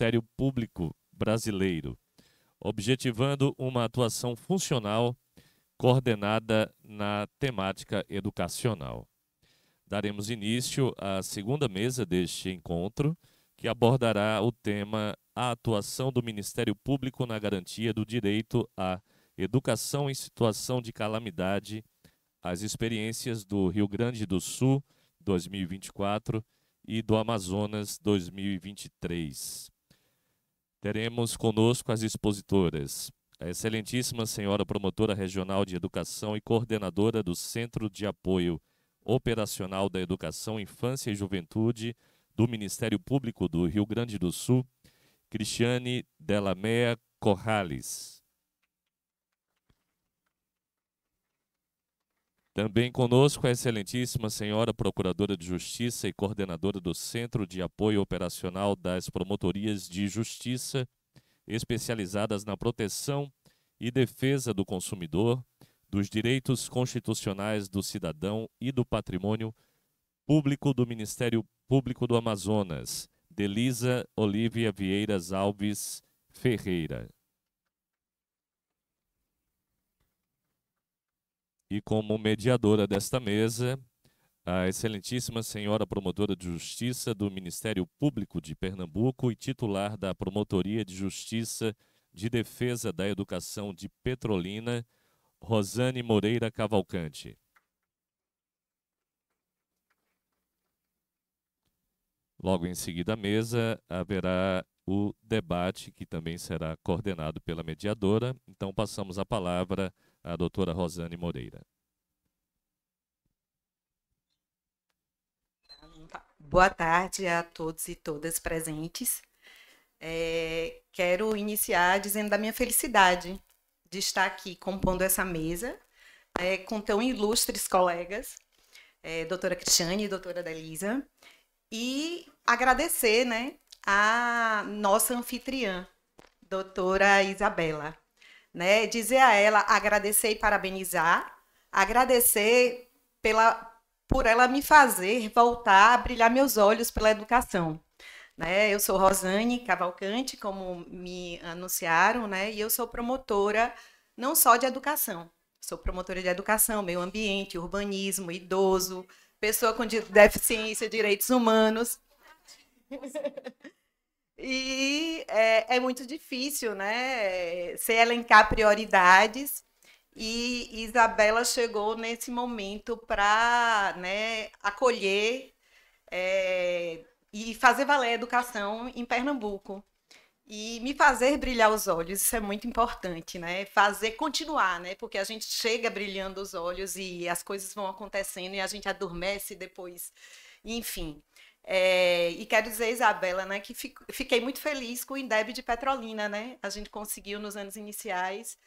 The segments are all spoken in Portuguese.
Ministério Público Brasileiro, objetivando uma atuação funcional coordenada na temática educacional. Daremos início à segunda mesa deste encontro, que abordará o tema A atuação do Ministério Público na garantia do direito à educação em situação de calamidade, as experiências do Rio Grande do Sul 2024 e do Amazonas 2023 teremos conosco as expositoras. A excelentíssima senhora promotora regional de educação e coordenadora do Centro de Apoio Operacional da Educação, Infância e Juventude do Ministério Público do Rio Grande do Sul, Cristiane Delamea Corrales. Também conosco a excelentíssima senhora Procuradora de Justiça e coordenadora do Centro de Apoio Operacional das Promotorias de Justiça, especializadas na proteção e defesa do consumidor, dos direitos constitucionais do cidadão e do patrimônio público do Ministério Público do Amazonas, Delisa Olivia Vieiras Alves Ferreira. e como mediadora desta mesa, a excelentíssima senhora promotora de justiça do Ministério Público de Pernambuco e titular da Promotoria de Justiça de Defesa da Educação de Petrolina, Rosane Moreira Cavalcante. Logo em seguida à mesa haverá o debate que também será coordenado pela mediadora. Então passamos a palavra a a doutora Rosane Moreira. Boa tarde a todos e todas presentes. É, quero iniciar dizendo da minha felicidade de estar aqui compondo essa mesa é, com tão ilustres colegas, é, doutora Cristiane e doutora Delisa, e agradecer né, a nossa anfitriã, doutora Isabela, né? Dizer a ela, agradecer e parabenizar, agradecer pela por ela me fazer voltar a brilhar meus olhos pela educação. Né? Eu sou Rosane Cavalcante, como me anunciaram, né? e eu sou promotora não só de educação, sou promotora de educação, meio ambiente, urbanismo, idoso, pessoa com deficiência, direitos humanos. E é, é muito difícil, né? Se elencar prioridades. E Isabela chegou nesse momento para né, acolher é, e fazer valer a educação em Pernambuco. E me fazer brilhar os olhos, isso é muito importante, né? Fazer continuar, né? Porque a gente chega brilhando os olhos e as coisas vão acontecendo e a gente adormece depois. Enfim. É, e quero dizer, Isabela, né, que fico, fiquei muito feliz com o Indeb de Petrolina, né? A gente conseguiu nos anos iniciais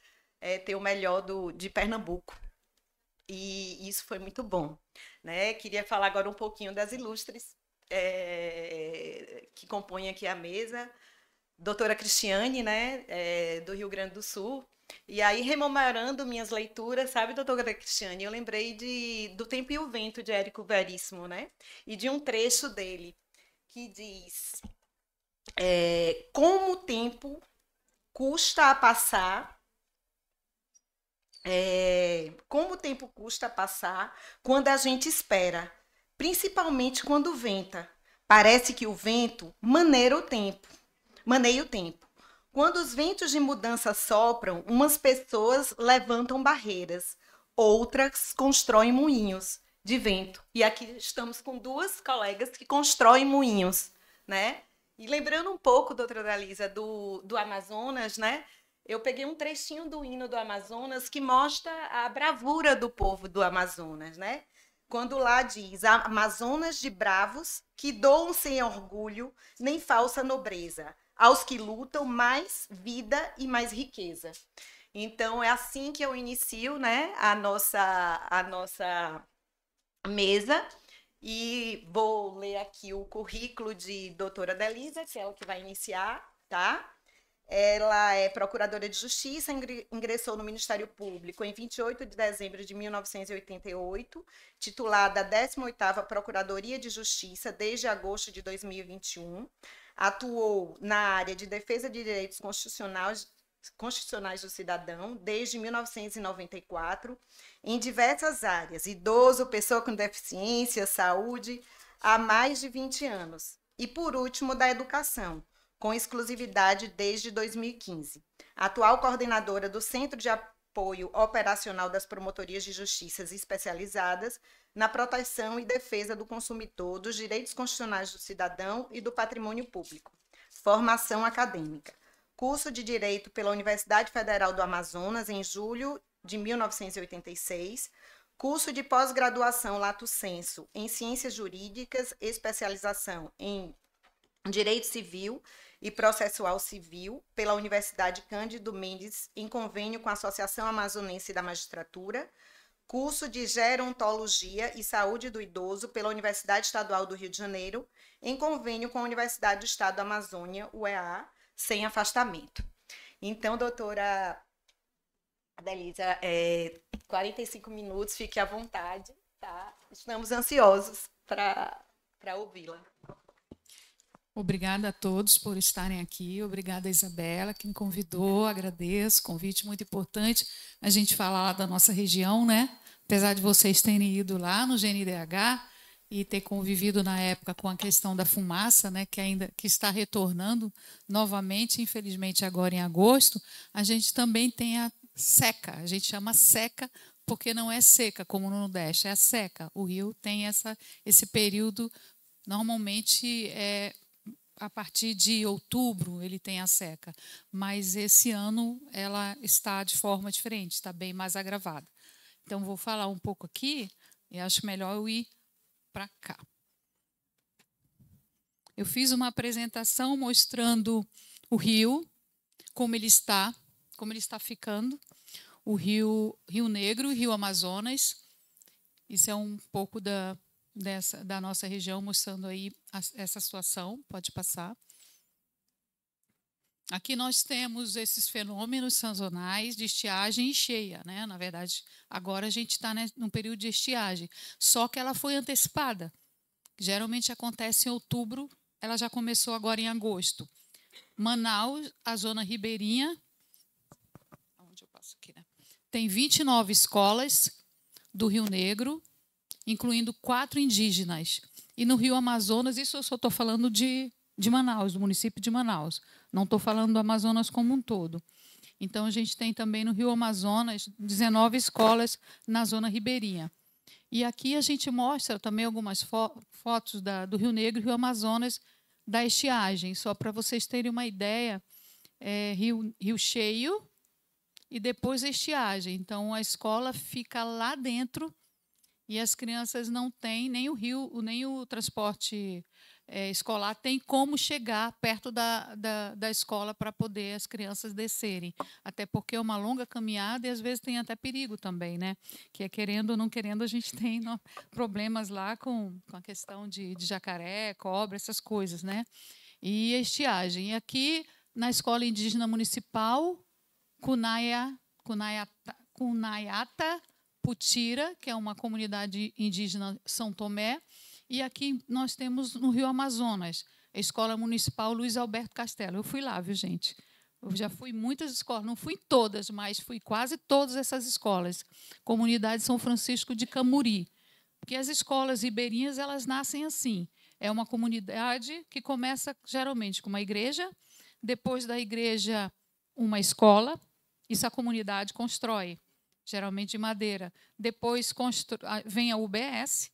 é, ter o melhor do, de Pernambuco. E isso foi muito bom. Né? Queria falar agora um pouquinho das ilustres é, que compõem aqui a mesa. Doutora Cristiane, né, é, do Rio Grande do Sul, e aí, rememorando minhas leituras, sabe, doutora Cristiane, eu lembrei de do Tempo e o Vento, de Érico Veríssimo, né? E de um trecho dele que diz é, como o tempo custa a passar é, como o tempo custa a passar quando a gente espera, principalmente quando venta. Parece que o vento maneira o tempo, maneia o tempo. Quando os ventos de mudança sopram, umas pessoas levantam barreiras, outras constroem moinhos de vento. E aqui estamos com duas colegas que constroem moinhos, né? E lembrando um pouco, doutora Dalisa, do, do Amazonas, né? Eu peguei um trechinho do hino do Amazonas que mostra a bravura do povo do Amazonas, né? Quando lá diz: Amazonas de bravos, que doam sem orgulho, nem falsa nobreza aos que lutam, mais vida e mais riqueza. Então é assim que eu inicio, né, a nossa a nossa mesa e vou ler aqui o currículo de doutora Delisa, que é o que vai iniciar, tá? Ela é procuradora de justiça, ingressou no Ministério Público em 28 de dezembro de 1988, titulada 18ª Procuradoria de Justiça desde agosto de 2021. Atuou na área de defesa de direitos constitucionais, constitucionais do cidadão desde 1994, em diversas áreas: idoso, pessoa com deficiência, saúde, há mais de 20 anos. E por último, da educação, com exclusividade desde 2015. Atual coordenadora do Centro de Apoio Operacional das Promotorias de Justiças Especializadas, na proteção e defesa do consumidor, dos direitos constitucionais do cidadão e do patrimônio público. Formação acadêmica. Curso de Direito pela Universidade Federal do Amazonas em julho de 1986. Curso de pós-graduação Lato Senso em Ciências Jurídicas, especialização em Direito Civil e Processual Civil pela Universidade Cândido Mendes, em convênio com a Associação Amazonense da Magistratura, curso de Gerontologia e Saúde do Idoso pela Universidade Estadual do Rio de Janeiro, em convênio com a Universidade do Estado da Amazônia, UEA, sem afastamento. Então, doutora Adelisa, é, 45 minutos, fique à vontade, tá? Estamos ansiosos para ouvi-la. Obrigada a todos por estarem aqui. Obrigada, Isabela, que me convidou. Agradeço. Convite muito importante a gente falar lá da nossa região, né? Apesar de vocês terem ido lá no GNDH e ter convivido na época com a questão da fumaça, né, que ainda que está retornando novamente, infelizmente agora em agosto, a gente também tem a seca. A gente chama seca porque não é seca como no Nordeste, é a seca. O Rio tem essa, esse período normalmente é a partir de outubro ele tem a seca, mas esse ano ela está de forma diferente, está bem mais agravada. Então vou falar um pouco aqui e acho melhor eu ir para cá. Eu fiz uma apresentação mostrando o rio, como ele está, como ele está ficando, o rio Rio Negro, Rio Amazonas. Isso é um pouco da dessa, da nossa região, mostrando aí a, essa situação. Pode passar. Aqui nós temos esses fenômenos sazonais de estiagem e cheia, né? Na verdade, agora a gente está né, num período de estiagem, só que ela foi antecipada. Geralmente acontece em outubro, ela já começou agora em agosto. Manaus, a zona ribeirinha, onde eu passo aqui, né? Tem 29 escolas do Rio Negro, incluindo quatro indígenas. E no Rio Amazonas, isso eu só estou falando de, de Manaus, do município de Manaus. Não estou falando do Amazonas como um todo. Então, a gente tem também no Rio Amazonas 19 escolas na zona ribeirinha. E aqui a gente mostra também algumas fo fotos da, do Rio Negro e Rio Amazonas da estiagem, só para vocês terem uma ideia. É, rio, rio cheio e depois a estiagem. Então, a escola fica lá dentro e as crianças não têm nem o rio, nem o transporte é, escolar tem como chegar perto da, da, da escola para poder as crianças descerem. Até porque é uma longa caminhada e às vezes tem até perigo também, né? Que é querendo ou não querendo, a gente tem no, problemas lá com, com a questão de, de jacaré, cobra, essas coisas, né? E estiagem. E aqui na escola indígena municipal, Kunaya, Kunayata, Kunayata Putira, que é uma comunidade indígena São Tomé, e aqui nós temos no Rio Amazonas, a Escola Municipal Luiz Alberto Castelo. Eu fui lá, viu, gente? Eu já fui em muitas escolas, não fui em todas, mas fui quase todas essas escolas. Comunidade São Francisco de Camuri. Porque as escolas ribeirinhas, elas nascem assim. É uma comunidade que começa geralmente com uma igreja, depois da igreja uma escola, isso a comunidade constrói geralmente de madeira. Depois vem a UBS,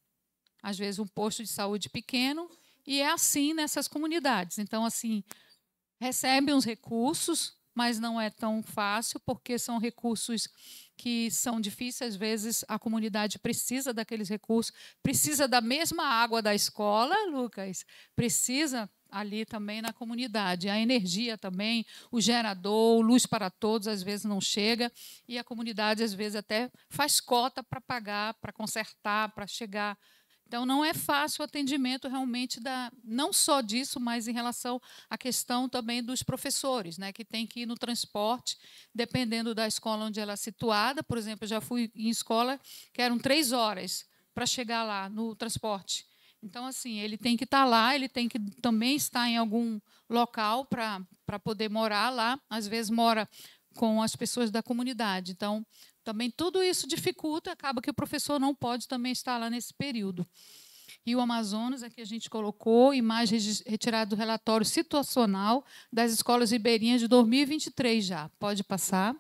às vezes um posto de saúde pequeno, e é assim nessas comunidades. Então, assim, recebe uns recursos, mas não é tão fácil, porque são recursos que são difíceis, às vezes a comunidade precisa daqueles recursos, precisa da mesma água da escola, Lucas, precisa ali também na comunidade. A energia também, o gerador, luz para todos, às vezes não chega, e a comunidade, às vezes, até faz cota para pagar, para consertar, para chegar. Então, não é fácil o atendimento realmente, da, não só disso, mas em relação à questão também dos professores, né, que tem que ir no transporte, dependendo da escola onde ela é situada. Por exemplo, eu já fui em escola que eram três horas para chegar lá no transporte então, assim, ele tem que estar tá lá, ele tem que também estar em algum local para poder morar lá. Às vezes mora com as pessoas da comunidade. Então, também tudo isso dificulta, acaba que o professor não pode também estar lá nesse período. E o Amazonas, aqui a gente colocou imagens retiradas do relatório situacional das escolas ribeirinhas de 2023 já. Pode passar.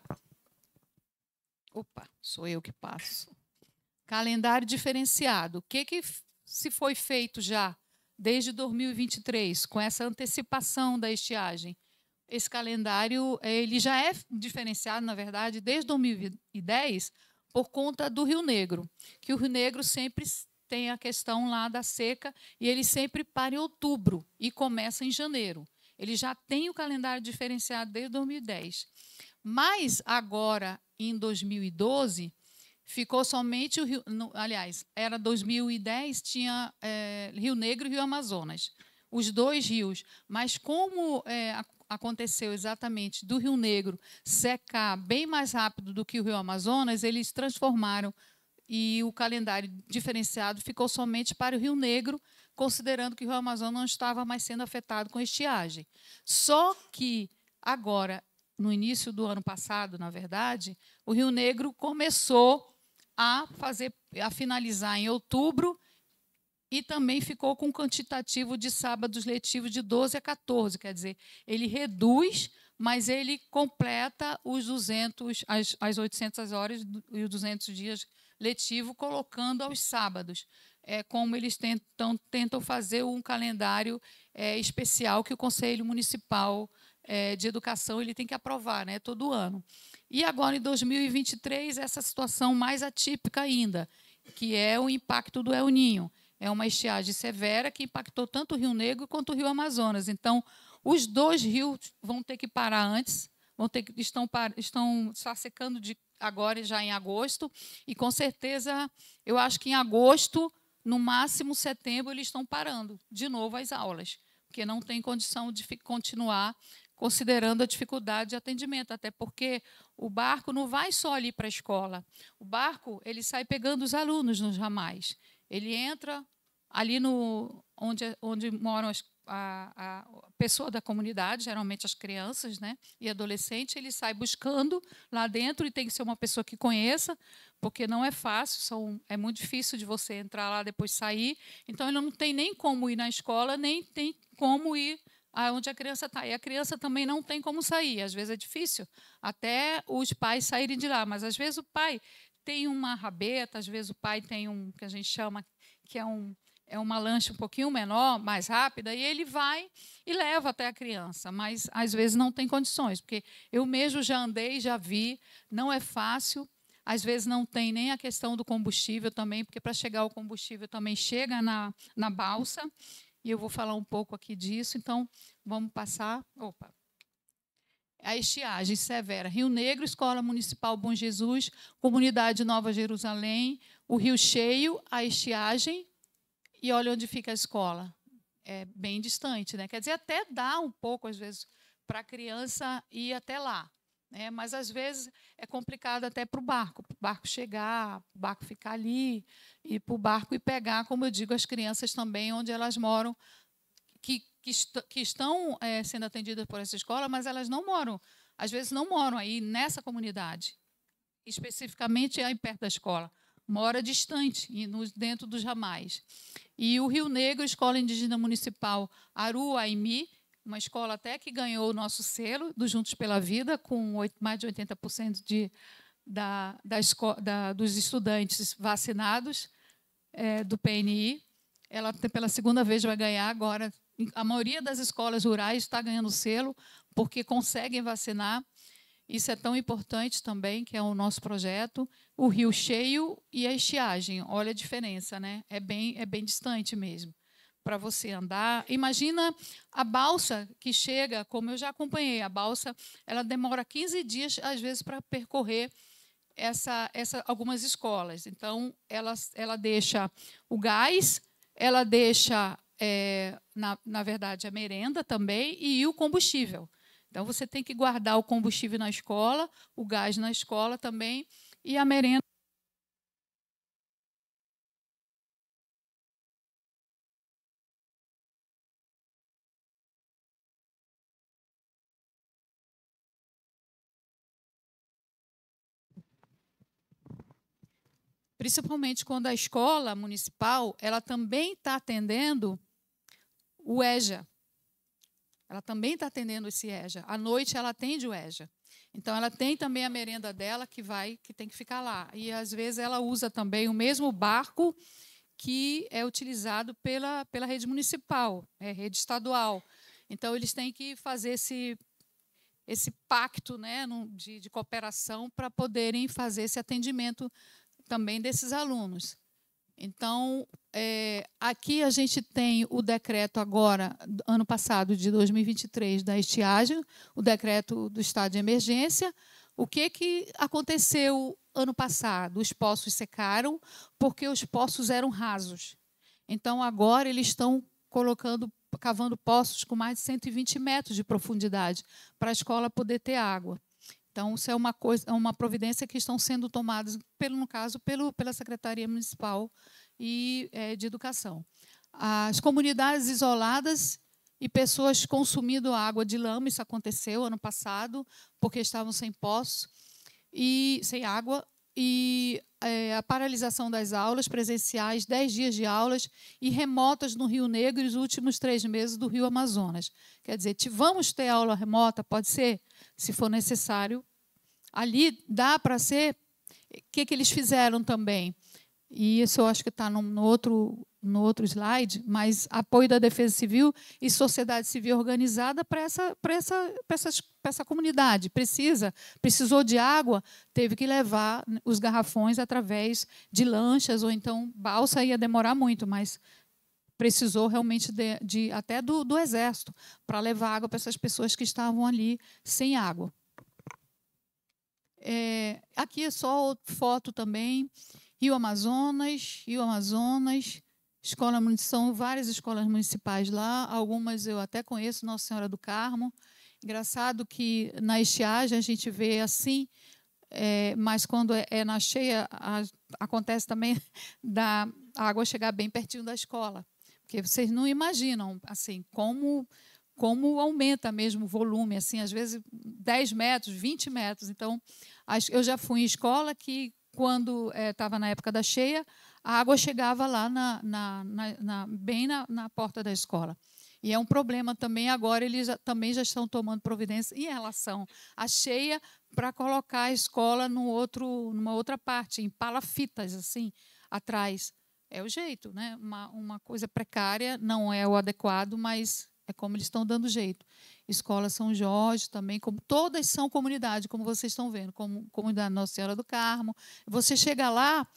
Opa, sou eu que passo. Calendário diferenciado. O que, que se foi feito já desde 2023 com essa antecipação da estiagem. Esse calendário eh, ele já é diferenciado, na verdade, desde 2010 por conta do Rio Negro, que o Rio Negro sempre tem a questão lá da seca e ele sempre para em outubro e começa em janeiro. Ele já tem o calendário diferenciado desde 2010. Mas agora, em 2012, Ficou somente o Rio. No, aliás, era 2010, tinha é, Rio Negro e Rio Amazonas, os dois rios. Mas como é, aconteceu exatamente do Rio Negro secar bem mais rápido do que o Rio Amazonas, eles transformaram e o calendário diferenciado ficou somente para o Rio Negro, considerando que o Rio Amazonas não estava mais sendo afetado com estiagem. Só que agora, no início do ano passado, na verdade, o Rio Negro começou a fazer a finalizar em outubro e também ficou com um quantitativo de sábados letivos de 12 a 14, quer dizer, ele reduz, mas ele completa os 200 as, as 800 horas e os 200 dias letivo colocando aos sábados. É como eles tentam, tentam fazer um calendário é, especial que o Conselho Municipal é, de Educação ele tem que aprovar, né, todo ano. E agora, em 2023, essa situação mais atípica ainda, que é o impacto do El Ninho. É uma estiagem severa que impactou tanto o Rio Negro quanto o Rio Amazonas. Então, os dois rios vão ter que parar antes, vão ter que, estão, estão secando de agora já em agosto, e com certeza, eu acho que em agosto, no máximo setembro, eles estão parando de novo as aulas, porque não tem condição de continuar considerando a dificuldade de atendimento, até porque o barco não vai só ali para a escola. O barco ele sai pegando os alunos nos ramais. Ele entra ali no onde, onde moram as, a, a pessoa da comunidade, geralmente as crianças né, e adolescentes, ele sai buscando lá dentro e tem que ser uma pessoa que conheça, porque não é fácil, são, é muito difícil de você entrar lá depois sair. Então, ele não tem nem como ir na escola, nem tem como ir ah, onde a criança está. E a criança também não tem como sair, às vezes é difícil, até os pais saírem de lá. Mas às vezes o pai tem uma rabeta, às vezes o pai tem um que a gente chama que é um é uma lancha um pouquinho menor, mais rápida, e ele vai e leva até a criança, mas às vezes não tem condições, porque eu mesmo já andei, já vi, não é fácil, às vezes não tem nem a questão do combustível também, porque para chegar o combustível também chega na, na balsa, e eu vou falar um pouco aqui disso. Então, vamos passar. Opa. A estiagem severa. Rio Negro, Escola Municipal Bom Jesus, Comunidade Nova Jerusalém, o Rio Cheio, a estiagem. E olha onde fica a escola. É bem distante, né? Quer dizer, até dá um pouco, às vezes, para a criança ir até lá. Né? Mas, às vezes, é complicado até para o barco, para o barco chegar, para o barco ficar ali, e para o barco ir pegar, como eu digo, as crianças também, onde elas moram, que, que, est que estão é, sendo atendidas por essa escola, mas elas não moram, às vezes não moram aí nessa comunidade, especificamente aí perto da escola mora distante, dentro dos ramais. E o Rio Negro, Escola Indígena Municipal Aruaimi, uma escola até que ganhou o nosso selo do Juntos pela Vida, com mais de 80% de, da, da, da, dos estudantes vacinados é, do PNI. Ela, pela segunda vez, vai ganhar agora. A maioria das escolas rurais está ganhando selo, porque conseguem vacinar. Isso é tão importante também, que é o nosso projeto. O rio cheio e a estiagem. Olha a diferença, né? É bem, é bem distante mesmo para você andar. Imagina a balsa que chega, como eu já acompanhei, a balsa ela demora 15 dias, às vezes, para percorrer essa, essa, algumas escolas. Então, ela, ela deixa o gás, ela deixa, é, na, na verdade, a merenda também e o combustível. Então, você tem que guardar o combustível na escola, o gás na escola também e a merenda principalmente quando a escola municipal ela também está atendendo o EJA. Ela também está atendendo esse EJA. À noite ela atende o EJA. Então ela tem também a merenda dela que vai, que tem que ficar lá. E às vezes ela usa também o mesmo barco que é utilizado pela, pela rede municipal, é, rede estadual. Então eles têm que fazer esse esse pacto né, de, de cooperação para poderem fazer esse atendimento também desses alunos. Então, é, aqui a gente tem o decreto agora, ano passado, de 2023, da estiagem, o decreto do estado de emergência. O que, que aconteceu ano passado? Os poços secaram porque os poços eram rasos. Então, agora eles estão colocando, cavando poços com mais de 120 metros de profundidade para a escola poder ter água. Então, isso é uma coisa, é uma providência que estão sendo tomadas, pelo no caso, pelo, pela Secretaria Municipal e é, de Educação. As comunidades isoladas e pessoas consumindo água de lama, isso aconteceu ano passado, porque estavam sem poço e sem água, e é, a paralisação das aulas presenciais, 10 dias de aulas e remotas no Rio Negro e os últimos três meses do Rio Amazonas. Quer dizer, vamos ter aula remota? Pode ser? se for necessário. Ali dá para ser. O que, que eles fizeram também? E isso eu acho que está no outro, no outro slide, mas apoio da Defesa Civil e sociedade civil organizada para essa, essa, essa, essa comunidade. Precisa, precisou de água, teve que levar os garrafões através de lanchas ou então balsa ia demorar muito, mas precisou realmente de, de até do, do exército para levar água para essas pessoas que estavam ali sem água. É, aqui é só foto também. Rio Amazonas, Rio Amazonas, escola são várias escolas municipais lá, algumas eu até conheço, Nossa Senhora do Carmo. Engraçado que na estiagem a gente vê assim, é, mas quando é, é na cheia a, acontece também da água chegar bem pertinho da escola. Porque vocês não imaginam assim como como aumenta mesmo o volume, assim, às vezes 10 metros, 20 metros. Então, eu já fui em escola que, quando estava eh, é, na época da cheia, a água chegava lá na, na, na, bem na, porta da escola. E é um problema também agora, eles já, também já estão tomando providência em relação à cheia para colocar a escola no outro, numa outra parte, em palafitas, assim, atrás, é o jeito, né? Uma, uma coisa precária não é o adequado, mas é como eles estão dando jeito. Escola São Jorge também, como todas são comunidade, como vocês estão vendo, como comunidade Nossa Senhora do Carmo. Você chega lá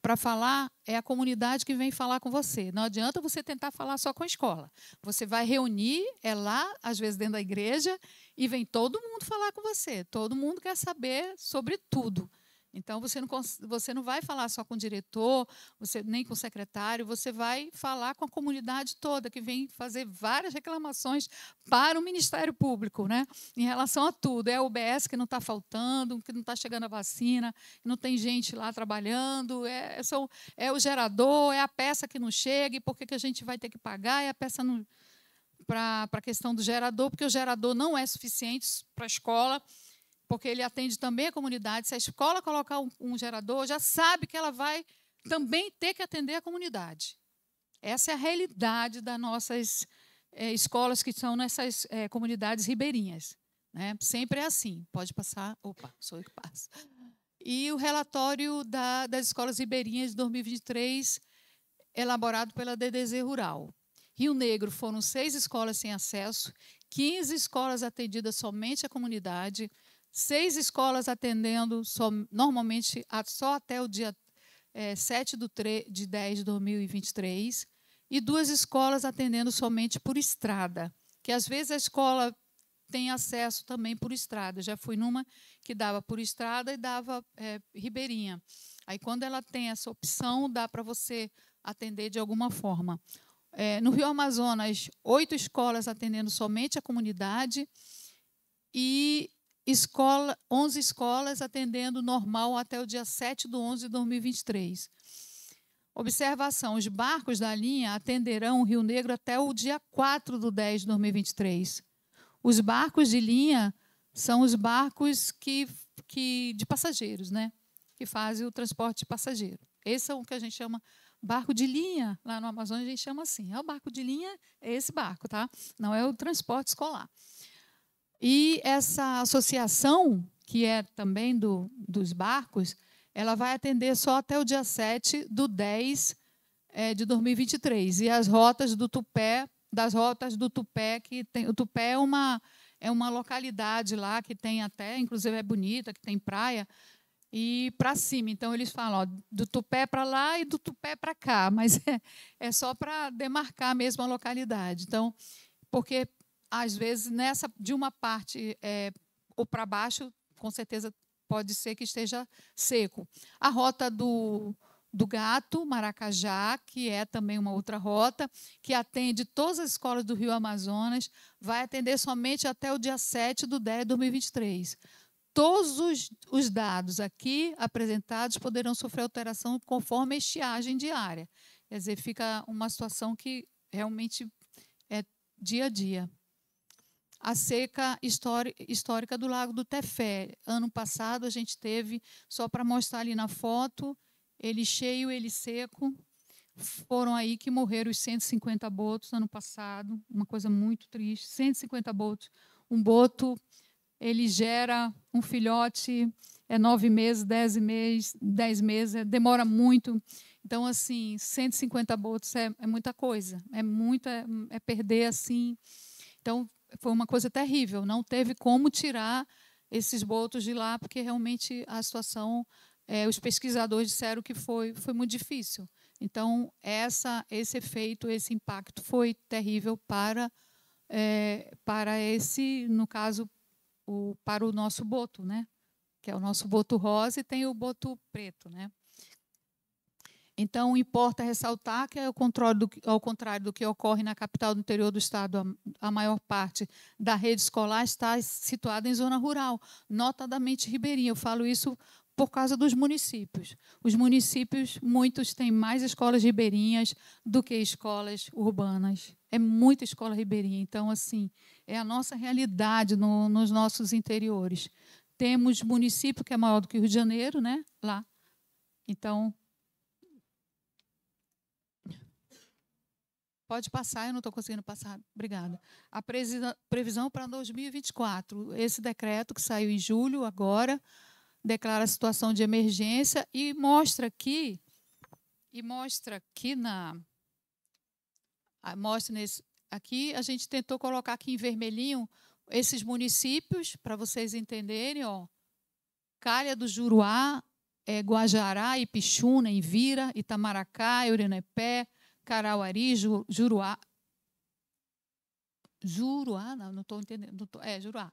para falar, é a comunidade que vem falar com você. Não adianta você tentar falar só com a escola. Você vai reunir, é lá, às vezes dentro da igreja, e vem todo mundo falar com você. Todo mundo quer saber sobre tudo. Então você não, você não vai falar só com o diretor, você nem com o secretário, você vai falar com a comunidade toda que vem fazer várias reclamações para o Ministério Público, né? Em relação a tudo, é o UBS que não está faltando, que não está chegando a vacina, não tem gente lá trabalhando, é, é, é o gerador, é a peça que não chega, e por que, que a gente vai ter que pagar? É a peça não para a questão do gerador, porque o gerador não é suficiente para a escola porque ele atende também a comunidade. Se a escola colocar um, um gerador, já sabe que ela vai também ter que atender a comunidade. Essa é a realidade das nossas é, escolas que são nessas é, comunidades ribeirinhas. Né? Sempre é assim. Pode passar. Opa, sou eu que passo. E o relatório da, das escolas ribeirinhas de 2023, elaborado pela DDZ Rural. Rio Negro foram seis escolas sem acesso, 15 escolas atendidas somente à comunidade, seis escolas atendendo só, normalmente só até o dia é, 7 do tre de 10 de 2023 e duas escolas atendendo somente por estrada, que às vezes a escola tem acesso também por estrada. Já fui numa que dava por estrada e dava é, ribeirinha. Aí quando ela tem essa opção, dá para você atender de alguma forma. É, no Rio Amazonas, oito escolas atendendo somente a comunidade e escola, 11 escolas atendendo normal até o dia 7 de 11 de 2023. Observação: os barcos da linha atenderão o Rio Negro até o dia 4 de 10 de 2023. Os barcos de linha são os barcos que, que de passageiros, né? que fazem o transporte de passageiro. Esse é o que a gente chama barco de linha. Lá no Amazonas a gente chama assim. É o barco de linha, é esse barco, tá? Não é o transporte escolar. E essa associação, que é também do, dos barcos, ela vai atender só até o dia 7 do 10 é, eh, de 2023. E as rotas do Tupé, das rotas do Tupé, que tem. O Tupé é uma, é uma localidade lá que tem até, inclusive é bonita, que tem praia, e para cima. Então eles falam ó, do Tupé para lá e do Tupé para cá, mas é, é só para demarcar mesmo a localidade. Então, porque às vezes, nessa de uma parte é, ou para baixo, com certeza pode ser que esteja seco. A rota do, do Gato, Maracajá, que é também uma outra rota, que atende todas as escolas do Rio Amazonas, vai atender somente até o dia 7 de 10 de 2023. Todos os, os dados aqui apresentados poderão sofrer alteração conforme a estiagem diária. Quer dizer, fica uma situação que realmente é dia a dia a seca histórica do Lago do Tefé. Ano passado a gente teve, só para mostrar ali na foto, ele cheio, ele seco. Foram aí que morreram os 150 botos ano passado, uma coisa muito triste. 150 botos. Um boto, ele gera um filhote, é nove meses, dez meses, dez meses, é, demora muito. Então, assim, 150 botos é, é muita coisa, é muita, é, é perder assim. Então, foi uma coisa terrível. Não teve como tirar esses botos de lá, porque realmente a situação, é, os pesquisadores disseram que foi, foi muito difícil. Então, essa, esse efeito, esse impacto foi terrível para, é, para esse, no caso, o, para o nosso boto, né? que é o nosso boto rosa, e tem o boto preto. Né? Então, importa ressaltar que, ao é contrário, do, ao contrário do que ocorre na capital do interior do estado, a, a maior parte da rede escolar está situada em zona rural, notadamente ribeirinha. Eu falo isso por causa dos municípios. Os municípios, muitos, têm mais escolas ribeirinhas do que escolas urbanas. É muita escola ribeirinha. Então, assim, é a nossa realidade no, nos nossos interiores. Temos município que é maior do que o Rio de Janeiro, né? Lá. Então, Pode passar, eu não estou conseguindo passar. Obrigada. A previsão para 2024. Esse decreto que saiu em julho, agora, declara a situação de emergência e mostra aqui, e mostra aqui na. Mostra nesse, aqui, a gente tentou colocar aqui em vermelhinho esses municípios, para vocês entenderem, ó. Calha do Juruá, é, Guajará, Ipixuna, Envira, Itamaracá, Eurinepé, Carauari, Ju, Juruá. Juruá, não, não estou entendendo. Não tô, é, Juruá.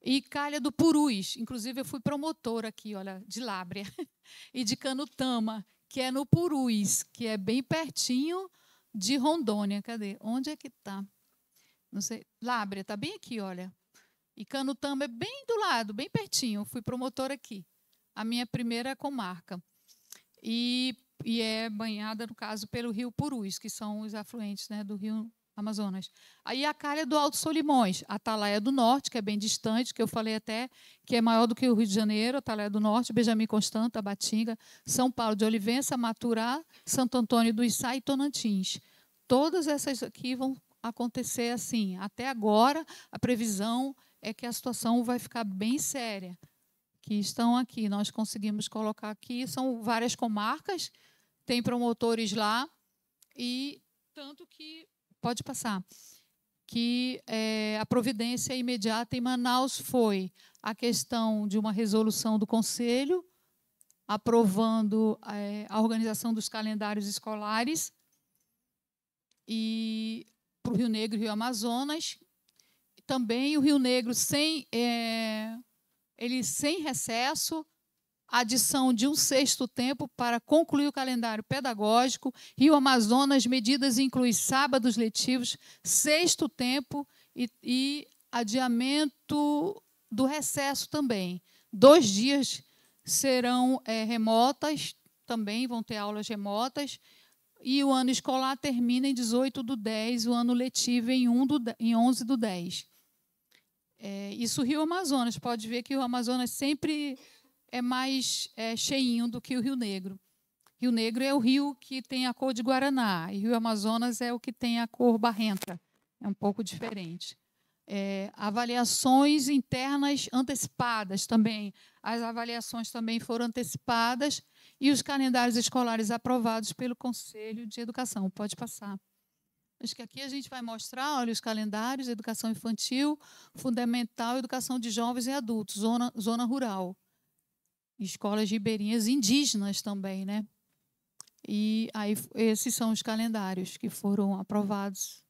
E Calha do Purus. Inclusive, eu fui promotora aqui, olha, de Lábrea. E de Canutama, que é no Purus, que é bem pertinho de Rondônia. Cadê? Onde é que está? Não sei. Lábrea, está bem aqui, olha. E Canutama é bem do lado, bem pertinho. Eu fui promotora aqui. A minha primeira comarca. E e é banhada, no caso, pelo rio Purus, que são os afluentes né, do rio Amazonas. Aí a calha é do Alto Solimões, a Atalaia do Norte, que é bem distante, que eu falei até que é maior do que o Rio de Janeiro, Atalaia do Norte, Benjamin Constanta, Batinga, São Paulo de Olivença, Maturá, Santo Antônio do Içá e Tonantins. Todas essas aqui vão acontecer assim. Até agora, a previsão é que a situação vai ficar bem séria, que estão aqui. Nós conseguimos colocar aqui, são várias comarcas, tem promotores lá e tanto que pode passar que é, a providência imediata em Manaus foi a questão de uma resolução do conselho aprovando é, a organização dos calendários escolares e para o Rio Negro e Rio Amazonas também o Rio Negro sem é, ele sem recesso adição de um sexto tempo para concluir o calendário pedagógico. Rio Amazonas, medidas incluem sábados letivos, sexto tempo e, e adiamento do recesso também. Dois dias serão é, remotas, também vão ter aulas remotas. E o ano escolar termina em 18 do 10, o ano letivo em, 1 do, em 11 do 10. É, isso Rio Amazonas, pode ver que o Amazonas sempre é mais é, cheinho do que o Rio Negro. Rio Negro é o rio que tem a cor de Guaraná, e Rio Amazonas é o que tem a cor barrenta. É um pouco diferente. É, avaliações internas antecipadas também. As avaliações também foram antecipadas e os calendários escolares aprovados pelo Conselho de Educação. Pode passar. Acho que aqui a gente vai mostrar, olha, os calendários, educação infantil, fundamental, educação de jovens e adultos, zona, zona rural escolas ribeirinhas indígenas também, né? E aí esses são os calendários que foram aprovados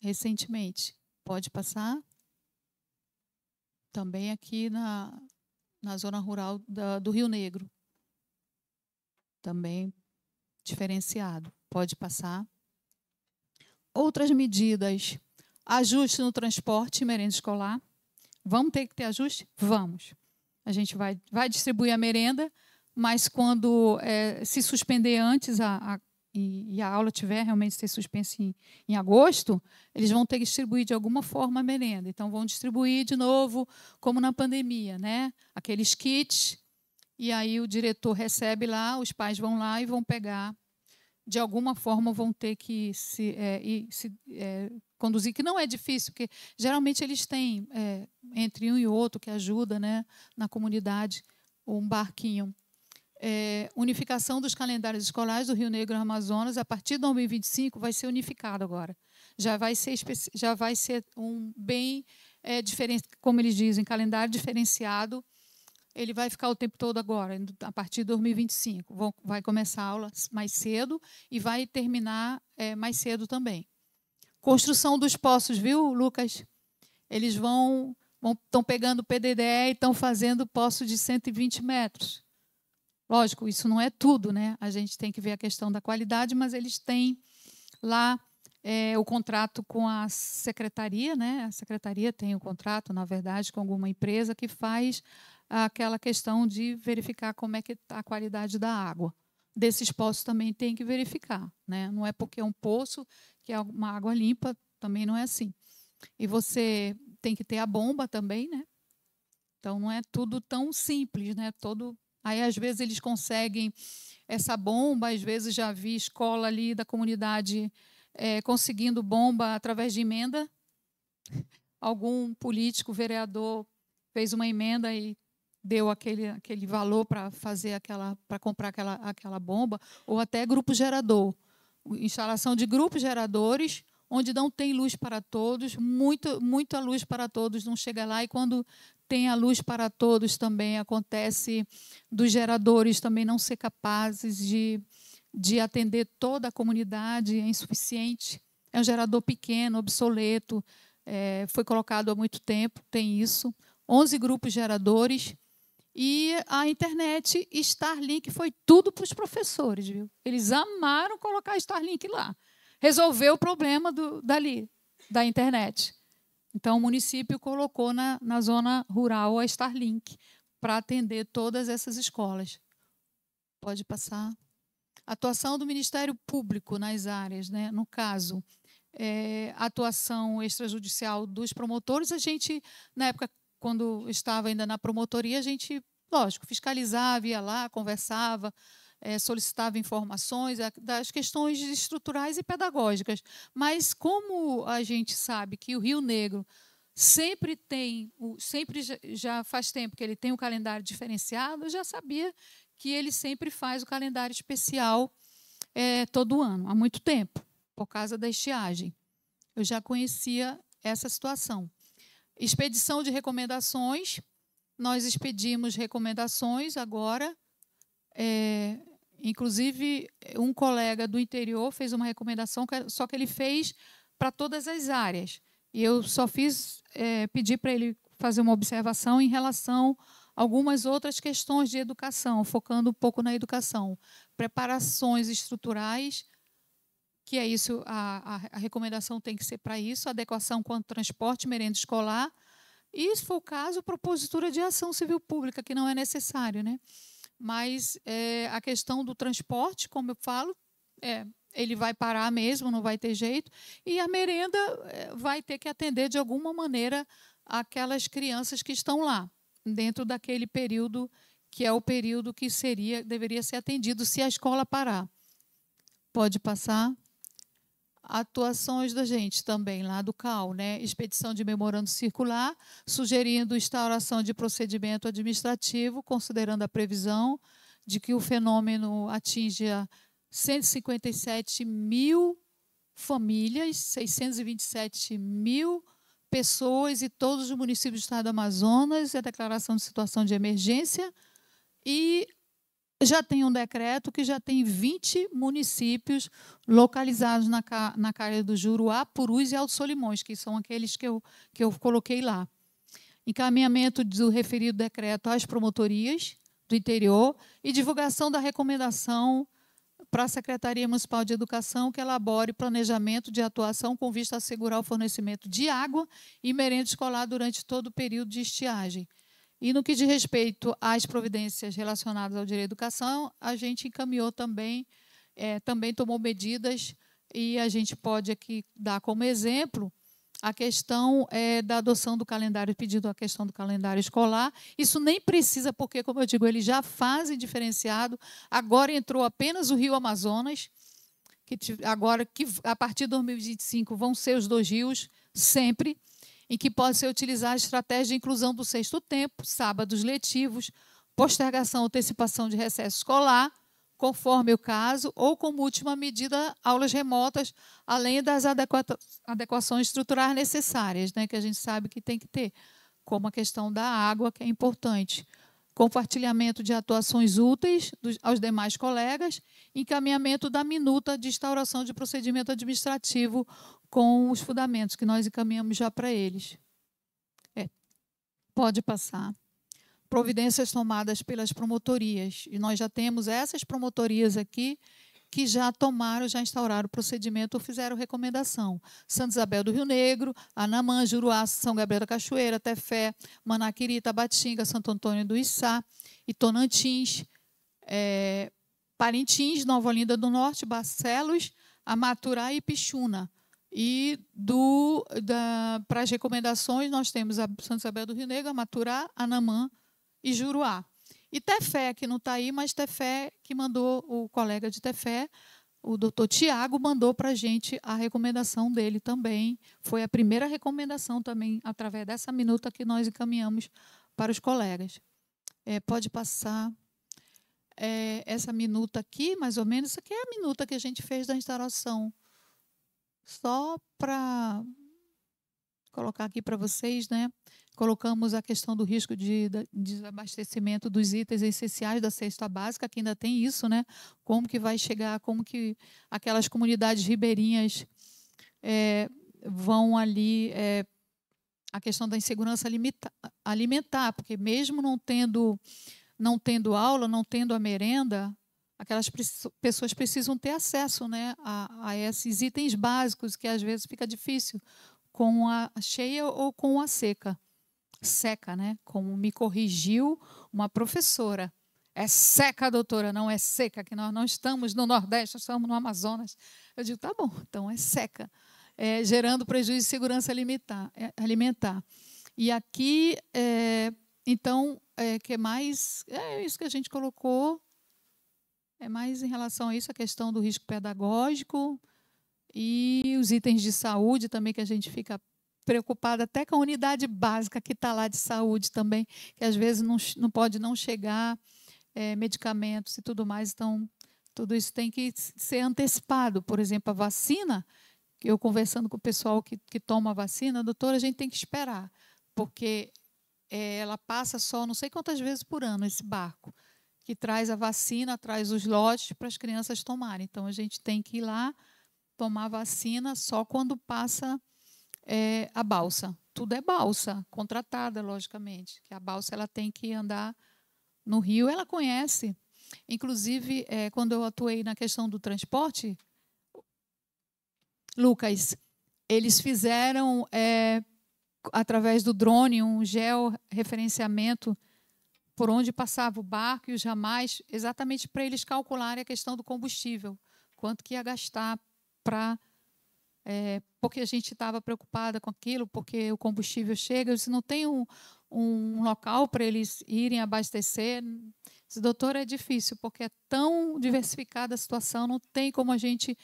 recentemente. Pode passar. Também aqui na, na zona rural da, do Rio Negro. Também diferenciado. Pode passar. Outras medidas. Ajuste no transporte merenda escolar. Vamos ter que ter ajuste? Vamos a gente vai, vai distribuir a merenda, mas quando é, se suspender antes a, a e, e, a aula tiver realmente ser suspensa em, em, agosto, eles vão ter que distribuir de alguma forma a merenda. Então vão distribuir de novo, como na pandemia, né? Aqueles kits. E aí o diretor recebe lá, os pais vão lá e vão pegar de alguma forma vão ter que se, é, se é, conduzir, que não é difícil, porque geralmente eles têm é, entre um e outro que ajuda né, na comunidade um barquinho. É, unificação dos calendários escolares do Rio Negro e Amazonas, a partir de 2025, vai ser unificado agora. Já vai ser, já vai ser um bem é, diferente, como eles dizem, calendário diferenciado ele vai ficar o tempo todo agora, a partir de 2025. Vão, vai começar a aula mais cedo e vai terminar é, mais cedo também. Construção dos poços, viu, Lucas? Eles vão estão pegando o PDDE e estão fazendo poços de 120 metros. Lógico, isso não é tudo, né? A gente tem que ver a questão da qualidade, mas eles têm lá é, o contrato com a secretaria, né? A secretaria tem o contrato, na verdade, com alguma empresa que faz aquela questão de verificar como é que está a qualidade da água. Desses poços também tem que verificar, né? Não é porque é um poço que é uma água limpa, também não é assim. E você tem que ter a bomba também, né? Então não é tudo tão simples, né? Todo aí às vezes eles conseguem essa bomba, às vezes já vi escola ali da comunidade é, conseguindo bomba através de emenda. Algum político, vereador fez uma emenda e deu aquele, aquele valor para fazer aquela para comprar aquela, aquela bomba ou até grupo gerador instalação de grupos geradores onde não tem luz para todos muito muita luz para todos não chega lá e quando tem a luz para todos também acontece dos geradores também não ser capazes de, de atender toda a comunidade é insuficiente é um gerador pequeno obsoleto é, foi colocado há muito tempo tem isso 11 grupos geradores e a internet Starlink foi tudo para os professores, viu? Eles amaram colocar Starlink lá. Resolveu o problema do, dali, da internet. Então, o município colocou na, na zona rural a Starlink para atender todas essas escolas. Pode passar. Atuação do Ministério Público nas áreas, né? no caso, é, atuação extrajudicial dos promotores. A gente, na época, quando estava ainda na promotoria, a gente, lógico, fiscalizava, ia lá, conversava, é, solicitava informações é, das questões estruturais e pedagógicas. Mas como a gente sabe que o Rio Negro sempre tem, sempre já faz tempo que ele tem um calendário diferenciado, eu já sabia que ele sempre faz o calendário especial é, todo ano, há muito tempo, por causa da estiagem. Eu já conhecia essa situação. Expedição de recomendações. Nós expedimos recomendações agora. É, inclusive, um colega do interior fez uma recomendação, é, só que ele fez para todas as áreas. E eu só fiz é, pedir para ele fazer uma observação em relação a algumas outras questões de educação, focando um pouco na educação. Preparações estruturais que é isso, a, a, a recomendação tem que ser para isso, adequação quanto transporte, merenda escolar, e, se for o caso, propositura de ação civil pública, que não é necessário. Né? Mas é, a questão do transporte, como eu falo, é, ele vai parar mesmo, não vai ter jeito, e a merenda é, vai ter que atender, de alguma maneira, aquelas crianças que estão lá, dentro daquele período que é o período que seria deveria ser atendido se a escola parar. Pode passar atuações da gente também, lá do CAL, né? expedição de memorando circular, sugerindo instauração de procedimento administrativo, considerando a previsão de que o fenômeno atinja 157 mil famílias, 627 mil pessoas e todos os municípios do estado do Amazonas, e a declaração de situação de emergência e já tem um decreto que já tem 20 municípios localizados na, na Calha do Juruá, Purus e Alto Solimões, que são aqueles que eu, que eu coloquei lá. Encaminhamento do referido decreto às promotorias do interior e divulgação da recomendação para a Secretaria Municipal de Educação que elabore planejamento de atuação com vista a assegurar o fornecimento de água e merenda escolar durante todo o período de estiagem. E no que diz respeito às providências relacionadas ao direito à educação, a gente encaminhou também, é, também tomou medidas, e a gente pode aqui dar como exemplo a questão é, da adoção do calendário, pedido a questão do calendário escolar. Isso nem precisa, porque, como eu digo, eles já fazem diferenciado. Agora entrou apenas o Rio Amazonas, que agora que a partir de 2025 vão ser os dois rios sempre em que pode ser utilizada a estratégia de inclusão do sexto tempo, sábados letivos, postergação ou antecipação de recesso escolar, conforme o caso, ou como última medida, aulas remotas, além das adequações estruturais necessárias, né, que a gente sabe que tem que ter, como a questão da água, que é importante compartilhamento de atuações úteis dos, aos demais colegas, encaminhamento da minuta de instauração de procedimento administrativo com os fundamentos que nós encaminhamos já para eles. É, pode passar. Providências tomadas pelas promotorias. E nós já temos essas promotorias aqui que já tomaram, já instauraram o procedimento ou fizeram recomendação. Santo Isabel do Rio Negro, Anamã, Juruá, São Gabriel da Cachoeira, Tefé, Manaquiri, Tabatinga, Santo Antônio do Içá, Itonantins, é, Parintins, Nova Olinda do Norte, Barcelos, Amaturá e Pixuna. E para as recomendações, nós temos a Santa Isabel do Rio Negro, Amaturá, Anamã e Juruá. E Tefé, que não está aí, mas Tefé, que mandou, o colega de Tefé, o doutor Tiago, mandou para a gente a recomendação dele também. Foi a primeira recomendação também, através dessa minuta, que nós encaminhamos para os colegas. É, pode passar é, essa minuta aqui, mais ou menos. Isso aqui é a minuta que a gente fez da instalação. Só para colocar aqui para vocês, né? Colocamos a questão do risco de desabastecimento dos itens essenciais da cesta básica, que ainda tem isso, né? Como que vai chegar, como que aquelas comunidades ribeirinhas é, vão ali. É, a questão da insegurança alimentar, porque mesmo não tendo, não tendo aula, não tendo a merenda, aquelas pessoas precisam ter acesso né, a, a esses itens básicos, que às vezes fica difícil com a cheia ou com a seca. Seca, né? Como me corrigiu uma professora. É seca, doutora, não é seca, que nós não estamos no Nordeste, nós estamos no Amazonas. Eu digo, tá bom, então é seca, é, gerando prejuízo de segurança alimentar. É, alimentar. E aqui, é, então, é, que mais? É isso que a gente colocou. É mais em relação a isso, a questão do risco pedagógico, e os itens de saúde também que a gente fica preocupada até com a unidade básica que está lá de saúde também, que às vezes não, não pode não chegar é, medicamentos e tudo mais. Então, tudo isso tem que ser antecipado. Por exemplo, a vacina, eu conversando com o pessoal que, que toma a vacina, doutora, a gente tem que esperar, porque é, ela passa só não sei quantas vezes por ano esse barco que traz a vacina, traz os lotes para as crianças tomarem. Então, a gente tem que ir lá tomar vacina só quando passa é, a balsa. Tudo é balsa, contratada, logicamente. Que a balsa ela tem que andar no rio, ela conhece. Inclusive, é, quando eu atuei na questão do transporte, Lucas, eles fizeram é, através do drone um georreferenciamento por onde passava o barco e os ramais, exatamente para eles calcularem a questão do combustível, quanto que ia gastar para. É, porque a gente estava preocupada com aquilo, porque o combustível chega, se não tem um, um local para eles irem abastecer. Disse, doutor, é difícil, porque é tão diversificada a situação, não tem como a gente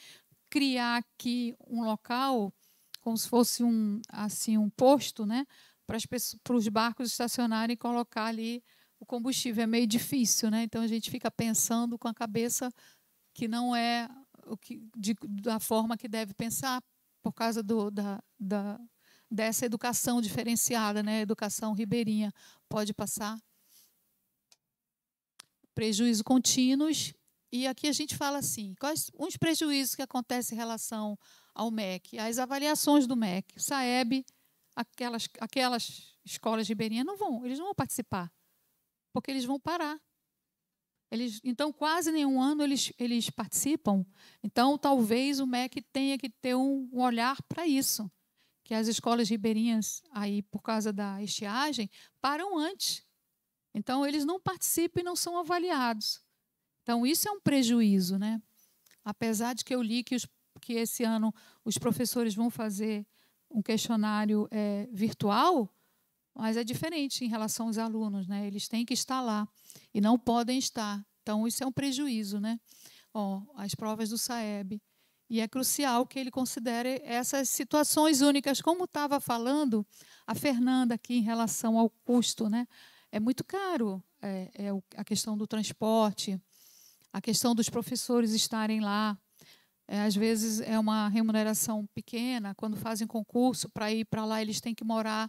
criar aqui um local como se fosse um assim um posto, né, para, para os barcos estacionarem e colocar ali o combustível. É meio difícil, né? Então a gente fica pensando com a cabeça que não é o que, de, da forma que deve pensar, por causa do, da, da, dessa educação diferenciada, né? educação ribeirinha. Pode passar. Prejuízos contínuos. E aqui a gente fala assim: quais uns prejuízos que acontecem em relação ao MEC? As avaliações do MEC. O SAEB, aquelas, aquelas escolas ribeirinhas não vão, eles não vão participar, porque eles vão parar. Eles, então, quase nenhum ano eles, eles participam. Então, talvez o MEC tenha que ter um, um olhar para isso, que as escolas ribeirinhas, aí por causa da estiagem, param antes. Então, eles não participam e não são avaliados. Então, isso é um prejuízo. Né? Apesar de que eu li que, os, que esse ano os professores vão fazer um questionário é, virtual, mas é diferente em relação aos alunos, né? Eles têm que estar lá e não podem estar. Então isso é um prejuízo, né? Ó, as provas do Saeb e é crucial que ele considere essas situações únicas, como estava falando a Fernanda aqui em relação ao custo, né? É muito caro é, é a questão do transporte, a questão dos professores estarem lá. É, às vezes é uma remuneração pequena, quando fazem concurso, para ir para lá eles têm que morar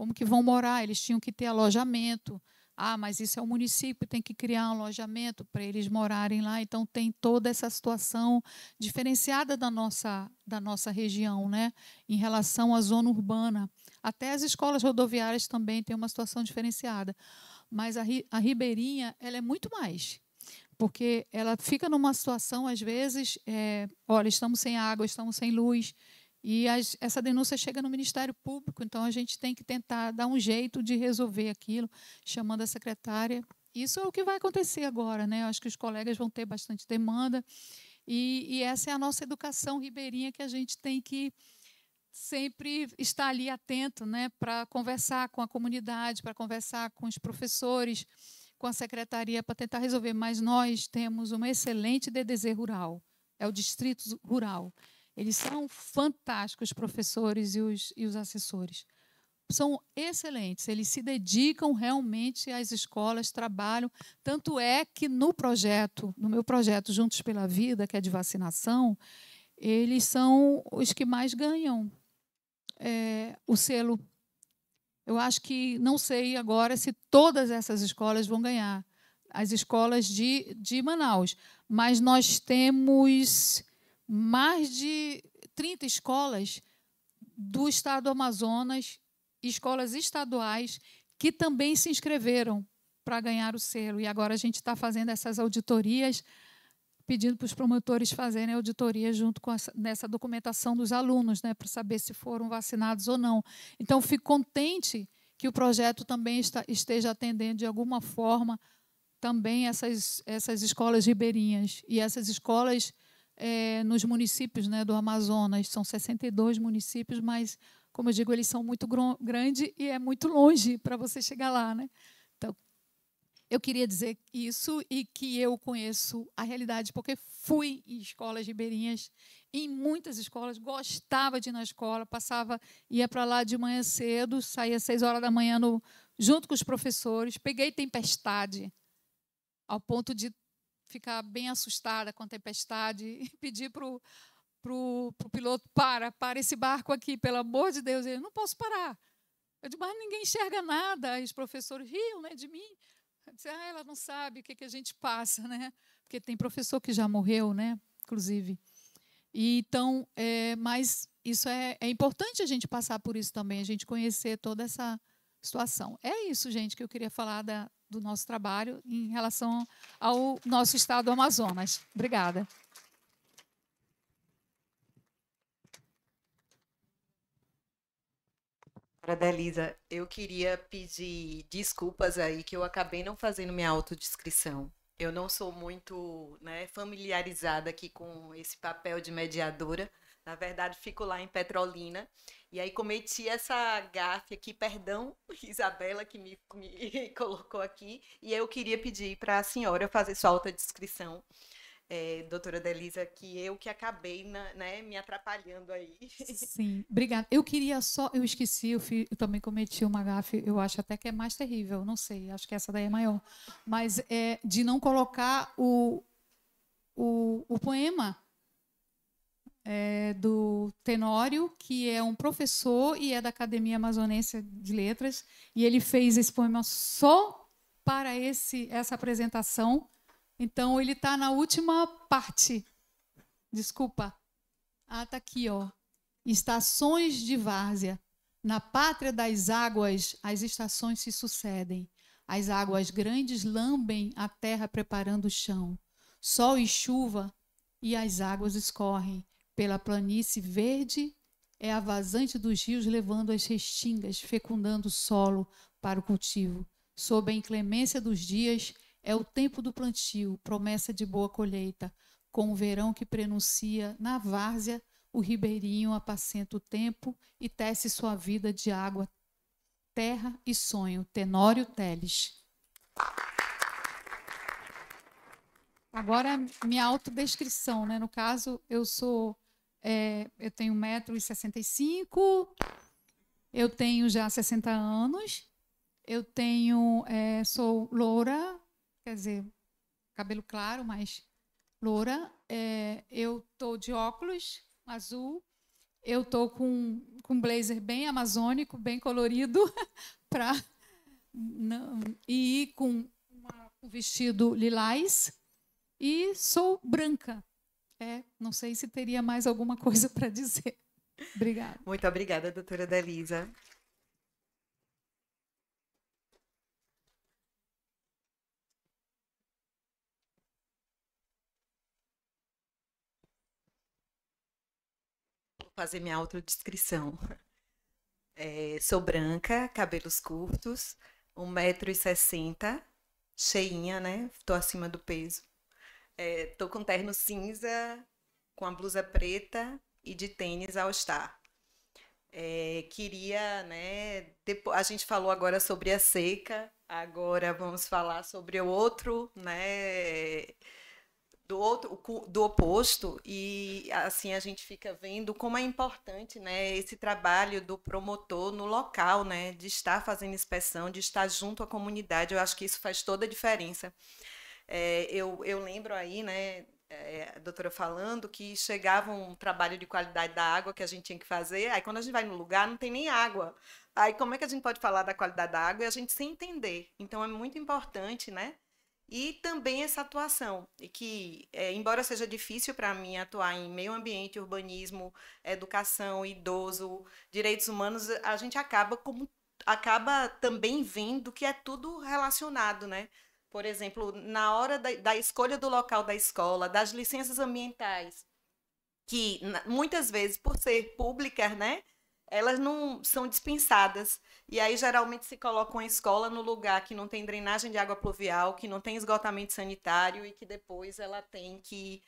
como que vão morar? Eles tinham que ter alojamento. Ah, mas isso é o município, tem que criar um alojamento para eles morarem lá. Então tem toda essa situação diferenciada da nossa da nossa região, né, em relação à zona urbana. Até as escolas rodoviárias também têm uma situação diferenciada. Mas a, a ribeirinha, ela é muito mais, porque ela fica numa situação às vezes, é, olha, estamos sem água, estamos sem luz, e as, essa denúncia chega no Ministério Público, então a gente tem que tentar dar um jeito de resolver aquilo, chamando a secretária. Isso é o que vai acontecer agora, né? Eu acho que os colegas vão ter bastante demanda. E, e essa é a nossa educação ribeirinha que a gente tem que sempre estar ali atento né, para conversar com a comunidade, para conversar com os professores, com a secretaria, para tentar resolver. Mas nós temos uma excelente DDZ rural, é o Distrito Rural. Eles são fantásticos, os professores e os, e os assessores. São excelentes, eles se dedicam realmente às escolas, trabalham. Tanto é que no projeto, no meu projeto Juntos pela Vida, que é de vacinação, eles são os que mais ganham é, o selo. Eu acho que não sei agora se todas essas escolas vão ganhar, as escolas de, de Manaus. Mas nós temos mais de 30 escolas do estado do Amazonas, escolas estaduais, que também se inscreveram para ganhar o selo. E agora a gente está fazendo essas auditorias, pedindo para os promotores fazerem auditoria junto com essa, nessa documentação dos alunos, né, para saber se foram vacinados ou não. Então, fico contente que o projeto também está, esteja atendendo de alguma forma também essas, essas escolas ribeirinhas e essas escolas é, nos municípios né, do Amazonas. São 62 municípios, mas, como eu digo, eles são muito grandes e é muito longe para você chegar lá. Né? Então, eu queria dizer isso e que eu conheço a realidade, porque fui em escolas ribeirinhas, em muitas escolas, gostava de ir na escola, passava, ia para lá de manhã cedo, saía às 6 horas da manhã no, junto com os professores, peguei tempestade, ao ponto de ficar bem assustada com a tempestade e pedir para o pro, pro piloto: para, para esse barco aqui, pelo amor de Deus. Ele: não posso parar. Eu digo: mas ninguém enxerga nada. E os professores riam né, de mim. Disse, ah, ela não sabe o que, que a gente passa, né? Porque tem professor que já morreu, né? Inclusive. E, então, é, mas isso é, é importante a gente passar por isso também, a gente conhecer toda essa situação. É isso, gente, que eu queria falar da, do nosso trabalho em relação ao nosso estado do Amazonas. Obrigada. Delisa, eu queria pedir desculpas aí que eu acabei não fazendo minha autodescrição. Eu não sou muito né, familiarizada aqui com esse papel de mediadora, na verdade, fico lá em Petrolina. E aí cometi essa gafe aqui, perdão, Isabela, que me, me colocou aqui. E eu queria pedir para a senhora fazer sua autodescrição, é, doutora Delisa, que eu que acabei na, né, né, me atrapalhando aí. Sim, obrigada. Eu queria só, eu esqueci, eu, eu também cometi uma gafe, eu acho até que é mais terrível, não sei, acho que essa daí é maior. Mas é de não colocar o, o, o poema é, do Tenório, que é um professor e é da Academia Amazonense de Letras, e ele fez esse poema só para esse essa apresentação. Então ele está na última parte. Desculpa. Ah, tá aqui, ó. Estações de várzea. Na pátria das águas, as estações se sucedem. As águas grandes lambem a terra preparando o chão. Sol e chuva e as águas escorrem. Pela planície verde é a vazante dos rios levando as restingas, fecundando o solo para o cultivo. Sob a inclemência dos dias é o tempo do plantio, promessa de boa colheita, com o verão que prenuncia na várzea o ribeirinho apacenta o tempo e tece sua vida de água, terra e sonho. Tenório Teles. Agora, minha autodescrição, né? No caso, eu sou é, eu tenho 1,65m, eu tenho já 60 anos, eu tenho, é, sou loura, quer dizer, cabelo claro, mas loura. É, eu tô de óculos azul, eu tô com, com blazer bem amazônico, bem colorido, pra, não, e com um vestido lilás, e sou branca. É, não sei se teria mais alguma coisa para dizer. Obrigada. Muito obrigada, doutora Delisa. Vou fazer minha autodescrição. É, sou branca, cabelos curtos, 1,60m, cheinha, né? Estou acima do peso. É, tô com terno cinza, com a blusa preta e de tênis ao estar. É, queria, né? Depois, a gente falou agora sobre a seca, agora vamos falar sobre o outro, né? Do outro, do oposto, e assim a gente fica vendo como é importante, né? Esse trabalho do promotor no local, né? De estar fazendo inspeção, de estar junto à comunidade, eu acho que isso faz toda a diferença é, eu, eu lembro aí, né, é, a doutora falando que chegava um trabalho de qualidade da água que a gente tinha que fazer, aí quando a gente vai no lugar não tem nem água. Aí como é que a gente pode falar da qualidade da água e é a gente sem entender? Então é muito importante, né? E também essa atuação, e que, é, embora seja difícil para mim atuar em meio ambiente, urbanismo, educação, idoso, direitos humanos, a gente acaba como acaba também vendo que é tudo relacionado, né? Por exemplo, na hora da, da escolha do local da escola, das licenças ambientais, que muitas vezes, por ser públicas, né, elas não são dispensadas. E aí, geralmente, se coloca uma escola no lugar que não tem drenagem de água pluvial, que não tem esgotamento sanitário e que depois ela tem que.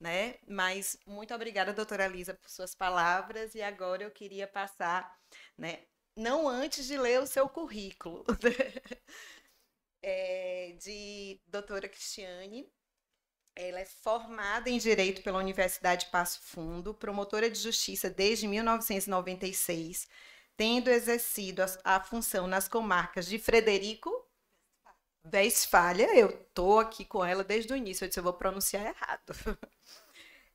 Né? Mas muito obrigada, doutora Lisa, por suas palavras. E agora eu queria passar, né? não antes de ler o seu currículo. é, de doutora Cristiane. Ela é formada em Direito pela Universidade Passo Fundo, promotora de justiça desde 1996, tendo exercido a, a função nas comarcas de Frederico Westfalia. Eu tô aqui com ela desde o início, eu disse, eu vou pronunciar errado.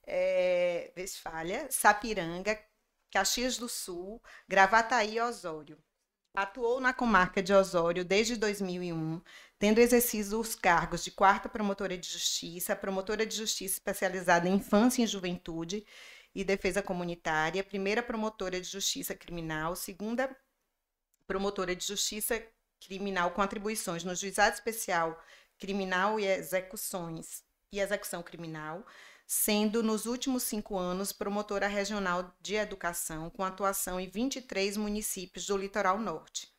É, Westfalia, Sapiranga, Caxias do Sul, Gravataí e Osório. Atuou na comarca de Osório desde 2001, tendo exercido os cargos de quarta promotora de justiça, promotora de justiça especializada em infância e juventude e defesa comunitária, primeira promotora de justiça criminal, segunda promotora de justiça criminal com atribuições no juizado especial criminal e execuções e execução criminal, sendo nos últimos cinco anos promotora regional de educação, com atuação em 23 municípios do Litoral Norte.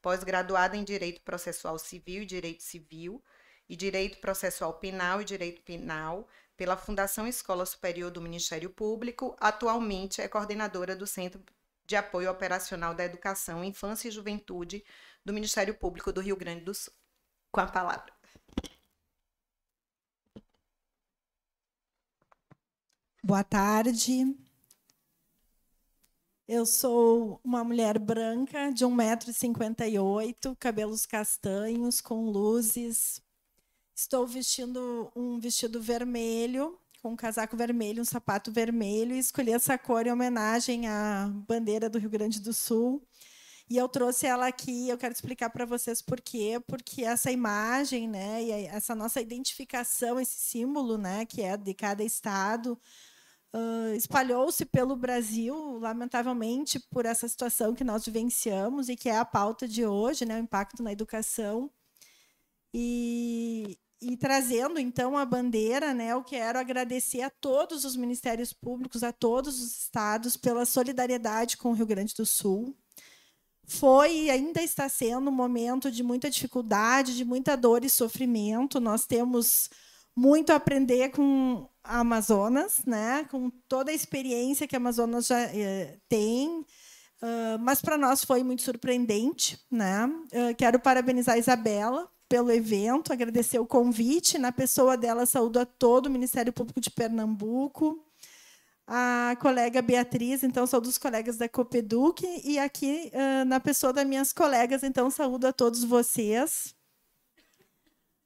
Pós-graduada em Direito Processual Civil e Direito Civil, e Direito Processual Penal e Direito Penal pela Fundação Escola Superior do Ministério Público, atualmente é coordenadora do Centro de Apoio Operacional da Educação, Infância e Juventude do Ministério Público do Rio Grande do Sul. Com a palavra. Boa tarde. Eu sou uma mulher branca de 1,58m, cabelos castanhos, com luzes. Estou vestindo um vestido vermelho, com um casaco vermelho, um sapato vermelho, e escolhi essa cor em homenagem à bandeira do Rio Grande do Sul. E eu trouxe ela aqui, eu quero explicar para vocês por quê, porque essa imagem, né, e essa nossa identificação, esse símbolo, né, que é de cada estado, Uh, espalhou-se pelo Brasil, lamentavelmente, por essa situação que nós vivenciamos e que é a pauta de hoje, né, o impacto na educação. E, e trazendo, então, a bandeira, né, eu quero agradecer a todos os ministérios públicos, a todos os estados, pela solidariedade com o Rio Grande do Sul. Foi e ainda está sendo um momento de muita dificuldade, de muita dor e sofrimento. Nós temos muito a aprender com a Amazonas, né? com toda a experiência que a Amazonas já eh, tem. Uh, mas para nós foi muito surpreendente. Né? Uh, quero parabenizar a Isabela pelo evento, agradecer o convite. Na pessoa dela, saúdo a todo o Ministério Público de Pernambuco, a colega Beatriz, então saúdo os colegas da Copeduc, e aqui uh, na pessoa das minhas colegas, então saúdo a todos vocês.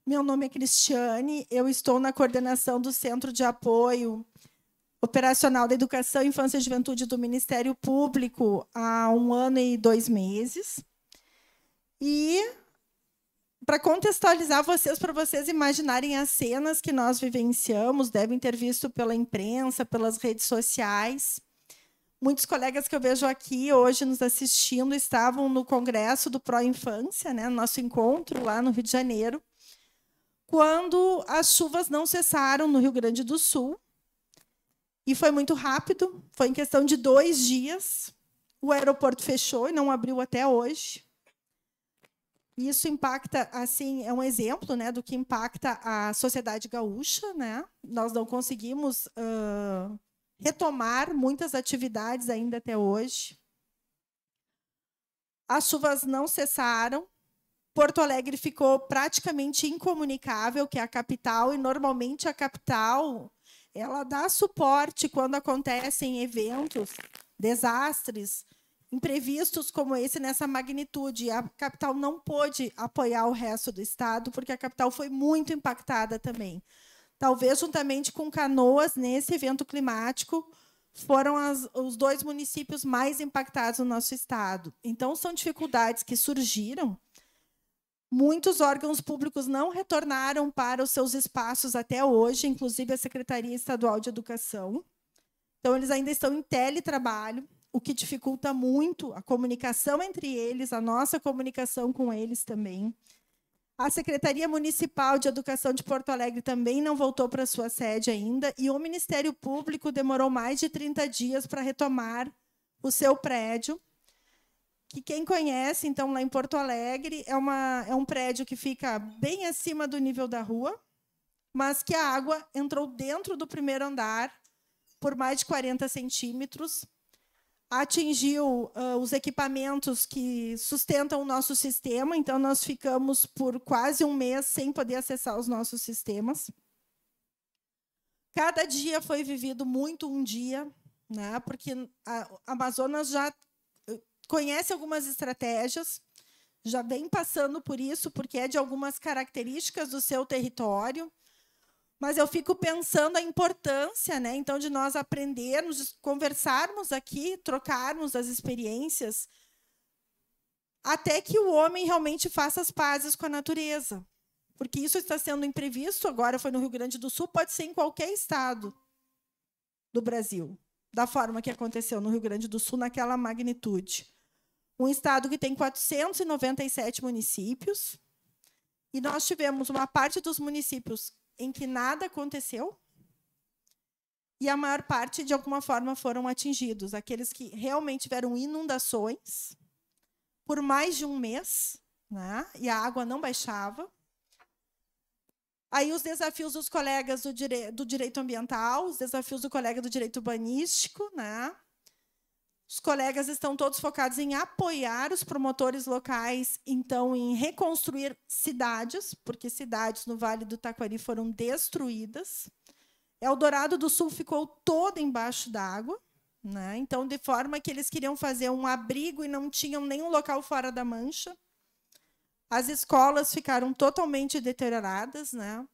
Meu nome é Cristiane, eu estou na coordenação do Centro de Apoio Operacional da Educação, Infância e Juventude do Ministério Público há um ano e dois meses. E para contextualizar vocês, para vocês imaginarem as cenas que nós vivenciamos, devem ter visto pela imprensa, pelas redes sociais. Muitos colegas que eu vejo aqui hoje nos assistindo estavam no congresso do Pro Infância, né, nosso encontro lá no Rio de Janeiro quando as chuvas não cessaram no Rio Grande do Sul. E foi muito rápido, foi em questão de dois dias. O aeroporto fechou e não abriu até hoje. Isso impacta, assim, é um exemplo, né, do que impacta a sociedade gaúcha, né? Nós não conseguimos uh, retomar muitas atividades ainda até hoje. As chuvas não cessaram, Porto Alegre ficou praticamente incomunicável, que é a capital, e normalmente a capital ela dá suporte quando acontecem eventos, desastres, imprevistos como esse nessa magnitude. A capital não pôde apoiar o resto do estado, porque a capital foi muito impactada também. Talvez juntamente com Canoas, nesse evento climático, foram as, os dois municípios mais impactados no nosso estado. Então, são dificuldades que surgiram Muitos órgãos públicos não retornaram para os seus espaços até hoje, inclusive a Secretaria Estadual de Educação. Então, eles ainda estão em teletrabalho, o que dificulta muito a comunicação entre eles, a nossa comunicação com eles também. A Secretaria Municipal de Educação de Porto Alegre também não voltou para sua sede ainda, e o Ministério Público demorou mais de 30 dias para retomar o seu prédio, que quem conhece, então, lá em Porto Alegre, é, uma, é um prédio que fica bem acima do nível da rua, mas que a água entrou dentro do primeiro andar por mais de 40 centímetros, atingiu uh, os equipamentos que sustentam o nosso sistema, então nós ficamos por quase um mês sem poder acessar os nossos sistemas. Cada dia foi vivido muito um dia, né? porque a Amazonas já conhece algumas estratégias, já vem passando por isso, porque é de algumas características do seu território. Mas eu fico pensando a importância, né? Então, de nós aprendermos, de conversarmos aqui, trocarmos as experiências, até que o homem realmente faça as pazes com a natureza. Porque isso está sendo imprevisto, agora foi no Rio Grande do Sul, pode ser em qualquer estado do Brasil, da forma que aconteceu no Rio Grande do Sul, naquela magnitude um estado que tem 497 municípios, e nós tivemos uma parte dos municípios em que nada aconteceu, e a maior parte, de alguma forma, foram atingidos. Aqueles que realmente tiveram inundações por mais de um mês, né? e a água não baixava. Aí os desafios dos colegas do, dire... do direito ambiental, os desafios do colega do direito urbanístico, né? Os colegas estão todos focados em apoiar os promotores locais, então, em reconstruir cidades, porque cidades no Vale do Taquari foram destruídas. Eldorado do Sul ficou todo embaixo d'água. Né? Então, de forma que eles queriam fazer um abrigo e não tinham nenhum local fora da Mancha. As escolas ficaram totalmente deterioradas. Né?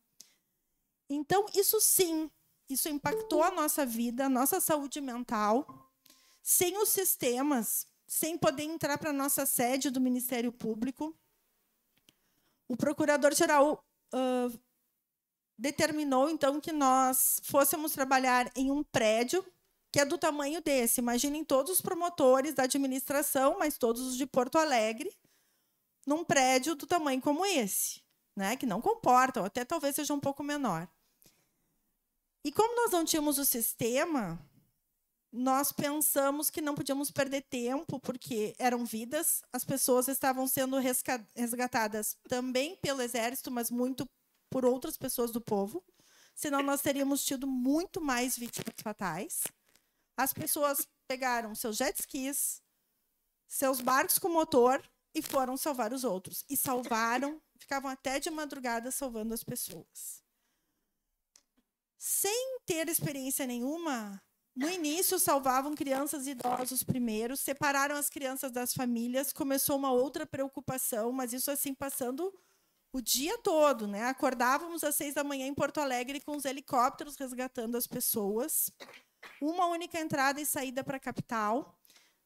Então, isso sim, isso impactou a nossa vida, a nossa saúde mental. Sem os sistemas, sem poder entrar para a nossa sede do Ministério Público, o procurador-geral uh, determinou, então, que nós fôssemos trabalhar em um prédio que é do tamanho desse. Imaginem todos os promotores da administração, mas todos os de Porto Alegre, num prédio do tamanho como esse, né? que não comportam, até talvez seja um pouco menor. E como nós não tínhamos o sistema, nós pensamos que não podíamos perder tempo, porque eram vidas, as pessoas estavam sendo resgatadas também pelo exército, mas muito por outras pessoas do povo, senão nós teríamos tido muito mais vítimas fatais. As pessoas pegaram seus jet skis, seus barcos com motor e foram salvar os outros. E salvaram, ficavam até de madrugada salvando as pessoas. Sem ter experiência nenhuma, no início, salvavam crianças e idosos primeiro, separaram as crianças das famílias, começou uma outra preocupação, mas isso assim passando o dia todo, né? Acordávamos às seis da manhã em Porto Alegre com os helicópteros resgatando as pessoas. Uma única entrada e saída para a capital,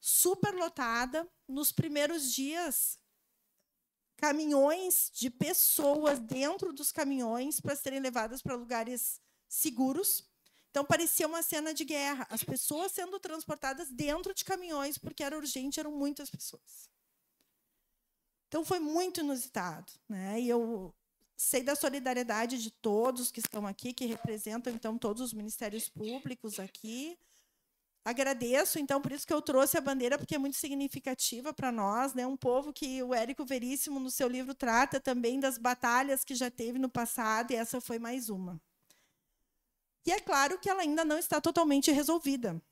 super lotada. Nos primeiros dias, caminhões de pessoas dentro dos caminhões para serem levadas para lugares seguros então parecia uma cena de guerra, as pessoas sendo transportadas dentro de caminhões porque era urgente, eram muitas pessoas. Então foi muito inusitado, né? E eu sei da solidariedade de todos que estão aqui, que representam então todos os ministérios públicos aqui. Agradeço, então, por isso que eu trouxe a bandeira, porque é muito significativa para nós, né? Um povo que o Érico Veríssimo, no seu livro, trata também das batalhas que já teve no passado, e essa foi mais uma. E é claro que ela ainda não está totalmente resolvida,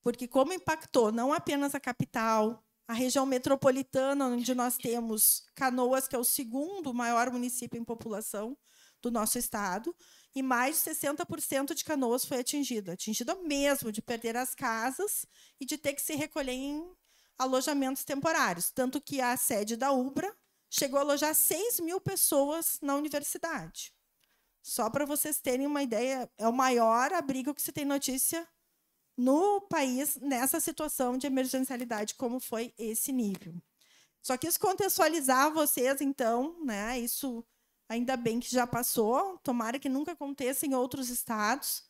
porque como impactou não apenas a capital, a região metropolitana, onde nós temos Canoas, que é o segundo maior município em população do nosso estado, e mais de 60% de Canoas foi atingida, atingida mesmo de perder as casas e de ter que se recolher em alojamentos temporários, tanto que a sede da Ubra chegou a alojar 6 mil pessoas na universidade. Só para vocês terem uma ideia, é o maior abrigo que se tem notícia no país nessa situação de emergencialidade, como foi esse nível. Só quis contextualizar vocês, então, né? Isso ainda bem que já passou, tomara que nunca aconteça em outros estados,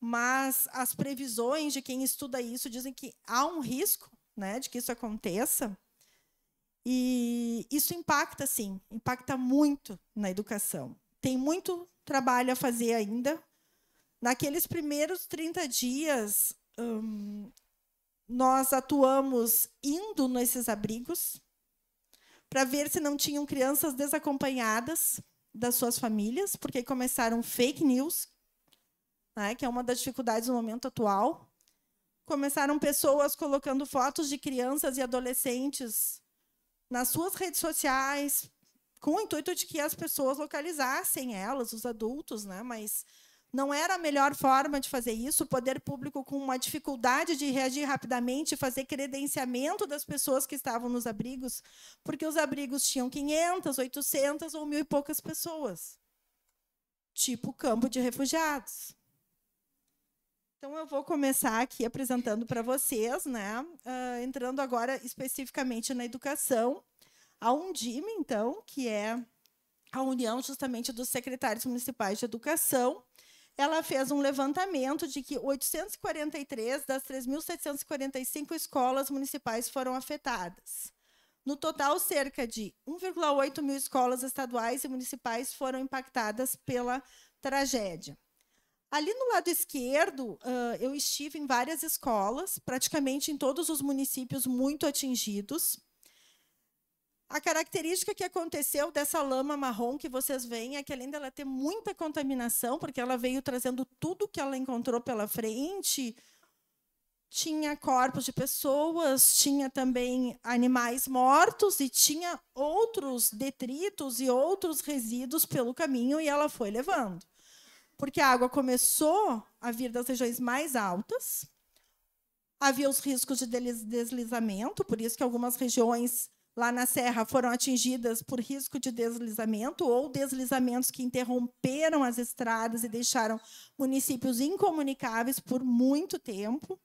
mas as previsões de quem estuda isso dizem que há um risco né, de que isso aconteça. E isso impacta, sim, impacta muito na educação tem muito trabalho a fazer ainda. Naqueles primeiros 30 dias, hum, nós atuamos indo nesses abrigos para ver se não tinham crianças desacompanhadas das suas famílias, porque começaram fake news, né, que é uma das dificuldades no momento atual. Começaram pessoas colocando fotos de crianças e adolescentes nas suas redes sociais, com o intuito de que as pessoas localizassem elas, os adultos, né? Mas não era a melhor forma de fazer isso. O poder público, com uma dificuldade de reagir rapidamente, fazer credenciamento das pessoas que estavam nos abrigos, porque os abrigos tinham 500, 800 ou mil e poucas pessoas, tipo campo de refugiados. Então, eu vou começar aqui apresentando para vocês, né? Uh, entrando agora especificamente na educação a Undime, então, que é a união justamente dos secretários municipais de educação, ela fez um levantamento de que 843 das 3.745 escolas municipais foram afetadas. No total, cerca de 1,8 mil escolas estaduais e municipais foram impactadas pela tragédia. Ali no lado esquerdo, eu estive em várias escolas, praticamente em todos os municípios muito atingidos. A característica que aconteceu dessa lama marrom que vocês veem é que, além dela ter muita contaminação, porque ela veio trazendo tudo que ela encontrou pela frente, tinha corpos de pessoas, tinha também animais mortos e tinha outros detritos e outros resíduos pelo caminho e ela foi levando. Porque a água começou a vir das regiões mais altas. Havia os riscos de deslizamento, por isso que algumas regiões lá na Serra foram atingidas por risco de deslizamento ou deslizamentos que interromperam as estradas e deixaram municípios incomunicáveis por muito tempo.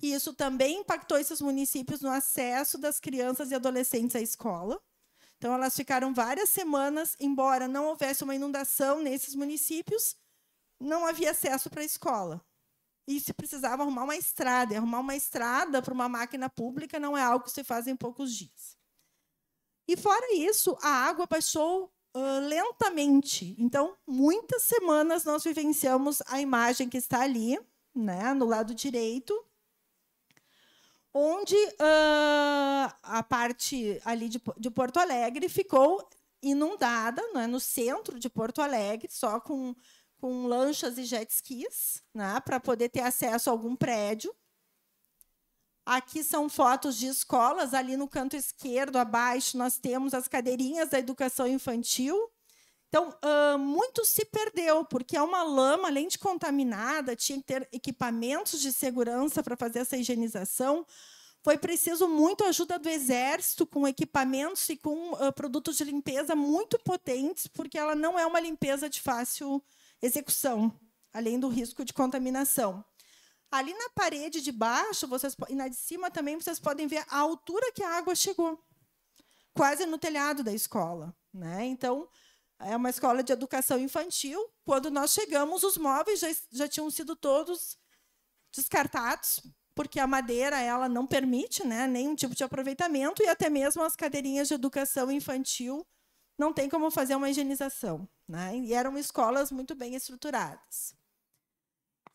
E isso também impactou esses municípios no acesso das crianças e adolescentes à escola. Então, elas ficaram várias semanas, embora não houvesse uma inundação nesses municípios, não havia acesso para a escola. E se precisava arrumar uma estrada. E arrumar uma estrada para uma máquina pública não é algo que se faz em poucos dias. E fora isso, a água baixou uh, lentamente. Então, muitas semanas nós vivenciamos a imagem que está ali, né, no lado direito, onde uh, a parte ali de, de, Porto Alegre ficou inundada, não é, no centro de Porto Alegre, só com, com lanchas e jet skis, né, para poder ter acesso a algum prédio. Aqui são fotos de escolas, ali no canto esquerdo, abaixo, nós temos as cadeirinhas da educação infantil. Então, uh, muito se perdeu, porque é uma lama, além de contaminada, tinha que ter equipamentos de segurança para fazer essa higienização. Foi preciso muito ajuda do Exército, com equipamentos e com uh, produtos de limpeza muito potentes, porque ela não é uma limpeza de fácil execução, além do risco de contaminação. Ali na parede de baixo vocês, e na de cima também, vocês podem ver a altura que a água chegou quase no telhado da escola. Né? Então, é uma escola de educação infantil. Quando nós chegamos, os móveis já, já tinham sido todos descartados, porque a madeira ela não permite né, nenhum tipo de aproveitamento, e até mesmo as cadeirinhas de educação infantil não tem como fazer uma higienização. Né? E eram escolas muito bem estruturadas.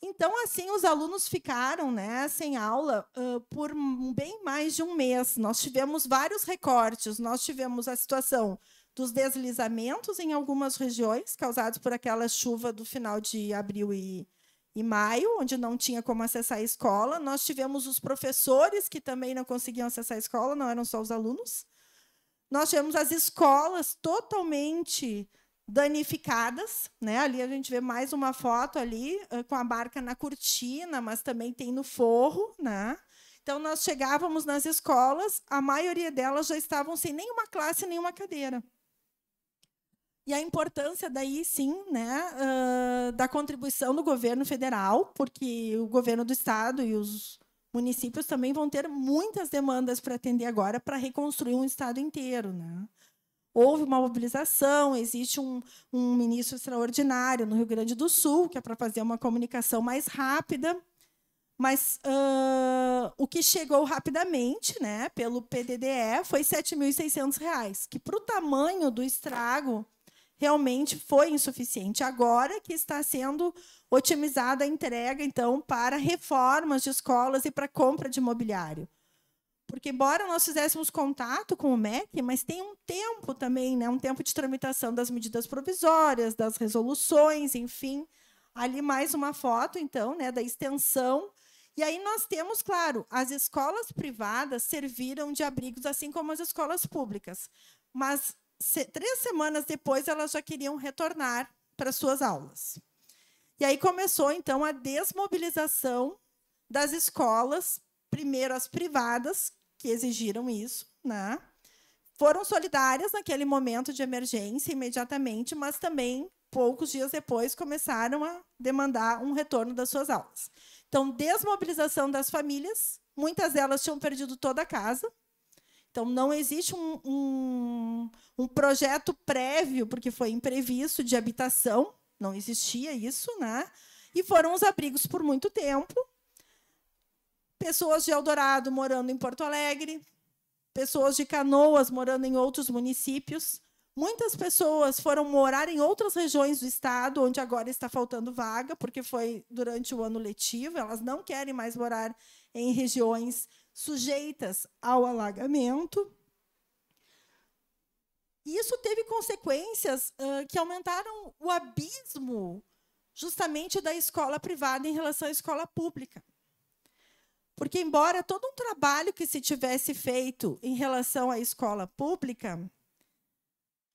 Então, assim, os alunos ficaram né, sem aula uh, por bem mais de um mês. Nós tivemos vários recortes. Nós tivemos a situação dos deslizamentos em algumas regiões, causados por aquela chuva do final de abril e, e maio, onde não tinha como acessar a escola. Nós tivemos os professores que também não conseguiam acessar a escola, não eram só os alunos. Nós tivemos as escolas totalmente danificadas, né? Ali a gente vê mais uma foto ali com a barca na cortina, mas também tem no forro, né? Então nós chegávamos nas escolas, a maioria delas já estavam sem nenhuma classe, nenhuma cadeira. E a importância daí, sim, né, uh, da contribuição do governo federal, porque o governo do estado e os municípios também vão ter muitas demandas para atender agora para reconstruir um estado inteiro, né? houve uma mobilização, existe um, um ministro extraordinário no Rio Grande do Sul, que é para fazer uma comunicação mais rápida. Mas uh, o que chegou rapidamente né, pelo PDDE foi R$ 7.600, que, para o tamanho do estrago, realmente foi insuficiente. Agora que está sendo otimizada a entrega, então, para reformas de escolas e para compra de mobiliário. Porque, embora nós fizéssemos contato com o MEC, mas tem um tempo também, né? um tempo de tramitação das medidas provisórias, das resoluções, enfim. Ali mais uma foto, então, né? da extensão. E aí nós temos, claro, as escolas privadas serviram de abrigos, assim como as escolas públicas. Mas se, três semanas depois elas já queriam retornar para suas aulas. E aí começou, então, a desmobilização das escolas primeiro as privadas, que exigiram isso, né? Foram solidárias naquele momento de emergência imediatamente, mas também poucos dias depois começaram a demandar um retorno das suas aulas. Então, desmobilização das famílias, muitas delas tinham perdido toda a casa. Então, não existe um, um, um projeto prévio, porque foi imprevisto, de habitação, não existia isso, né? E foram os abrigos por muito tempo, pessoas de Eldorado morando em Porto Alegre, pessoas de Canoas morando em outros municípios. Muitas pessoas foram morar em outras regiões do estado, onde agora está faltando vaga, porque foi durante o ano letivo, elas não querem mais morar em regiões sujeitas ao alagamento. E isso teve consequências uh, que aumentaram o abismo justamente da escola privada em relação à escola pública. Porque, embora todo um trabalho que se tivesse feito em relação à escola pública,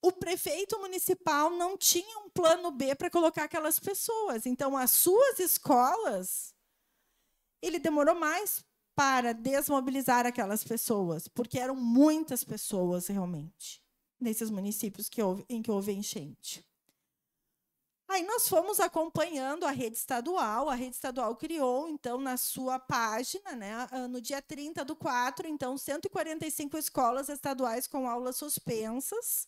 o prefeito municipal não tinha um plano B para colocar aquelas pessoas. Então, as suas escolas, ele demorou mais para desmobilizar aquelas pessoas, porque eram muitas pessoas realmente nesses municípios que houve, em que houve enchente. Aí nós fomos acompanhando a rede estadual, a rede estadual criou, então, na sua página, né, no dia 30 do 4, então, 145 escolas estaduais com aulas suspensas,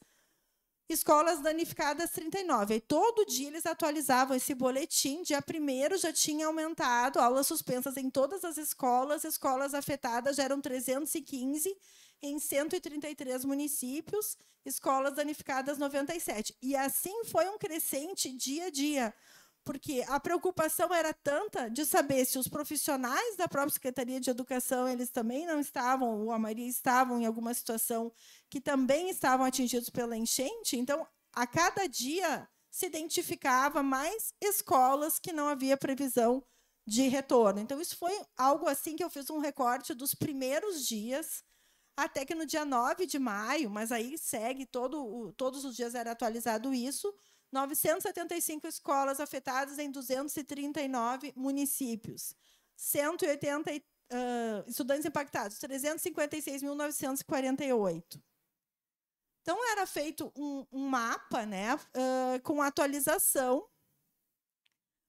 Escolas danificadas 39. todo dia eles atualizavam esse boletim. Dia primeiro já tinha aumentado, aulas suspensas em todas as escolas, escolas afetadas já eram 315 em 133 municípios, escolas danificadas 97. E assim foi um crescente dia a dia porque a preocupação era tanta de saber se os profissionais da própria Secretaria de Educação, eles também não estavam, ou a maioria estavam em alguma situação que também estavam atingidos pela enchente. Então, a cada dia se identificava mais escolas que não havia previsão de retorno. Então, isso foi algo assim que eu fiz um recorte dos primeiros dias até que no dia 9 de maio, mas aí segue todo, todos os dias era atualizado isso, 975 escolas afetadas em 239 municípios. 180 uh, estudantes impactados, 356.948. Então, era feito um, um mapa né, uh, com atualização.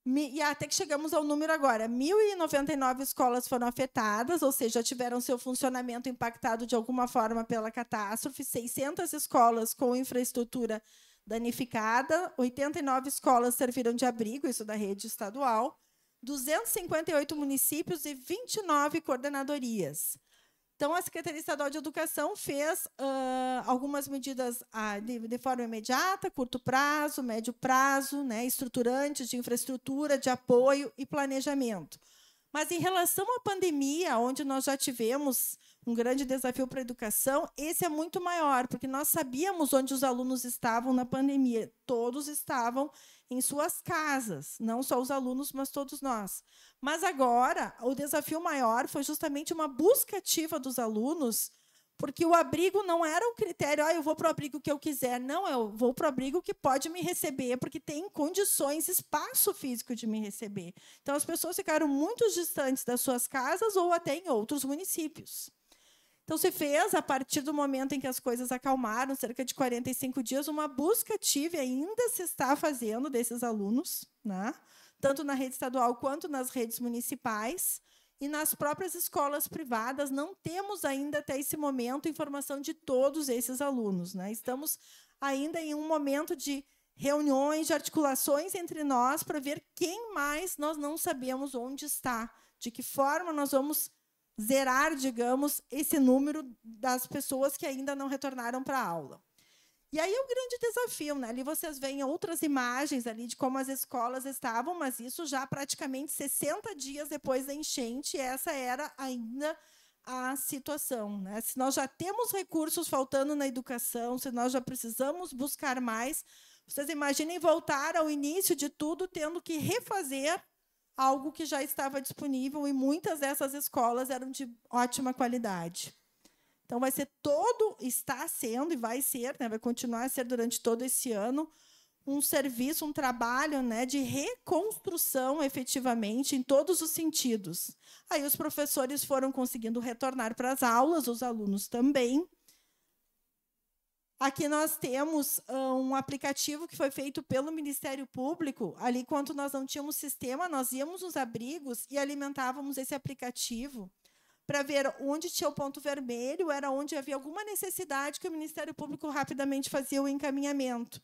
E até que chegamos ao número agora: 1.099 escolas foram afetadas, ou seja, tiveram seu funcionamento impactado de alguma forma pela catástrofe, 600 escolas com infraestrutura afetada danificada, 89 escolas serviram de abrigo, isso da rede estadual, 258 municípios e 29 coordenadorias. Então, a Secretaria Estadual de Educação fez uh, algumas medidas ah, de, de, forma imediata, curto prazo, médio prazo, né, estruturantes de infraestrutura, de apoio e planejamento. Mas em relação à pandemia, onde nós já tivemos um grande desafio para a educação, esse é muito maior, porque nós sabíamos onde os alunos estavam na pandemia. Todos estavam em suas casas, não só os alunos, mas todos nós. Mas agora, o desafio maior foi justamente uma busca ativa dos alunos porque o abrigo não era o critério, ah, eu vou para o abrigo que eu quiser. Não, eu vou para o abrigo que pode me receber, porque tem condições, espaço físico de me receber. Então, as pessoas ficaram muito distantes das suas casas ou até em outros municípios. Então, se fez, a partir do momento em que as coisas acalmaram, cerca de 45 dias, uma busca ativa ainda se está fazendo desses alunos, né? tanto na rede estadual quanto nas redes municipais, e nas próprias escolas privadas não temos ainda até esse momento informação de todos esses alunos. Né? Estamos ainda em um momento de reuniões, de articulações entre nós para ver quem mais nós não sabemos onde está, de que forma nós vamos zerar, digamos, esse número das pessoas que ainda não retornaram para a aula. E aí é o um grande desafio, né? Ali vocês veem outras imagens ali de como as escolas estavam, mas isso já praticamente 60 dias depois da enchente, essa era ainda a situação. Né? Se nós já temos recursos faltando na educação, se nós já precisamos buscar mais, vocês imaginem voltar ao início de tudo tendo que refazer algo que já estava disponível e muitas dessas escolas eram de ótima qualidade. Então vai ser todo, está sendo e vai ser, né, vai continuar a ser durante todo esse ano um serviço, um trabalho né, de reconstrução efetivamente em todos os sentidos. Aí os professores foram conseguindo retornar para as aulas, os alunos também. Aqui nós temos ah, um aplicativo que foi feito pelo Ministério Público. Ali, quando nós não tínhamos sistema, nós íamos nos abrigos e alimentávamos esse aplicativo para ver onde tinha o ponto vermelho, era onde havia alguma necessidade que o Ministério Público rapidamente fazia o encaminhamento.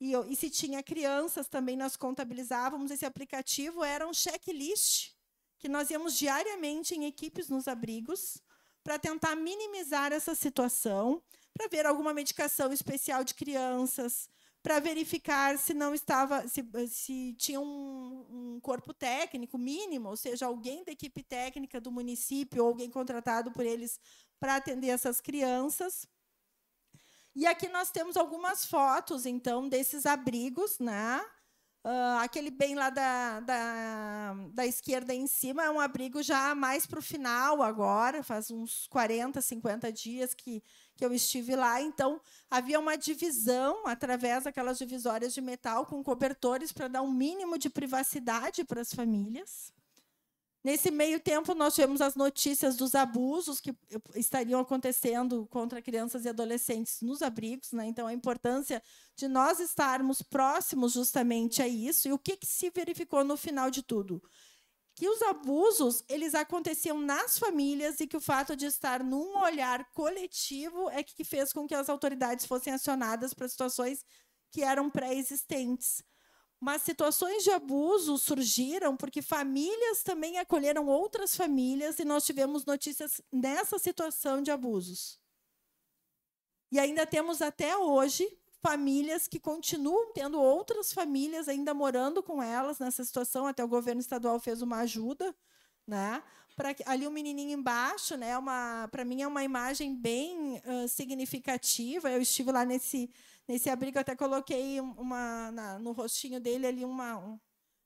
E, e se tinha crianças também, nós contabilizávamos. Esse aplicativo era um checklist que nós íamos diariamente em equipes nos abrigos para tentar minimizar essa situação, para ver alguma medicação especial de crianças, para verificar se não estava, se, se tinha um, um, corpo técnico mínimo, ou seja, alguém da equipe técnica do município ou alguém contratado por eles para atender essas crianças. E aqui nós temos algumas fotos, então, desses abrigos, né? Uh, aquele bem lá da, da, da, esquerda em cima é um abrigo já mais para o final agora, faz uns 40, 50 dias que que eu estive lá. Então, havia uma divisão através daquelas divisórias de metal com cobertores para dar um mínimo de privacidade para as famílias. Nesse meio tempo, nós tivemos as notícias dos abusos que eh, estariam acontecendo contra crianças e adolescentes nos abrigos. Né? Então, a importância de nós estarmos próximos justamente a isso. E o que, que se verificou no final de tudo? que os abusos eles aconteciam nas famílias e que o fato de estar num olhar coletivo é que fez com que as autoridades fossem acionadas para situações que eram pré-existentes. Mas situações de abuso surgiram porque famílias também acolheram outras famílias e nós tivemos notícias nessa situação de abusos. E ainda temos até hoje famílias que continuam tendo outras famílias ainda morando com elas nessa situação. Até o governo estadual fez uma ajuda, né? para ali o um menininho embaixo, né? É uma, para mim é uma imagem bem uh, significativa. Eu estive lá nesse nesse abrigo, até coloquei uma na, no rostinho dele ali uma um,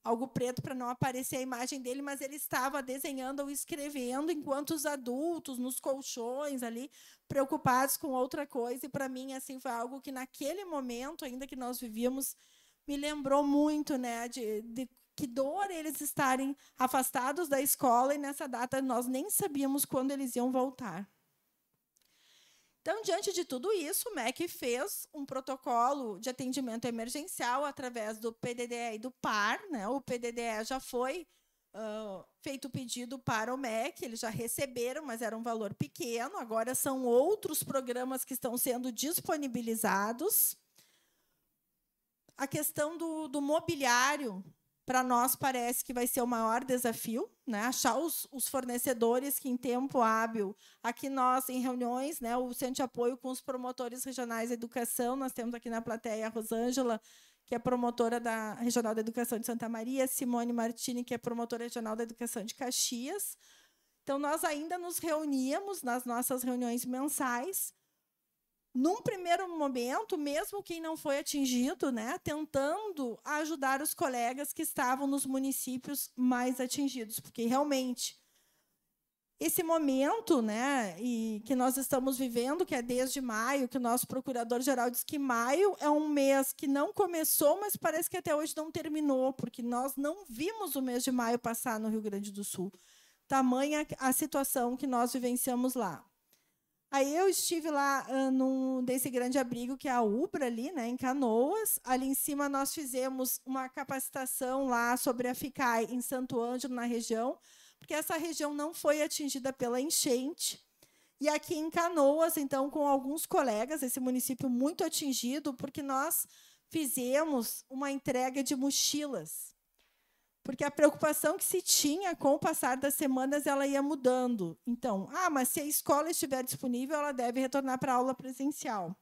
algo preto para não aparecer a imagem dele, mas ele estava desenhando ou escrevendo, enquanto os adultos nos colchões ali, preocupados com outra coisa. E para mim assim foi algo que naquele momento, ainda que nós vivíamos, me lembrou muito, né, de, de que dor eles estarem afastados da escola e nessa data nós nem sabíamos quando eles iam voltar. Então, diante de tudo isso, o MEC fez um protocolo de atendimento emergencial através do PDDE e do PAR. Né? O PDDE já foi uh, feito o pedido para o MEC, eles já receberam, mas era um valor pequeno. Agora são outros programas que estão sendo disponibilizados. A questão do, do mobiliário para nós parece que vai ser o maior desafio, né? Achar os, os, fornecedores que em tempo hábil, aqui nós em reuniões, né, o centro de apoio com os promotores regionais da educação, nós temos aqui na plateia a Rosângela, que é promotora da Regional da Educação de Santa Maria, Simone Martini, que é promotora regional da Educação de Caxias. Então nós ainda nos reuníamos nas nossas reuniões mensais num primeiro momento, mesmo quem não foi atingido, né, tentando ajudar os colegas que estavam nos municípios mais atingidos, porque realmente esse momento, né, e que nós estamos vivendo, que é desde maio, que o nosso procurador geral diz que maio é um mês que não começou, mas parece que até hoje não terminou, porque nós não vimos o mês de maio passar no Rio Grande do Sul. Tamanha a situação que nós vivenciamos lá. Aí eu estive lá uh, num, desse grande abrigo que é a Ubra ali, né, em Canoas. Ali em cima nós fizemos uma capacitação lá sobre a FICAI em Santo Ângelo, na região, porque essa região não foi atingida pela enchente. E aqui em Canoas, então, com alguns colegas, esse município muito atingido, porque nós fizemos uma entrega de mochilas porque a preocupação que se tinha com o passar das semanas ela ia mudando. Então, ah, mas se a escola estiver disponível, ela deve retornar para a aula presencial.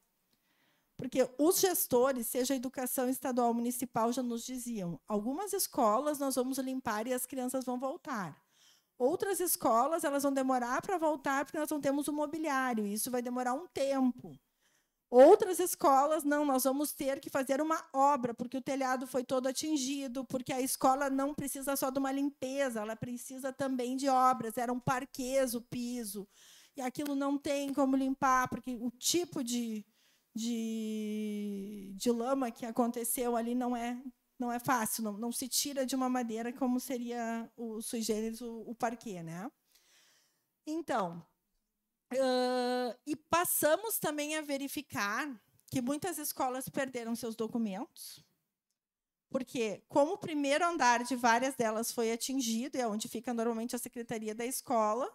Porque os gestores, seja a educação estadual ou municipal, já nos diziam: algumas escolas nós vamos limpar e as crianças vão voltar. Outras escolas elas vão demorar para voltar porque nós não temos o mobiliário, e isso vai demorar um tempo. Outras escolas, não, nós vamos ter que fazer uma obra, porque o telhado foi todo atingido, porque a escola não precisa só de uma limpeza, ela precisa também de obras. Era um parquês o piso, e aquilo não tem como limpar, porque o tipo de, de, de lama que aconteceu ali não é não é fácil, não, não se tira de uma madeira como seria o sui generis, o, o parquê. Né? Então, Uh, e passamos também a verificar que muitas escolas perderam seus documentos, porque, como o primeiro andar de várias delas foi atingido, é onde fica normalmente a secretaria da escola,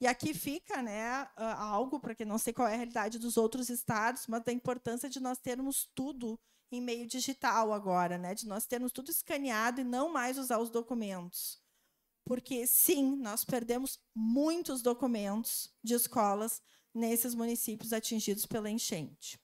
e aqui fica né, algo, para que não sei qual é a realidade dos outros estados, mas da importância de nós termos tudo em meio digital agora, né, de nós termos tudo escaneado e não mais usar os documentos. Porque, sim, nós perdemos muitos documentos de escolas nesses municípios atingidos pela enchente.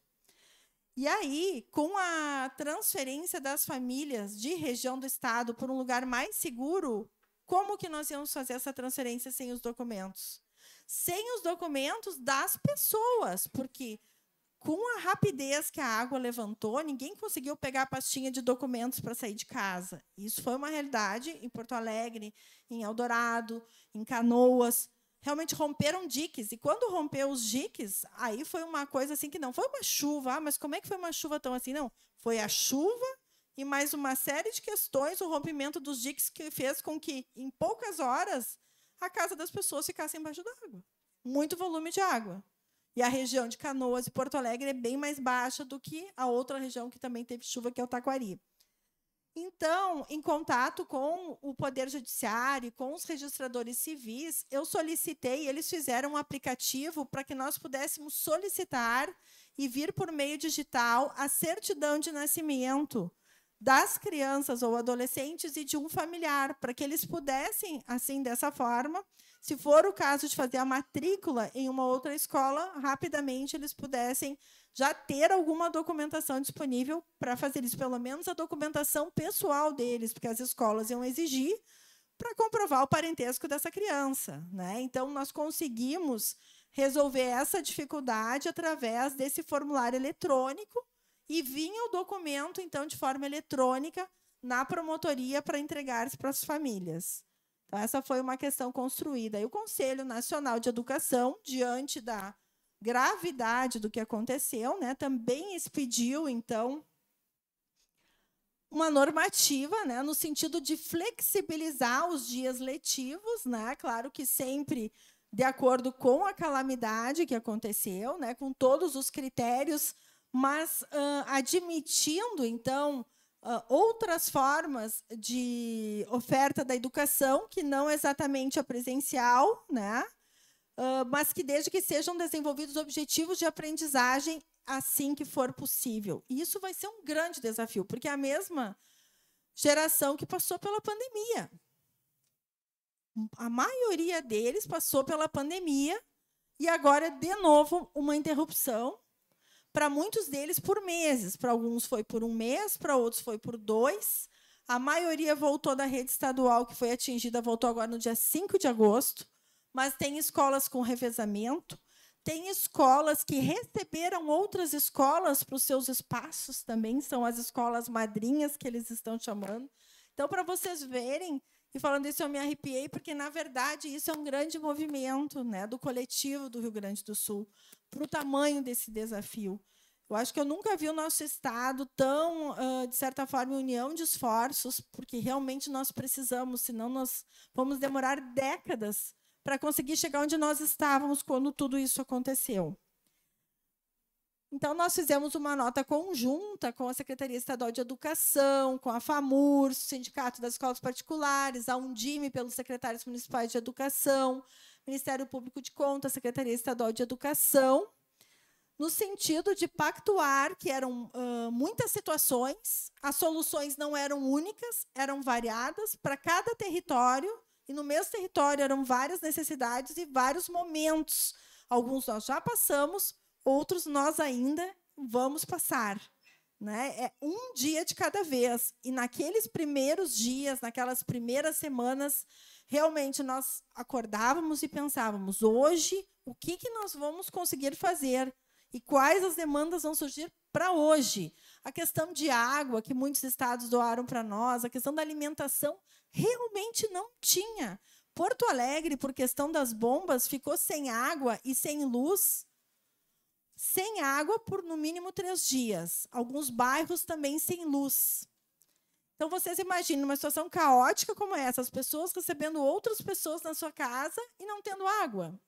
E aí, com a transferência das famílias de região do estado para um lugar mais seguro, como que nós íamos fazer essa transferência sem os documentos? Sem os documentos das pessoas, porque com a rapidez que a água levantou, ninguém conseguiu pegar a pastinha de documentos para sair de casa. Isso foi uma realidade em Porto Alegre, em Eldorado, em Canoas. Realmente romperam diques. E quando rompeu os diques, aí foi uma coisa assim que não foi uma chuva. Ah, mas como é que foi uma chuva tão assim? Não, foi a chuva e mais uma série de questões, o rompimento dos diques que fez com que, em poucas horas, a casa das pessoas ficasse embaixo d'água. Muito volume de água. E a região de Canoas e Porto Alegre é bem mais baixa do que a outra região que também teve chuva, que é o Taquari. Então, em contato com o Poder Judiciário, com os registradores civis, eu solicitei, eles fizeram um aplicativo para que nós pudéssemos solicitar e vir por meio digital a certidão de nascimento das crianças ou adolescentes e de um familiar, para que eles pudessem, assim, dessa forma, se for o caso de fazer a matrícula em uma outra escola, rapidamente eles pudessem já ter alguma documentação disponível para fazer isso, pelo menos a documentação pessoal deles, porque as escolas iam exigir para comprovar o parentesco dessa criança. Né? Então, nós conseguimos resolver essa dificuldade através desse formulário eletrônico e vinha o documento, então, de forma eletrônica na promotoria para entregar para as famílias. Então, essa foi uma questão construída. E o Conselho Nacional de Educação, diante da gravidade do que aconteceu, né, também expediu, então, uma normativa, né, no sentido de flexibilizar os dias letivos, né, claro que sempre de acordo com a calamidade que aconteceu, né, com todos os critérios, mas uh, admitindo, então, uh, outras formas de oferta da educação, que não é exatamente a presencial, né? Uh, mas que desde que sejam desenvolvidos objetivos de aprendizagem assim que for possível. E isso vai ser um grande desafio, porque é a mesma geração que passou pela pandemia. A maioria deles passou pela pandemia e agora, é de novo, uma interrupção para muitos deles por meses. Para alguns foi por um mês, para outros foi por dois. A maioria voltou da rede estadual que foi atingida, voltou agora no dia 5 de agosto. Mas tem escolas com revezamento, tem escolas que receberam outras escolas para os seus espaços também, são as escolas madrinhas que eles estão chamando. Então, para vocês verem, e falando isso eu me arrepiei, porque, na verdade, isso é um grande movimento né, do coletivo do Rio Grande do Sul para o tamanho desse desafio. Eu acho que eu nunca vi o nosso Estado tão, uh, de certa forma, união de esforços, porque realmente nós precisamos, senão nós vamos demorar décadas para conseguir chegar onde nós estávamos quando tudo isso aconteceu. Então, nós fizemos uma nota conjunta com a Secretaria Estadual de Educação, com a FAMUR, o Sindicato das Escolas Particulares, a Undime, pelos secretários municipais de educação, Ministério Público de Contas, Secretaria Estadual de Educação, no sentido de pactuar que eram uh, muitas situações, as soluções não eram únicas, eram variadas para cada território, e no mesmo território eram várias necessidades e vários momentos. Alguns nós já passamos, outros nós ainda vamos passar. Né? É um dia de cada vez. E naqueles primeiros dias, naquelas primeiras semanas, realmente nós acordávamos e pensávamos: hoje, o que, que nós vamos conseguir fazer? E quais as demandas vão surgir para hoje? A questão de água, que muitos estados doaram para nós, a questão da alimentação, realmente não tinha. Porto Alegre, por questão das bombas, ficou sem água e sem luz sem água por no mínimo três dias. Alguns bairros também sem luz. Então, vocês imaginem uma situação caótica como essa: as pessoas recebendo outras pessoas na sua casa e não tendo água.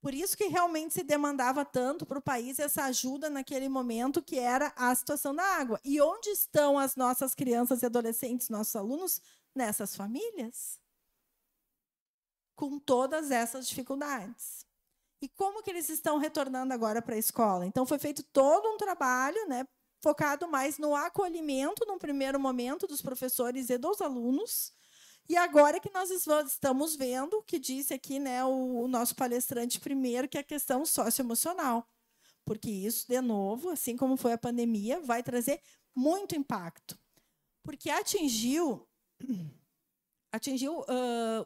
Por isso que realmente se demandava tanto para o país essa ajuda naquele momento, que era a situação da água. E onde estão as nossas crianças e adolescentes, nossos alunos? Nessas famílias. Com todas essas dificuldades. E como que eles estão retornando agora para a escola? Então foi feito todo um trabalho, né, focado mais no acolhimento num primeiro momento dos professores e dos alunos. E agora que nós estamos vendo, que disse aqui né, o, o nosso palestrante primeiro, que é a questão socioemocional. Porque isso, de novo, assim como foi a pandemia, vai trazer muito impacto. Porque atingiu atingiu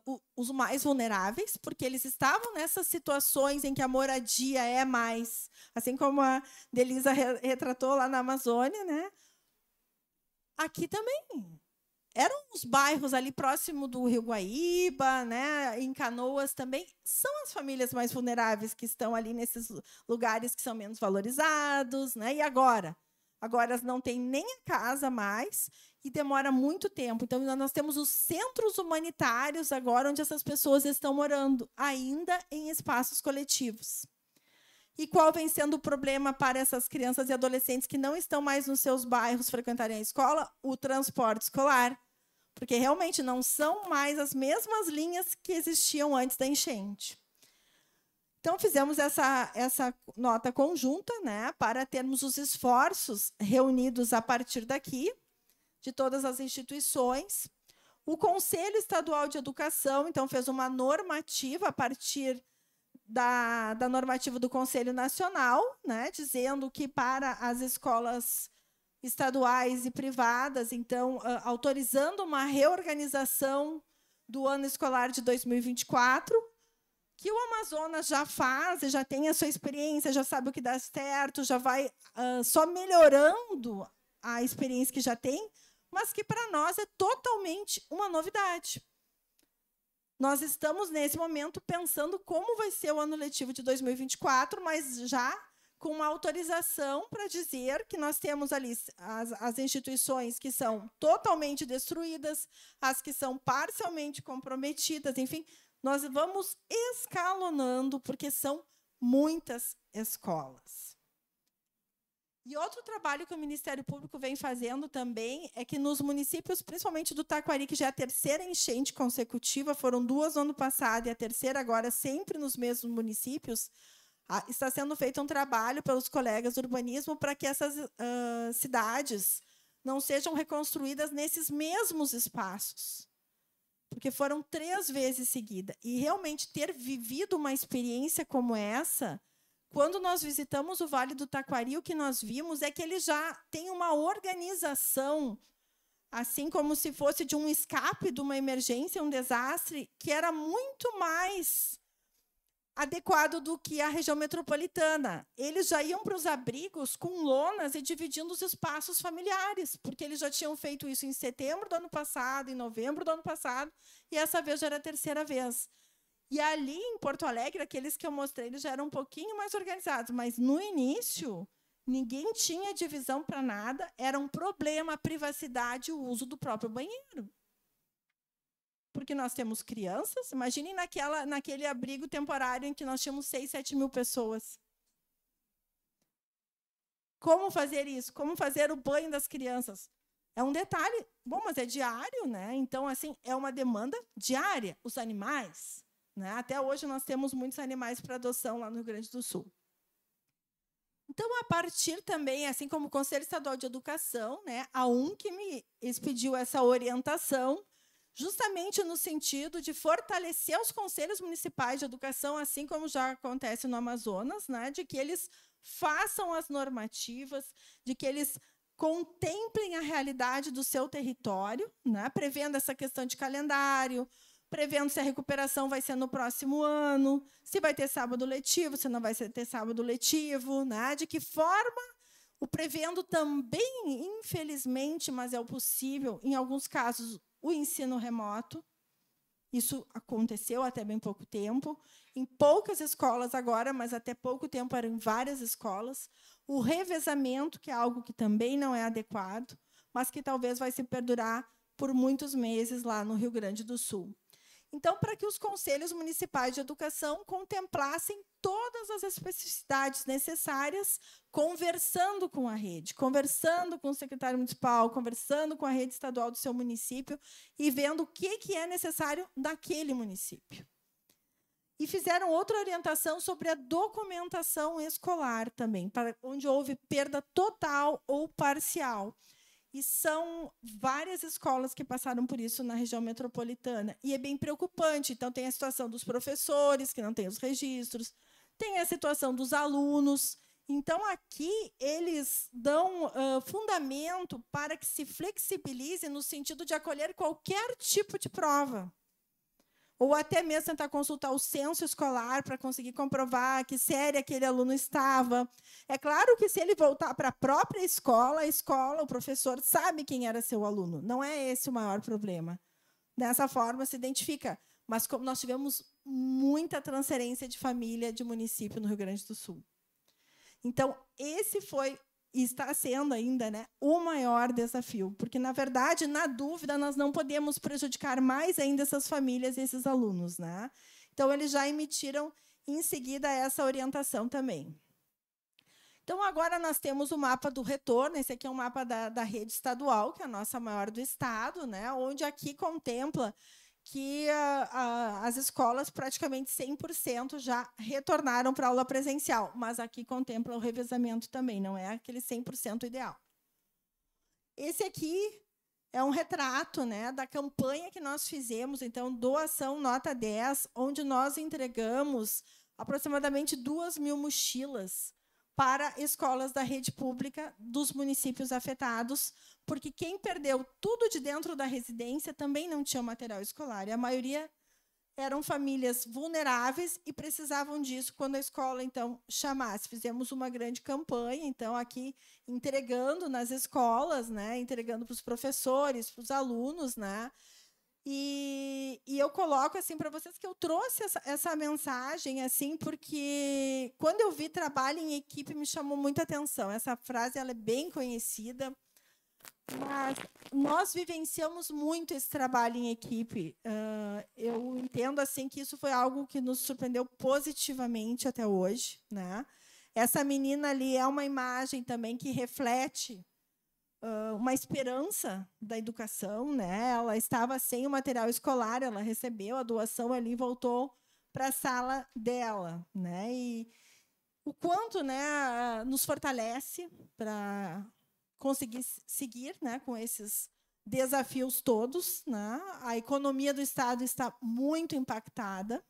uh, os mais vulneráveis, porque eles estavam nessas situações em que a moradia é mais, assim como a Delisa retratou lá na Amazônia, né? Aqui também. Eram os bairros ali próximo do Rio Guaíba, né, em Canoas também, são as famílias mais vulneráveis que estão ali nesses lugares que são menos valorizados, né? E agora, Agora não tem nem a casa mais e demora muito tempo. Então, nós temos os centros humanitários agora onde essas pessoas estão morando, ainda em espaços coletivos. E qual vem sendo o problema para essas crianças e adolescentes que não estão mais nos seus bairros frequentarem a escola? O transporte escolar. Porque realmente não são mais as mesmas linhas que existiam antes da enchente. Então, fizemos essa, essa nota conjunta né, para termos os esforços reunidos a partir daqui, de todas as instituições. O Conselho Estadual de Educação, então, fez uma normativa a partir da, da normativa do Conselho Nacional, né, dizendo que para as escolas estaduais e privadas, então, ah, autorizando uma reorganização do ano escolar de 2024 que o Amazonas já faz, já tem a sua experiência, já sabe o que dá certo, já vai uh, só melhorando a experiência que já tem, mas que para nós é totalmente uma novidade. Nós estamos, nesse momento, pensando como vai ser o ano letivo de 2024, mas já com uma autorização para dizer que nós temos ali as, as, instituições que são totalmente destruídas, as que são parcialmente comprometidas, enfim, nós vamos escalonando, porque são muitas escolas. E outro trabalho que o Ministério Público vem fazendo também é que nos municípios, principalmente do Taquari, que já é a terceira enchente consecutiva, foram duas no ano passado e a terceira agora, sempre nos mesmos municípios, ah, está sendo feito um trabalho pelos colegas do urbanismo para que essas uh, cidades não sejam reconstruídas nesses mesmos espaços porque foram três vezes seguida. E realmente ter vivido uma experiência como essa, quando nós visitamos o Vale do Taquari, o que nós vimos é que ele já tem uma organização, assim como se fosse de um escape, de uma emergência, um desastre, que era muito mais adequado do que a região metropolitana. Eles já iam para os abrigos com lonas e dividindo os espaços familiares, porque eles já tinham feito isso em setembro do ano passado, em novembro do ano passado, e essa vez já era a terceira vez. E ali em Porto Alegre, aqueles que eu mostrei, eles já eram um pouquinho mais organizados, mas no início ninguém tinha divisão para nada, era um problema a privacidade e o uso do próprio banheiro porque nós temos crianças. Imagine naquela, naquele abrigo temporário em que nós tínhamos 6, 7 mil pessoas. Como fazer isso? Como fazer o banho das crianças? É um detalhe, bom, mas é diário, né? Então, assim, é uma demanda diária. Os animais, né? Até hoje nós temos muitos animais para adoção lá no Rio Grande do Sul. Então, a partir também, assim como o Conselho Estadual de Educação, né, a UNC me expediu essa orientação justamente no sentido de fortalecer os conselhos municipais de educação, assim como já acontece no Amazonas, né, de que eles façam as normativas, de que eles contemplem a realidade do seu território, né, prevendo essa questão de calendário, prevendo se a recuperação vai ser no próximo ano, se vai ter sábado letivo, se não vai ter sábado letivo, né, de que forma o prevendo também, infelizmente, mas é o possível, em alguns casos o ensino remoto. Isso aconteceu até bem pouco tempo, em poucas escolas agora, mas até pouco tempo eram várias escolas. O revezamento, que é algo que também não é adequado, mas que talvez vai se perdurar por muitos meses lá no Rio Grande do Sul. Então, para que os conselhos municipais de educação contemplassem todas as especificidades necessárias, conversando com a rede, conversando com o secretário municipal, conversando com a rede estadual do seu município e vendo o que, é necessário daquele município. E fizeram outra orientação sobre a documentação escolar também, para onde houve perda total ou parcial. E são várias escolas que passaram por isso na região metropolitana. E é bem preocupante. Então, tem a situação dos professores, que não têm os registros, tem a situação dos alunos. Então, aqui, eles dão uh, fundamento para que se flexibilize no sentido de acolher qualquer tipo de prova ou até mesmo tentar consultar o censo escolar para conseguir comprovar que série aquele aluno estava. É claro que se ele voltar para a própria escola, a escola, o professor sabe quem era seu aluno. Não é esse o maior problema. Dessa forma se identifica. Mas como nós tivemos muita transferência de família de município no Rio Grande do Sul. Então, esse foi e está sendo ainda né, o maior desafio, porque, na verdade, na dúvida, nós não podemos prejudicar mais ainda essas famílias e esses alunos. Né? Então, eles já emitiram em seguida essa orientação também. Então, agora nós temos o mapa do retorno. Esse aqui é um mapa da, da rede estadual, que é a nossa maior do estado, né? onde aqui contempla que ah, as escolas praticamente 100% já retornaram para aula presencial, mas aqui contempla o revezamento também, não é aquele 100% ideal. Esse aqui é um retrato né, da campanha que nós fizemos, então, doação nota 10, onde nós entregamos aproximadamente 2 mil mochilas para escolas da rede pública dos municípios afetados, porque quem perdeu tudo de dentro da residência também não tinha material escolar. E a maioria eram famílias vulneráveis e precisavam disso quando a escola então chamasse. Fizemos uma grande campanha, então aqui entregando nas escolas, né, entregando para os professores, para os alunos, né, e, e eu coloco assim para vocês que eu trouxe essa, essa, mensagem assim porque quando eu vi trabalho em equipe me chamou muita atenção. Essa frase ela é bem conhecida, mas nós vivenciamos muito esse trabalho em equipe. Uh, eu entendo assim que isso foi algo que nos surpreendeu positivamente até hoje, né? Essa menina ali é uma imagem também que reflete uh, uma esperança da educação, né? Ela estava sem o material escolar, ela recebeu a doação ali e voltou para a sala dela, né? E o quanto, né, nos fortalece para conseguir seguir, né, com esses desafios todos, né? A economia do estado está muito impactada,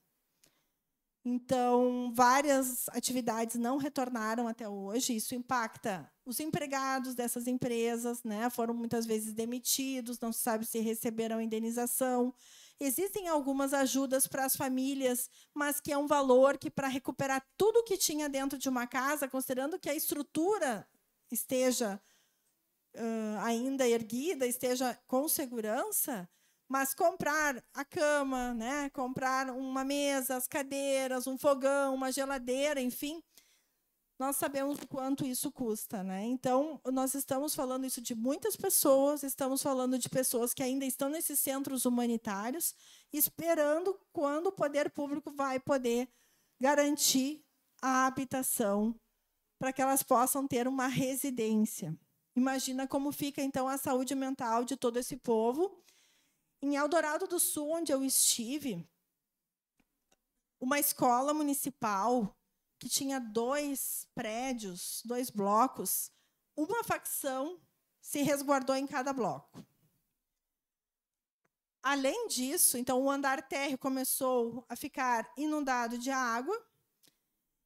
então, várias atividades não retornaram até hoje. Isso impacta os empregados dessas empresas, né? Foram muitas vezes demitidos, não se sabe se receberão indenização. Existem algumas ajudas para as famílias, mas que é um valor que para recuperar tudo o que tinha dentro de uma casa, considerando que a estrutura esteja uh, ainda erguida, esteja com segurança, mas comprar a cama, né? comprar uma mesa, as cadeiras, um fogão, uma geladeira, enfim, nós sabemos o quanto isso custa. Né? Então, nós estamos falando isso de muitas pessoas, estamos falando de pessoas que ainda estão nesses centros humanitários, esperando quando o poder público vai poder garantir a habitação para que elas possam ter uma residência. Imagina como fica então a saúde mental de todo esse povo em Eldorado do Sul, onde eu estive, uma escola municipal que tinha dois prédios, dois blocos, uma facção se resguardou em cada bloco. Além disso, então o andar térreo começou a ficar inundado de água.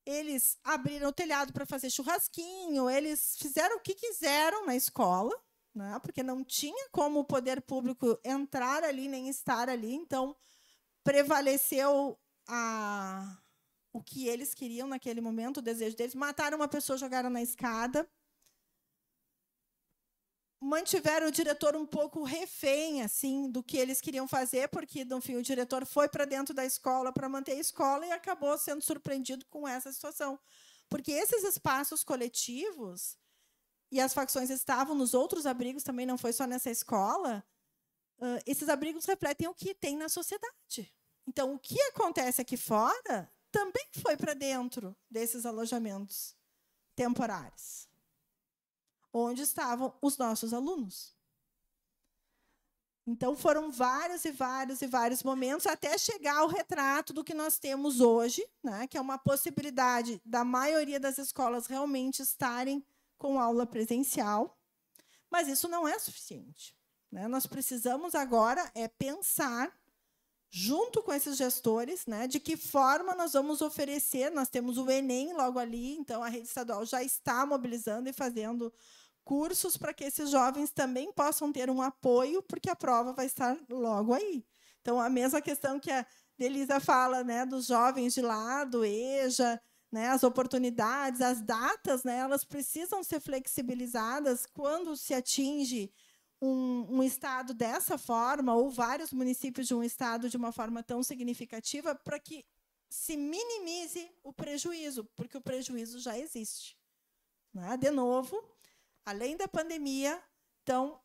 Eles abriram o telhado para fazer churrasquinho, eles fizeram o que quiseram na escola né? porque não tinha como o poder público entrar ali nem estar ali, então prevaleceu a, o que eles queriam naquele momento, o desejo deles. Mataram uma pessoa, jogaram na escada. Mantiveram o diretor um pouco refém assim do que eles queriam fazer, porque, no fim, o diretor foi para dentro da escola para manter a escola e acabou sendo surpreendido com essa situação. Porque esses espaços coletivos e as facções estavam nos outros abrigos também, não foi só nessa escola, uh, esses abrigos refletem o que tem na sociedade. Então, o que acontece aqui fora também foi para dentro desses alojamentos temporários, onde estavam os nossos alunos. Então, foram vários e vários e vários momentos até chegar ao retrato do que nós temos hoje, né, que é uma possibilidade da maioria das escolas realmente estarem com aula presencial, mas isso não é suficiente. Né? Nós precisamos agora é pensar junto com esses gestores, né, de que forma nós vamos oferecer. Nós temos o Enem logo ali, então a rede estadual já está mobilizando e fazendo cursos para que esses jovens também possam ter um apoio, porque a prova vai estar logo aí. Então, a mesma questão que a Delisa fala, né, dos jovens de lado, EJA, né, as oportunidades, as datas, né, elas precisam ser flexibilizadas quando se atinge um, um, estado dessa forma, ou vários municípios de um estado de uma forma tão significativa, para que se minimize o prejuízo, porque o prejuízo já existe. Né? De novo, além da pandemia, estão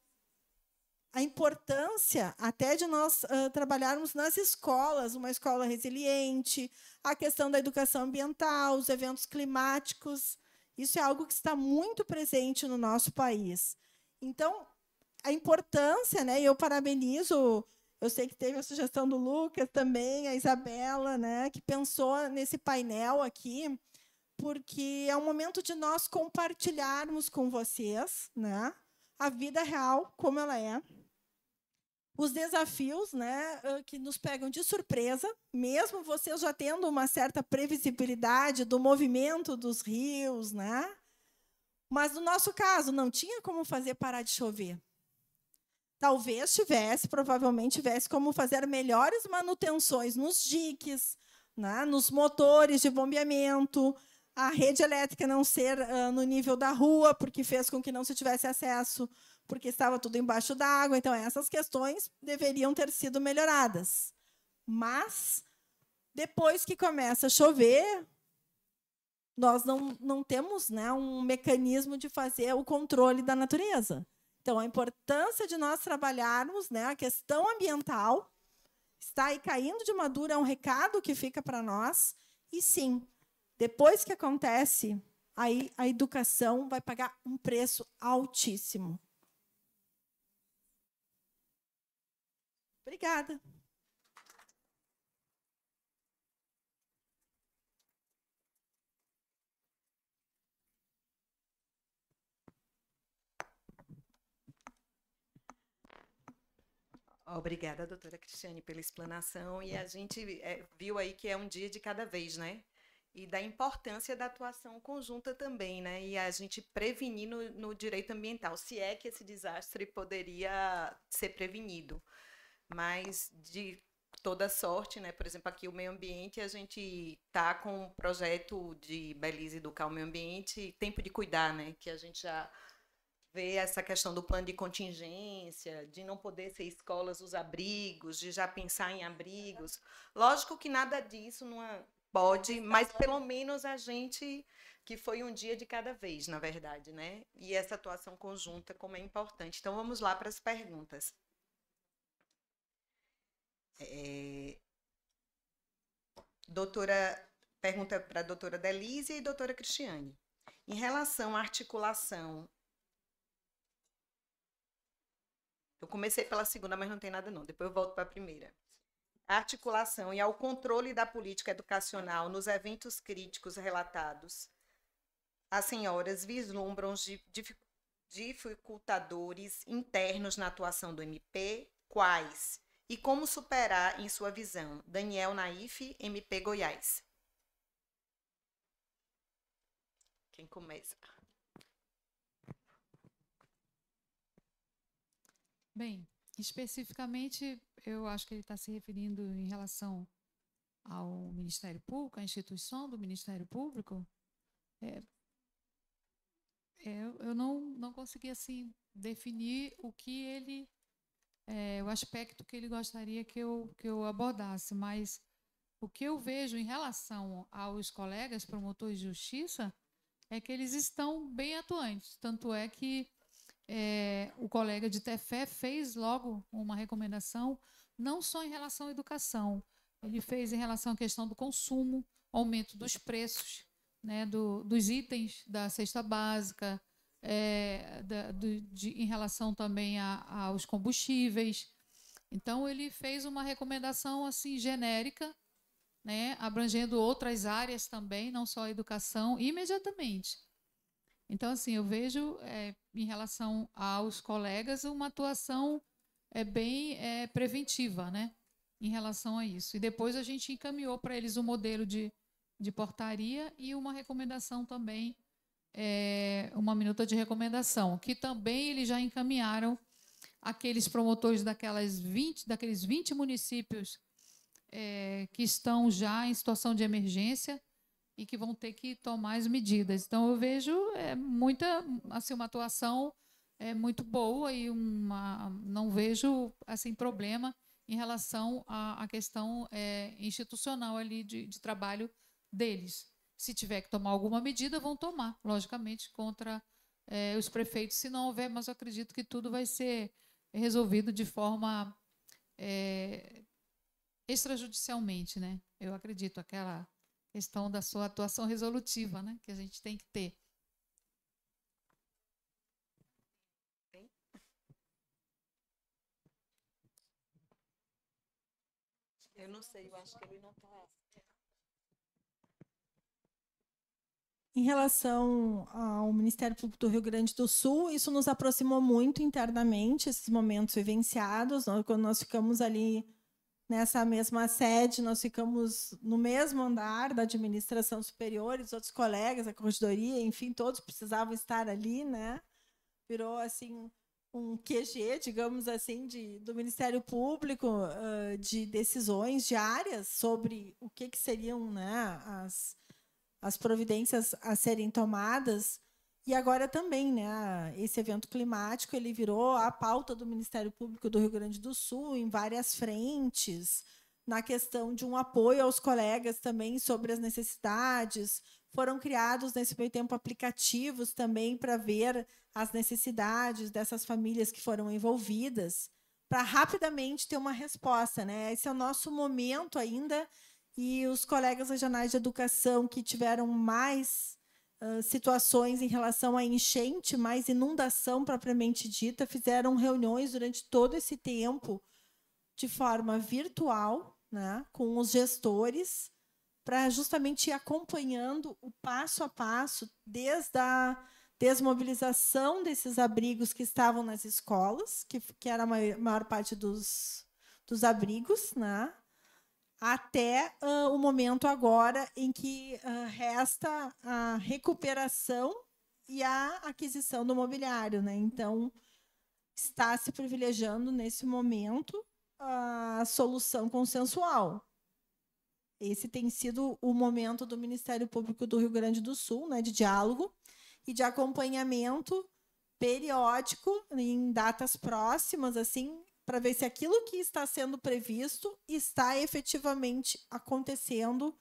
a importância até de nós uh, trabalharmos nas escolas, uma escola resiliente, a questão da educação ambiental, os eventos climáticos. Isso é algo que está muito presente no nosso país. Então, a importância, né? Eu parabenizo, eu sei que teve a sugestão do Lucas também, a Isabela, né, que pensou nesse painel aqui, porque é um momento de nós compartilharmos com vocês, né, a vida real como ela é, os desafios né, que nos pegam de surpresa, mesmo vocês já tendo uma certa previsibilidade do movimento dos rios, né? Mas no nosso caso, não tinha como fazer parar de chover. Talvez tivesse, provavelmente tivesse como fazer melhores manutenções nos diques, né, nos motores de bombeamento, a rede elétrica não ser uh, no nível da rua, porque fez com que não se tivesse acesso porque estava tudo embaixo da água. Então, essas questões deveriam ter sido melhoradas. Mas, depois que começa a chover, nós não, não temos né, um mecanismo de fazer o controle da natureza. Então, a importância de nós trabalharmos né, a questão ambiental está aí caindo de madura, é um recado que fica para nós. E sim, depois que acontece, aí a educação vai pagar um preço altíssimo. Obrigada. Obrigada, doutora Cristiane, pela explanação. E a gente é, viu aí que é um dia de cada vez, né? E da importância da atuação conjunta também, né? E a gente prevenir no, no direito ambiental, se é que esse desastre poderia ser prevenido mas de toda sorte, né? Por exemplo, aqui o meio ambiente, a gente tá com um projeto de Belize educar o meio ambiente, tempo de cuidar, né? Que a gente já vê essa questão do plano de contingência, de não poder ser escolas os abrigos, de já pensar em abrigos. Lógico que nada disso não é, pode, mas tá pelo menos a gente que foi um dia de cada vez, na verdade, né? E essa atuação conjunta como é importante. Então vamos lá para as perguntas. É, é... Doutora pergunta para a doutora Delícia e doutora Cristiane. Em relação à articulação. Eu comecei pela segunda, mas não tem nada não. Depois eu volto para a primeira. A articulação e ao controle da política educacional nos eventos críticos relatados, as senhoras vislumbram dificultadores internos na atuação do MP, quais e como superar, em sua visão. Daniel Naif, MP Goiás. Quem começa? Bem, especificamente, eu acho que ele está se referindo em relação ao Ministério Público, à instituição do Ministério Público. É, é, eu não, não consegui assim definir o que ele é, o aspecto que ele gostaria que eu, que eu abordasse, mas o que eu vejo em relação aos colegas promotores de justiça é que eles estão bem atuantes. Tanto é que é, o colega de Tefé fez logo uma recomendação, não só em relação à educação, ele fez em relação à questão do consumo, aumento dos preços, né, do, dos itens da cesta básica, é, da, do, de, em relação também a, aos combustíveis. Então ele fez uma recomendação assim genérica, né, abrangendo outras áreas também, não só a educação, imediatamente. Então assim eu vejo é, em relação aos colegas uma atuação é bem é, preventiva, né, em relação a isso. E depois a gente encaminhou para eles o um modelo de, de portaria e uma recomendação também é, uma minuta de recomendação, que também eles já encaminharam aqueles promotores daquelas 20, daqueles 20 municípios é, que estão já em situação de emergência e que vão ter que tomar as medidas. Então eu vejo é, muita assim uma atuação é muito boa e uma não vejo assim problema em relação à, à questão é, institucional ali de, de trabalho deles se tiver que tomar alguma medida, vão tomar, logicamente, contra é, os prefeitos, se não houver, mas eu acredito que tudo vai ser resolvido de forma é, extrajudicialmente, né? Eu acredito, aquela questão da sua atuação resolutiva, né? Que a gente tem que ter. Eu não sei, eu acho que ele não está. Em relação ao Ministério Público do Rio Grande do Sul, isso nos aproximou muito internamente, esses momentos vivenciados. Quando nós ficamos ali nessa mesma sede, nós ficamos no mesmo andar da administração superior, os outros colegas, a corregedoria, enfim, todos precisavam estar ali, né? Virou assim um QG, digamos assim, de, do Ministério Público uh, de decisões diárias sobre o que, que seriam né, as as providências a serem tomadas. E agora também, né? Esse evento climático ele virou a pauta do Ministério Público do Rio Grande do Sul em várias frentes, na questão de um apoio aos colegas também sobre as necessidades. Foram criados nesse meio tempo aplicativos também para ver as necessidades dessas famílias que foram envolvidas, para rapidamente ter uma resposta, né? Esse é o nosso momento ainda e os colegas regionais de educação que tiveram mais uh, situações em relação a enchente, mais inundação propriamente dita, fizeram reuniões durante todo esse tempo de forma virtual, né, com os gestores, para justamente ir acompanhando o passo a passo, desde a desmobilização desses abrigos que estavam nas escolas, que, que era a maior, maior parte dos, dos abrigos, né, até uh, o momento agora em que uh, resta a recuperação e a aquisição do mobiliário. Né? Então, está se privilegiando nesse momento a solução consensual. Esse tem sido o momento do Ministério Público do Rio Grande do Sul, né, de diálogo e de acompanhamento periódico em datas próximas, assim, para ver se aquilo que está sendo previsto está efetivamente acontecendo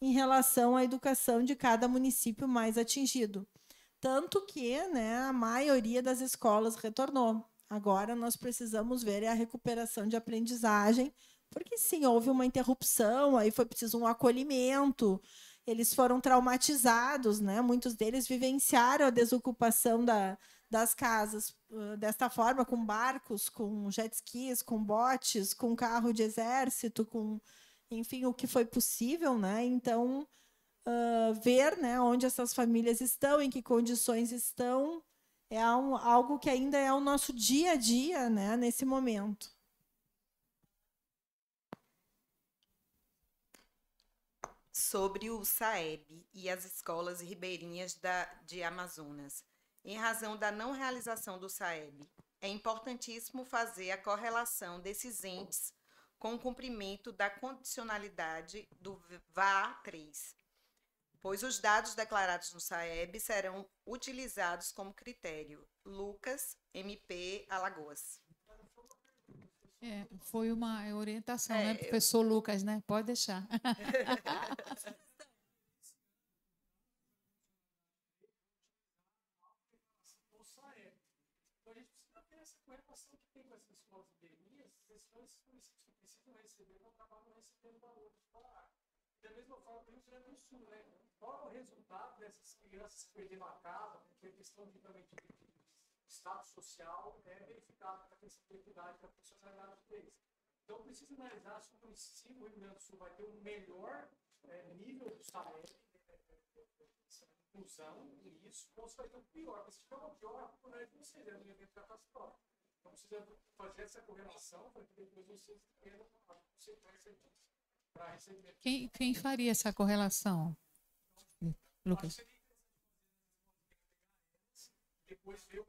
em relação à educação de cada município mais atingido. Tanto que né, a maioria das escolas retornou. Agora nós precisamos ver a recuperação de aprendizagem, porque sim, houve uma interrupção, aí foi preciso um acolhimento, eles foram traumatizados, né? muitos deles vivenciaram a desocupação da, das casas desta forma, com barcos, com jet skis, com botes, com carro de exército, com enfim, o que foi possível, né? Então, uh, ver né, onde essas famílias estão, em que condições estão, é um, algo que ainda é o nosso dia a dia né, nesse momento. Sobre o SAEB e as escolas ribeirinhas da, de Amazonas em razão da não realização do SAEB. É importantíssimo fazer a correlação desses entes com o cumprimento da condicionalidade do VA3, pois os dados declarados no SAEB serão utilizados como critério. Lucas, MP, Alagoas. É, foi uma orientação, né, é, né, professor eu... Lucas, né? Pode deixar. que eu falo do sul, né? Qual é o resultado dessas crianças que perderam a casa, porque a questão de, também, de, social é verificada para a questão de equidade da funcionalidade deles. Então, precisa analisar se o Rio Grande do Sul vai ter um melhor é, nível do salário, é, é, é, inclusão nisso, ou se vai ter um pior. Porque se tiver um pior, a né, de vocês é um evento catastrófico. Então, precisa fazer essa correlação para que depois vocês tenham a consequência disso. Quem, quem faria essa correlação? Lucas. Depois ver o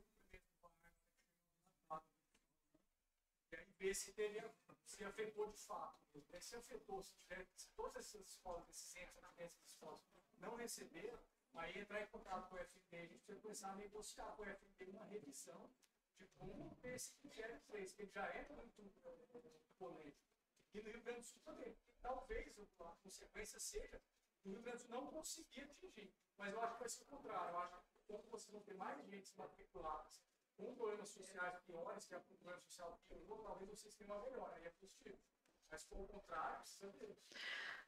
e aí ver se teria se afetou de fato. Se afetou, se, tiver, se todas essas escolas, esses centros, na dessas escolas, não receberam, aí entrar em contato com o FMD, a gente vai começar a negociar com o FMD uma revisão de como esse critério fez, que ele já é muito polêmico. E no Rio Grande do Sul também. talvez a consequência seja o Rio Grande do Sul não conseguir atingir. Mas eu acho que vai ser o contrário. Eu acho que quando você não tem mais gente se matriculadas com problemas sociais piores, que é o problema social piorou, talvez vocês tenham uma melhor, aí é positivo. Mas, pelo contrário, precisa ter.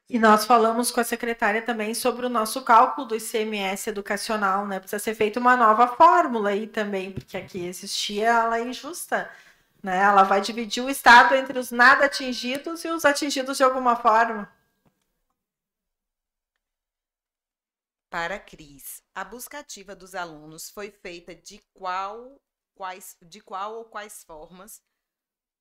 E nós falamos com a secretária também sobre o nosso cálculo do ICMS educacional, né? Precisa ser feita uma nova fórmula aí também, porque aqui existia ela injusta. Né? Ela vai dividir o Estado entre os nada atingidos e os atingidos de alguma forma. Para Cris, a busca ativa dos alunos foi feita de qual, quais, de qual ou quais formas,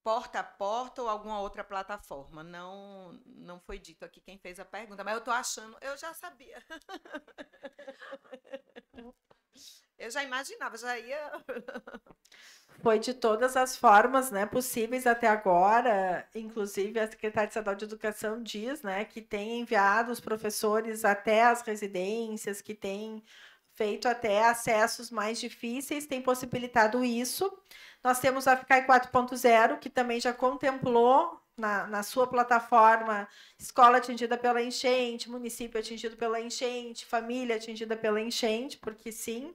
porta a porta ou alguma outra plataforma. Não, não foi dito aqui quem fez a pergunta, mas eu estou achando, eu já sabia. Eu já imaginava, já ia. Foi de todas as formas né, possíveis até agora. Inclusive, a Secretaria Estadual de Educação diz né, que tem enviado os professores até as residências, que tem feito até acessos mais difíceis, tem possibilitado isso. Nós temos a FICAI 4.0, que também já contemplou na, na sua plataforma, escola atingida pela enchente, município atingido pela enchente, família atingida pela enchente, porque sim,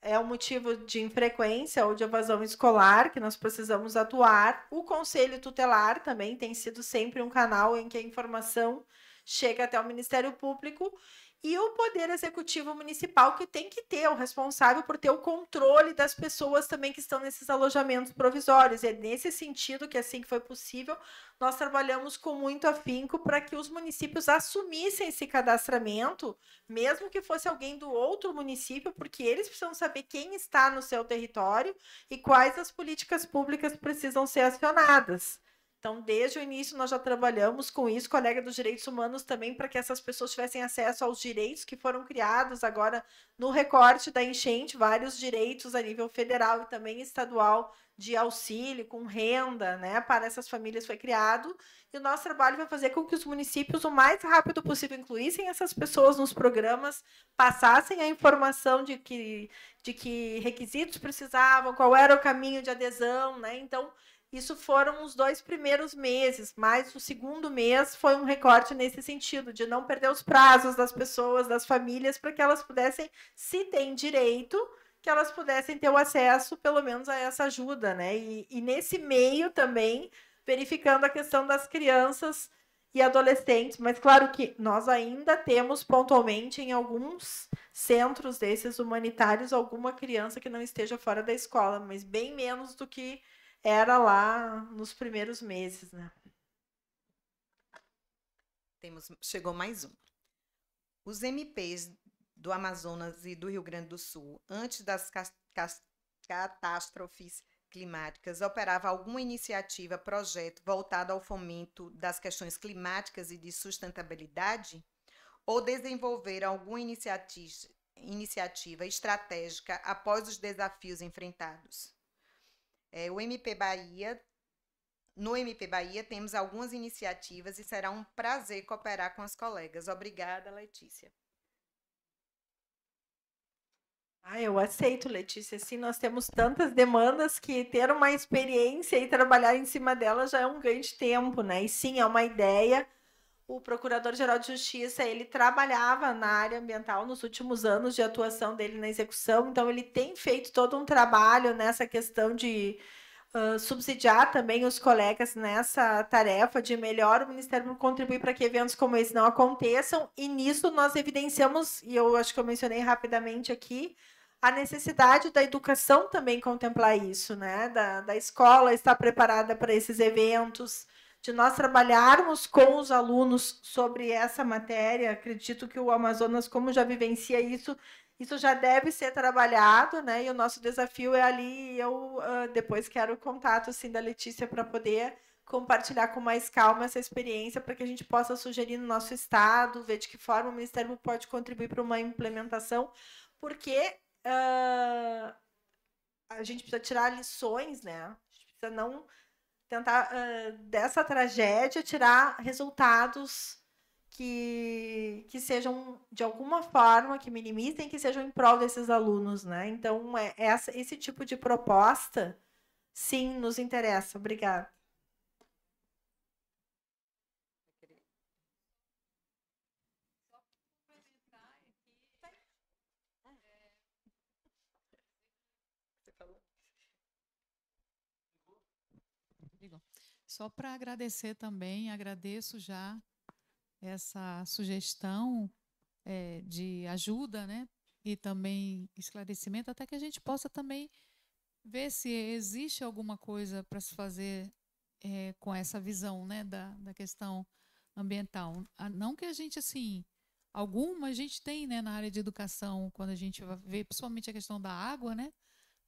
é um motivo de infrequência ou de evasão escolar que nós precisamos atuar. O conselho tutelar também tem sido sempre um canal em que a informação chega até o Ministério Público e o poder executivo municipal que tem que ter o responsável por ter o controle das pessoas também que estão nesses alojamentos provisórios. É nesse sentido que assim que foi possível, nós trabalhamos com muito afinco para que os municípios assumissem esse cadastramento, mesmo que fosse alguém do outro município, porque eles precisam saber quem está no seu território e quais as políticas públicas precisam ser acionadas. Então, desde o início, nós já trabalhamos com isso, colega dos direitos humanos também, para que essas pessoas tivessem acesso aos direitos que foram criados agora no recorte da enchente, vários direitos a nível federal e também estadual de auxílio com renda, né, para essas famílias foi criado. E o nosso trabalho vai fazer com que os municípios o mais rápido possível incluíssem essas pessoas nos programas, passassem a informação de que de que requisitos precisavam, qual era o caminho de adesão, né? Então, isso foram os dois primeiros meses, mas o segundo mês foi um recorte nesse sentido, de não perder os prazos das pessoas, das famílias, para que elas pudessem, se tem direito, que elas pudessem ter o acesso, pelo menos, a essa ajuda, né? E, e nesse meio também, verificando a questão das crianças e adolescentes, mas claro que nós ainda temos pontualmente em alguns centros desses humanitários alguma criança que não esteja fora da escola, mas bem menos do que era lá nos primeiros meses, né? Temos, chegou mais um. Os MPs do Amazonas e do Rio Grande do Sul, antes das catástrofes climáticas, operava alguma iniciativa, projeto voltado ao fomento das questões climáticas e de sustentabilidade? Ou desenvolver alguma iniciativa, iniciativa estratégica após os desafios enfrentados? É, o MP Bahia, no MP Bahia temos algumas iniciativas e será um prazer cooperar com as colegas. Obrigada, Letícia. Ah, eu aceito, Letícia. Sim, nós temos tantas demandas que ter uma experiência e trabalhar em cima dela já é um ganho de tempo, né? E sim, é uma ideia o Procurador-Geral de Justiça, ele trabalhava na área ambiental nos últimos anos de atuação dele na execução, então ele tem feito todo um trabalho nessa questão de uh, subsidiar também os colegas nessa tarefa de melhor o Ministério contribuir para que eventos como esse não aconteçam, e nisso nós evidenciamos, e eu acho que eu mencionei rapidamente aqui, a necessidade da educação também contemplar isso, né? Da, da escola estar preparada para esses eventos, de nós trabalharmos com os alunos sobre essa matéria. Acredito que o Amazonas, como já vivencia isso, isso já deve ser trabalhado, né? E o nosso desafio é ali. Eu uh, depois quero o contato assim da Letícia para poder compartilhar com mais calma essa experiência para que a gente possa sugerir no nosso estado, ver de que forma o Ministério pode contribuir para uma implementação, porque uh, a gente precisa tirar lições, né? A gente precisa não tentar uh, dessa tragédia tirar resultados que, que sejam de alguma forma que minimizem, que sejam em prol desses alunos, né? Então é essa, esse tipo de proposta sim nos interessa. Obrigada. Só para agradecer também, agradeço já essa sugestão é, de ajuda, né? E também esclarecimento, até que a gente possa também ver se existe alguma coisa para se fazer é, com essa visão, né, da, da questão ambiental. Ah, não que a gente assim, alguma a gente tem, né, na área de educação, quando a gente vê, principalmente a questão da água, né?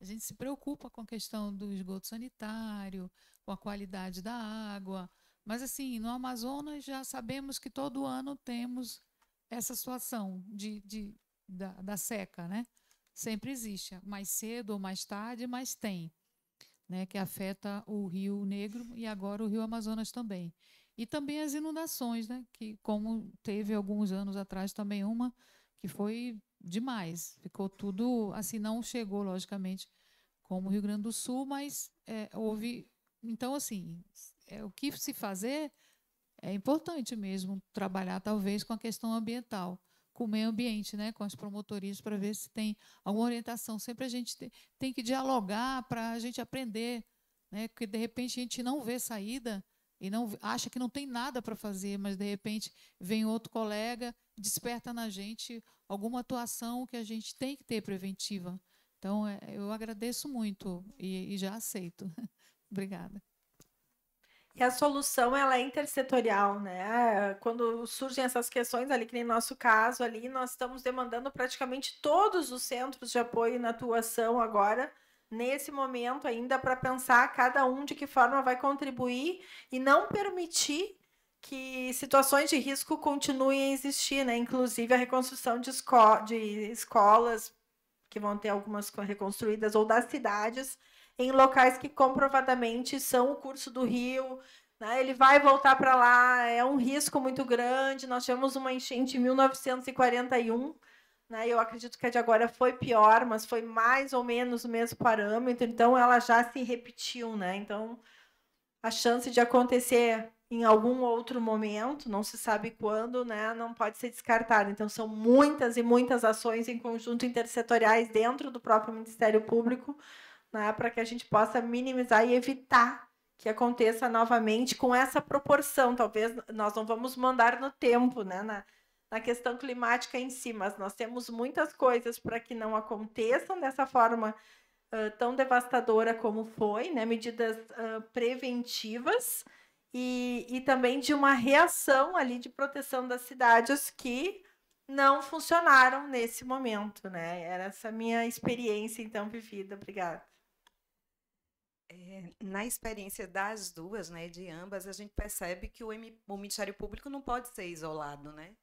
A gente se preocupa com a questão do esgoto sanitário, com a qualidade da água. Mas, assim, no Amazonas já sabemos que todo ano temos essa situação de, de da, da, seca, né? Sempre existe, mais cedo ou mais tarde, mas tem, né? Que afeta o Rio Negro e agora o Rio Amazonas também. E também as inundações, né? Que, como teve alguns anos atrás também uma, que foi demais. Ficou tudo assim, não chegou, logicamente, como o Rio Grande do Sul, mas é, houve. Então, assim, é, o que se fazer é importante mesmo trabalhar, talvez, com a questão ambiental, com o meio ambiente, né, com as promotorias, para ver se tem alguma orientação. Sempre a gente tem, tem que dialogar para a gente aprender, né, porque de repente a gente não vê saída e não acha que não tem nada para fazer, mas de repente vem outro colega, desperta na gente alguma atuação que a gente tem que ter preventiva. Então, é, eu agradeço muito e, e já aceito. Obrigada. E a solução ela é intersetorial, né? Quando surgem essas questões ali, que nem nosso caso ali, nós estamos demandando praticamente todos os centros de apoio na atuação agora, nesse momento ainda, para pensar cada um de que forma vai contribuir e não permitir que situações de risco continuem a existir, né? Inclusive a reconstrução de, esco de escolas que vão ter algumas reconstruídas ou das cidades em locais que comprovadamente são o curso do rio, né? Ele vai voltar para lá, é um risco muito grande. Nós tivemos uma enchente em 1941, né? Eu acredito que a de agora foi pior, mas foi mais ou menos o mesmo parâmetro, então ela já se repetiu, né? Então a chance de acontecer em algum outro momento, não se sabe quando, né, não pode ser descartado. Então, são muitas e muitas ações em conjunto intersetoriais dentro do próprio Ministério Público, né, para que a gente possa minimizar e evitar que aconteça novamente com essa proporção. Talvez nós não vamos mandar no tempo, né, na, na questão climática em si, mas nós temos muitas coisas para que não aconteçam dessa forma uh, tão devastadora como foi, né, medidas uh, preventivas e, e também de uma reação ali de proteção das cidades que não funcionaram nesse momento, né? Era essa minha experiência então vivida. Obrigada. É, na experiência das duas, né, de ambas, a gente percebe que o, M, o Ministério Público não pode ser isolado, né?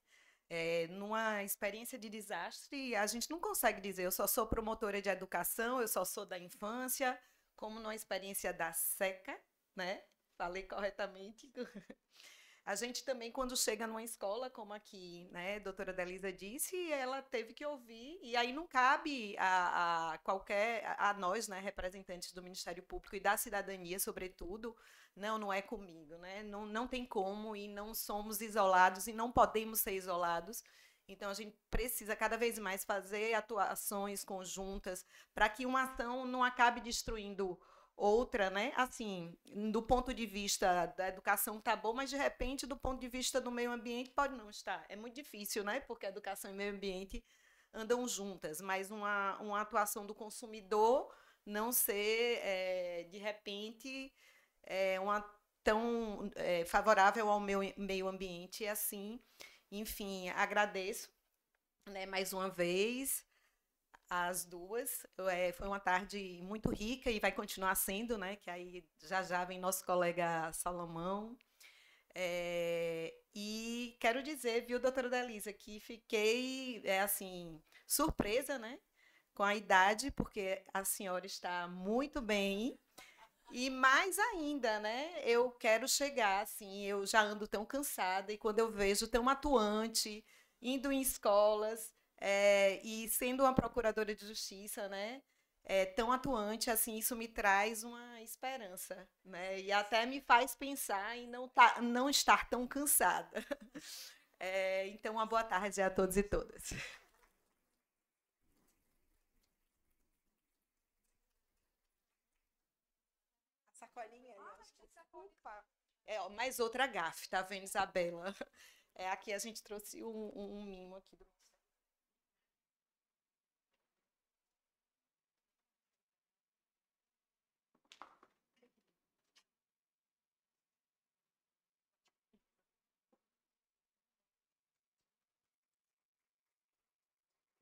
É, numa experiência de desastre, a gente não consegue dizer eu só sou promotora de educação, eu só sou da infância, como numa experiência da seca, né? falei corretamente. A gente também, quando chega numa escola, como aqui, né, a doutora Delisa disse, ela teve que ouvir, e aí não cabe a, a qualquer, a nós, né, representantes do Ministério Público e da cidadania, sobretudo, não, não é comigo, né, não, não tem como, e não somos isolados, e não podemos ser isolados, então, a gente precisa cada vez mais fazer atuações conjuntas para que uma ação não acabe destruindo outra, né? Assim, do ponto de vista da educação tá bom, mas de repente do ponto de vista do meio ambiente pode não estar. É muito difícil, né? Porque educação e meio ambiente andam juntas, mas uma, uma atuação do consumidor não ser é, de repente é, uma tão é, favorável ao meu meio ambiente assim. Enfim, agradeço né, mais uma vez às duas. É, foi uma tarde muito rica e vai continuar sendo, né? Que aí já já vem nosso colega Salomão. É, e quero dizer, viu, doutora Dalisa, que fiquei, é, assim, surpresa, né? Com a idade, porque a senhora está muito bem. E mais ainda, né? Eu quero chegar, assim, eu já ando tão cansada e quando eu vejo tão atuante, indo em escolas, é, e sendo uma procuradora de justiça, né? É, tão atuante, assim, isso me traz uma esperança, né? E até me faz pensar em não, tá, não estar tão cansada. É, então, uma boa tarde a todos e todas. A sacolinha, ah, que sacola. É, ó, mais outra gafe, tá vendo, Isabela? É, aqui a gente trouxe um, um, um mimo aqui do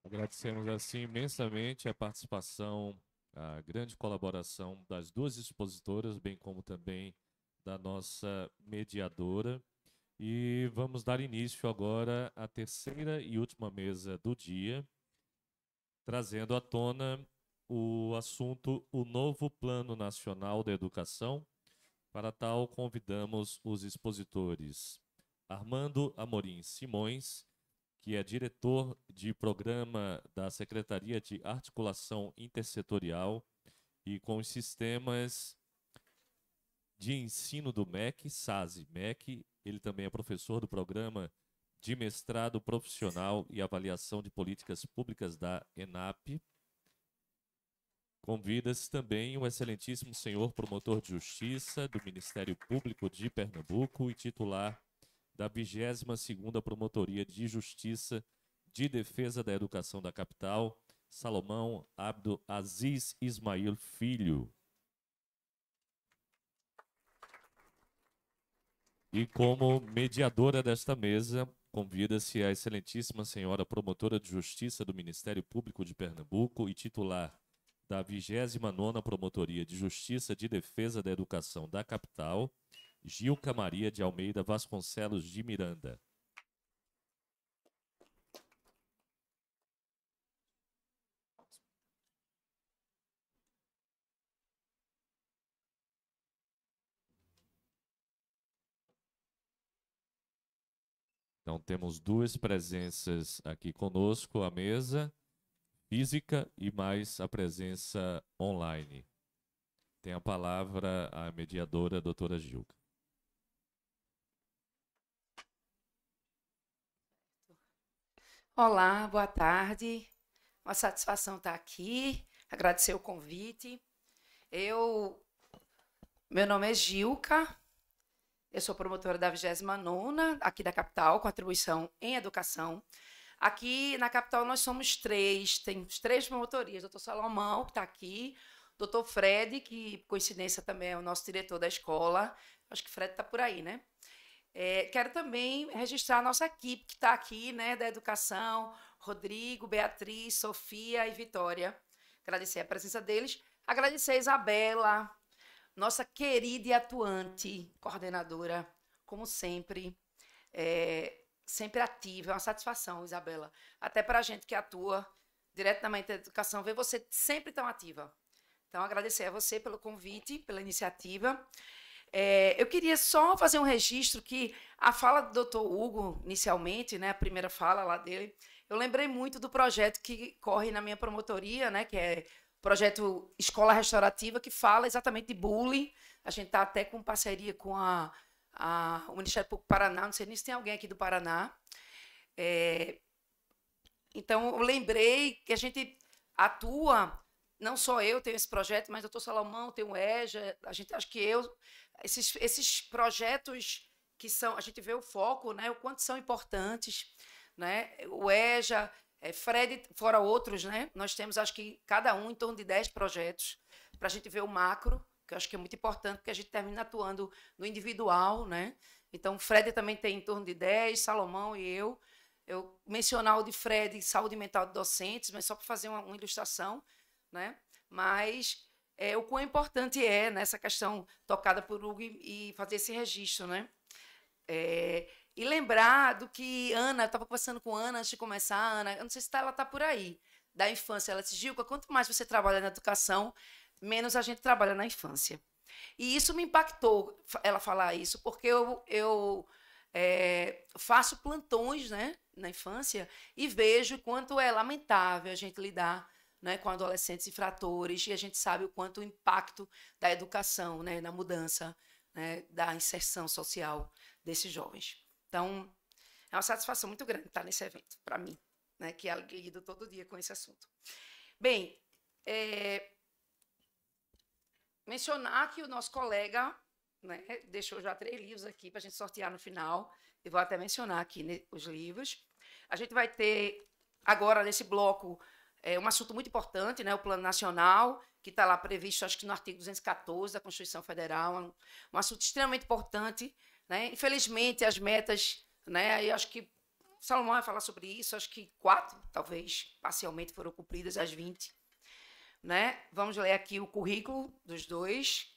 Agradecemos assim imensamente a participação, a grande colaboração das duas expositoras, bem como também da nossa mediadora. E vamos dar início agora à terceira e última mesa do dia, trazendo à tona o assunto O Novo Plano Nacional da Educação. Para tal, convidamos os expositores Armando Amorim Simões que é diretor de programa da Secretaria de Articulação Intersetorial e com os sistemas de ensino do MEC, SASE MEC. Ele também é professor do programa de mestrado profissional e avaliação de políticas públicas da ENAP. Convida-se também o excelentíssimo senhor promotor de justiça do Ministério Público de Pernambuco e titular da 22ª Promotoria de Justiça de Defesa da Educação da Capital, Salomão Abdo Aziz Ismail Filho. E como mediadora desta mesa, convida-se a excelentíssima senhora promotora de justiça do Ministério Público de Pernambuco e titular da 29ª Promotoria de Justiça de Defesa da Educação da Capital, Gilca Maria de Almeida Vasconcelos de Miranda. Então temos duas presenças aqui conosco a mesa, física e mais a presença online. Tem a palavra a mediadora a doutora Gilca. Olá, boa tarde. Uma satisfação estar aqui. Agradecer o convite. Eu, meu nome é Gilca. Eu sou promotora da 29 aqui da capital, contribuição em educação. Aqui na capital nós somos três, temos três promotorias. Doutor Salomão, que está aqui, doutor Fred, que coincidência também é o nosso diretor da escola. Acho que Fred está por aí, né? É, quero também registrar a nossa equipe que está aqui, né, da educação, Rodrigo, Beatriz, Sofia e Vitória. Agradecer a presença deles. Agradecer a Isabela, nossa querida e atuante coordenadora, como sempre, é, sempre ativa, é uma satisfação, Isabela. Até para a gente que atua diretamente da educação, ver você sempre tão ativa. Então, agradecer a você pelo convite, pela iniciativa. É, eu queria só fazer um registro que a fala do Dr. Hugo, inicialmente, né, a primeira fala lá dele, eu lembrei muito do projeto que corre na minha promotoria, né, que é o projeto Escola Restaurativa, que fala exatamente de bullying. A gente está até com parceria com a, a, o Ministério Público do Paraná, não sei nem se tem alguém aqui do Paraná. É, então, eu lembrei que a gente atua não só eu tenho esse projeto, mas o doutor Salomão tem o EJA, a gente acha que eu esses, esses projetos que são, a gente vê o foco, né, o quanto são importantes, né? O EJA, é, Fred, fora outros, né? Nós temos acho que cada um em torno de 10 projetos para a gente ver o macro, que eu acho que é muito importante, porque a gente termina atuando no individual, né? Então, Fred também tem em torno de 10, Salomão e eu. Eu mencionar o de Fred, saúde mental de docentes, mas só para fazer uma, uma ilustração, né? Mas é, o quão importante é nessa né, questão tocada por Hugo e, e fazer esse registro, né? É, e lembrar do que Ana, eu estava conversando com Ana antes de começar, Ana, eu não sei se tá, ela está por aí, da infância. Ela disse, Gilca, quanto mais você trabalha na educação, menos a gente trabalha na infância. E isso me impactou, ela falar isso, porque eu, eu é, faço plantões né, na infância e vejo quanto é lamentável a gente lidar né, com adolescentes infratores, e a gente sabe o quanto o impacto da educação né, na mudança né, da inserção social desses jovens. Então, é uma satisfação muito grande estar nesse evento, para mim, né, que é lido todo dia com esse assunto. Bem, é, mencionar que o nosso colega né, deixou já três livros aqui para a gente sortear no final, e vou até mencionar aqui os livros. A gente vai ter agora, nesse bloco, é um assunto muito importante, né? o Plano Nacional, que está lá previsto, acho que no artigo 214 da Constituição Federal, é um, um assunto extremamente importante. Né? Infelizmente, as metas, né? E acho que Salomão vai falar sobre isso, acho que quatro, talvez, parcialmente foram cumpridas, as 20. Né? Vamos ler aqui o currículo dos dois.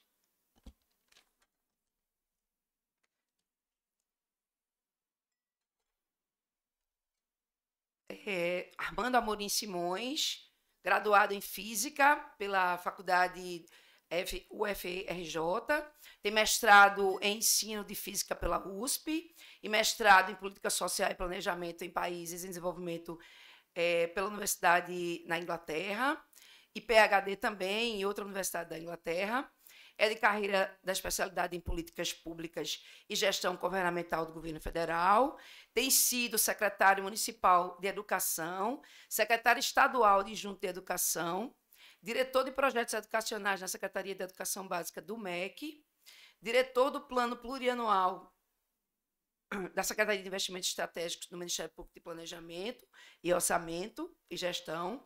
é, Armando Amorim Simões, graduado em Física pela Faculdade F, UFRJ, tem mestrado em Ensino de Física pela USP e mestrado em Política Social e Planejamento em Países em Desenvolvimento é, pela Universidade na Inglaterra e PhD também em outra universidade da Inglaterra é de carreira da especialidade em políticas públicas e gestão governamental do governo federal, tem sido secretário municipal de educação, secretário estadual de junto de educação, diretor de projetos educacionais na Secretaria de Educação Básica do MEC, diretor do plano plurianual da Secretaria de Investimentos Estratégicos do Ministério Público de Planejamento e Orçamento e Gestão,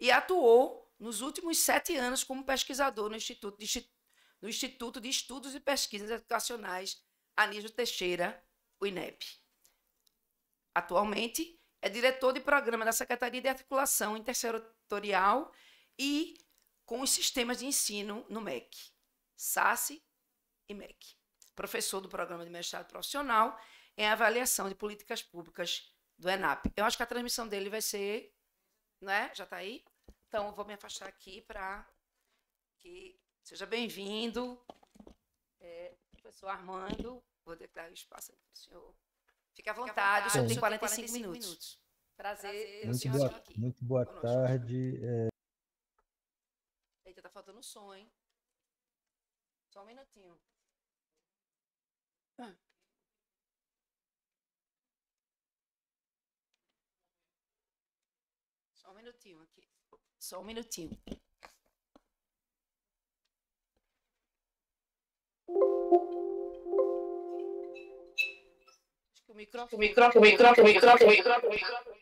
e atuou nos últimos sete anos como pesquisador no Instituto de no Instituto de Estudos e Pesquisas Educacionais Anísio Teixeira, o INEP. Atualmente, é diretor de programa da Secretaria de Articulação Intersetorial e com os sistemas de ensino no MEC, SACE e MEC. Professor do programa de mestrado profissional em avaliação de políticas públicas do ENAP. Eu acho que a transmissão dele vai ser, né? Já está aí? Então, eu vou me afastar aqui para que Seja bem-vindo. É, professor Armando, vou declarar espaço para o senhor. Fique à vontade, o senhor tem 45, 45 minutos. minutos. Prazer, muito é boa, aqui. Muito boa conosco. tarde. É... Eita, tá faltando som, hein? Só um minutinho. Ah. Só um minutinho aqui. Só um minutinho. Το μικρόφωνο Το μικρόφωνο το μικρόφωνο το μικρόφωνο το μικρόφωνο το μικρόφωνο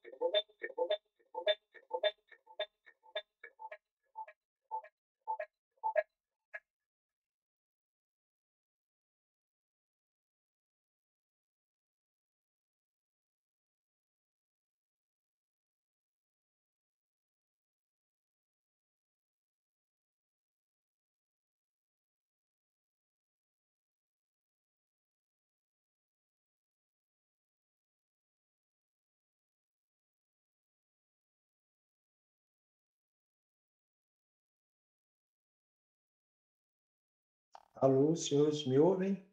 Alô, senhores me ouvem?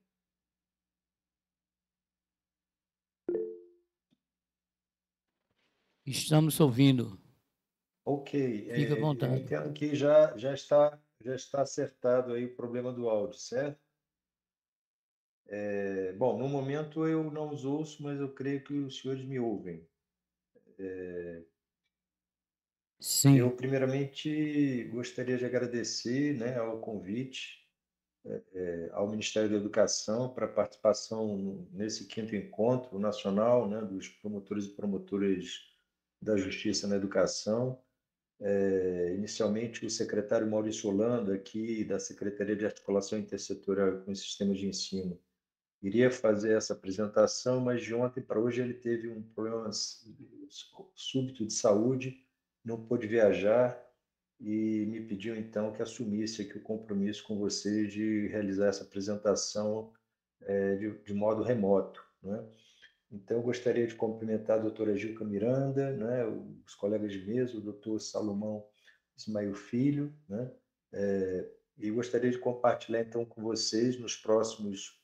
Estamos ouvindo. Ok. Fica à é, vontade. Eu entendo que já, já, está, já está acertado aí o problema do áudio, certo? É, bom, no momento eu não os ouço, mas eu creio que os senhores me ouvem. É, Sim. Eu, primeiramente, gostaria de agradecer né, ao convite é, é, ao Ministério da Educação para participação nesse quinto encontro nacional né, dos promotores e promotoras da Justiça na Educação. É, inicialmente, o secretário Maurício Holanda, aqui da Secretaria de Articulação Intersetorial com os Sistemas de Ensino, iria fazer essa apresentação, mas de ontem para hoje ele teve um problema súbito de saúde, não pôde viajar e me pediu então que assumisse aqui o compromisso com vocês de realizar essa apresentação é, de, de, modo remoto. Né? Então, eu gostaria de cumprimentar a doutora Gilca Miranda, né, os colegas de mesa, o doutor Salomão Ismael Filho, né, é, e gostaria de compartilhar então com vocês nos próximos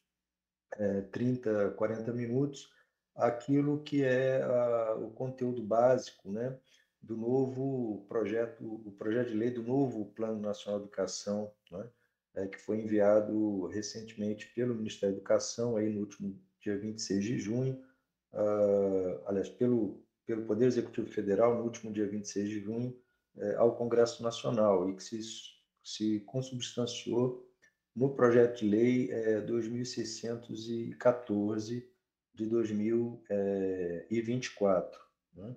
é, 30, 40 minutos aquilo que é a, o conteúdo básico, né, do novo projeto, o projeto de lei do novo Plano Nacional de Educação, né, é, que foi enviado recentemente pelo Ministério da Educação, aí no último dia 26 de junho, uh, aliás, pelo, pelo Poder Executivo Federal, no último dia 26 de junho, é, ao Congresso Nacional, e que se, se consubstanciou no projeto de lei 2614 é, de 2024. É, né?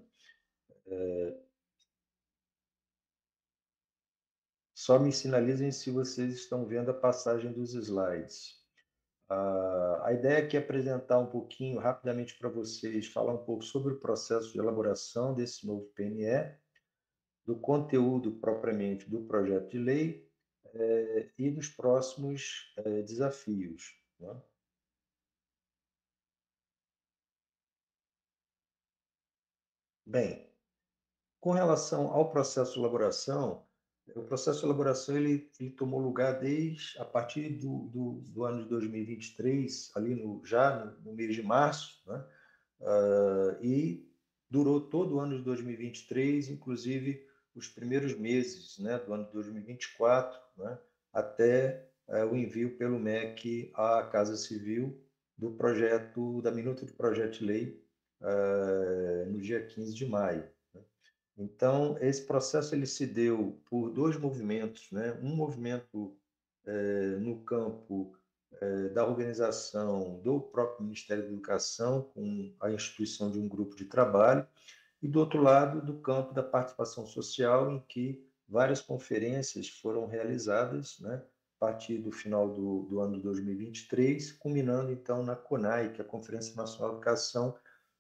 Só me sinalizem se vocês estão vendo a passagem dos slides. Ah, a ideia aqui é apresentar um pouquinho rapidamente para vocês, falar um pouco sobre o processo de elaboração desse novo PNE, do conteúdo propriamente do projeto de lei eh, e dos próximos eh, desafios. Né? Bem, com relação ao processo de elaboração, o processo de elaboração ele, ele tomou lugar desde a partir do, do, do, ano de 2023, ali no, já no, no mês de março, né? Uh, e durou todo o ano de 2023, inclusive os primeiros meses né, do ano de 2024, né, até eh, o envio pelo MEC à Casa Civil do projeto, da minuta do projeto de lei, ah, no dia 15 de maio. Então, esse processo ele se deu por dois movimentos, né? um movimento eh, no campo eh, da organização do próprio Ministério da Educação, com a instituição de um grupo de trabalho, e do outro lado, do campo da participação social, em que várias conferências foram realizadas, né? a partir do final do, do ano de 2023, culminando então na CONAI, que é a Conferência Nacional de Educação,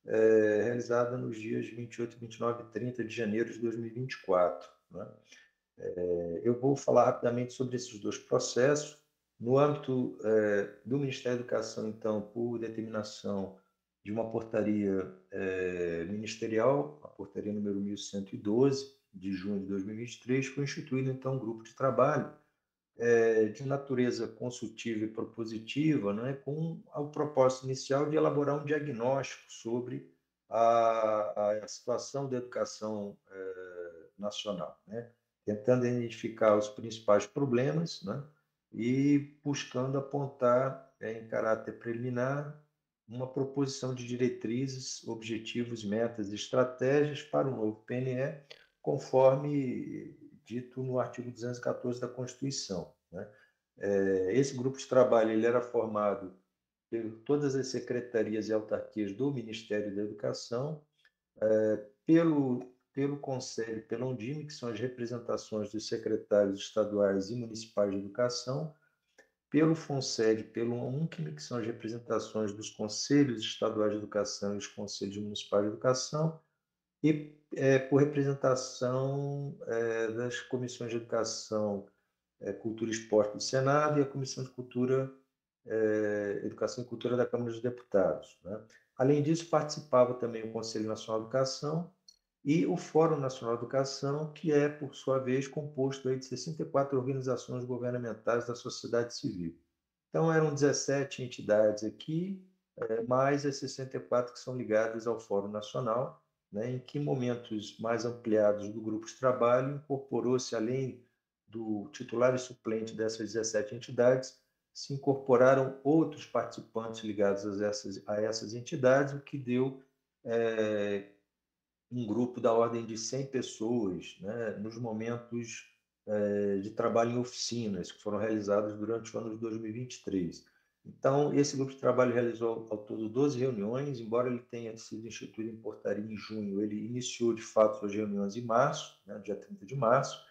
é, realizada nos dias 28, 29 e 30 de janeiro de 2024. Né? É, eu vou falar rapidamente sobre esses dois processos. No âmbito é, do Ministério da Educação, então, por determinação de uma portaria é, ministerial, a portaria número 1112, de junho de 2023, foi instituído, então, um grupo de trabalho é, de natureza consultiva e propositiva, né, com o propósito inicial de elaborar um diagnóstico sobre a, a situação da educação é, nacional, né, tentando identificar os principais problemas né, e buscando apontar, é, em caráter preliminar, uma proposição de diretrizes, objetivos, metas e estratégias para o novo PNE, conforme dito no artigo 214 da Constituição. Né? É, esse grupo de trabalho ele era formado por todas as secretarias e autarquias do Ministério da Educação, é, pelo, pelo Conselho, pelo ONDIME, que são as representações dos secretários estaduais e municipais de educação, pelo FONSED, pelo UNCME, que são as representações dos conselhos estaduais de educação e os conselhos municipais de educação, e é, por representação é, das comissões de educação, é, cultura e esporte do Senado e a comissão de cultura, educação e cultura da Câmara dos Deputados. Né? Além disso, participava também o Conselho Nacional de Educação e o Fórum Nacional de Educação, que é, por sua vez, composto aí de 64 organizações governamentais da sociedade civil. Então, eram 17 entidades aqui, mais as 64 que são ligadas ao Fórum Nacional, né, em que momentos mais ampliados do grupo de trabalho incorporou-se, além do titular e suplente dessas 17 entidades, se incorporaram outros participantes ligados a essas, a essas entidades, o que deu é, um grupo da ordem de 100 pessoas né, nos momentos é, de trabalho em oficinas que foram realizados durante o ano de 2023. Então, esse grupo de trabalho realizou ao todo 12 reuniões, embora ele tenha sido instituído em portaria em junho, ele iniciou de fato as reuniões em março, né, dia 30 de março,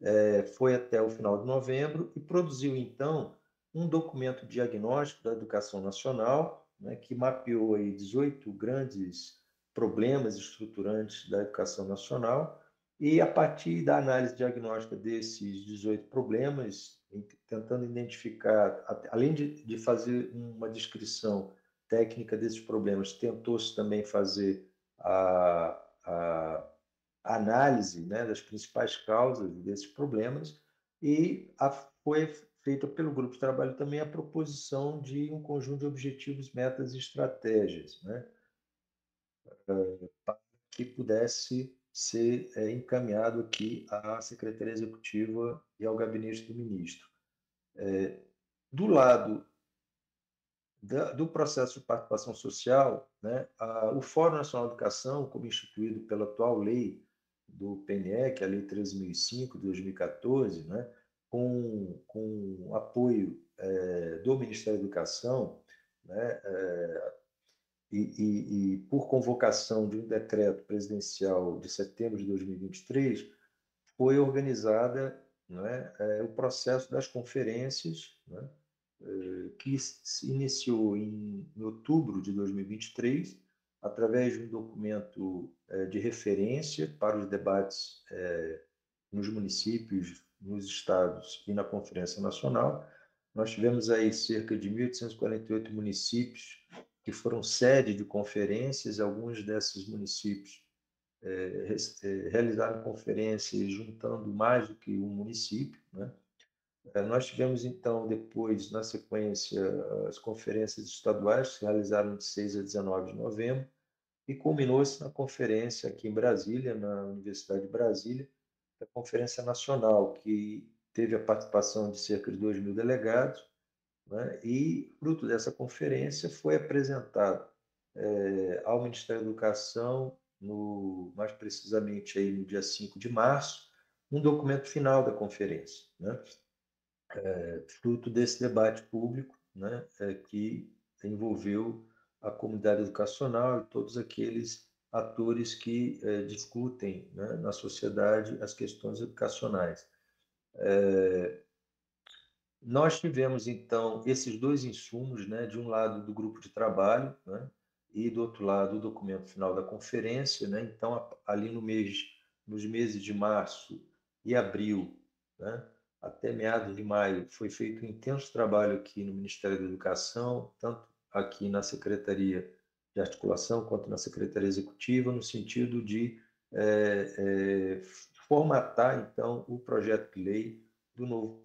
é, foi até o final de novembro e produziu então um documento diagnóstico da educação nacional, né, que mapeou aí 18 grandes problemas estruturantes da educação nacional, e a partir da análise diagnóstica desses 18 problemas, tentando identificar, além de, de fazer uma descrição técnica desses problemas, tentou-se também fazer a, a análise né, das principais causas desses problemas e a, foi feita pelo grupo de trabalho também a proposição de um conjunto de objetivos, metas e estratégias, né, eh, para que pudesse ser eh, encaminhado aqui à Secretaria Executiva e ao gabinete do ministro. É, do lado da, do processo de participação social, né, a, o Fórum Nacional de Educação, como instituído pela atual lei do PNE, que é a Lei 13.005 de 2014, né, com, com apoio é, do Ministério da Educação, né, é, e, e, e, por convocação de um decreto presidencial de setembro de 2023, foi organizada é? é o processo das conferências, né, eh, que se iniciou em, em, outubro de 2023, através de um documento eh, de referência para os debates eh, nos municípios, nos estados e na Conferência Nacional. Nós tivemos aí cerca de 1.848 municípios que foram sede de conferências, alguns desses municípios é, é, realizaram conferências juntando mais do que um município. Né? É, nós tivemos, então, depois, na sequência, as conferências estaduais, que se realizaram de 6 a 19 de novembro, e culminou-se na conferência aqui em Brasília, na Universidade de Brasília, da Conferência Nacional, que teve a participação de cerca de 2 mil delegados, né? e fruto dessa conferência foi apresentado é, ao Ministério da Educação no, mais precisamente aí no dia 5 de março, um documento final da conferência, né? é, fruto desse debate público né? é, que envolveu a comunidade educacional e todos aqueles atores que é, discutem né? na sociedade as questões educacionais. É, nós tivemos, então, esses dois insumos, né, de um lado do grupo de trabalho, né, e do outro lado o documento final da conferência. Né? Então, ali no mês, nos meses de março e abril, né? até meados de maio, foi feito um intenso trabalho aqui no Ministério da Educação, tanto aqui na Secretaria de Articulação quanto na Secretaria Executiva, no sentido de é, é, formatar, então, o projeto de lei do novo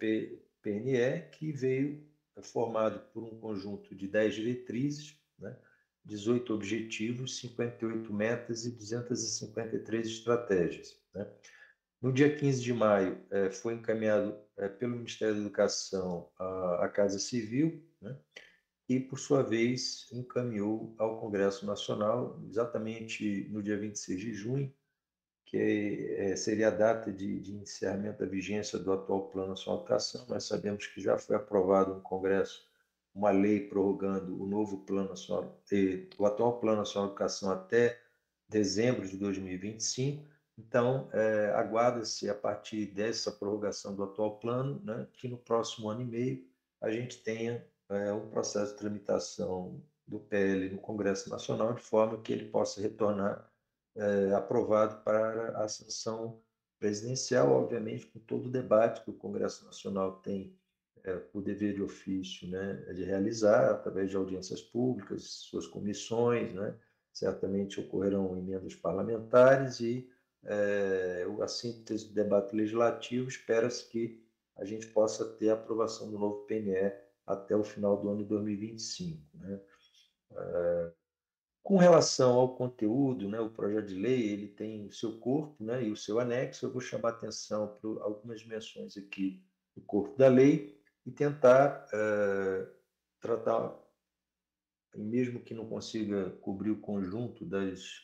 PNE, que veio é formado por um conjunto de dez diretrizes, né? 18 objetivos, 58 metas e 253 estratégias. Né? No dia 15 de maio, é, foi encaminhado é, pelo Ministério da Educação à, Casa Civil, né? e, por sua vez, encaminhou ao Congresso Nacional, exatamente no dia 26 de junho, que é, é, seria a data de, de, encerramento da vigência do atual Plano Nacional de Educação. Nós sabemos que já foi aprovado no Congresso uma lei prorrogando o novo plano nacional, o atual plano nacional de educação até dezembro de 2025. Então, é, aguarda-se, a partir dessa prorrogação do atual plano, né, que no próximo ano e meio a gente tenha é, um processo de tramitação do PL no Congresso Nacional, de forma que ele possa retornar é, aprovado para a sanção presidencial, obviamente, com todo o debate que o Congresso Nacional tem é, o dever de ofício né, é de realizar através de audiências públicas, suas comissões, né, certamente ocorrerão emendas parlamentares e é, a síntese do debate legislativo espera-se que a gente possa ter a aprovação do novo PNE até o final do ano de 2025. Né. É, com relação ao conteúdo, né, o projeto de lei ele tem o seu corpo né, e o seu anexo. Eu vou chamar atenção para algumas dimensões aqui do corpo da lei e tentar eh, tratar, mesmo que não consiga cobrir o conjunto das,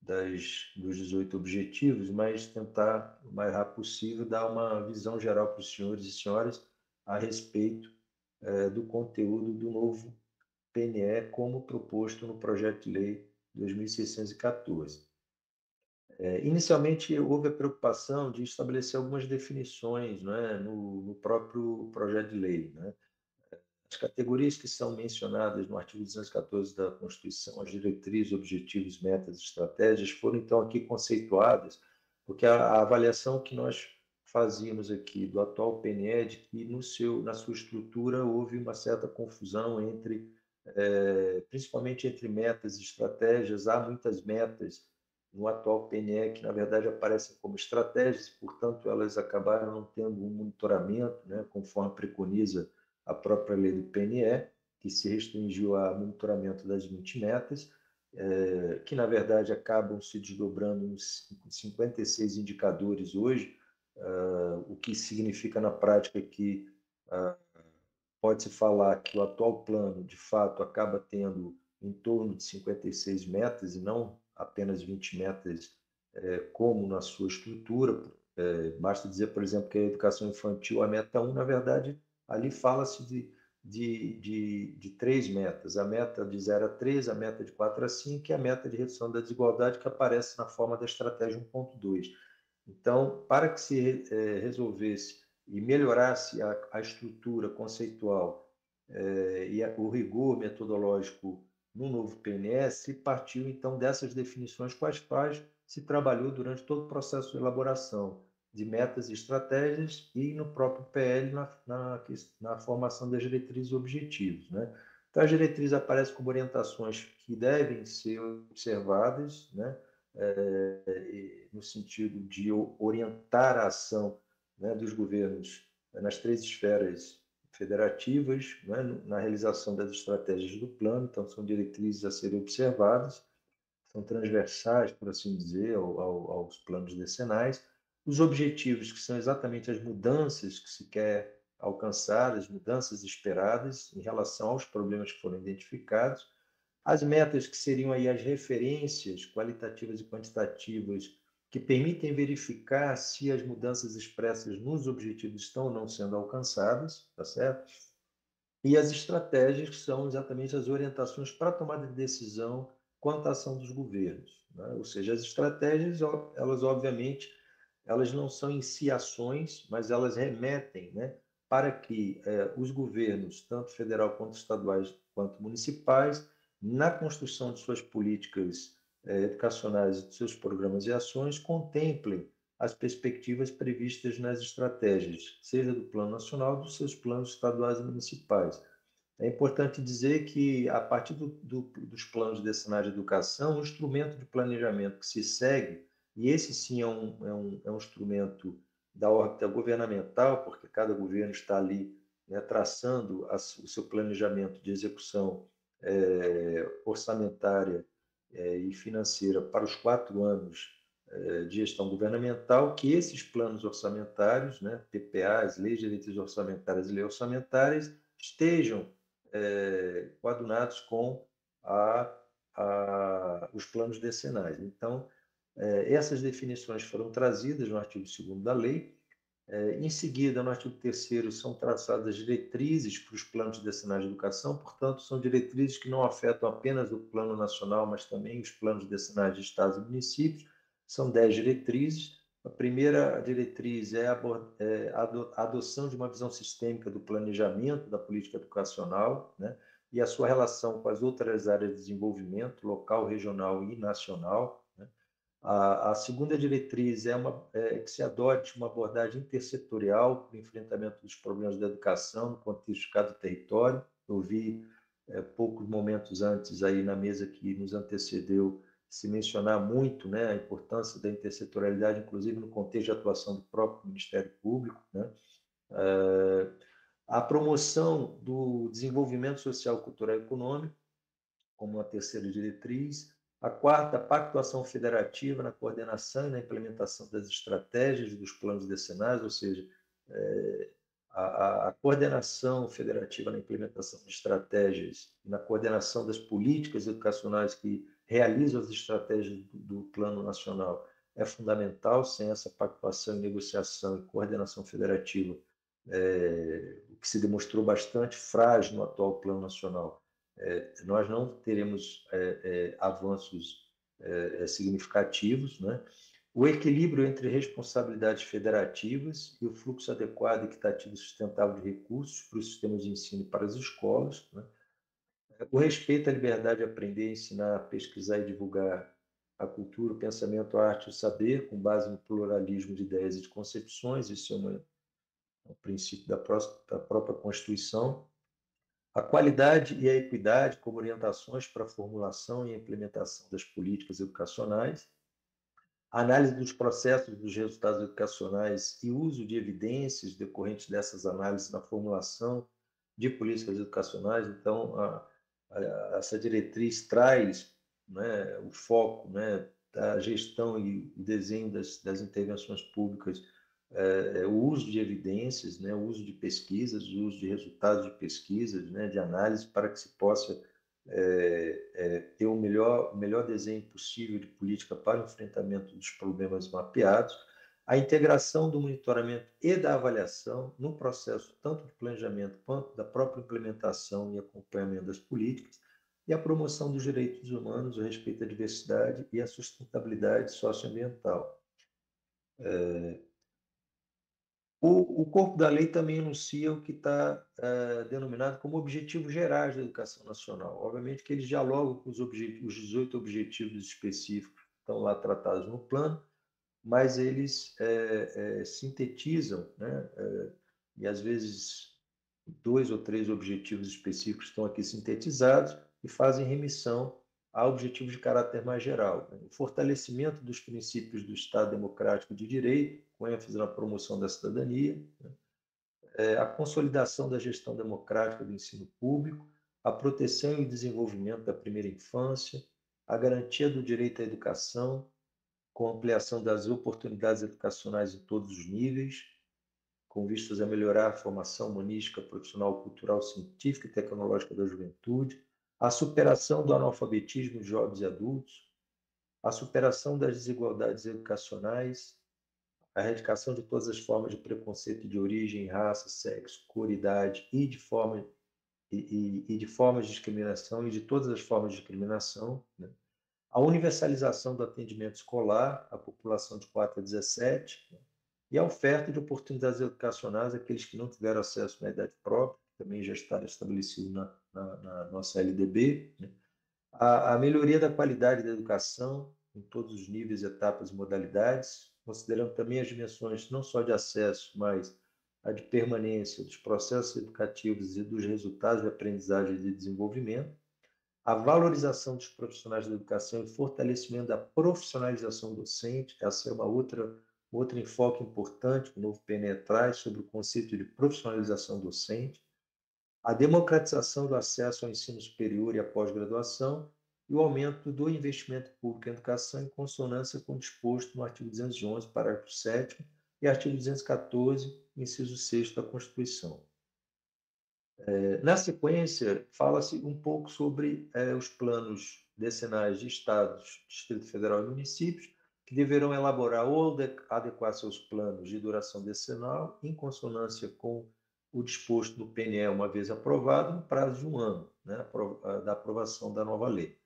das, dos 18 objetivos, mas tentar o mais rápido possível dar uma visão geral para os senhores e senhoras a respeito eh, do conteúdo do novo PNE como proposto no projeto de lei 2614. É, inicialmente houve a preocupação de estabelecer algumas definições né, no, no, próprio projeto de lei. Né? As categorias que são mencionadas no artigo 214 da Constituição, as diretrizes, objetivos, metas, estratégias, foram então aqui conceituadas, porque a, a avaliação que nós fazíamos aqui do atual PNED, que no seu, na sua estrutura houve uma certa confusão entre, é, principalmente entre metas e estratégias, há muitas metas no atual PNE, que na verdade aparecem como estratégias, portanto, elas acabaram não tendo um monitoramento, né, conforme preconiza a própria lei do PNE, que se restringiu ao monitoramento das 20 metas, eh, que na verdade acabam se desdobrando em 56 indicadores hoje, ah, o que significa na prática que ah, pode-se falar que o atual plano, de fato, acaba tendo em torno de 56 metas e não apenas 20 metas é, como na sua estrutura. É, basta dizer, por exemplo, que a educação infantil, a meta 1, na verdade, ali fala-se de, de, de, de, três metas: a meta de 0 a 3, a meta de 4 a 5 e a meta de redução da desigualdade, que aparece na forma da estratégia 1.2. Então, para que se é, resolvesse e melhorasse a, a estrutura conceitual é, e a, o rigor metodológico no novo PNS e partiu então dessas definições com as quais se trabalhou durante todo o processo de elaboração de metas e estratégias e no próprio PL na, na, na formação das diretrizes e objetivos. Né? Então, as diretrizes aparecem como orientações que devem ser observadas, né? É, no sentido de orientar a ação né, dos governos eh, nas três esferas federativas né, na realização das estratégias do plano, então são diretrizes a serem observadas, são transversais, por assim dizer, ao, ao, aos planos decenais. Os objetivos, que são exatamente as mudanças que se quer alcançar, as mudanças esperadas em relação aos problemas que foram identificados, as metas que seriam aí as referências qualitativas e quantitativas que permitem verificar se as mudanças expressas nos objetivos estão ou não sendo alcançadas, tá certo? E as estratégias que são exatamente as orientações para tomada de decisão quanto à ação dos governos, né? ou seja, as estratégias elas obviamente elas não são em si ações, mas elas remetem, né, para que eh, os governos, tanto federal quanto estaduais quanto municipais, na construção de suas políticas é, educacionais de seus programas e ações contemplem as perspectivas previstas nas estratégias, seja do plano nacional, dos seus planos estaduais e municipais. É importante dizer que, a partir do, do, dos planos de decenais de educação, o instrumento de planejamento que se segue, e esse sim é um, é um, é um instrumento da órbita governamental, porque cada governo está ali né, traçando a, o seu planejamento de execução é, orçamentária eh, e financeira para os quatro anos eh, de gestão governamental, que esses planos orçamentários, né, PPAs, leis de diretrizes orçamentárias e leis orçamentárias, estejam é, coadunados com a, a, os planos decenais. Então, é, essas definições foram trazidas no artigo 2 da lei, eh, em seguida, no artigo 3 são traçadas diretrizes para os planos decenais de educação, portanto, são diretrizes que não afetam apenas o plano nacional, mas também os planos decenais de estados e municípios. São dez diretrizes. A primeira diretriz é, é a adoção de uma visão sistêmica do planejamento da política educacional né, e a sua relação com as outras áreas de desenvolvimento, local, regional e nacional. A, a segunda diretriz é, uma, é que se adote uma abordagem intersetorial para o enfrentamento dos problemas da educação no contexto de cada território. Eu vi é, poucos momentos antes aí na mesa que nos antecedeu se mencionar muito né, a importância da intersetorialidade, inclusive no contexto de atuação do próprio Ministério Público. Né? É, a promoção do desenvolvimento social, cultural e econômico, como a terceira diretriz, a quarta, pactuação federativa na coordenação e na implementação das estratégias dos planos decenais, ou seja, é, a, a, coordenação federativa na implementação de estratégias, na coordenação das políticas educacionais que realizam as estratégias do, do plano nacional é fundamental. Sem essa pactuação, negociação e coordenação federativa, é, o que se demonstrou bastante frágil no atual plano nacional, eh, nós não teremos eh, eh, avanços significativos, né? o equilíbrio entre responsabilidades federativas e o fluxo adequado, equitativo e sustentável de recursos para os sistemas de ensino e para as escolas, né? o respeito à liberdade de aprender, ensinar, pesquisar e divulgar a cultura, o pensamento, a arte e o saber, com base no pluralismo de ideias e de concepções, isso é, é um princípio da, próxima, da própria Constituição, a qualidade e a equidade como orientações para a formulação e implementação das políticas educacionais, a análise dos processos dos resultados educacionais e uso de evidências decorrentes dessas análises na formulação de políticas educacionais. Então, a, a, essa diretriz traz né, o foco né, da gestão e desenho das, das intervenções públicas é, o uso de evidências, né, o uso de pesquisas, o uso de resultados de pesquisas, né, de análise, para que se possa é, ter o melhor, melhor desenho possível de política para o enfrentamento dos problemas mapeados, a integração do monitoramento e da avaliação no processo tanto de planejamento quanto da própria implementação e acompanhamento das políticas, e a promoção dos direitos humanos, o respeito à diversidade e à sustentabilidade socioambiental. É, o, o corpo da lei também enuncia o que está é, denominado como objetivos gerais da educação nacional. Obviamente que eles dialogam com os, os 18 objetivos específicos que estão lá tratados no plano, mas eles é, é, sintetizam, né, é, e às vezes dois ou três objetivos específicos estão aqui sintetizados e fazem remissão a objetivos de caráter mais geral. Né? O fortalecimento dos princípios do Estado Democrático de Direito, com ênfase na promoção da cidadania, né? é, a consolidação da gestão democrática do ensino público, a proteção e desenvolvimento da primeira infância, a garantia do direito à educação, com ampliação das oportunidades educacionais em todos os níveis, com vistas a melhorar a formação humanística, profissional, cultural, científica e tecnológica da juventude, a superação do analfabetismo de jovens e adultos, a superação das desigualdades educacionais, a erradicação de todas as formas de preconceito de origem, raça, sexo, cor, idade e de forma e, e, e de formas de discriminação e de todas as formas de discriminação, né? a universalização do atendimento escolar à população de 4 a 17 né? e a oferta de oportunidades educacionais àqueles que não tiveram acesso na idade própria, que também já está estabelecido na na, na nossa LDB, né? a, a melhoria da qualidade da educação em todos os níveis, etapas e modalidades, considerando também as dimensões não só de acesso, mas a de permanência dos processos educativos e dos resultados de aprendizagem e de desenvolvimento, a valorização dos profissionais da educação e fortalecimento da profissionalização docente, essa é uma outra outro enfoque importante que o novo PNE traz sobre o conceito de profissionalização docente, a democratização do acesso ao ensino superior e à pós-graduação e o aumento do investimento público em educação em consonância com o disposto no artigo 211, parágrafo 7 e artigo 214, inciso 6 da Constituição. É, na sequência, fala-se um pouco sobre é, os planos decenais de estados, Distrito Federal e municípios, que deverão elaborar ou adequar seus planos de duração decenal em consonância com o disposto do PNE, uma vez aprovado, no prazo de um ano né, da aprovação da nova lei.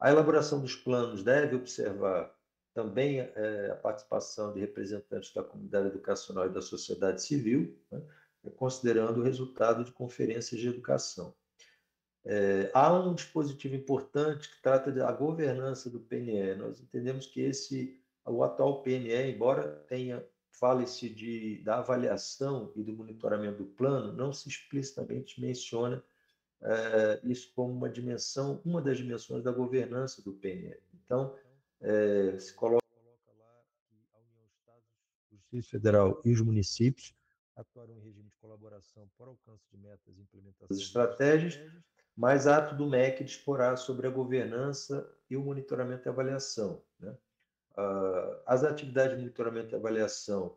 A elaboração dos planos deve observar também é, a participação de representantes da comunidade educacional e da sociedade civil, né, considerando o resultado de conferências de educação. É, há um dispositivo importante que trata da governança do PNE. Nós entendemos que esse o atual PNE, embora tenha fale se de da avaliação e do monitoramento do plano, não se explicitamente menciona é, isso como uma dimensão, uma das dimensões da governança do PNL. Então, é, se coloca lá que a União, Estados, o Distrito Federal e os municípios atuaram em regime de colaboração para alcance de metas e implementação estratégias, estratégias, mas ato do MEC de explorar sobre a governança e o monitoramento e avaliação. Ah, as atividades de monitoramento e avaliação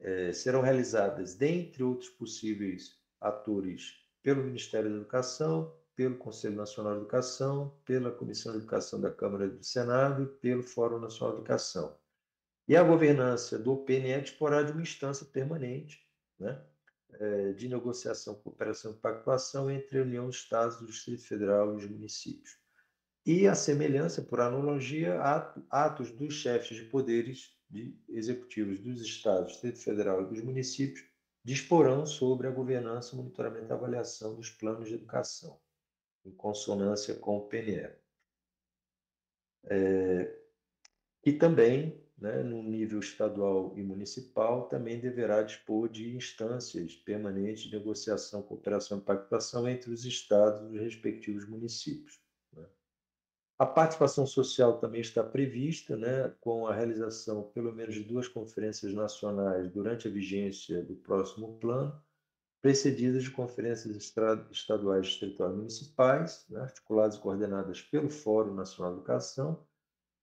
é, serão realizadas, dentre outros possíveis atores, pelo Ministério da Educação, pelo Conselho Nacional de Educação, pela Comissão de Educação da Câmara e do Senado e pelo Fórum Nacional de Educação. E a governança do PNE é disporá de uma instância permanente né, é, de negociação, cooperação e pactuação entre a União, os Estados, o Distrito Federal e os municípios e a semelhança, por analogia, atos dos chefes de poderes de executivos dos estados, Distrito Federal e dos municípios disporão sobre a governança, monitoramento e avaliação dos planos de educação, em consonância com o PNE. É, e também, né, no nível estadual e municipal, também deverá dispor de instâncias permanentes de negociação, cooperação e pactuação entre os estados e os respectivos municípios a participação social também está prevista, né, com a realização pelo menos de duas conferências nacionais durante a vigência do próximo plano, precedidas de conferências estaduais, distritais e municipais, né, articuladas e coordenadas pelo Fórum Nacional de Educação,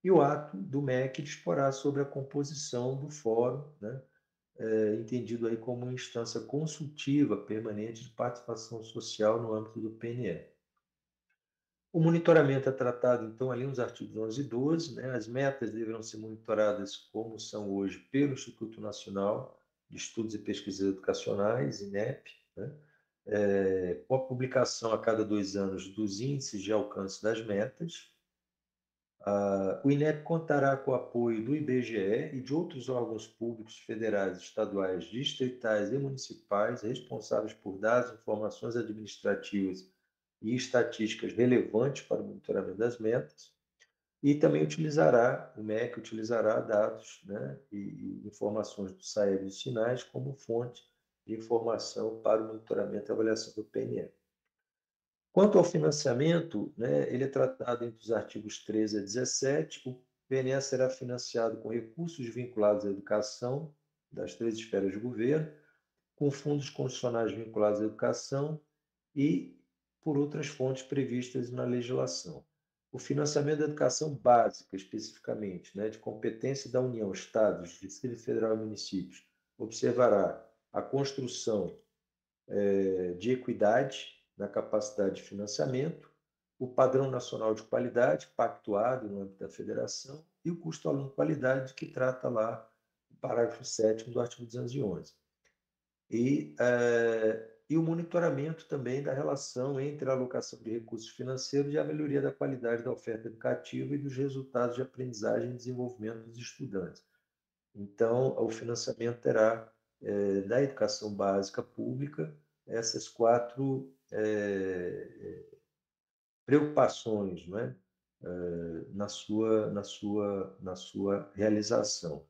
e o ato do MEC disporá sobre a composição do fórum, né, é, entendido aí como uma instância consultiva permanente de participação social no âmbito do PNE. O monitoramento é tratado, então, ali nos artigos 11 e 12. Né? As metas deverão ser monitoradas como são hoje pelo Instituto Nacional de Estudos e Pesquisas Educacionais, INEP, né? é, com a publicação a cada dois anos dos índices de alcance das metas. Ah, o INEP contará com o apoio do IBGE e de outros órgãos públicos federais, estaduais, distritais e municipais responsáveis por dados, informações administrativas e estatísticas relevantes para o monitoramento das metas, e também utilizará, o MEC utilizará dados né, e, informações do SAEB dos sinais como fonte de informação para o monitoramento e avaliação do PNE. Quanto ao financiamento, né, ele é tratado entre os artigos 13 a 17. O PNE será financiado com recursos vinculados à educação das três esferas de governo, com fundos constitucionais vinculados à educação e por outras fontes previstas na legislação. O financiamento da educação básica, especificamente, né, de competência da União, Estados, Distrito Federal e municípios, observará a construção é, de equidade na capacidade de financiamento, o padrão nacional de qualidade, pactuado no âmbito da federação, e o custo aluno qualidade, que trata lá o parágrafo 7 do artigo 211. E é, e o monitoramento também da relação entre a alocação de recursos financeiros e a melhoria da qualidade da oferta educativa e dos resultados de aprendizagem e desenvolvimento dos estudantes. Então, o financiamento terá, é, da educação básica pública, essas quatro é, preocupações né, é, na, sua, na, sua, na sua realização.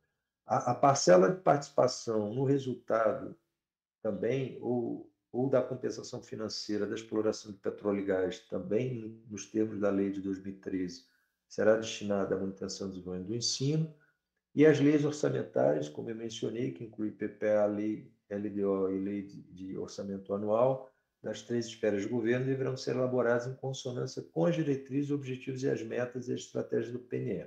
A, a parcela de participação no resultado também, ou ou da compensação financeira da exploração de petróleo e gás, também nos termos da lei de 2013, será destinada à manutenção dos desenvolvimento do ensino, e as leis orçamentárias, como eu mencionei, que inclui PPA, lei LDO e lei de orçamento anual, das três esferas de governo, deverão ser elaboradas em consonância com as diretrizes, objetivos e as metas e as estratégias do PNE.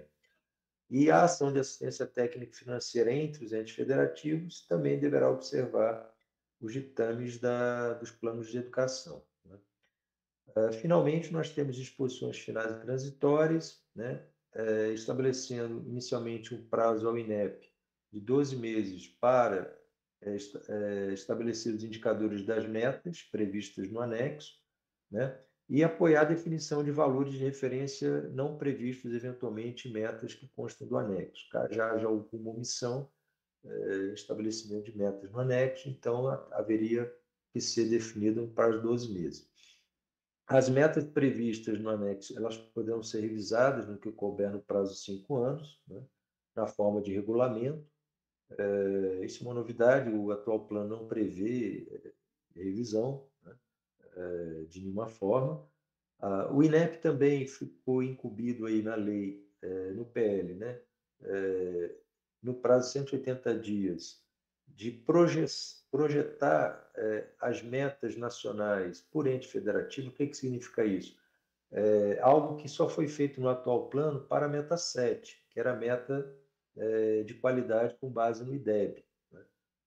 E a ação de assistência técnica financeira entre os entes federativos também deverá observar os ditames da, dos planos de educação. Né? Ah, finalmente, nós temos disposições finais e transitórias, né? É, estabelecendo inicialmente um prazo ao INEP de 12 meses para é, é, estabelecer os indicadores das metas previstas no anexo, né? e apoiar a definição de valores de referência não previstos, eventualmente metas que constam do anexo. Já haja alguma omissão, eh, estabelecimento de metas no anexo, então haveria que ser definido para os 12 meses. As metas previstas no anexo, elas poderão ser revisadas no que couber no prazo de cinco anos, né, na forma de regulamento. É, isso é uma novidade, o atual plano não prevê eh, revisão né, de nenhuma forma. Ah, o INEP também ficou incumbido aí na lei, no PL, né, no prazo de 180 dias, de projetar é, as metas nacionais por ente federativo, o que, que significa isso? É, algo que só foi feito no atual plano para a meta 7, que era a meta é, de qualidade com base no IDEB. Né?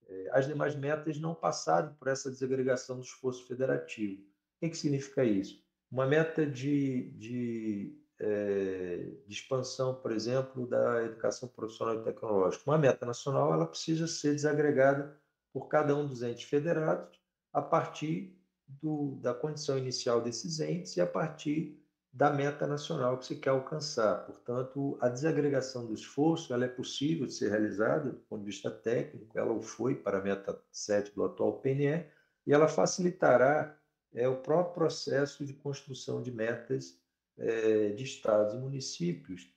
É, as demais metas não passaram por essa desagregação do esforço federativo. O que, que significa isso? Uma meta de, de é, de expansão, por exemplo, da educação profissional e tecnológica. Uma meta nacional ela precisa ser desagregada por cada um dos entes federados a partir do, da condição inicial desses entes e a partir da meta nacional que se quer alcançar. Portanto, a desagregação do esforço ela é possível de ser realizada do ponto de vista técnico, ela o foi para a meta 7 do atual PNE, e ela facilitará é, o próprio processo de construção de metas é, de estados e municípios,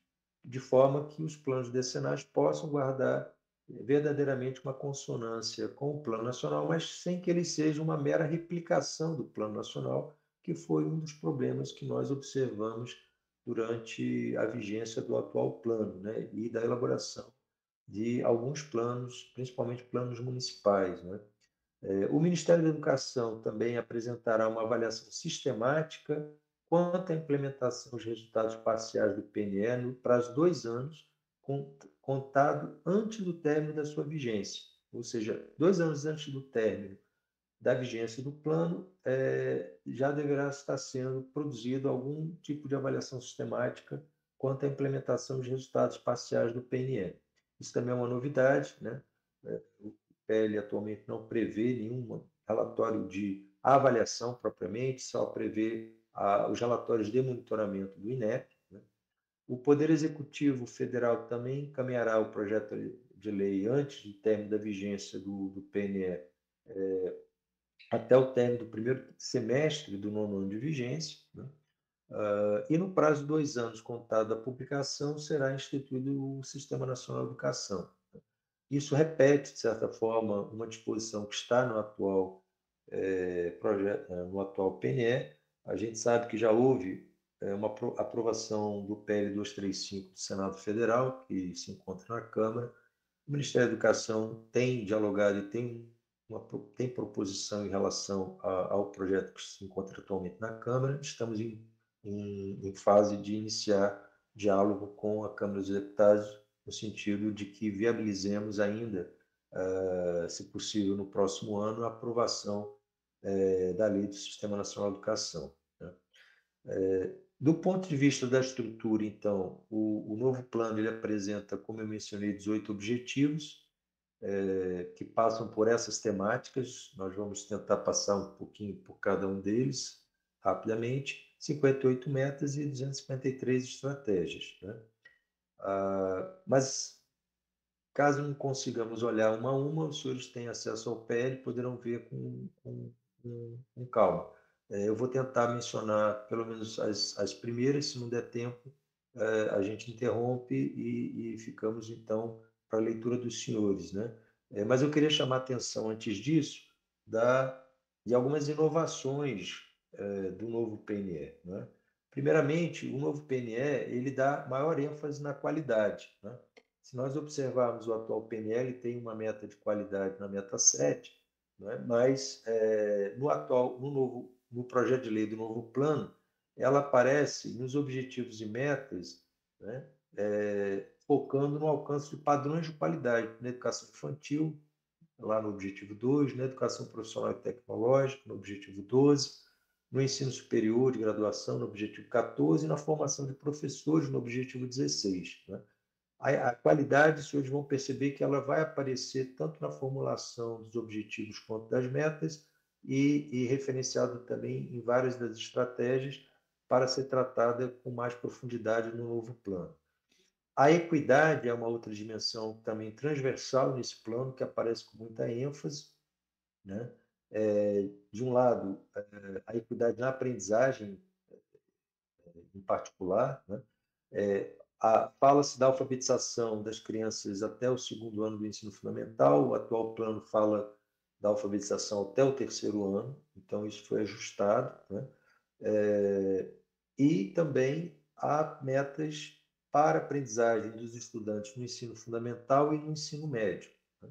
de forma que os planos decenais possam guardar eh, verdadeiramente uma consonância com o Plano Nacional, mas sem que ele seja uma mera replicação do Plano Nacional, que foi um dos problemas que nós observamos durante a vigência do atual plano né, e da elaboração de alguns planos, principalmente planos municipais. Né. Eh, o Ministério da Educação também apresentará uma avaliação sistemática quanto à implementação dos resultados parciais do PNE para os dois anos contado antes do término da sua vigência, ou seja, dois anos antes do término da vigência do plano, é, já deverá estar sendo produzido algum tipo de avaliação sistemática quanto à implementação dos resultados parciais do PNE. Isso também é uma novidade, né? É, o PL atualmente não prevê nenhum relatório de avaliação propriamente, só prevê a, os relatórios de monitoramento do INEP. Né? O Poder Executivo Federal também encaminhará o projeto de lei antes do término da vigência do, do PNE é, até o término do primeiro semestre do nono ano de vigência. Né? Uh, e no prazo de dois anos contado da publicação, será instituído o Sistema Nacional de Educação. Né? Isso repete, de certa forma, uma disposição que está no atual, é, projeto, no atual PNE, a gente sabe que já houve eh, uma aprovação do PL 235 do Senado Federal, que se encontra na Câmara. O Ministério da Educação tem dialogado e tem, uma, tem proposição em relação a, ao projeto que se encontra atualmente na Câmara. Estamos em, em, em fase de iniciar diálogo com a Câmara dos Deputados, no sentido de que viabilizemos ainda, uh, se possível, no próximo ano, a aprovação uh, da Lei do Sistema Nacional de Educação. É, do ponto de vista da estrutura, então, o, o novo plano ele apresenta, como eu mencionei, 18 objetivos é, que passam por essas temáticas. Nós vamos tentar passar um pouquinho por cada um deles rapidamente. 58 metas e 253 estratégias. Né? Ah, mas, caso não consigamos olhar uma a uma, os senhores têm acesso ao PL e poderão ver com, com, com, com calma. É, eu vou tentar mencionar pelo menos as, as primeiras, se não der tempo, é, a gente interrompe e, e ficamos então para a leitura dos senhores. Né? É, mas eu queria chamar a atenção antes disso da, de algumas inovações do novo PNE. Né? Primeiramente, o novo PNE ele dá maior ênfase na qualidade. Né? Se nós observarmos o atual PNE, ele tem uma meta de qualidade na meta 7, né? mas é, no atual, no novo no projeto de lei do novo plano, ela aparece nos objetivos e metas, né, é, focando no alcance de padrões de qualidade na né, educação infantil, lá no objetivo 2, na né, educação profissional e tecnológica, no objetivo 12, no ensino superior de graduação, no objetivo 14, e na formação de professores, no objetivo 16. Né? A, a qualidade, vocês vão perceber que ela vai aparecer tanto na formulação dos objetivos quanto das metas, e, e referenciado também em várias das estratégias para ser tratada com mais profundidade no novo plano. A equidade é uma outra dimensão também transversal nesse plano, que aparece com muita ênfase. Né? É, de um lado, é, a equidade na aprendizagem, em particular, né? é, fala-se da alfabetização das crianças até o segundo ano do ensino fundamental, o atual plano fala da alfabetização até o terceiro ano, então isso foi ajustado, né? é, e também há metas para aprendizagem dos estudantes no ensino fundamental e no ensino médio. Né?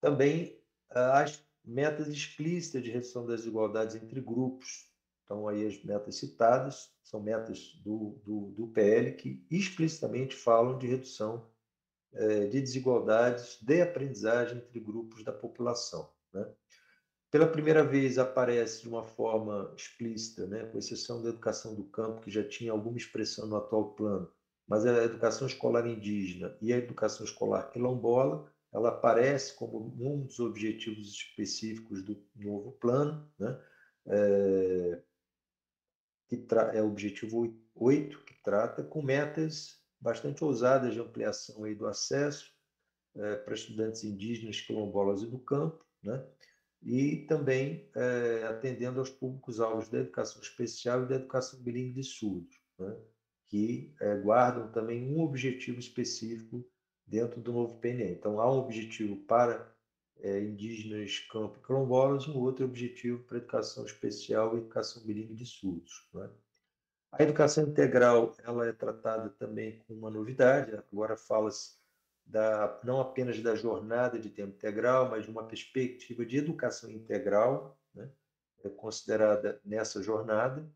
Também as metas explícitas de redução das desigualdades entre grupos, então, aí as metas citadas são metas do, do, do PL que explicitamente falam de redução é, de desigualdades de aprendizagem entre grupos da população. Né? Pela primeira vez aparece de uma forma explícita, né, com exceção da educação do campo, que já tinha alguma expressão no atual plano, mas é a educação escolar indígena e a educação escolar quilombola, ela aparece como um dos objetivos específicos do novo plano, né? É, que é o objetivo 8, que trata com metas bastante ousadas de ampliação aí do acesso é, para estudantes indígenas, quilombolas e do campo, né? e também é, atendendo aos públicos-alvos da educação especial e da educação bilíngue de surdos, né? que é, guardam também um objetivo específico dentro do novo PNE. Então, há um objetivo para é, indígenas, campo e quilombolas, um outro objetivo para educação especial e educação bilíngue de surdos. Né? A educação integral ela é tratada também com uma novidade. Agora fala-se da, não apenas da jornada de tempo integral, mas de uma perspectiva de educação integral, né, é considerada nessa jornada.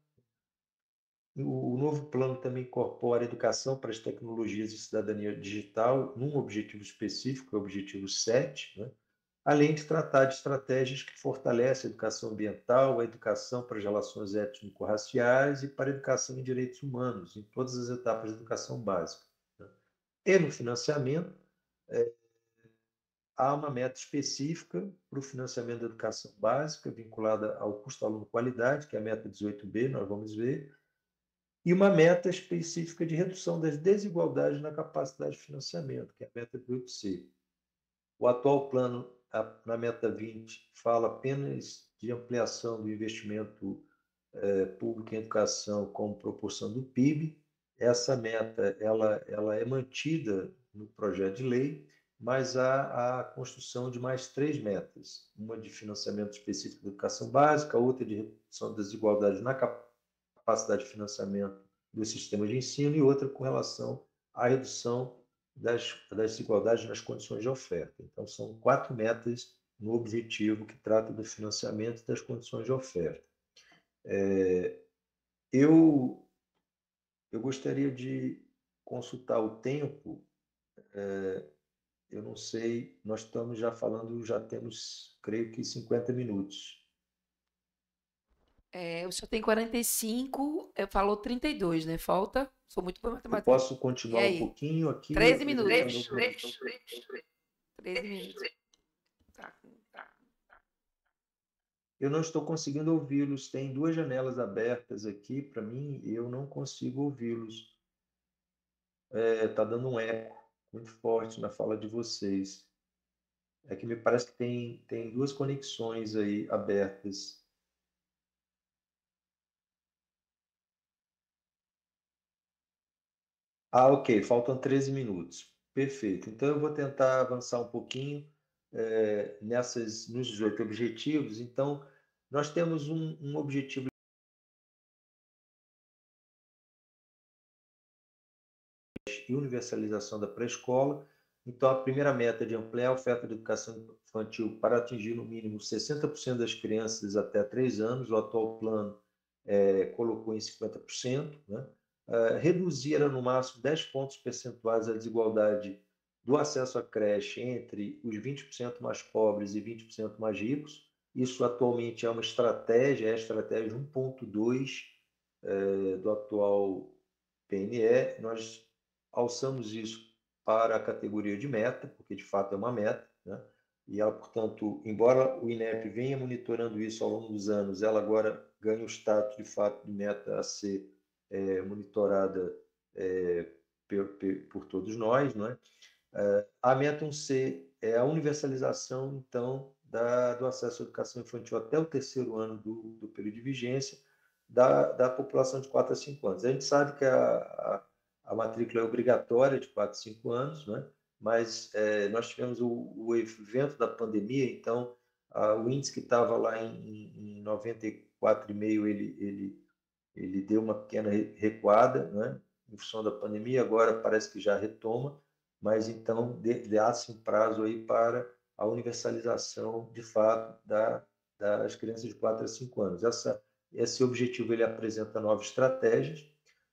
O novo plano também incorpora educação para as tecnologias e cidadania digital num objetivo específico, é o objetivo 7, né, além de tratar de estratégias que fortalecem a educação ambiental, a educação para as relações étnico-raciais e para a educação em direitos humanos, em todas as etapas da educação básica. Né? E no financiamento, é, há uma meta específica para o financiamento da educação básica, vinculada ao custo aluno qualidade, que é a meta 18B, nós vamos ver, e uma meta específica de redução das desigualdades na capacidade de financiamento, que é a meta 18 c O atual plano na meta 20, fala apenas de ampliação do investimento é, público em educação como proporção do PIB. Essa meta ela, ela é mantida no projeto de lei, mas há a construção de mais três metas: uma de financiamento específico da educação básica, outra de redução das desigualdades na capacidade de financiamento do sistema de ensino e outra com relação à redução das, das desigualdades nas condições de oferta. Então, são quatro metas no objetivo que trata do financiamento das condições de oferta. É, eu, eu gostaria de consultar o tempo. É, eu não sei, nós estamos já falando, já temos, creio que 50 minutos. É, o senhor tem 45, falou 32, né? Falta. Sou muito boa matemática. Eu posso continuar um pouquinho aqui? 13 minutos. 13, 13 minutos. Tá, tá, tá. Eu não estou conseguindo ouvi-los. Tem duas janelas abertas aqui para mim e eu não consigo ouvi-los. Está é, dando um eco muito forte na fala de vocês. É que me parece que tem, tem duas conexões aí abertas. Ah, ok, faltam 13 minutos. Perfeito. Então eu vou tentar avançar um pouquinho é, nessas nos 18 objetivos. Então, nós temos um, um objetivo e universalização da pré-escola. Então, a primeira meta é de ampliar a oferta de educação infantil para atingir no mínimo 60% das crianças até 3 anos. O atual plano é, colocou em 50%. Né? uh, reduzir no máximo 10 pontos percentuais a desigualdade do acesso à creche entre os 20% mais pobres e 20% mais ricos. Isso atualmente é uma estratégia, é a estratégia 1.2 uh, eh, do atual PNE. Nós alçamos isso para a categoria de meta, porque de fato é uma meta, né? e ela, portanto, embora o INEP venha monitorando isso ao longo dos anos, ela agora ganha o status de fato de meta a ser é, monitorada é, por, por, todos nós, não é? é a meta 1C é a universalização, então, da, do acesso à educação infantil até o terceiro ano do, do período de vigência da, da, população de 4 a 5 anos. A gente sabe que a, a, a matrícula é obrigatória de 4 a 5 anos, né? mas é, nós tivemos o, o, evento da pandemia, então a, o índice que estava lá em, em 94,5, ele, ele ele deu uma pequena recuada, né? em função da pandemia, agora parece que já retoma, mas então dá-se um prazo aí para a universalização, de fato, da, das crianças de 4 a 5 anos. Essa, esse objetivo, ele apresenta novas estratégias.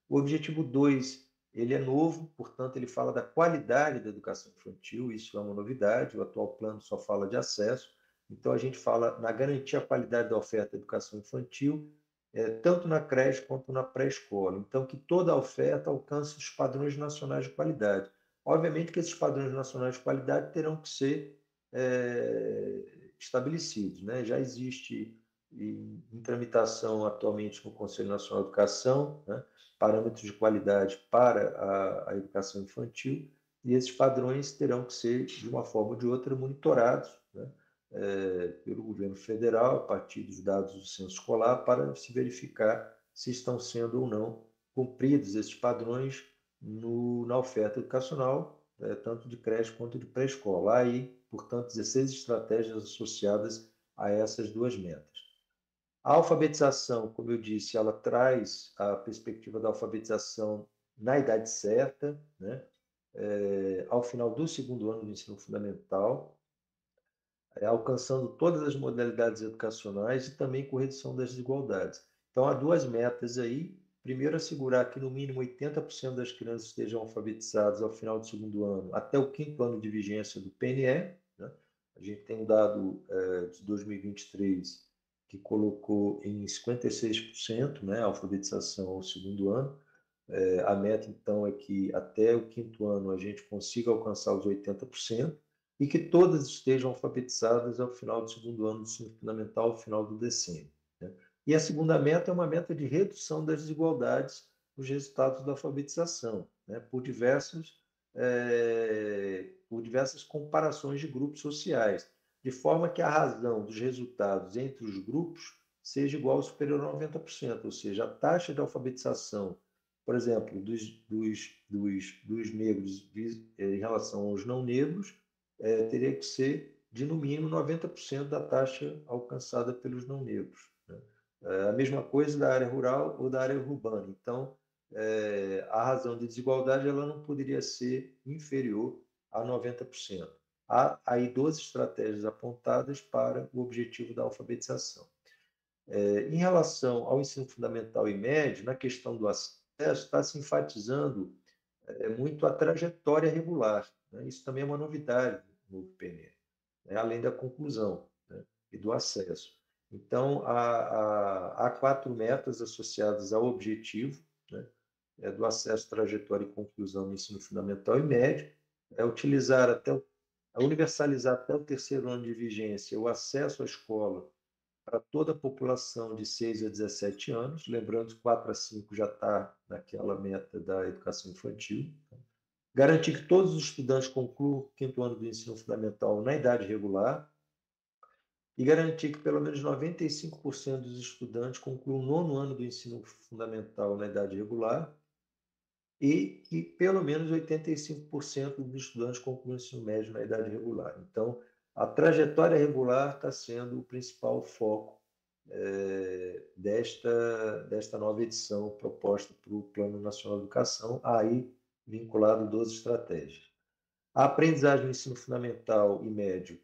O objetivo 2, ele é novo, portanto, ele fala da qualidade da educação infantil, isso é uma novidade, o atual plano só fala de acesso, então a gente fala na garantia a qualidade da oferta de educação infantil, é, tanto na creche quanto na pré-escola. Então, que toda a oferta alcance os padrões nacionais de qualidade. Obviamente que esses padrões nacionais de qualidade terão que ser é, estabelecidos. Né? Já existe em, em tramitação atualmente no Conselho Nacional de Educação né? parâmetros de qualidade para a, a educação infantil, e esses padrões terão que ser, de uma forma ou de outra, monitorados é, pelo governo federal, a partir dos dados do censo escolar, para se verificar se estão sendo ou não cumpridos esses padrões no, na oferta educacional, é, tanto de creche quanto de pré-escola. Aí, portanto, 16 estratégias associadas a essas duas metas. A alfabetização, como eu disse, ela traz a perspectiva da alfabetização na idade certa, né? É, ao final do segundo ano do ensino fundamental, é, alcançando todas as modalidades educacionais e também com redução das desigualdades. Então, há duas metas aí. Primeiro, assegurar que no mínimo 80% das crianças estejam alfabetizadas ao final do segundo ano, até o quinto ano de vigência do PNE. Né? A gente tem um dado é, de 2023 que colocou em 56% né, a alfabetização ao segundo ano. É, a meta, então, é que até o quinto ano a gente consiga alcançar os 80% e que todas estejam alfabetizadas ao final do segundo ano do ensino fundamental, ao final do decênio. Né? E a segunda meta é uma meta de redução das desigualdades nos resultados da alfabetização, né? por, diversos, é, por diversas comparações de grupos sociais, de forma que a razão dos resultados entre os grupos seja igual ou superior a 90%, ou seja, a taxa de alfabetização, por exemplo, dos, dos, dos, dos negros eh, em relação aos não negros é, teria que ser de no mínimo 90% da taxa alcançada pelos não negros. Né? É, a mesma coisa da área rural ou da área urbana. Então, é, a razão de desigualdade ela não poderia ser inferior a 90%. Há aí 12 estratégias apontadas para o objetivo da alfabetização. É, em relação ao ensino fundamental e médio, na questão do acesso, está se enfatizando é, muito a trajetória regular. Né? Isso também é uma novidade no PNE, né? além da conclusão né? e do acesso. Então, há, há, há, quatro metas associadas ao objetivo né? é do acesso, trajetória e conclusão no ensino fundamental e médio, é utilizar até o, é universalizar até o terceiro ano de vigência o acesso à escola para toda a população de 6 a 17 anos, lembrando que 4 a 5 já está naquela meta da educação infantil, né garantir que todos os estudantes concluam o quinto ano do ensino fundamental na idade regular e garantir que pelo menos 95% dos estudantes concluam o nono ano do ensino fundamental na idade regular e que pelo menos 85% dos estudantes concluam o ensino médio na idade regular. Então, a trajetória regular está sendo o principal foco é, desta, desta nova edição proposta para o Plano Nacional de Educação. Aí, vinculado 12 estratégias. A aprendizagem do ensino fundamental e médio,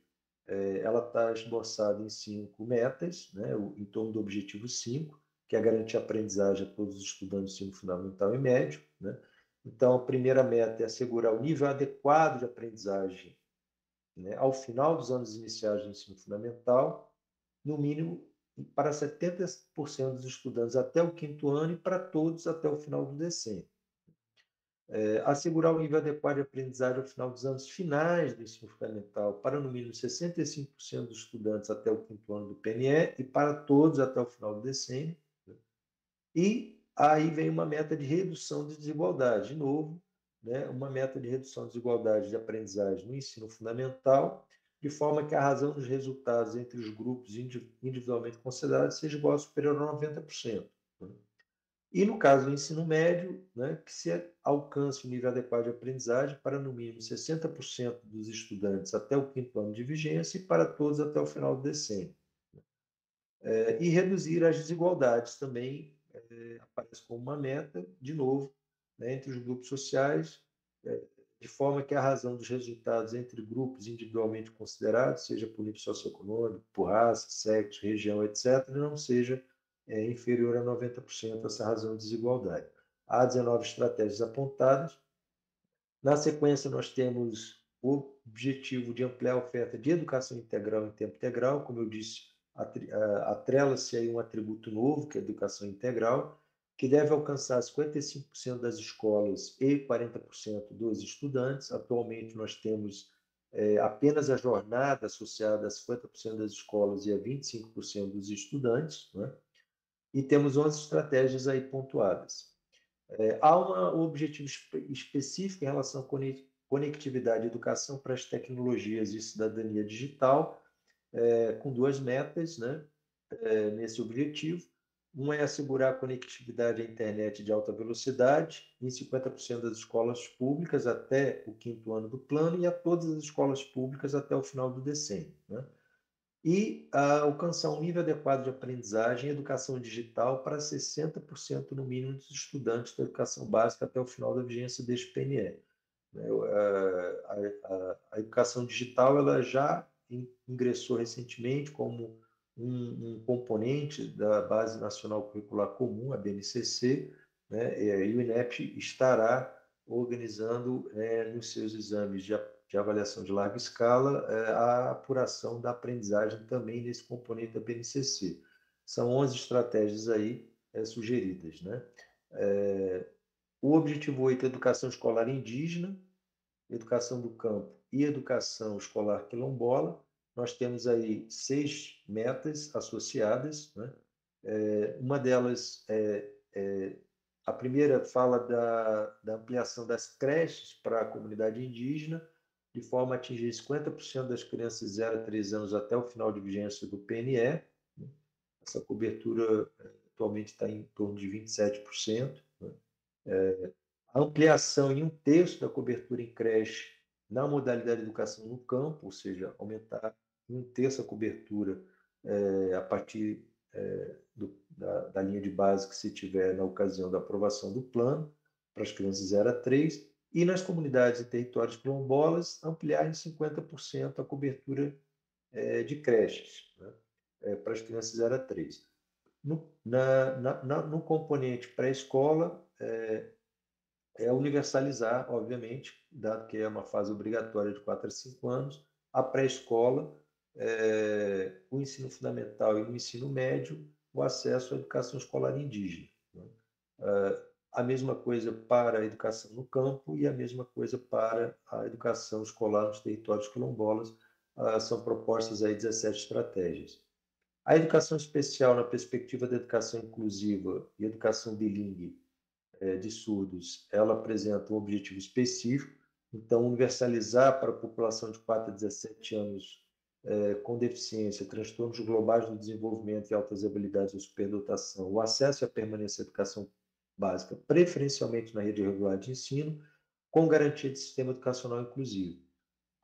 é, ela está esboçada em cinco metas, né, em torno do objetivo 5, que é garantir a aprendizagem a todos os estudantes do ensino fundamental e médio. Né? Então, a primeira meta é assegurar o nível adequado de aprendizagem né, ao final dos anos iniciais do ensino fundamental, no mínimo para 70% dos estudantes até o quinto ano e para todos até o final do decênio é, assegurar o nível adequado de aprendizagem ao final dos anos finais do ensino fundamental para no mínimo 65% dos estudantes até o quinto ano do PNE e para todos até o final do decênio. Né? E aí vem uma meta de redução de desigualdade, de novo, né? uma meta de redução de desigualdade de aprendizagem no ensino fundamental, de forma que a razão dos resultados entre os grupos individualmente considerados seja igual ou superior a 90%. E no caso do ensino médio, né, que se alcance o um nível adequado de aprendizagem para no mínimo 60% dos estudantes até o quinto ano de vigência e para todos até o final do decênio. Né. É, e reduzir as desigualdades também é, aparece como uma meta, de novo, né, entre os grupos sociais, é, de forma que a razão dos resultados entre grupos individualmente considerados, seja por nível socioeconômico, por raça, sexo, região, etc., não seja é inferior a 90% essa razão de desigualdade. Há 19 estratégias apontadas. Na sequência, nós temos o objetivo de ampliar a oferta de educação integral em tempo integral, como eu disse, atrela-se aí um atributo novo, que é a educação integral, que deve alcançar 55% das escolas e 40% dos estudantes. Atualmente, nós temos é, apenas a jornada associada a 50% das escolas e a 25% dos estudantes. é? e temos 11 estratégias aí pontuadas. É, há um objetivo específico em relação à conectividade, educação para as tecnologias e cidadania digital, é, com duas metas né, é, nesse objetivo. Uma é assegurar a conectividade à internet de alta velocidade em 50% das escolas públicas até o quinto ano do plano e a todas as escolas públicas até o final do decênio. Né? e a ah, alcançar um nível adequado de aprendizagem e educação digital para 60% no mínimo dos estudantes da educação básica até o final da vigência deste PNE. Né? Ah, a, a, a educação digital ela já ingressou recentemente como um, um, componente da Base Nacional Curricular Comum, a BNCC, né, e o INEP estará organizando é, nos seus exames de de avaliação de larga escala, é, a apuração da aprendizagem também nesse componente da BNCC. São 11 estratégias aí é, sugeridas. Né? É, o objetivo 8 é educação escolar indígena, educação do campo e educação escolar quilombola. Nós temos aí seis metas associadas. Né? É, uma delas é, é a primeira fala da, da ampliação das creches para a comunidade indígena de forma a atingir 50% das crianças de 0 a 3 anos até o final de vigência do PNE. Né? Essa cobertura eh, atualmente está em torno de 27%. Né? É, a ampliação em um terço da cobertura em creche na modalidade educação no campo, ou seja, aumentar em um terço a cobertura é, a partir é, do, da, da linha de base que se tiver na ocasião da aprovação do plano para as crianças 0 a 3 e nas comunidades e territórios quilombolas ampliar em 50% a cobertura é, de creches né? é, para as crianças 0 a 3. No, na, na, no componente pré-escola, é, é, universalizar, obviamente, dado que é uma fase obrigatória de 4 a 5 anos, a pré-escola, é, o ensino fundamental e o ensino médio, o acesso à educação escolar indígena. Né? Ah, a mesma coisa para a educação no campo e a mesma coisa para a educação escolar nos territórios quilombolas. Ah, são propostas aí 17 estratégias. A educação especial, na perspectiva da educação inclusiva e educação bilingue é, de surdos, ela apresenta um objetivo específico, então, universalizar para a população de 4 a 17 anos é, com deficiência, transtornos globais no desenvolvimento e altas habilidades ou superdotação, o acesso e a permanência à educação básica, preferencialmente na rede regular de ensino, com garantia de sistema educacional inclusivo.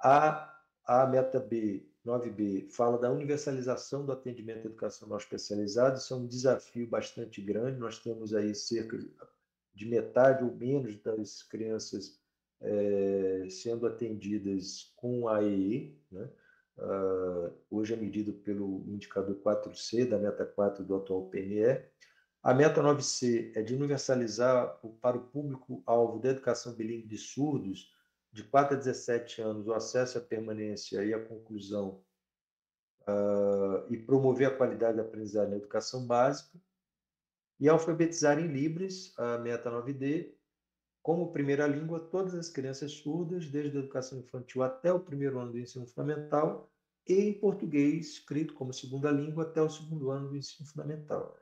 A, a meta B, 9B, fala da universalização do atendimento educacional especializado, isso é um desafio bastante grande, nós temos aí cerca de metade ou menos das crianças é, sendo atendidas com AEE, né? uh, hoje é medido pelo indicador 4C da meta 4 do atual PNE, a meta 9C é de universalizar para o público-alvo da educação bilíngue de surdos de 4 a 17 anos o acesso à permanência e à conclusão uh, e promover a qualidade da aprendizagem na educação básica e alfabetizar em Libras, a meta 9D, como primeira língua todas as crianças surdas, desde a educação infantil até o primeiro ano do ensino fundamental, e em português, escrito como segunda língua, até o segundo ano do ensino fundamental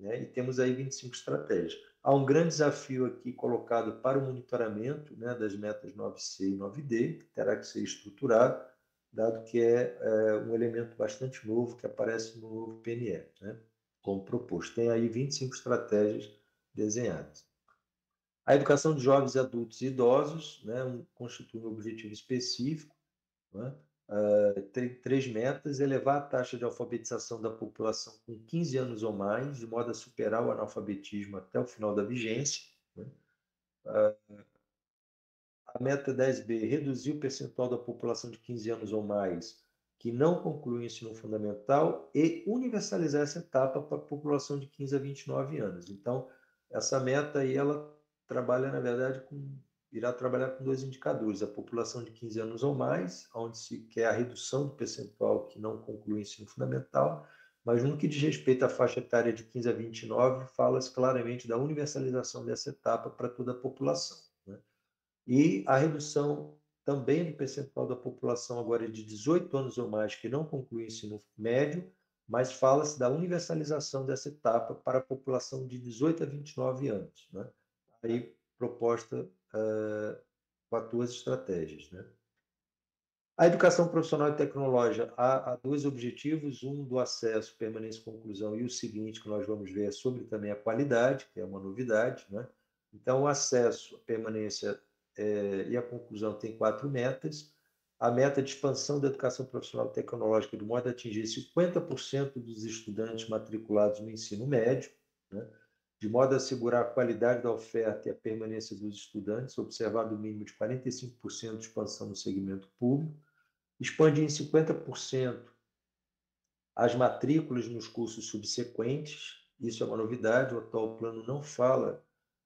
né? e temos aí 25 estratégias. Há um grande desafio aqui colocado para o monitoramento né, das metas 9C e 9D, que terá que ser estruturado, dado que é, é um elemento bastante novo que aparece no novo PNE, né, como proposto. Tem aí 25 estratégias desenhadas. A educação de jovens, adultos e idosos né, um, constitui um objetivo específico, né, uh, três metas: elevar a taxa de alfabetização da população com 15 anos ou mais, de modo a superar o analfabetismo até o final da vigência. Né? Uh, a meta 10b: reduzir o percentual da população de 15 anos ou mais que não conclui o ensino fundamental e universalizar essa etapa para a população de 15 a 29 anos. Então, essa meta aí ela trabalha na verdade com irá trabalhar com dois indicadores: a população de 15 anos ou mais, onde se quer a redução do percentual que não conclui o ensino fundamental, mas no que diz respeito à faixa etária de 15 a 29, fala-se claramente da universalização dessa etapa para toda a população. Né? E a redução também do percentual da população agora de 18 anos ou mais que não conclui o ensino médio, mas fala-se da universalização dessa etapa para a população de 18 a 29 anos. Né? Aí, proposta uh, com as tuas estratégias. Né? A educação profissional e tecnológica há, há, dois objetivos: um do acesso, permanência e conclusão, e o seguinte que nós vamos ver é sobre também a qualidade, que é uma novidade. Né? Então, o acesso, a permanência é, e a conclusão tem quatro metas. A meta de expansão da educação profissional e tecnológica, de modo a atingir 50% dos estudantes matriculados no ensino médio. Né? de modo a assegurar a qualidade da oferta e a permanência dos estudantes, observado o mínimo de 45% de expansão no segmento público, expande em 50% as matrículas nos cursos subsequentes, isso é uma novidade, o atual plano não fala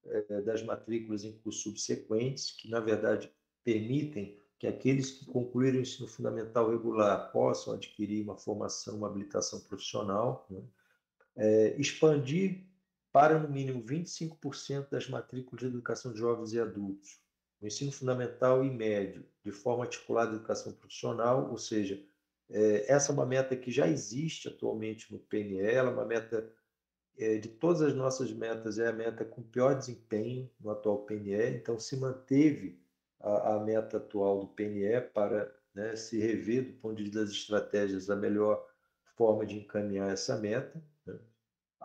é, das matrículas em cursos subsequentes, que, na verdade, permitem que aqueles que concluíram o ensino fundamental regular possam adquirir uma formação, uma habilitação profissional, né? é, expandir para no mínimo 25% das matrículas de educação de jovens e adultos, no ensino fundamental e médio, de forma articulada à educação profissional, ou seja, é, essa é uma meta que já existe atualmente no PNL, é uma meta é, de todas as nossas metas, é a meta com pior desempenho no atual PNE, então se manteve a, a meta atual do PNE para né, se rever do ponto de vista das estratégias, a melhor forma de encaminhar essa meta.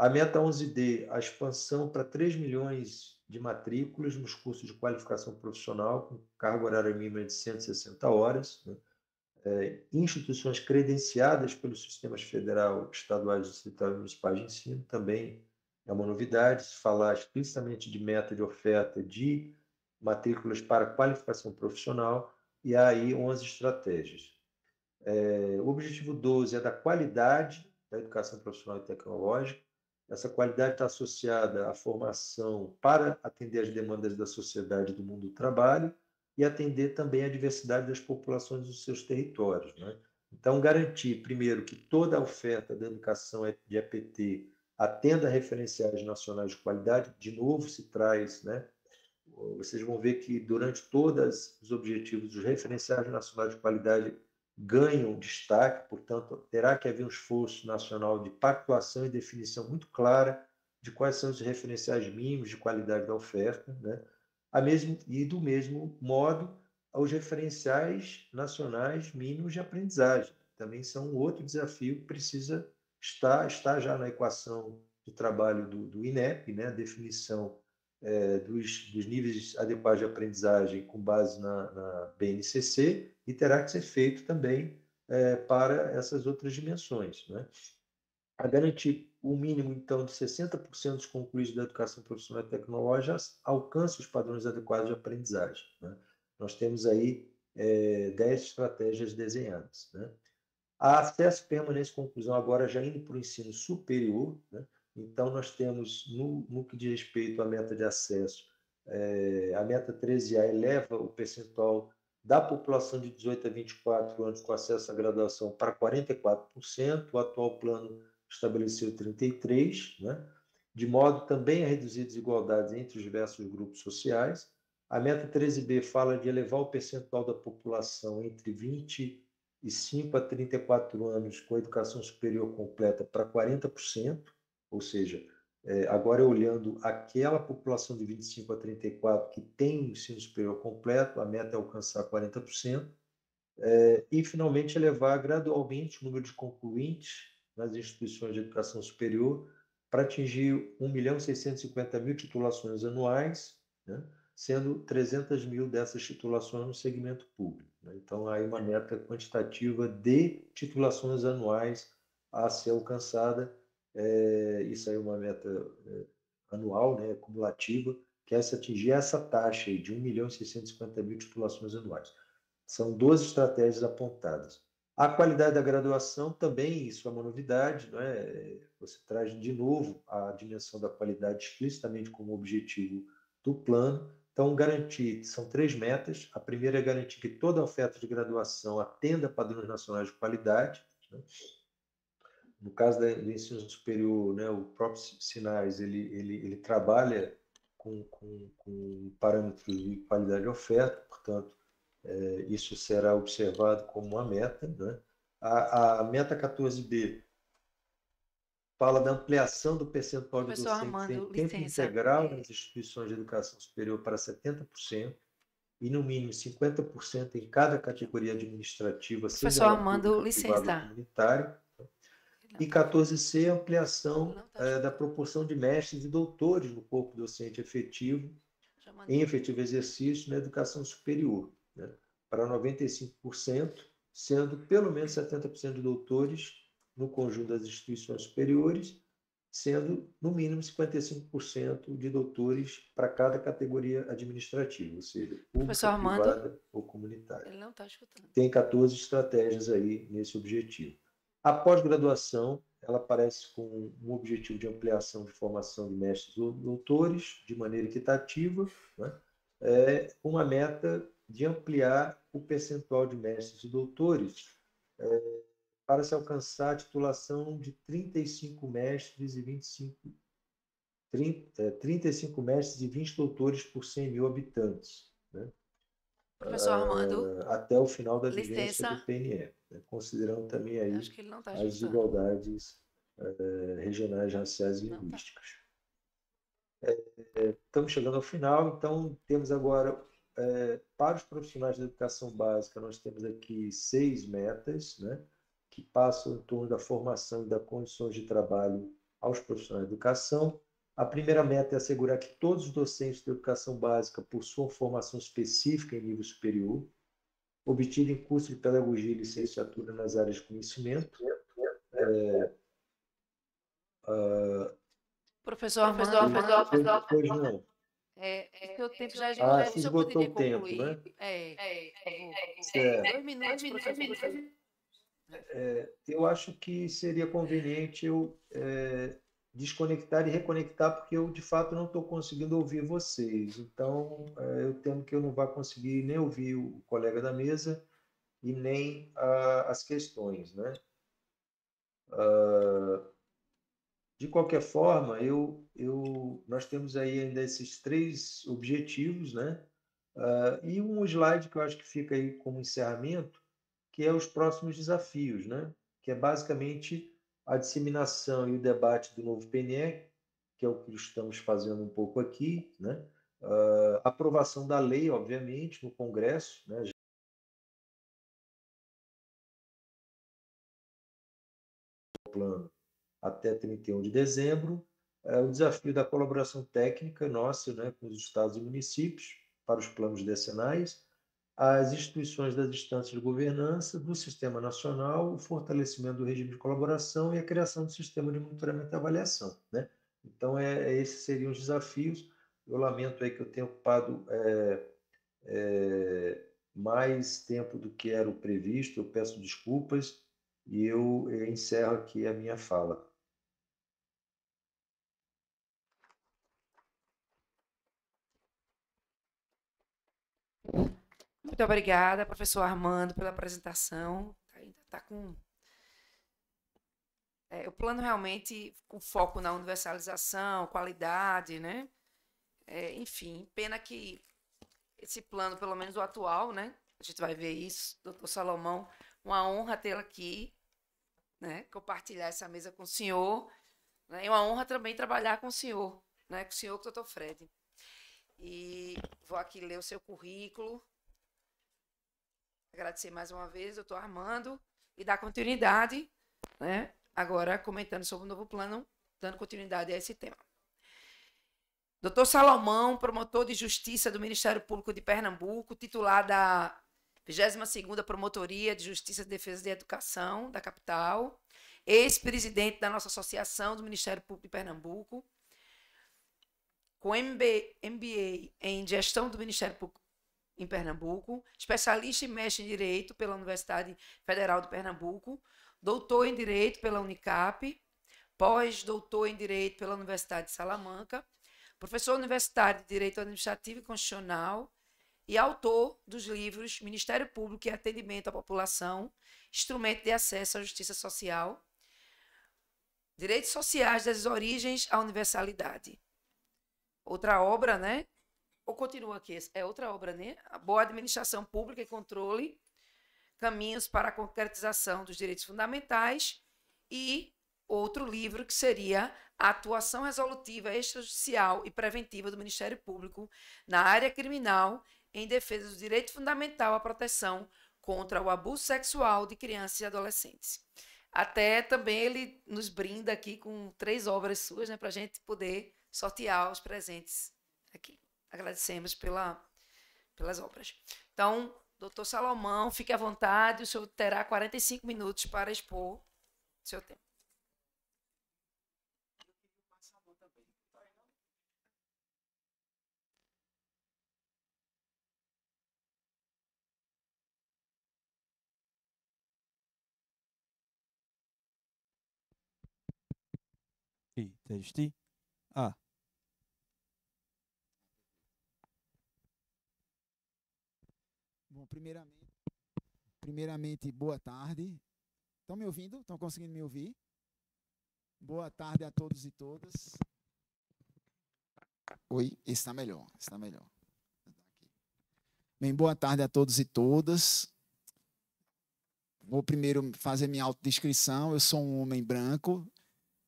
A meta 11D, a expansão para 3 milhões de matrículas nos cursos de qualificação profissional, com carga horária mínima de 160 horas, né? é, instituições credenciadas pelos sistemas federal, estaduais, distritais e municipais de ensino, também é uma novidade, se falar explicitamente de meta de oferta de matrículas para qualificação profissional, e aí 11 estratégias. É, o objetivo 12 é da qualidade da educação profissional e tecnológica, essa qualidade está associada à formação para atender as demandas da sociedade do mundo do trabalho e atender também à diversidade das populações dos seus territórios. Né? Então, garantir, primeiro, que toda a oferta da educação é, de APT atenda a referenciais nacionais de qualidade, de novo se traz, né? Vocês vão ver que durante todos os objetivos, os referenciais nacionais de qualidade ganham destaque, portanto, terá que haver um esforço nacional de pactuação e definição muito clara de quais são os referenciais mínimos de qualidade da oferta, né? A mesmo, e do mesmo modo, aos referenciais nacionais mínimos de aprendizagem. Também são outro desafio que precisa estar, estar já na equação de trabalho do, do INEP, né? a definição é, dos, dos níveis adequados de aprendizagem com base na, na BNCC, e terá que ser feito também é, para essas outras dimensões. Né? A garantir o mínimo, então, de 60% dos concluídos da educação profissional e tecnológica alcança os padrões adequados de aprendizagem. Né? Nós temos aí é, eh, 10 estratégias desenhadas. Né? A acesso, permanente e conclusão, agora já indo para o ensino superior, né? então nós temos, no, no que diz respeito à meta de acesso, é, a meta 13A eleva o percentual da população de 18 a 24 anos com acesso à graduação para 44%, o atual plano estabeleceu 33%, né? de modo também a reduzir desigualdades entre os diversos grupos sociais. A meta 13B fala de elevar o percentual da população entre 25 a 34 anos com educação superior completa para 40%, ou seja, é, agora, olhando aquela população de 25 a 34 que tem o ensino superior completo, a meta é alcançar 40%, é, e finalmente elevar gradualmente o número de concluintes nas instituições de educação superior para atingir 1 milhão 650 mil titulações anuais, né, sendo 300 mil dessas titulações no segmento público. Né? Então, aí uma meta quantitativa de titulações anuais a ser alcançada é, isso aí é uma meta é, anual, né, cumulativa, que é se atingir essa taxa de 1 milhão e 650 mil titulações anuais. São duas estratégias apontadas. A qualidade da graduação também, isso é uma novidade, não é? você traz de novo a dimensão da qualidade explicitamente como objetivo do plano. Então, garantir, são três metas. A primeira é garantir que toda oferta de graduação atenda padrões nacionais de qualidade. Né? no caso do ensino superior, né, o próprio Sinais ele, ele, ele trabalha com, com, com parâmetros de qualidade de oferta, portanto, é, isso será observado como uma meta. Né? A, a meta 14B fala da ampliação do percentual de Professor Armando, tempo licença. integral é. nas instituições de educação superior para 70% e no mínimo 50% em cada categoria administrativa, Professor seja Armando, licença. comunitário e 14C, ampliação é, da proporção de mestres e doutores no corpo docente efetivo, em efetivo exercício na educação superior, né? para 95%, sendo pelo menos 70% de doutores no conjunto das instituições superiores, sendo no mínimo 55% de doutores para cada categoria administrativa, ou seja, pública, Armando, privada ou comunitária. Ele não está escutando. Tem 14 estratégias aí nesse objetivo. A pós-graduação, ela aparece com um objetivo de ampliação de formação de mestres ou doutores, de maneira equitativa, né? é uma meta de ampliar o percentual de mestres e doutores é, para se alcançar a titulação de 35 mestres e 25 30, 35 mestres e 20 doutores por 100 mil habitantes. Né? Professor Armando. É, até o final da licença. vigência do PNE né, considerando também aí tá as desigualdades é, regionais, raciais e tá. linguísticas. Tá. É, estamos chegando ao final, então temos agora, é, para os profissionais da educação básica, nós temos aqui seis metas, né, que passam em torno da formação e das condições de trabalho aos profissionais da educação. A primeira meta é assegurar que todos os docentes de educação básica possuam formação específica em nível superior, obtido em curso de pedagogia e licenciatura nas áreas de conhecimento. É, ah, professor, professor, professor, professor. Pois não. É, é, seu é, tempo já, já, é ah, já se esgotou o tempo, né? É, é, é Dois minutos, professor. eu acho que seria conveniente eu desconectar e reconectar, porque eu de fato não estou conseguindo ouvir vocês. Então, é, eu temo que eu não vá conseguir nem ouvir o colega da mesa e nem a, ah, as questões, né? Uh, de qualquer forma, eu, eu, nós temos aí ainda esses três objetivos, né? Uh, e um slide que eu acho que fica aí como encerramento, que é os próximos desafios, né? Que é basicamente a disseminação e o debate do novo PNE, que é o que estamos fazendo um pouco aqui, né? Uh, aprovação da lei, obviamente, no Congresso, né? plano até 31 de dezembro, é o desafio da colaboração técnica nossa né, com os estados e municípios para os planos decenais, as instituições das instâncias de governança do Sistema Nacional, o fortalecimento do regime de colaboração e a criação do sistema de monitoramento e avaliação. Né? Então, é, é esses seriam os desafios. Eu lamento aí que eu tenha ocupado é, é, mais tempo do que era o previsto, eu peço desculpas e eu encerro aqui a minha fala. Muito obrigada, professor Armando, pela apresentação. Ainda está tá com. É, o plano realmente com foco na universalização, qualidade, né? É, enfim, pena que esse plano, pelo menos o atual, né? A gente vai ver isso, doutor Salomão. Uma honra tê-lo aqui, né? Compartilhar essa mesa com o senhor. Né? uma honra também trabalhar com o senhor, né? Com o senhor, com o doutor Fred. E vou aqui ler o seu currículo agradecer mais uma vez, doutor Armando, e dar continuidade, né? Agora comentando sobre o novo plano, dando continuidade a esse tema. Doutor Salomão, promotor de justiça do Ministério Público de Pernambuco, titular da 22 Promotoria de Justiça e Defesa de Educação da capital, ex-presidente da nossa associação do Ministério Público de Pernambuco, com MBA, MBA em Gestão do Ministério Público em Pernambuco, especialista e mestre em Direito pela Universidade Federal de Pernambuco, doutor em Direito pela Unicap, pós-doutor em Direito pela Universidade de Salamanca, professor universitário de Direito Administrativo e Constitucional e autor dos livros Ministério Público e Atendimento à População, Instrumento de Acesso à Justiça Social, Direitos Sociais das Origens à Universalidade. Outra obra, né, ou continua aqui? É outra obra, né? A boa administração pública e controle, caminhos para a concretização dos direitos fundamentais e outro livro que seria a atuação resolutiva extrajudicial e preventiva do Ministério Público na área criminal em defesa do direito fundamental à proteção contra o abuso sexual de crianças e adolescentes. Até também ele nos brinda aqui com três obras suas, né, para a gente poder sortear os presentes aqui agradecemos pela, pelas obras. Então, doutor Salomão, fique à vontade, o senhor terá 45 minutos para expor seu tempo. Teste. Ah. primeiramente, primeiramente, boa tarde. Estão me ouvindo? Estão conseguindo me ouvir? Boa tarde a todos e todas. Oi, está melhor, está melhor. Bem, boa tarde a todos e todas. Vou primeiro fazer minha autodescrição. Eu sou um homem branco,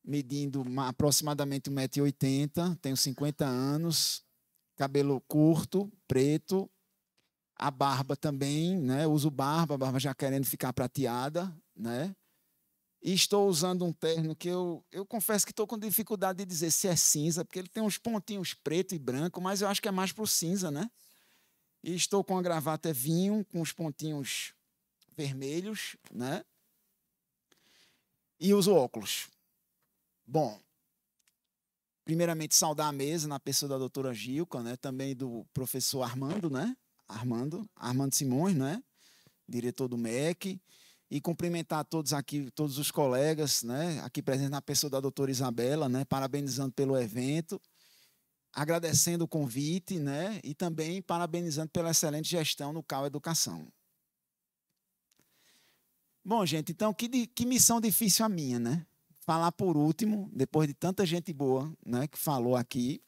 medindo aproximadamente 1,80m, tenho 50 anos, cabelo curto, preto, a barba também, né? Uso barba, a barba já querendo ficar prateada, né? E estou usando um terno que eu, eu confesso que estou com dificuldade de dizer se é cinza, porque ele tem uns pontinhos preto e branco, mas eu acho que é mais para o cinza, né? E estou com a gravata é vinho, com os pontinhos vermelhos, né? E uso óculos. Bom, primeiramente saudar a mesa na pessoa da doutora Gilca, né? Também do professor Armando, né? Armando, Armando Simões, né? Diretor do MEC. E cumprimentar todos aqui, todos os colegas, né? Aqui presente na pessoa da doutora Isabela, né? Parabenizando pelo evento, agradecendo o convite, né? E também parabenizando pela excelente gestão no CAU Educação. Bom, gente, então que, que missão difícil a minha, né? Falar por último, depois de tanta gente boa, né, que falou aqui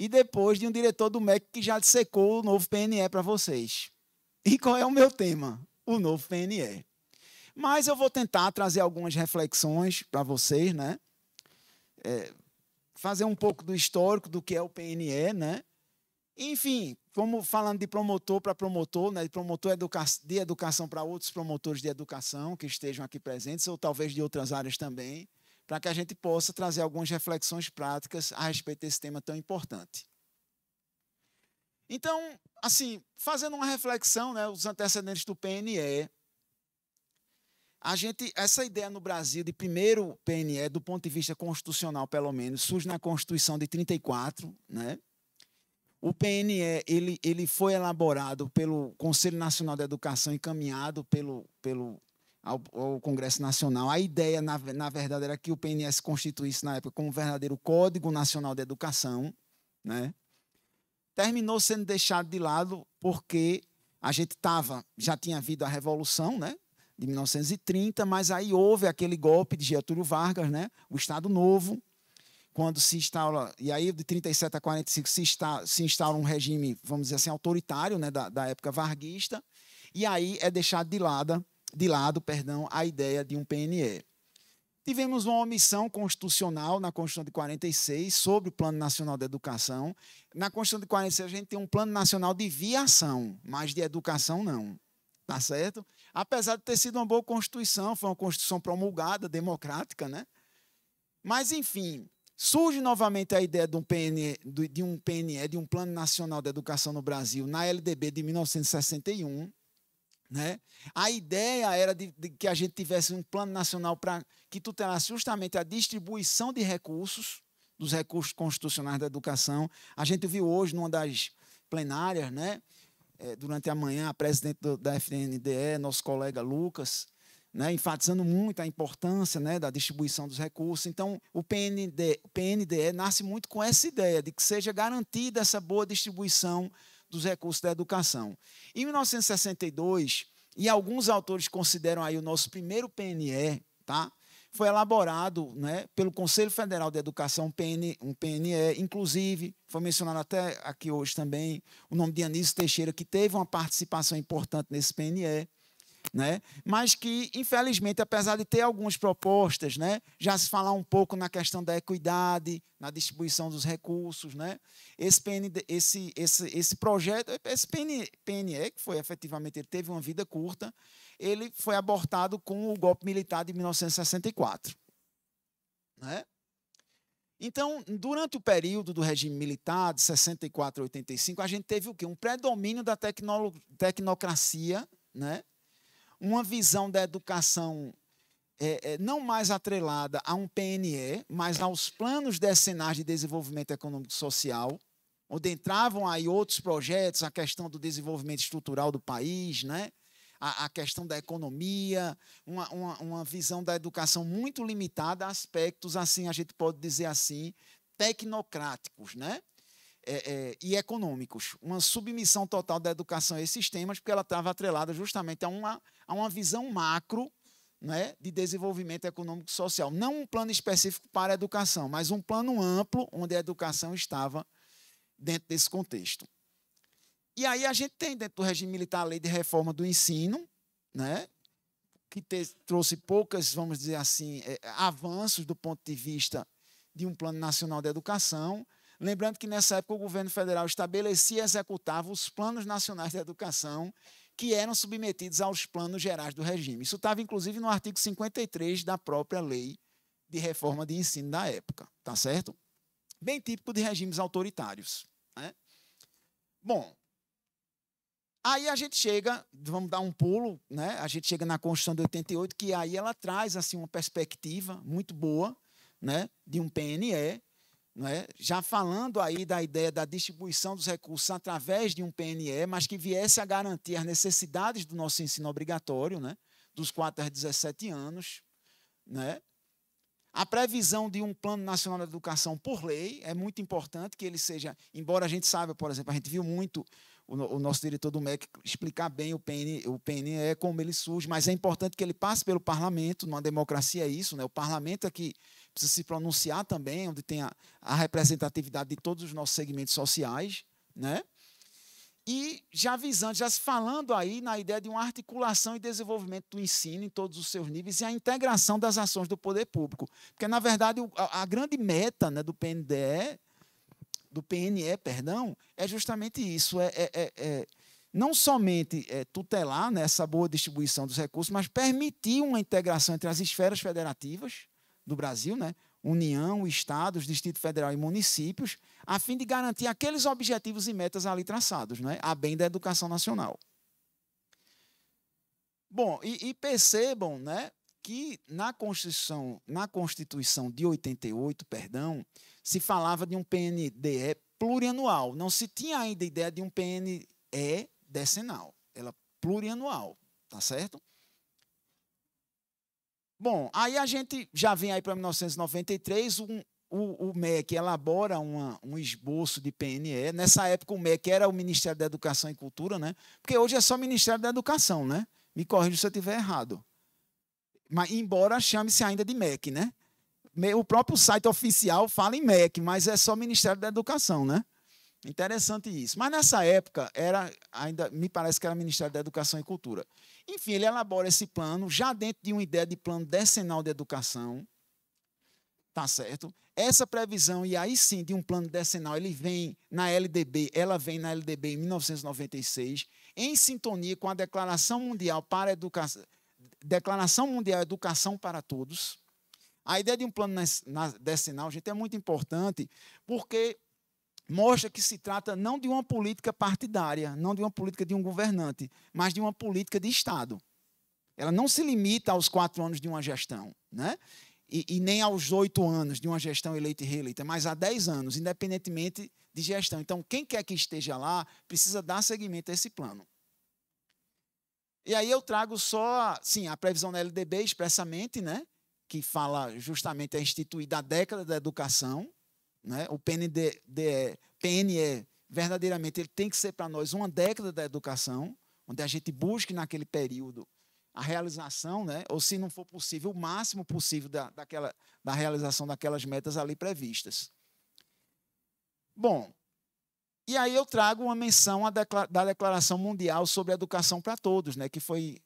e depois de um diretor do MEC que já secou o novo PNE para vocês. E qual é o meu tema? O novo PNE. Mas eu vou tentar trazer algumas reflexões para vocês, né? É, fazer um pouco do histórico do que é o PNE, né? Enfim, como falando de promotor para promotor, né? de promotor educa de educação para outros promotores de educação que estejam aqui presentes, ou talvez de outras áreas também para que a gente possa trazer algumas reflexões práticas a respeito desse tema tão importante. Então, assim, fazendo uma reflexão, né, os antecedentes do PNE, a gente, essa ideia no Brasil de primeiro PNE, do ponto de vista constitucional, pelo menos, surge na Constituição de 34, né? O PNE ele, ele foi elaborado pelo Conselho Nacional de Educação, encaminhado pelo, pelo ao, ao Congresso Nacional. A ideia, na, na verdade, era que o PNS constituísse, na época, como um verdadeiro Código Nacional de Educação, né? terminou sendo deixado de lado porque a gente estava, já tinha havido a revolução, né? de 1930, mas aí houve aquele golpe de Getúlio Vargas, né? o Estado Novo, quando se instala, e aí de 37 a 45 se, instala se um regime, vamos dizer assim, autoritário, né? da, da época varguista, e aí é deixado de lado de lado, perdão, a ideia de um PNE. Tivemos uma omissão constitucional na Constituição de 46 sobre o Plano Nacional de Educação. Na Constituição de 46 a gente tem um Plano Nacional de Viação, mas de educação não. Tá certo? Apesar de ter sido uma boa Constituição, foi uma Constituição promulgada, democrática, né? Mas, enfim, surge novamente a ideia de um PNE, de um, PNE, de um Plano Nacional de Educação no Brasil, na LDB de 1961 né? A ideia era de, de que a gente tivesse um plano nacional para que tutelasse justamente a distribuição de recursos, dos recursos constitucionais da educação. A gente viu hoje, numa das plenárias, né? É, durante a manhã, a presidente do, da FNDE, nosso colega Lucas, né, enfatizando muito a importância né, da distribuição dos recursos. Então, o PND, PNDE nasce muito com essa ideia de que seja garantida essa boa distribuição dos recursos da educação. Em 1962, e alguns autores consideram aí o nosso primeiro PNE, tá? Foi elaborado né, pelo Conselho Federal de Educação, um PNE, um PNE, inclusive, foi mencionado até aqui hoje também, o nome de Anísio Teixeira, que teve uma participação importante nesse PNE né? mas que, infelizmente, apesar de ter algumas propostas, né? já se falar um pouco na questão da equidade, na distribuição dos recursos, né? esse, esse, esse, esse projeto, esse PN, PNE, que foi efetivamente, ele teve uma vida curta, ele foi abortado com o golpe militar de 1964. Né? Então, durante o período do regime militar, de 64 a 85, a gente teve o quê? Um predomínio da tecno tecnocracia, né? uma visão da educação é, é, não mais atrelada a um PNE, mas aos planos decenais de desenvolvimento econômico social, onde entravam aí outros projetos, a questão do desenvolvimento estrutural do país, né? a, a questão da economia, uma, uma, uma, visão da educação muito limitada a aspectos, assim, a gente pode dizer assim, tecnocráticos, né? É, é, e econômicos. Uma submissão total da educação a esses temas, porque ela estava atrelada justamente a uma, a uma visão macro né, de desenvolvimento econômico e social. Não um plano específico para a educação, mas um plano amplo onde a educação estava dentro desse contexto. E aí a gente tem dentro do regime militar a lei de reforma do ensino, né, que te, trouxe poucas, vamos dizer assim, é, avanços do ponto de vista de um plano nacional de educação. Lembrando que nessa época o governo federal estabelecia e executava os planos nacionais de educação que eram submetidos aos planos gerais do regime. Isso estava inclusive no artigo 53 da própria lei de reforma de ensino da época, tá certo? Bem típico de regimes autoritários. Né? Bom, aí a gente chega, vamos dar um pulo, né? A gente chega na Constituição de 88 que aí ela traz assim uma perspectiva muito boa, né, de um PNE é? já falando aí da ideia da distribuição dos recursos através de um PNE, mas que viesse a garantir as necessidades do nosso ensino obrigatório, né? dos 4 aos 17 anos. Né? A previsão de um Plano Nacional de Educação por lei é muito importante que ele seja, embora a gente saiba, por exemplo, a gente viu muito o, o, nosso diretor do MEC explicar bem o PNE, o PNE, é como ele surge, mas é importante que ele passe pelo parlamento, numa democracia é isso, né? o parlamento é que precisa se pronunciar também, onde tem a, a representatividade de todos os nossos segmentos sociais, né? e já avisando já se falando aí na ideia de uma articulação e desenvolvimento do ensino em todos os seus níveis e a integração das ações do poder público. Porque, na verdade, a, a grande meta né, do PNDE é do PNE, perdão, é justamente isso. É, é, é, é não somente é, tutelar né, essa boa distribuição dos recursos, mas permitir uma integração entre as esferas federativas do Brasil, né? União, Estados, Distrito Federal e municípios, a fim de garantir aqueles objetivos e metas ali traçados, né? a bem da educação nacional. Bom, e, e percebam né, que na Constituição, na Constituição de 88, perdão, se falava de um PNDE plurianual, não se tinha ainda ideia de um PNE decenal, ela plurianual, tá certo? Bom, aí a gente já vem aí para 1993, um, o, o, MEC elabora uma, um esboço de PNE. Nessa época o MEC era o Ministério da Educação e Cultura, né? Porque hoje é só Ministério da Educação, né? Me corrija se eu estiver errado. Mas embora chame-se ainda de MEC, né? o próprio site oficial fala em MEC, mas é só Ministério da Educação, né? Interessante isso. Mas nessa época era ainda me parece que era Ministério da Educação e Cultura. Enfim, ele elabora esse plano já dentro de uma ideia de plano decenal de educação. Tá certo? Essa previsão e aí sim de um plano decenal, ele vem na LDB, ela vem na LDB em 1996, em sintonia com a Declaração Mundial para a Educação, Declaração Mundial Educação para Todos, a ideia de um plano decenal, gente, é muito importante, porque mostra que se trata não de uma política partidária, não de uma política de um governante, mas de uma política de Estado. Ela não se limita aos quatro anos de uma gestão, né? E, e nem aos oito anos de uma gestão eleita e reeleita, mas a dez anos, independentemente de gestão. Então, quem quer que esteja lá precisa dar seguimento a esse plano. E aí eu trago só, sim, a previsão da LDB expressamente, né? que fala justamente é instituída a década da educação, né? O PNE é, verdadeiramente ele tem que ser para nós uma década da educação, onde a gente busque naquele período a realização, né? ou se não for possível, o máximo possível da, daquela, da realização daquelas metas ali previstas. Bom, e aí eu trago uma menção à da Declaração Mundial sobre a Educação para Todos, né? que foi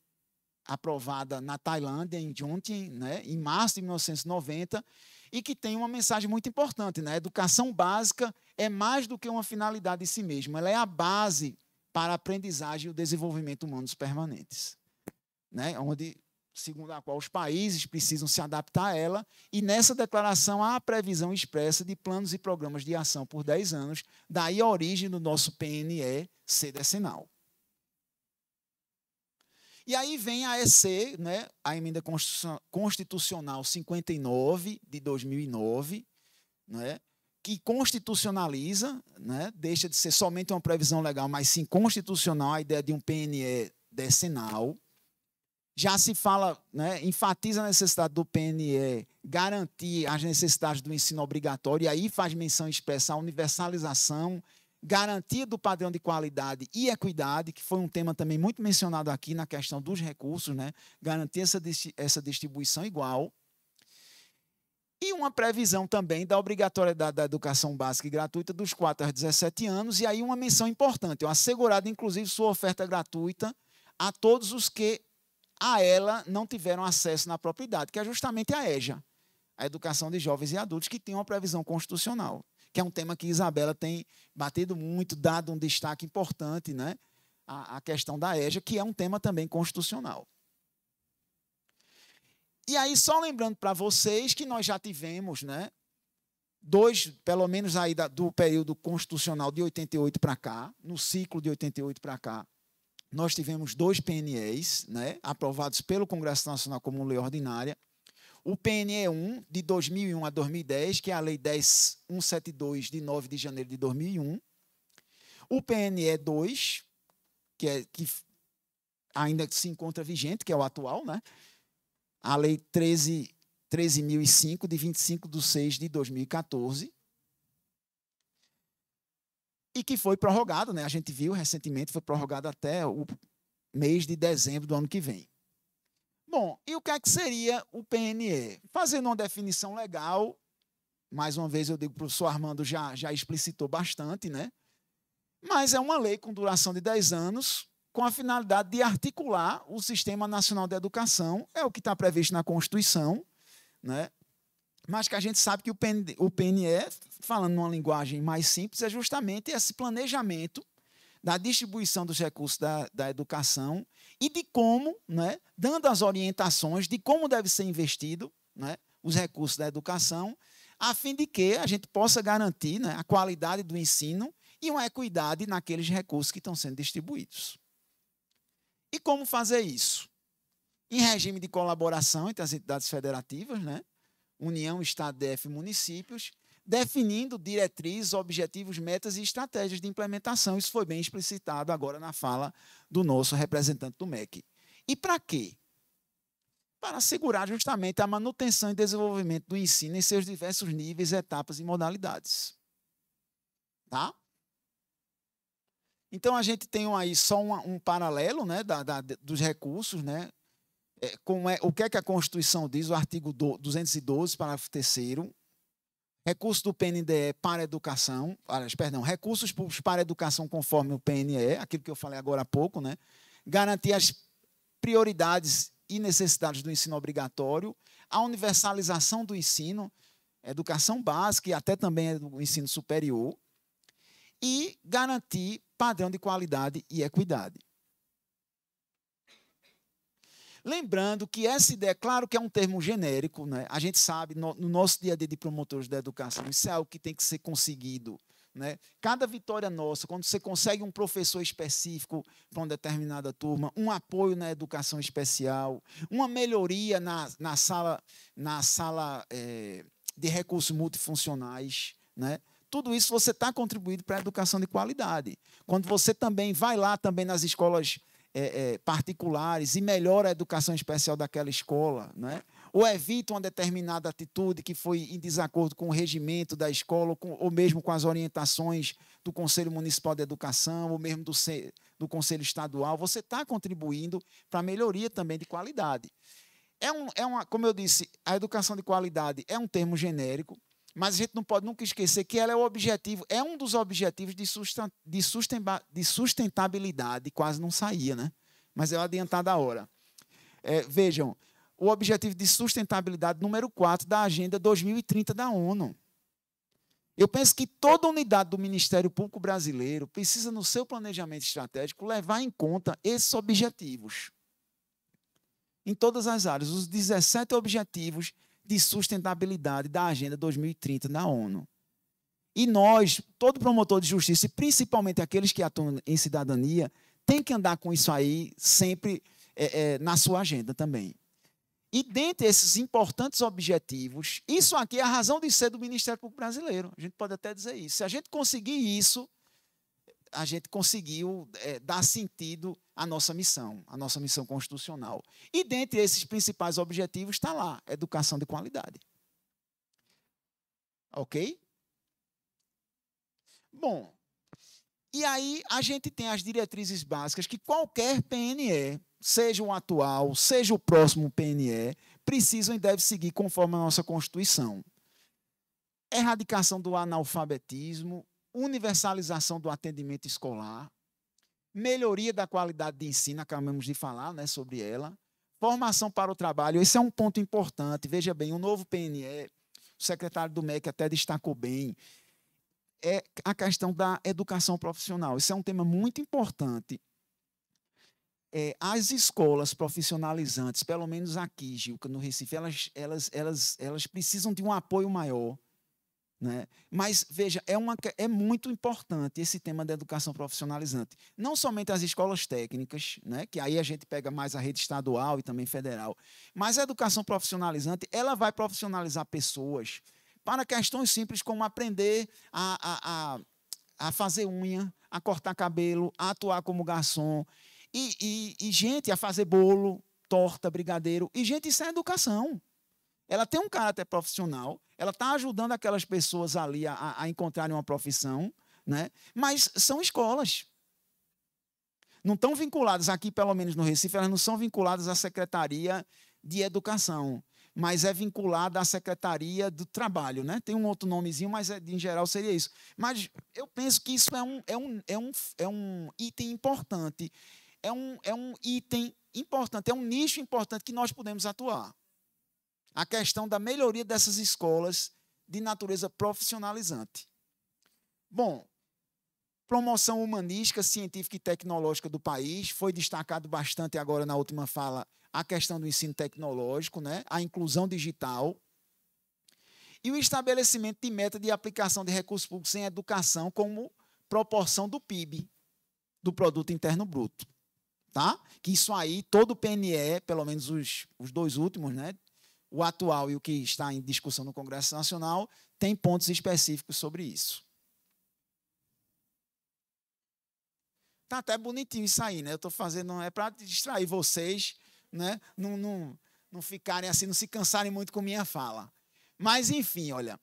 aprovada na Tailândia, em Juntin, né, em março de 1990, e que tem uma mensagem muito importante. Né? A educação básica é mais do que uma finalidade em si mesma, ela é a base para a aprendizagem e o desenvolvimento humanos permanentes. Né? Onde, segundo a qual os países precisam se adaptar a ela, e nessa declaração há a previsão expressa de planos e programas de ação por 10 anos, daí a origem do nosso PNE ser decenal. E aí vem a EC, né, a Emenda Constitucional 59 de 2009, né, que constitucionaliza, né, deixa de ser somente uma previsão legal, mas sim constitucional, a ideia de um PNE decenal. Já se fala, né, enfatiza a necessidade do PNE garantir as necessidades do ensino obrigatório, e aí faz menção especial à universalização garantia do padrão de qualidade e equidade, que foi um tema também muito mencionado aqui na questão dos recursos, né? garantir essa, essa distribuição igual. E uma previsão também da obrigatoriedade da educação básica e gratuita dos 4 aos 17 anos, e aí uma menção importante, assegurada inclusive sua oferta gratuita a todos os que a ela não tiveram acesso na propriedade, que é justamente a EJA, a Educação de Jovens e Adultos, que tem uma previsão constitucional que é um tema que Isabela tem batido muito, dado um destaque importante, né? A, a questão da EJA, que é um tema também constitucional. E aí, só lembrando para vocês que nós já tivemos, né? Dois, pelo menos aí da, do período constitucional de 88 para cá, no ciclo de 88 para cá, nós tivemos dois PNEs, né, aprovados pelo Congresso Nacional como lei ordinária, o PNE 1, de 2001 a 2010, que é a Lei 10172, de 9 de janeiro de 2001. O PNE 2, que, é, que ainda se encontra vigente, que é o atual, né? a Lei 13.005, 13 de 25 de 6 de 2014, e que foi prorrogado, né? a gente viu recentemente, foi prorrogado até o mês de dezembro do ano que vem. Bom, e o que é que seria o PNE? Fazendo uma definição legal, mais uma vez eu digo, o professor Armando já, já explicitou bastante, né? Mas é uma lei com duração de 10 anos, com a finalidade de articular o Sistema Nacional de Educação, é o que está previsto na Constituição, né? mas que a gente sabe que o PNE, o PNE, falando numa linguagem mais simples, é justamente esse planejamento da distribuição dos recursos da, da educação e de como, né, dando as orientações de como deve ser investido né, os recursos da educação, a fim de que a gente possa garantir né, a qualidade do ensino e uma equidade naqueles recursos que estão sendo distribuídos. E como fazer isso? Em regime de colaboração entre as entidades federativas, né, União, Estado, DF e municípios, definindo diretrizes, objetivos, metas e estratégias de implementação. Isso foi bem explicitado agora na fala do nosso representante do MEC. E para quê? Para assegurar justamente a manutenção e desenvolvimento do ensino em seus diversos níveis, etapas e modalidades. Tá? Então a gente tem aí só um, um paralelo né, da, da, dos recursos, né, é, é, o que é que a Constituição diz, o artigo 212, parágrafo 3 recursos do PNDE para educação, aliás, perdão, recursos públicos para educação conforme o PNE, aquilo que eu falei agora há pouco, né? garantir as prioridades e necessidades do ensino obrigatório, a universalização do ensino, educação básica e até também o ensino superior, e garantir padrão de qualidade e equidade. Lembrando que essa ideia, é claro que é um termo genérico, né? a gente sabe, no, no nosso dia a dia de promotores da educação, isso é algo que tem que ser conseguido. Né? Cada vitória nossa, quando você consegue um professor específico para uma determinada turma, um apoio na educação especial, uma melhoria na, na sala, na sala é, de recursos multifuncionais, né? tudo isso você está contribuindo para a educação de qualidade. Quando você também vai lá também nas escolas é, é, particulares e melhora a educação especial daquela escola, né? ou evita uma determinada atitude que foi em desacordo com o regimento da escola, ou, com, ou mesmo com as orientações do Conselho Municipal de Educação, ou mesmo do, do Conselho Estadual, você está contribuindo para a melhoria também de qualidade. É, um, é uma, como eu disse, a educação de qualidade é um termo genérico, mas a gente não pode nunca esquecer que ela é o objetivo, é um dos objetivos de, de sustentabilidade, quase não saía, né? Mas é o adiantado da hora. É, vejam, o objetivo de sustentabilidade número 4 da Agenda 2030 da ONU. Eu penso que toda unidade do Ministério Público Brasileiro precisa, no seu planejamento estratégico, levar em conta esses objetivos. Em todas as áreas, os 17 objetivos de sustentabilidade da Agenda 2030 da ONU. E nós, todo promotor de justiça, e principalmente aqueles que atuam em cidadania, tem que andar com isso aí sempre é, é, na sua agenda também. E dentre esses importantes objetivos, isso aqui é a razão de ser do Ministério Público Brasileiro. A gente pode até dizer isso. Se a gente conseguir isso, a gente conseguiu é, dar sentido à nossa missão, à nossa missão constitucional. E dentre esses principais objetivos está lá, educação de qualidade. Ok? Bom, e aí a gente tem as diretrizes básicas que qualquer PNE, seja o atual, seja o próximo PNE, precisam e deve seguir conforme a nossa Constituição. Erradicação do analfabetismo, universalização do atendimento escolar, melhoria da qualidade de ensino, acabamos de falar né, sobre ela, formação para o trabalho, esse é um ponto importante. Veja bem, o novo PNE, o secretário do MEC até destacou bem, é a questão da educação profissional. Isso é um tema muito importante. É, as escolas profissionalizantes, pelo menos aqui, Gilca, no Recife, elas, elas, elas, elas precisam de um apoio maior né? Mas, veja, é, uma, é muito importante esse tema da educação profissionalizante. Não somente as escolas técnicas, né? que aí a gente pega mais a rede estadual e também federal, mas a educação profissionalizante ela vai profissionalizar pessoas para questões simples como aprender a, a, a, a fazer unha, a cortar cabelo, a atuar como garçom, e, e, e gente a fazer bolo, torta, brigadeiro. E, gente, isso é educação ela tem um caráter profissional, ela está ajudando aquelas pessoas ali a, a encontrarem uma profissão, né? mas são escolas. Não estão vinculadas, aqui pelo menos no Recife, elas não são vinculadas à Secretaria de Educação, mas é vinculada à Secretaria do Trabalho. Né? Tem um outro nomezinho, mas é, em geral seria isso. Mas eu penso que isso é um, é um, é um, é um item importante, é um, é um item importante, é um nicho importante que nós podemos atuar a questão da melhoria dessas escolas de natureza profissionalizante. Bom, promoção humanística, científica e tecnológica do país, foi destacado bastante agora na última fala a questão do ensino tecnológico, né? a inclusão digital e o estabelecimento de meta de aplicação de recursos públicos em educação como proporção do PIB, do produto interno bruto, tá? Que isso aí todo o PNE, pelo menos os, os dois últimos, né, o atual e o que está em discussão no Congresso Nacional, tem pontos específicos sobre isso. Tá até bonitinho isso aí, né? Eu estou fazendo, é para distrair vocês, né? Não, não, não ficarem assim, não se cansarem muito com minha fala. Mas, enfim, olha,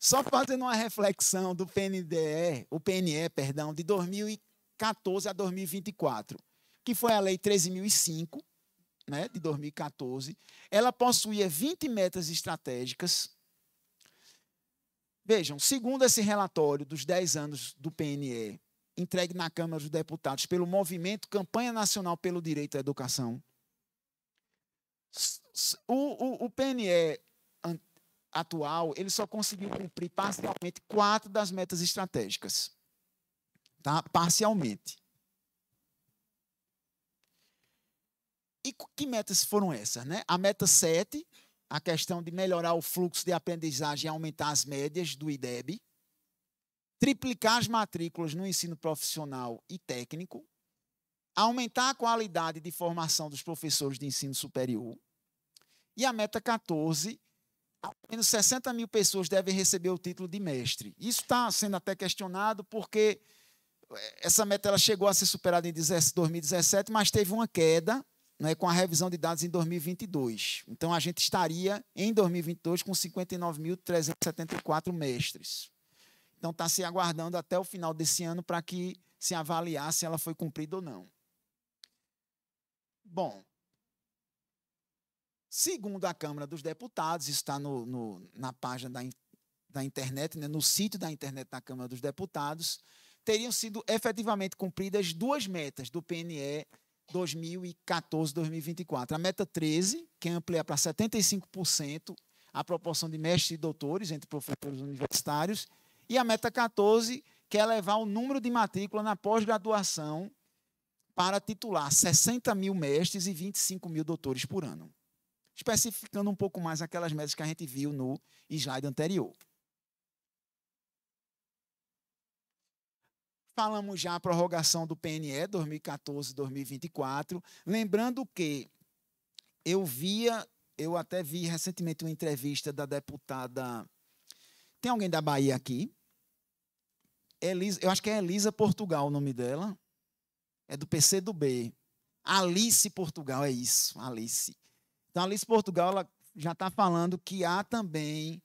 só fazendo uma reflexão do PNDE, o PNE, perdão, de 2014 a 2024, que foi a Lei 13.005, né, de 2014, ela possuía 20 metas estratégicas. Vejam, segundo esse relatório dos 10 anos do PNE, entregue na Câmara dos Deputados pelo movimento Campanha Nacional pelo Direito à Educação, o, o, o PNE atual, ele só conseguiu cumprir parcialmente quatro das metas estratégicas. Tá? Parcialmente. E que metas foram essas? Né? A meta 7, a questão de melhorar o fluxo de aprendizagem e aumentar as médias do IDEB. Triplicar as matrículas no ensino profissional e técnico. Aumentar a qualidade de formação dos professores de ensino superior. E a meta 14, ao menos 60 mil pessoas devem receber o título de mestre. Isso está sendo até questionado porque eh, essa meta ela chegou a ser superada em 2017, mas teve uma queda né, com a revisão de dados em 2022. Então, a gente estaria, em 2022, com 59.374 mestres. Então, está se aguardando até o final desse ano para que se avaliar se ela foi cumprida ou não. Bom, segundo a Câmara dos Deputados, está no, no, na página da, da internet, né, no sítio da internet da Câmara dos Deputados, teriam sido efetivamente cumpridas duas metas do PNE 2014-2024. A meta 13, que amplia para 75% a proporção de mestres e doutores entre professores universitários, e a meta 14, que é elevar o número de matrícula na pós-graduação para titular 60 mil mestres e 25 mil doutores por ano. Especificando um pouco mais aquelas metas que a gente viu no slide anterior. Falamos já a prorrogação do PNE 2014-2024. Lembrando que eu via, eu até vi recentemente uma entrevista da deputada. Tem alguém da Bahia aqui? Elisa, eu acho que é Elisa Portugal o nome dela. É do PC do B. Alice Portugal, é isso, Alice. Então, Alice Portugal ela já está falando que há também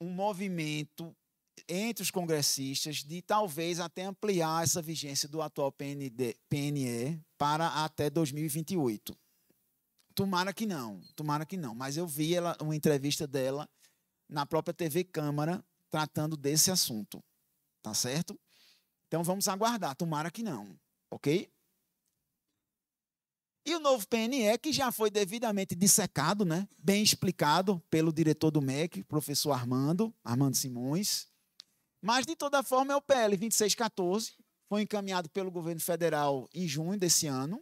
um movimento entre os congressistas de talvez até ampliar essa vigência do atual PND, PNE para até 2028. Tomara que não, tomara que não. Mas eu vi ela, uma entrevista dela na própria TV Câmara tratando desse assunto. Tá certo? Então vamos aguardar, tomara que não, ok? E o novo PNE, que já foi devidamente dissecado, né? bem explicado pelo diretor do MEC, professor Armando, Armando Simões, mas, de toda forma, é o PL 2614, foi encaminhado pelo governo federal em junho desse ano.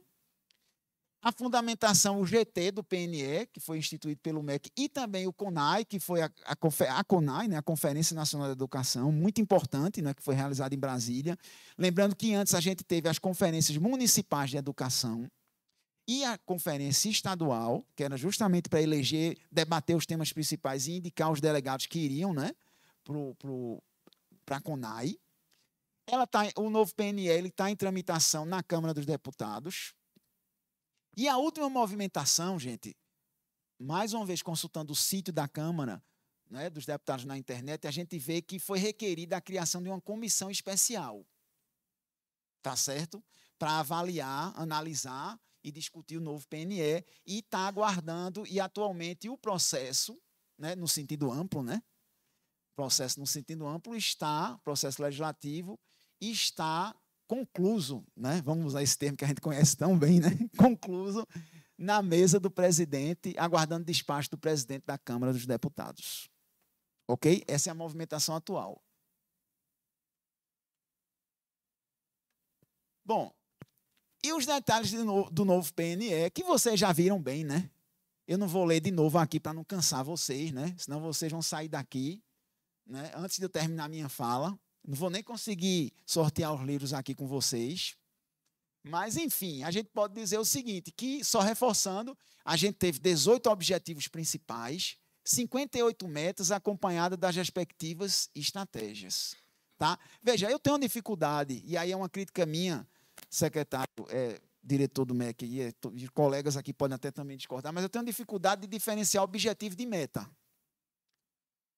A fundamentação, o GT do PNE, que foi instituído pelo MEC, e também o CONAI, que foi a, a, a CONAI, né, a Conferência Nacional da Educação, muito importante, né, que foi realizada em Brasília. Lembrando que antes a gente teve as conferências municipais de educação, e a conferência estadual, que era justamente para eleger, debater os temas principais e indicar os delegados que iriam né, para o para tá a CONAI. Ela tá, o novo PNL está em tramitação na Câmara dos Deputados. E a última movimentação, gente, mais uma vez consultando o sítio da Câmara né, dos Deputados na internet, a gente vê que foi requerida a criação de uma comissão especial. Tá certo? Para avaliar, analisar e discutir o novo PNE e está aguardando e atualmente o processo, né, no sentido amplo, né, processo no sentido amplo está, processo legislativo, está concluso, né? vamos usar esse termo que a gente conhece tão bem, né? concluso na mesa do presidente, aguardando despacho do presidente da Câmara dos Deputados. Ok? Essa é a movimentação atual. Bom, e os detalhes no, do novo PNE, que vocês já viram bem, né? Eu não vou ler de novo aqui para não cansar vocês, né? Senão vocês vão sair daqui né, antes de eu terminar minha fala, não vou nem conseguir sortear os livros aqui com vocês. Mas, enfim, a gente pode dizer o seguinte: que, só reforçando, a gente teve 18 objetivos principais, 58 metas acompanhadas das respectivas estratégias. Tá? Veja, eu tenho uma dificuldade, e aí é uma crítica minha, secretário, é, diretor do MEC, e, é, e colegas aqui podem até também discordar, mas eu tenho dificuldade de diferenciar objetivo de meta.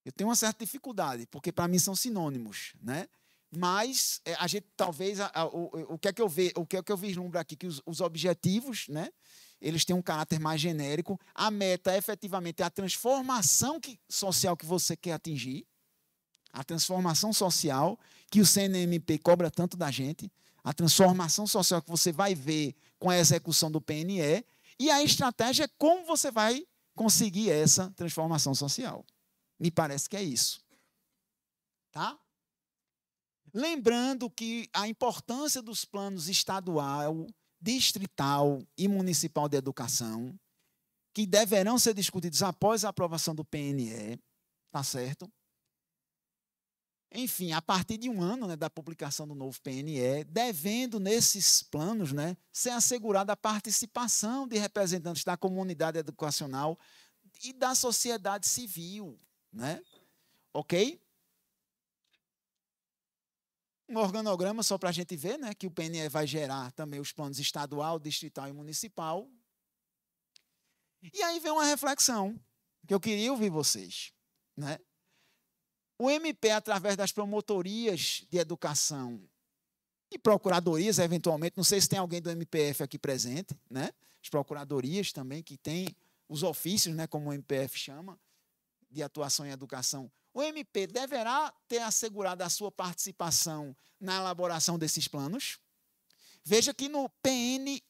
Eu tenho uma certa dificuldade, porque para mim são sinônimos, né? Mas é, a gente talvez a, a, o, o que é que eu ve, o que é que eu vislumbro aqui que os, os objetivos, né? Eles têm um caráter mais genérico. A meta é, efetivamente é a transformação que, social que você quer atingir, a transformação social que o CNMP cobra tanto da gente, a transformação social que você vai ver com a execução do PNE e a estratégia é como você vai conseguir essa transformação social. Me parece que é isso. Tá? Lembrando que a importância dos planos estadual, distrital e municipal de educação, que deverão ser discutidos após a aprovação do PNE, tá certo? Enfim, a partir de um ano né, da publicação do novo PNE, devendo nesses planos né, ser assegurada a participação de representantes da comunidade educacional e da sociedade civil né? Ok? Um organograma só para a gente ver, né? Que o PNE vai gerar também os planos estadual, distrital e municipal. E aí vem uma reflexão que eu queria ouvir vocês, né? O MP, através das promotorias de educação e procuradorias, eventualmente, não sei se tem alguém do MPF aqui presente, né? As procuradorias também, que tem os ofícios, né, como o MPF chama, de atuação em educação, o MP deverá ter assegurado a sua participação na elaboração desses planos. Veja que no PN,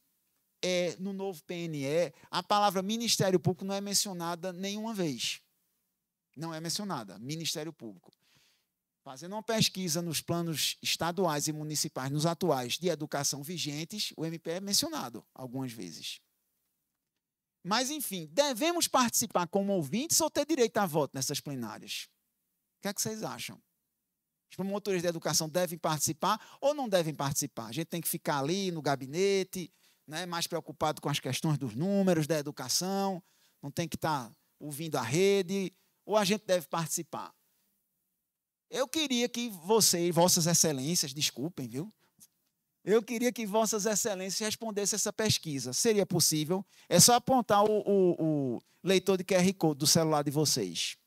é, no novo PNE, a palavra Ministério Público não é mencionada nenhuma vez. Não é mencionada, Ministério Público. Fazendo uma pesquisa nos planos estaduais e municipais, nos atuais de educação vigentes, o MP é mencionado algumas vezes. Mas, enfim, devemos participar como ouvintes ou ter direito a voto nessas plenárias? O que é que vocês acham? Os promotores da educação devem participar ou não devem participar? A gente tem que ficar ali no gabinete, né, mais preocupado com as questões dos números, da educação, não tem que estar ouvindo a rede, ou a gente deve participar? Eu queria que vocês, vossas excelências, desculpem, viu? Eu queria que Vossas Excelências respondessem essa pesquisa. Seria possível? É só apontar o, o, o leitor de QR Code do celular de vocês.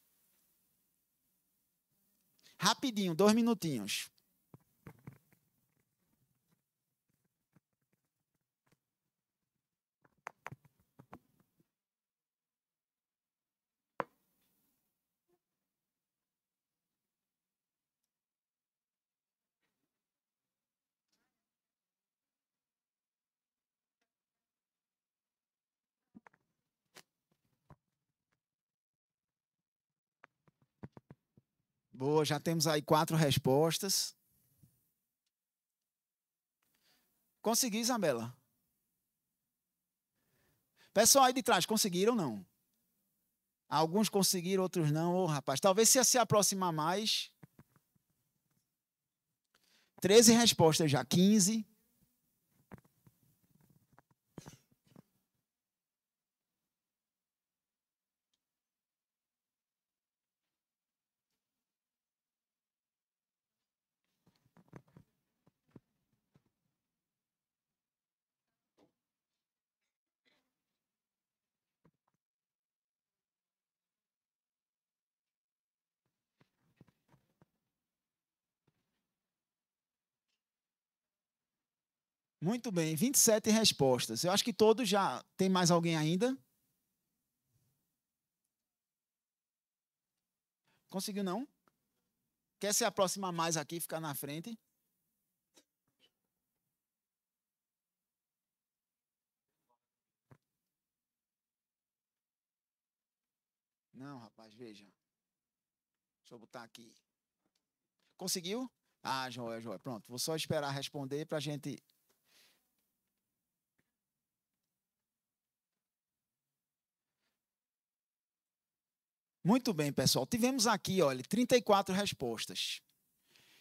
Rapidinho, dois minutinhos. Boa, já temos aí quatro respostas. Consegui, Isabela? Pessoal aí de trás, conseguiram ou não? Alguns conseguiram, outros não. Ô, oh, rapaz, talvez se se aproximar mais. 13 respostas já, 15. Muito bem, 27 respostas. Eu acho que todos já. Tem mais alguém ainda? Conseguiu não? Quer se aproximar mais aqui, ficar na frente? Não, rapaz, veja. Deixa eu botar aqui. Conseguiu? Ah, joia, joia. Pronto, vou só esperar responder para a gente Muito bem, pessoal. Tivemos aqui, olha, 34 respostas.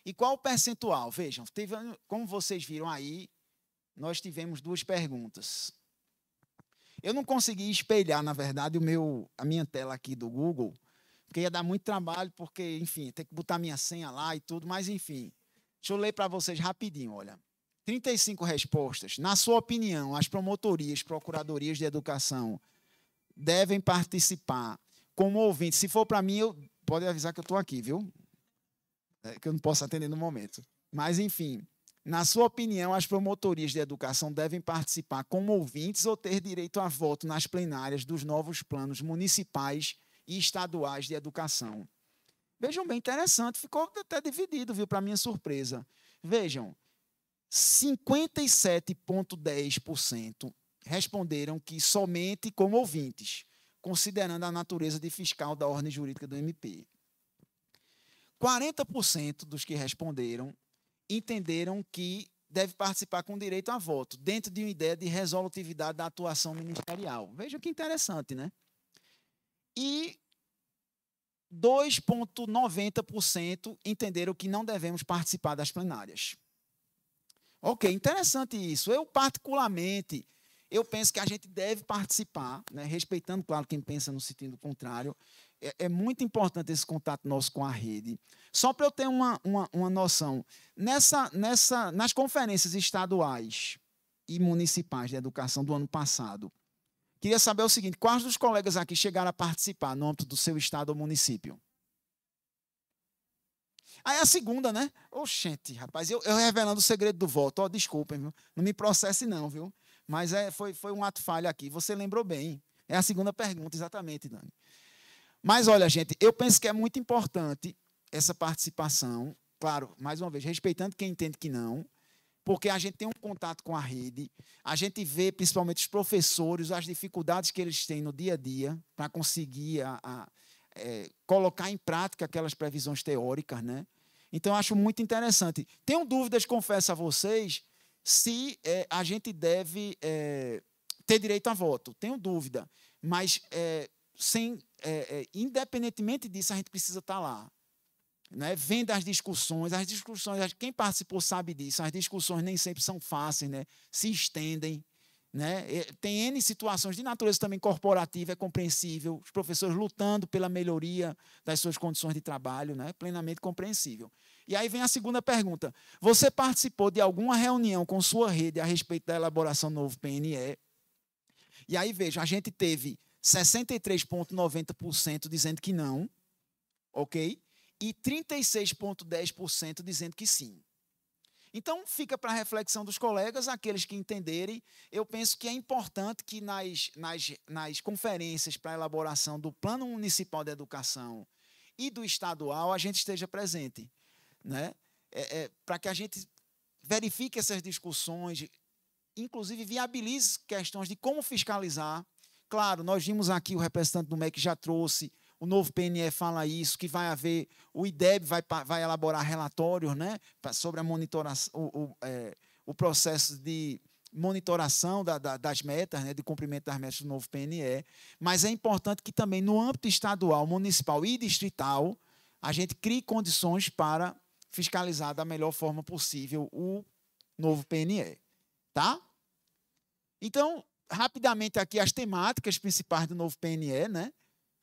E qual o percentual? Vejam, teve, como vocês viram aí, nós tivemos duas perguntas. Eu não consegui espelhar, na verdade, o meu, a minha tela aqui do Google, porque ia dar muito trabalho, porque, enfim, tem que botar minha senha lá e tudo, mas enfim. Deixa eu ler para vocês rapidinho, olha. 35 respostas. Na sua opinião, as promotorias, procuradorias de educação devem participar como ouvinte. Se for para mim, eu, pode avisar que eu estou aqui, viu? É, que eu não posso atender no momento. Mas, enfim, na sua opinião, as promotorias de educação devem participar como ouvintes ou ter direito a voto nas plenárias dos novos planos municipais e estaduais de educação? Vejam bem, interessante, ficou até dividido, viu, para minha surpresa. Vejam, 57,10% responderam que somente como ouvintes considerando a natureza de fiscal da ordem jurídica do MP. 40% dos que responderam entenderam que deve participar com direito a voto, dentro de uma ideia de resolutividade da atuação ministerial. Veja que interessante, né? E 2,90% entenderam que não devemos participar das plenárias. Ok, interessante isso. Eu, particularmente, eu penso que a gente deve participar, né, respeitando, claro, quem pensa no sentido contrário. É, é, muito importante esse contato nosso com a rede. Só para eu ter uma, uma, uma noção, nessa, nessa, nas conferências estaduais e municipais de educação do ano passado, queria saber o seguinte: quais dos colegas aqui chegaram a participar no âmbito do seu estado ou município? Aí a segunda, né? Oxente, rapaz, eu, eu revelando o segredo do voto, ó, oh, desculpem, não me processe não, viu? Mas é, foi, foi um ato falho aqui. Você lembrou bem. É a segunda pergunta, exatamente, Dani. Mas olha, gente, eu penso que é muito importante essa participação. Claro, mais uma vez, respeitando quem entende que não, porque a gente tem um contato com a rede, a gente vê principalmente os professores, as dificuldades que eles têm no dia a dia para conseguir a, a, é, colocar em prática aquelas previsões teóricas, né? Então, eu acho muito interessante. Tenho dúvidas, confesso a vocês, se é, a gente deve é, ter direito a voto. Tenho dúvida. Mas, é, sem, é, é, independentemente disso, a gente precisa estar tá lá. Né? Vendo as discussões, as discussões, quem participou sabe disso, as discussões nem sempre são fáceis, né? se estendem. Né? É, tem N situações de natureza também corporativa, é compreensível. Os professores lutando pela melhoria das suas condições de trabalho, né? plenamente compreensível. E aí vem a segunda pergunta. Você participou de alguma reunião com sua rede a respeito da elaboração do novo PNE? E aí, veja, a gente teve 63,90% dizendo que não, ok? E 36,10% dizendo que sim. Então, fica para a reflexão dos colegas, aqueles que entenderem. Eu penso que é importante que nas, nas, nas conferências para elaboração do Plano Municipal de Educação e do Estadual, a gente esteja presente né? É, é, para que a gente verifique essas discussões, inclusive viabilize questões de como fiscalizar. Claro, nós vimos aqui o representante do MEC já trouxe, o novo PNE fala isso, que vai haver, o IDEB vai, vai elaborar relatórios né, sobre a monitoração, o, o, é, o processo de monitoração da, da, das metas, né, de cumprimento das metas do novo PNE, mas é importante que também no âmbito estadual, municipal e distrital, a gente crie condições para fiscalizar da melhor forma possível o novo PNE, tá? Então, rapidamente aqui as temáticas principais do novo PNE, né?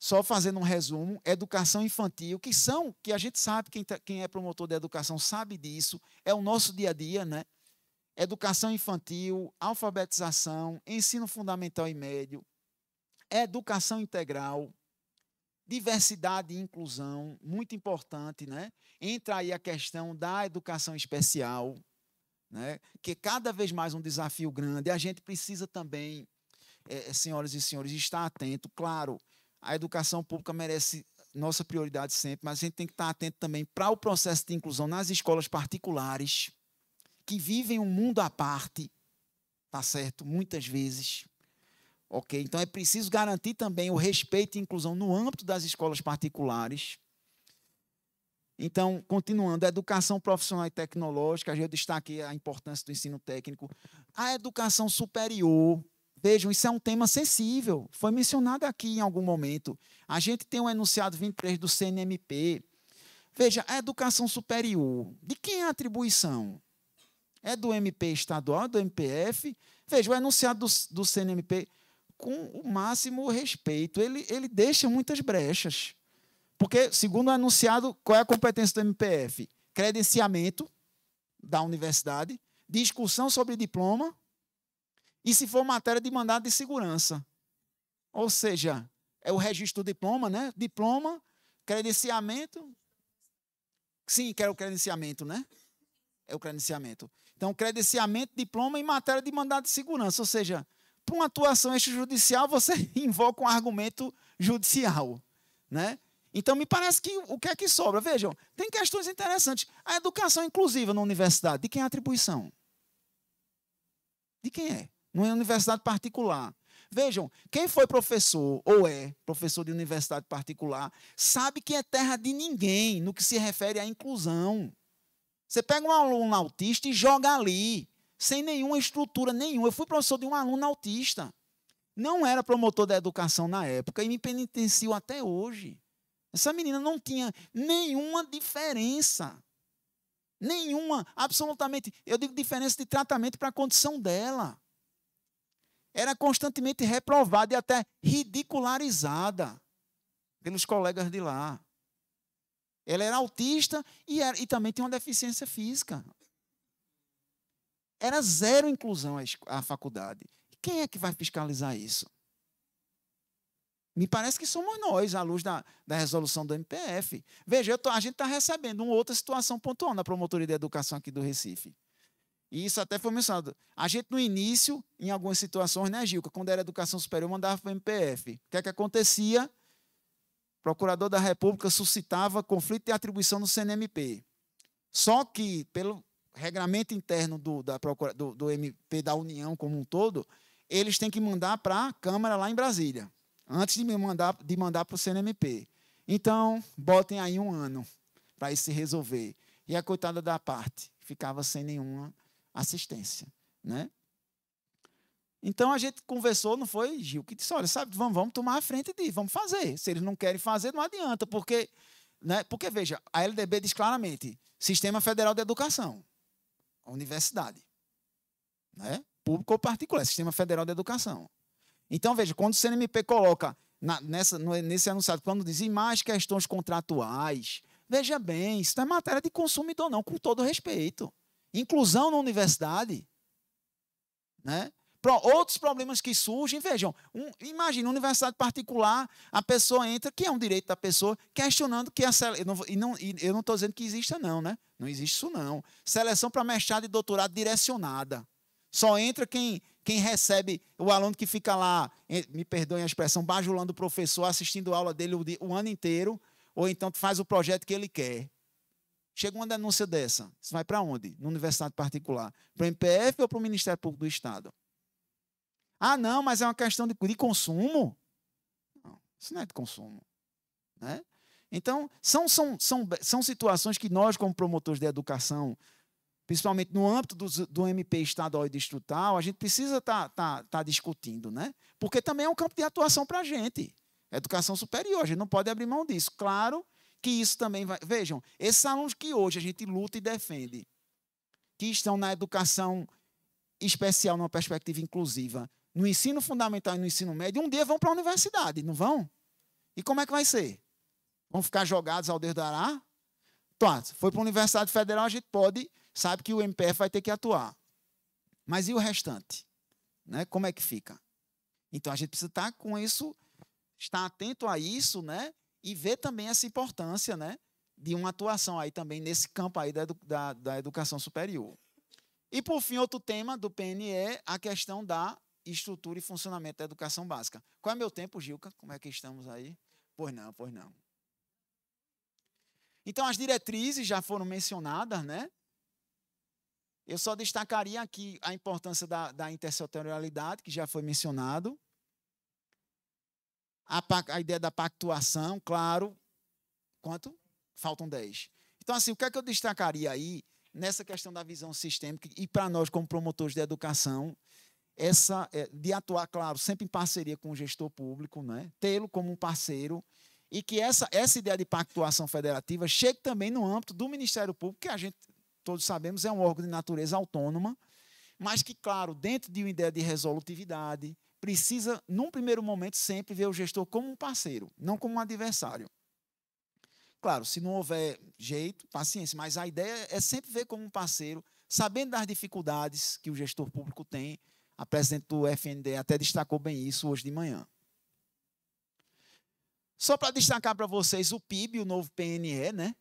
Só fazendo um resumo, educação infantil, que são, que a gente sabe, quem, tá, quem é promotor de educação sabe disso, é o nosso dia a dia, né? Educação infantil, alfabetização, ensino fundamental e médio, educação integral, Diversidade e inclusão, muito importante, né? Entra aí a questão da educação especial, né? que é cada vez mais um desafio grande. A gente precisa também, é, senhoras e senhores, estar atento. Claro, a educação pública merece nossa prioridade sempre, mas a gente tem que estar atento também para o processo de inclusão nas escolas particulares, que vivem um mundo à parte, tá certo? Muitas vezes. Ok? Então é preciso garantir também o respeito e inclusão no âmbito das escolas particulares. Então, continuando, a educação profissional e tecnológica, eu destaquei a importância do ensino técnico. A educação superior, vejam, isso é um tema sensível, foi mencionado aqui em algum momento. A gente tem um enunciado 23 do CNMP. Veja, a educação superior, de quem é a atribuição? É do MP estadual, do MPF? Veja, o enunciado do, do CNMP com o máximo respeito. Ele, ele deixa muitas brechas. Porque, segundo o anunciado, qual é a competência do MPF? Credenciamento da universidade, discussão sobre diploma e, se for matéria de mandado de segurança. Ou seja, é o registro do diploma, né? Diploma, credenciamento. Sim, quero é o credenciamento, né? É o credenciamento. Então, credenciamento, diploma e matéria de mandado de segurança. Ou seja, para uma atuação extrajudicial, você invoca um argumento judicial. Né? Então, me parece que o que é que sobra? Vejam, tem questões interessantes. A educação inclusiva na universidade, de quem é a atribuição? De quem é? Não é universidade particular. Vejam, quem foi professor ou é professor de universidade particular sabe que é terra de ninguém no que se refere à inclusão. Você pega um aluno autista e joga ali sem nenhuma estrutura nenhuma. Eu fui professor de um aluno autista. Não era promotor da educação na época e me penitenciou até hoje. Essa menina não tinha nenhuma diferença. Nenhuma, absolutamente. Eu digo diferença de tratamento para a condição dela. Era constantemente reprovada e até ridicularizada pelos colegas de lá. Ela era autista e, era, e também tinha uma deficiência física. Era zero inclusão à faculdade. Quem é que vai fiscalizar isso? Me parece que somos nós, à luz da, da resolução do MPF. Veja, tô, a gente está recebendo uma outra situação pontual na Promotoria de Educação aqui do Recife. E isso até foi mencionado. A gente, no início, em algumas situações, né, Gilca, quando era educação superior, mandava para o MPF. O que é que acontecia? O Procurador da República suscitava conflito de atribuição no CNMP. Só que, pelo, regramento interno do, da procura, do, do MP da União como um todo, eles têm que mandar para a Câmara lá em Brasília, antes de me mandar de mandar para o CNMP. Então, botem aí um ano para isso se resolver. E a coitada da parte ficava sem nenhuma assistência, né? Então a gente conversou, não foi Gil que disse, olha, sabe, vamos, vamos tomar a frente disso, vamos fazer. Se eles não querem fazer, não adianta, porque, né? Porque veja, a LDB diz claramente, Sistema Federal de Educação a universidade, né? público ou particular, é Sistema Federal de Educação. Então, veja, quando o CNMP coloca na, nessa, no, nesse anunciado, quando diz mais questões contratuais, veja bem, isso não é matéria de consumidor, não, com todo respeito. Inclusão na universidade, né? Pro, outros problemas que surgem, vejam, um, imagina, universidade particular, a pessoa entra, que é um direito da pessoa, questionando que a seleção. Eu não estou dizendo que exista, não, né? Não existe isso, não. Seleção para mestrado e doutorado direcionada. Só entra quem, quem recebe, o aluno que fica lá, me perdoem a expressão, bajulando o professor, assistindo a aula dele o, o ano inteiro, ou então faz o projeto que ele quer. Chega uma denúncia dessa. Você vai para onde? Na universidade particular. Para o MPF ou para o Ministério Público do Estado? Ah, não, mas é uma questão de, de consumo. Não, isso não é de consumo. Né? Então, são, são, são, são situações que nós, como promotores de educação, principalmente no âmbito do, do MP estadual e distrital, a gente precisa estar tá, tá, tá discutindo, né? Porque também é um campo de atuação para a gente. Educação superior, a gente não pode abrir mão disso. Claro que isso também vai. Vejam, esses alunos que hoje a gente luta e defende, que estão na educação especial, numa perspectiva inclusiva, no ensino fundamental e no ensino médio, um dia vão para a universidade, não vão? E como é que vai ser? Vão ficar jogados ao dedo do ará? Então, foi para a Universidade Federal, a gente pode, sabe que o MPF vai ter que atuar. Mas e o restante? Né? Como é que fica? Então a gente precisa estar tá com isso, estar atento a isso, né? E ver também essa importância, né? De uma atuação aí também nesse campo aí da, da, da educação superior. E por fim, outro tema do PNE, a questão da estrutura e funcionamento da educação básica. Qual é meu tempo, Gilca? Como é que estamos aí? Pois não, pois não. Então, as diretrizes já foram mencionadas, né? Eu só destacaria aqui a importância da, da intersetorialidade, que já foi mencionado. A, a, ideia da pactuação, claro. Quanto? Faltam 10. Então, assim, o que é que eu destacaria aí nessa questão da visão sistêmica e para nós, como promotores de educação, essa eh, de atuar, claro, sempre em parceria com o gestor público, né? tê-lo como um parceiro, e que essa, essa ideia de pactuação federativa chegue também no âmbito do Ministério Público, que a gente, todos sabemos, é um órgão de natureza autônoma, mas que, claro, dentro de uma ideia de resolutividade, precisa, num primeiro momento, sempre ver o gestor como um parceiro, não como um adversário. Claro, se não houver jeito, paciência, mas a ideia é sempre ver como um parceiro, sabendo das dificuldades que o gestor público tem, a presidente do FND até destacou bem isso hoje de manhã. Só para destacar para vocês o PIB, o novo PNE, né?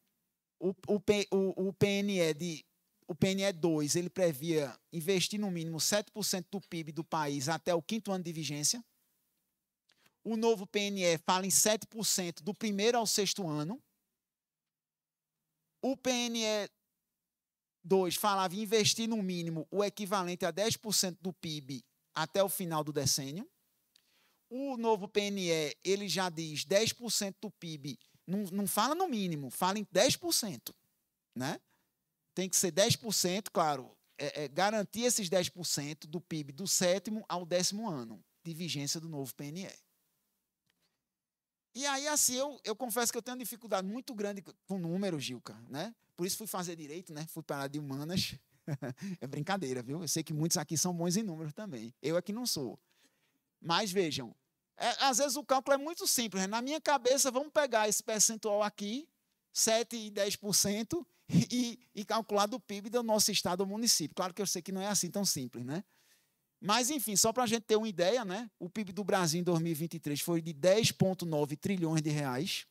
O, o, o, PNE de o PNE 2, ele previa investir no mínimo 7% do PIB do país até o quinto ano de vigência. O novo PNE fala em 7% do primeiro ao sexto ano. O PNE 2 falava em investir no mínimo o equivalente a 10% do PIB até o final do decênio. O novo PNE, ele já diz 10% do PIB, não, não fala no mínimo, fala em 10%, né? Tem que ser 10%, claro, é, é, garantir esses 10% do PIB do sétimo ao décimo ano de vigência do novo PNE. E aí, assim, eu, eu confesso que eu tenho uma dificuldade muito grande com números, Gilca, né? Por isso fui fazer direito, né? Fui parar de humanas. é brincadeira, viu? Eu sei que muitos aqui são bons em números também. Eu é que não sou. Mas vejam, é, às vezes o cálculo é muito simples. Né? Na minha cabeça, vamos pegar esse percentual aqui, 7% e 10%, e, e calcular do PIB do nosso estado ou município. Claro que eu sei que não é assim tão simples, né? Mas, enfim, só para a gente ter uma ideia, né? o PIB do Brasil em 2023 foi de 10,9 trilhões de reais.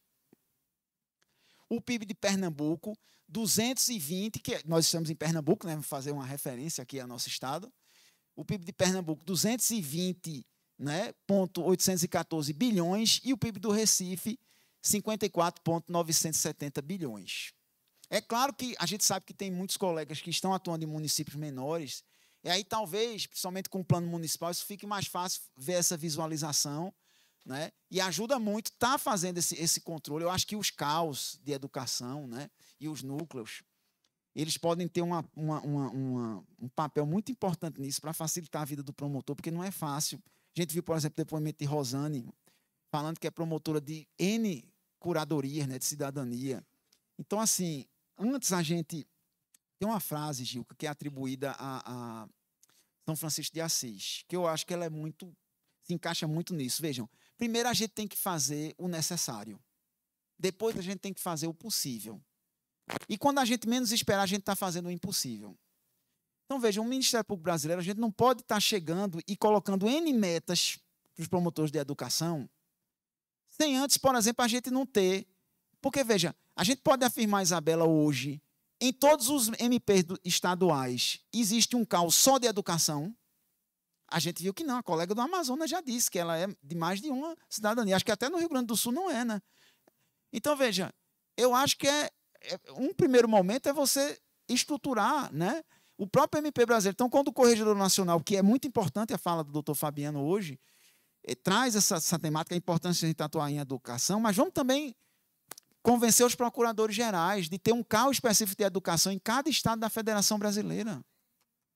O PIB de Pernambuco, 220, que é, nós estamos em Pernambuco, né? vamos fazer uma referência aqui ao nosso estado. O PIB de Pernambuco, 220, né? Ponto 814 bilhões. E o PIB do Recife, 54,970 bilhões. É claro que a gente sabe que tem muitos colegas que estão atuando em municípios menores e aí, talvez, principalmente com o plano municipal, isso fique mais fácil ver essa visualização. Né? E ajuda muito estar tá fazendo esse, esse controle. Eu acho que os caos de educação né? e os núcleos, eles podem ter uma, uma, uma, uma um papel muito importante nisso para facilitar a vida do promotor, porque não é fácil. A gente viu, por exemplo, depoimento de Rosane, falando que é promotora de N curadorias né? de cidadania. Então, assim, antes a gente tem uma frase, Gil, que é atribuída a, a São Francisco de Assis, que eu acho que ela é muito. se encaixa muito nisso. Vejam, primeiro a gente tem que fazer o necessário. Depois a gente tem que fazer o possível. E quando a gente menos esperar, a gente está fazendo o impossível. Então, vejam, o Ministério Público Brasileiro, a gente não pode estar tá chegando e colocando N metas para os promotores de educação, sem antes, por exemplo, a gente não ter. Porque, veja, a gente pode afirmar, Isabela, hoje, em todos os MPs estaduais existe um caos só de educação. A gente viu que não, a colega do Amazonas já disse que ela é de mais de uma cidadania. Acho que até no Rio Grande do Sul não é, né? Então, veja, eu acho que é, é um primeiro momento é você estruturar, né? O próprio MP brasileiro. Então, quando o Corregedor Nacional, que é muito importante a fala do doutor Fabiano hoje, eh, traz essa, essa temática, a importância de a gente atuar em educação, mas vamos também convencer os procuradores gerais de ter um carro específico de educação em cada estado da Federação Brasileira.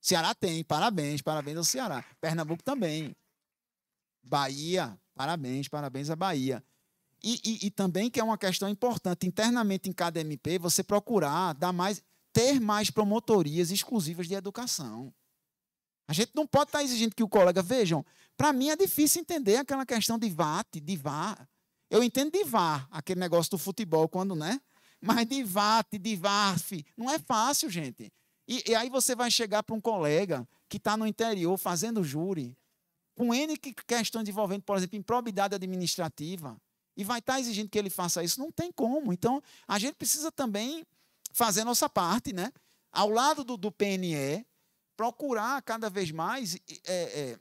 Ceará tem, parabéns, parabéns ao Ceará. Pernambuco também. Bahia, parabéns, parabéns à Bahia. E, e, e, também que é uma questão importante internamente em cada MP você procurar dar mais, ter mais promotorias exclusivas de educação. A gente não pode estar tá exigindo que o colega vejam. Para mim é difícil entender aquela questão de VAT, de VAR. Eu entendo de VAR, aquele negócio do futebol, quando, né? Mas de VAT, de VARF, não é fácil, gente. E, e aí você vai chegar para um colega que está no interior fazendo júri, com N questão envolvendo, por exemplo, improbidade administrativa, e vai estar tá exigindo que ele faça isso. Não tem como. Então, a gente precisa também fazer nossa parte, né? Ao lado do, do PNE, procurar cada vez mais é, é,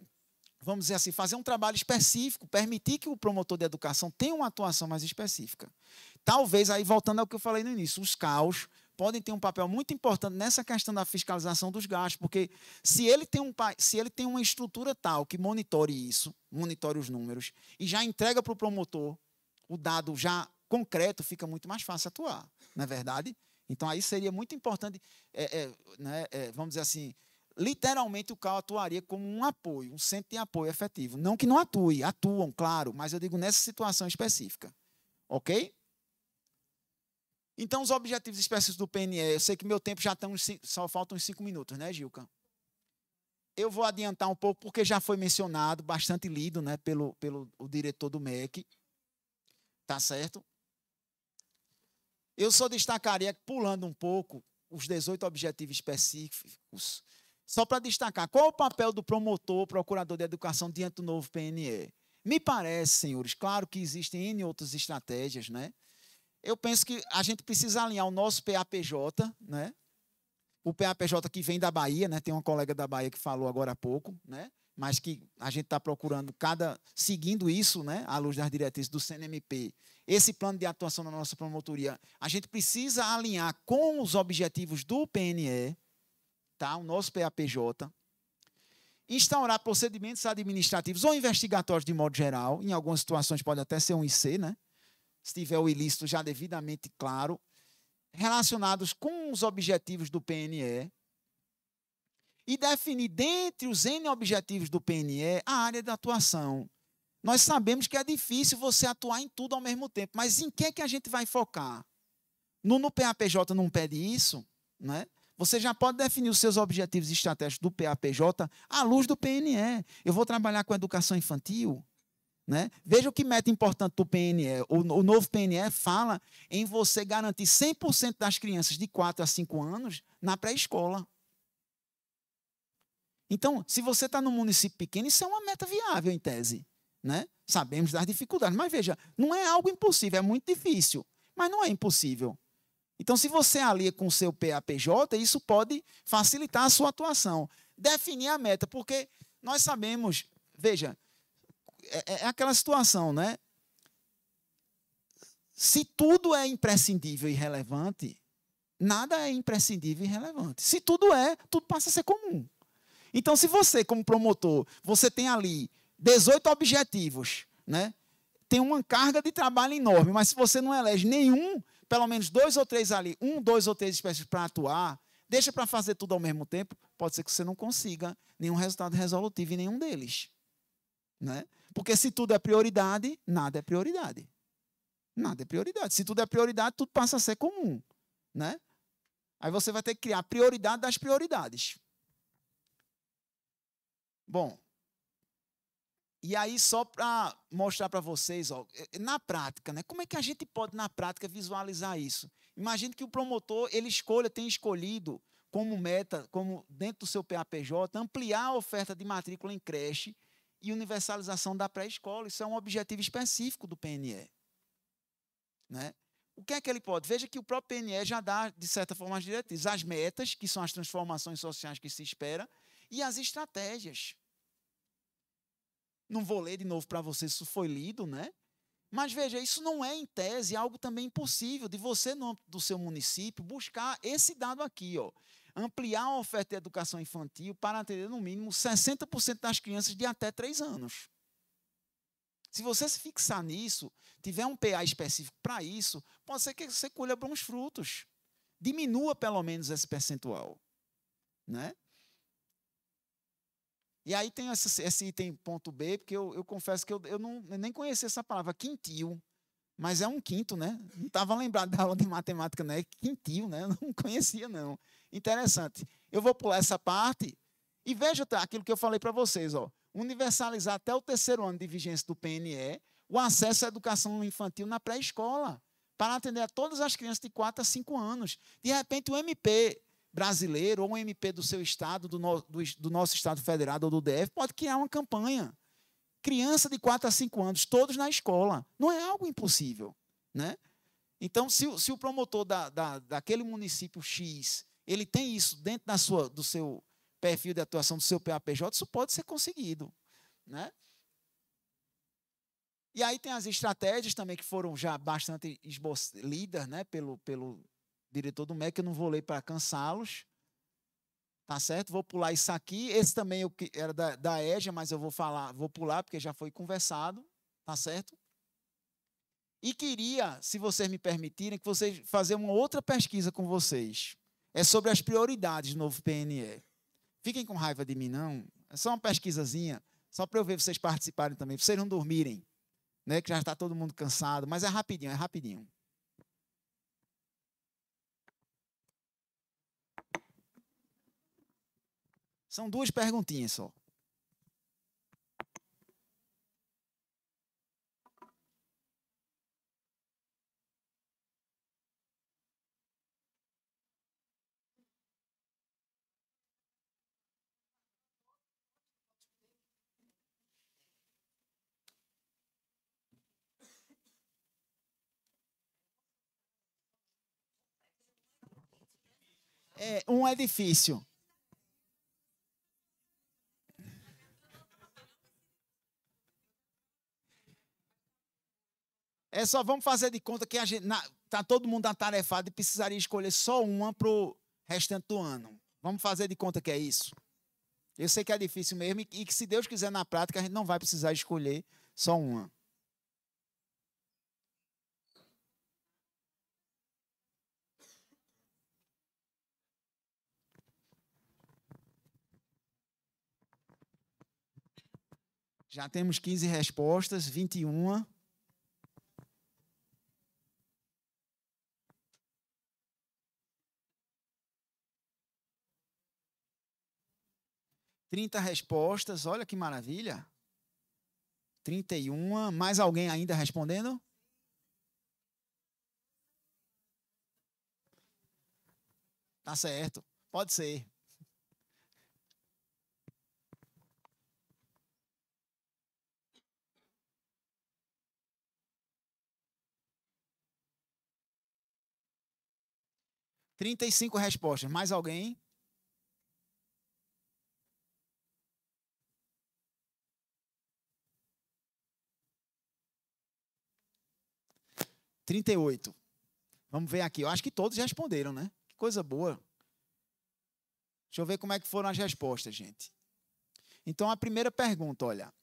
vamos dizer assim, fazer um trabalho específico, permitir que o promotor de educação tenha uma atuação mais específica. Talvez, aí voltando ao que eu falei no início, os CAUs podem ter um papel muito importante nessa questão da fiscalização dos gastos, porque se ele tem, um, se ele tem uma estrutura tal que monitore isso, monitore os números, e já entrega para o promotor o dado já concreto, fica muito mais fácil atuar, não é verdade? Então, aí seria muito importante, é, é, né, é, vamos dizer assim, literalmente o CAL atuaria como um apoio, um centro de apoio efetivo. Não que não atue, atuam, claro, mas eu digo nessa situação específica. Ok? Então, os objetivos específicos do PNE, eu sei que meu tempo já está uns, só faltam uns cinco minutos, né, Gilca? Eu vou adiantar um pouco, porque já foi mencionado, bastante lido, né, pelo, pelo o diretor do MEC. Tá certo? Eu só destacaria, pulando um pouco, os 18 objetivos específicos só para destacar, qual é o papel do promotor, procurador de educação diante do novo PNE? Me parece, senhores, claro que existem N outras estratégias, né? Eu penso que a gente precisa alinhar o nosso PAPJ, né? O PAPJ que vem da Bahia, né? Tem uma colega da Bahia que falou agora há pouco, né? Mas que a gente está procurando cada seguindo isso, né? À luz das diretrizes do CNMP, esse plano de atuação da nossa promotoria, a gente precisa alinhar com os objetivos do PNE, tá? o nosso PAPJ, instaurar procedimentos administrativos ou investigatórios de modo geral, em algumas situações pode até ser um IC, né? se tiver o ilícito já devidamente claro, relacionados com os objetivos do PNE, e definir dentre os N objetivos do PNE a área de atuação. Nós sabemos que é difícil você atuar em tudo ao mesmo tempo, mas em que, é que a gente vai focar? No, no PAPJ não pede isso, né? Você já pode definir os seus objetivos estratégicos do PAPJ à luz do PNE. Eu vou trabalhar com educação infantil. Né? Veja o que meta importante do PNE. O, o novo PNE fala em você garantir 100% das crianças de 4 a 5 anos na pré-escola. Então, se você está no município pequeno, isso é uma meta viável, em tese. Né? Sabemos das dificuldades. Mas veja, não é algo impossível, é muito difícil. Mas não é impossível. Então, se você alia com o seu PAPJ, isso pode facilitar a sua atuação. Definir a meta, porque nós sabemos, veja, é, é, é aquela situação, né? Se tudo é imprescindível e relevante, nada é imprescindível e relevante. Se tudo é, tudo passa a ser comum. Então, se você, como promotor, você tem ali 18 objetivos, né? Tem uma carga de trabalho enorme, mas se você não elege nenhum, pelo menos dois ou três ali, um, dois ou três espécies para atuar, deixa para fazer tudo ao mesmo tempo, pode ser que você não consiga nenhum resultado resolutivo em nenhum deles. Né? Porque se tudo é prioridade, nada é prioridade. Nada é prioridade. Se tudo é prioridade, tudo passa a ser comum. Né? Aí você vai ter que criar prioridade das prioridades. Bom, e aí, só para mostrar para vocês, ó, é, é, na prática, né, como é que a gente pode, na prática, visualizar isso? Imagine que o promotor ele escolha, tem escolhido como meta, como dentro do seu PAPJ, ampliar a oferta de matrícula em creche e universalização da pré-escola. Isso é um objetivo específico do PNE. Né? O que é que ele pode? Veja que o próprio PNE já dá, de certa forma, as diretrizes, as metas, que são as transformações sociais que se espera, e as estratégias. Não vou ler de novo para vocês, isso foi lido, né? Mas veja, isso não é em tese algo também impossível de você, no âmbito do seu município, buscar esse dado aqui, ó. Ampliar a oferta de educação infantil para atender, no mínimo, 60% das crianças de até 3 anos. Se você se fixar nisso, tiver um PA específico para isso, pode ser que você colha bons frutos. Diminua pelo menos esse percentual. Né? E aí tem esse, esse item ponto B, porque eu, eu confesso que eu, eu, não, eu nem conhecia essa palavra, quintil. Mas é um quinto, né? Não estava lembrado da aula de matemática, né? Quintil, né? Eu não conhecia, não. Interessante. Eu vou pular essa parte e veja tá, aquilo que eu falei para vocês, ó. Universalizar até o terceiro ano de vigência do PNE o acesso à educação infantil na pré-escola, para atender a todas as crianças de 4 a 5 anos. De repente, o MP brasileiro ou um MP do seu estado, do, no, do, do nosso estado federado ou do DF, pode criar uma campanha. Criança de 4 a 5 anos, todos na escola. Não é algo impossível. Né? Então, se, se o promotor da, da, daquele município X ele tem isso dentro da sua, do seu perfil de atuação, do seu PAPJ, isso pode ser conseguido. Né? E aí tem as estratégias também que foram já bastante lidas né, pelo, pelo diretor do MEC, eu não vou ler para cansá-los. Tá certo? Vou pular isso aqui. Esse também era da, da EJA, mas eu vou falar, vou pular, porque já foi conversado. Tá certo? E queria, se vocês me permitirem, que vocês fazer uma outra pesquisa com vocês. É sobre as prioridades do novo PNE. Fiquem com raiva de mim, não. É só uma pesquisazinha, só para eu ver vocês participarem também, para vocês não dormirem, né? Que já está todo mundo cansado, mas é rapidinho, é rapidinho. São duas perguntinhas só. É, um é difícil. É só vamos fazer de conta que a gente na, tá todo mundo atarefado e precisaria escolher só uma pro restante do ano. Vamos fazer de conta que é isso. Eu sei que é difícil mesmo e que se Deus quiser na prática a gente não vai precisar escolher só uma. Já temos 15 respostas, 21. 30 respostas, olha que maravilha. 31, mais alguém ainda respondendo? Tá certo, pode ser. Trinta e cinco respostas. Mais alguém? 38. Vamos ver aqui. Eu acho que todos responderam, né? Que coisa boa. Deixa eu ver como é que foram as respostas, gente. Então, a primeira pergunta, olha.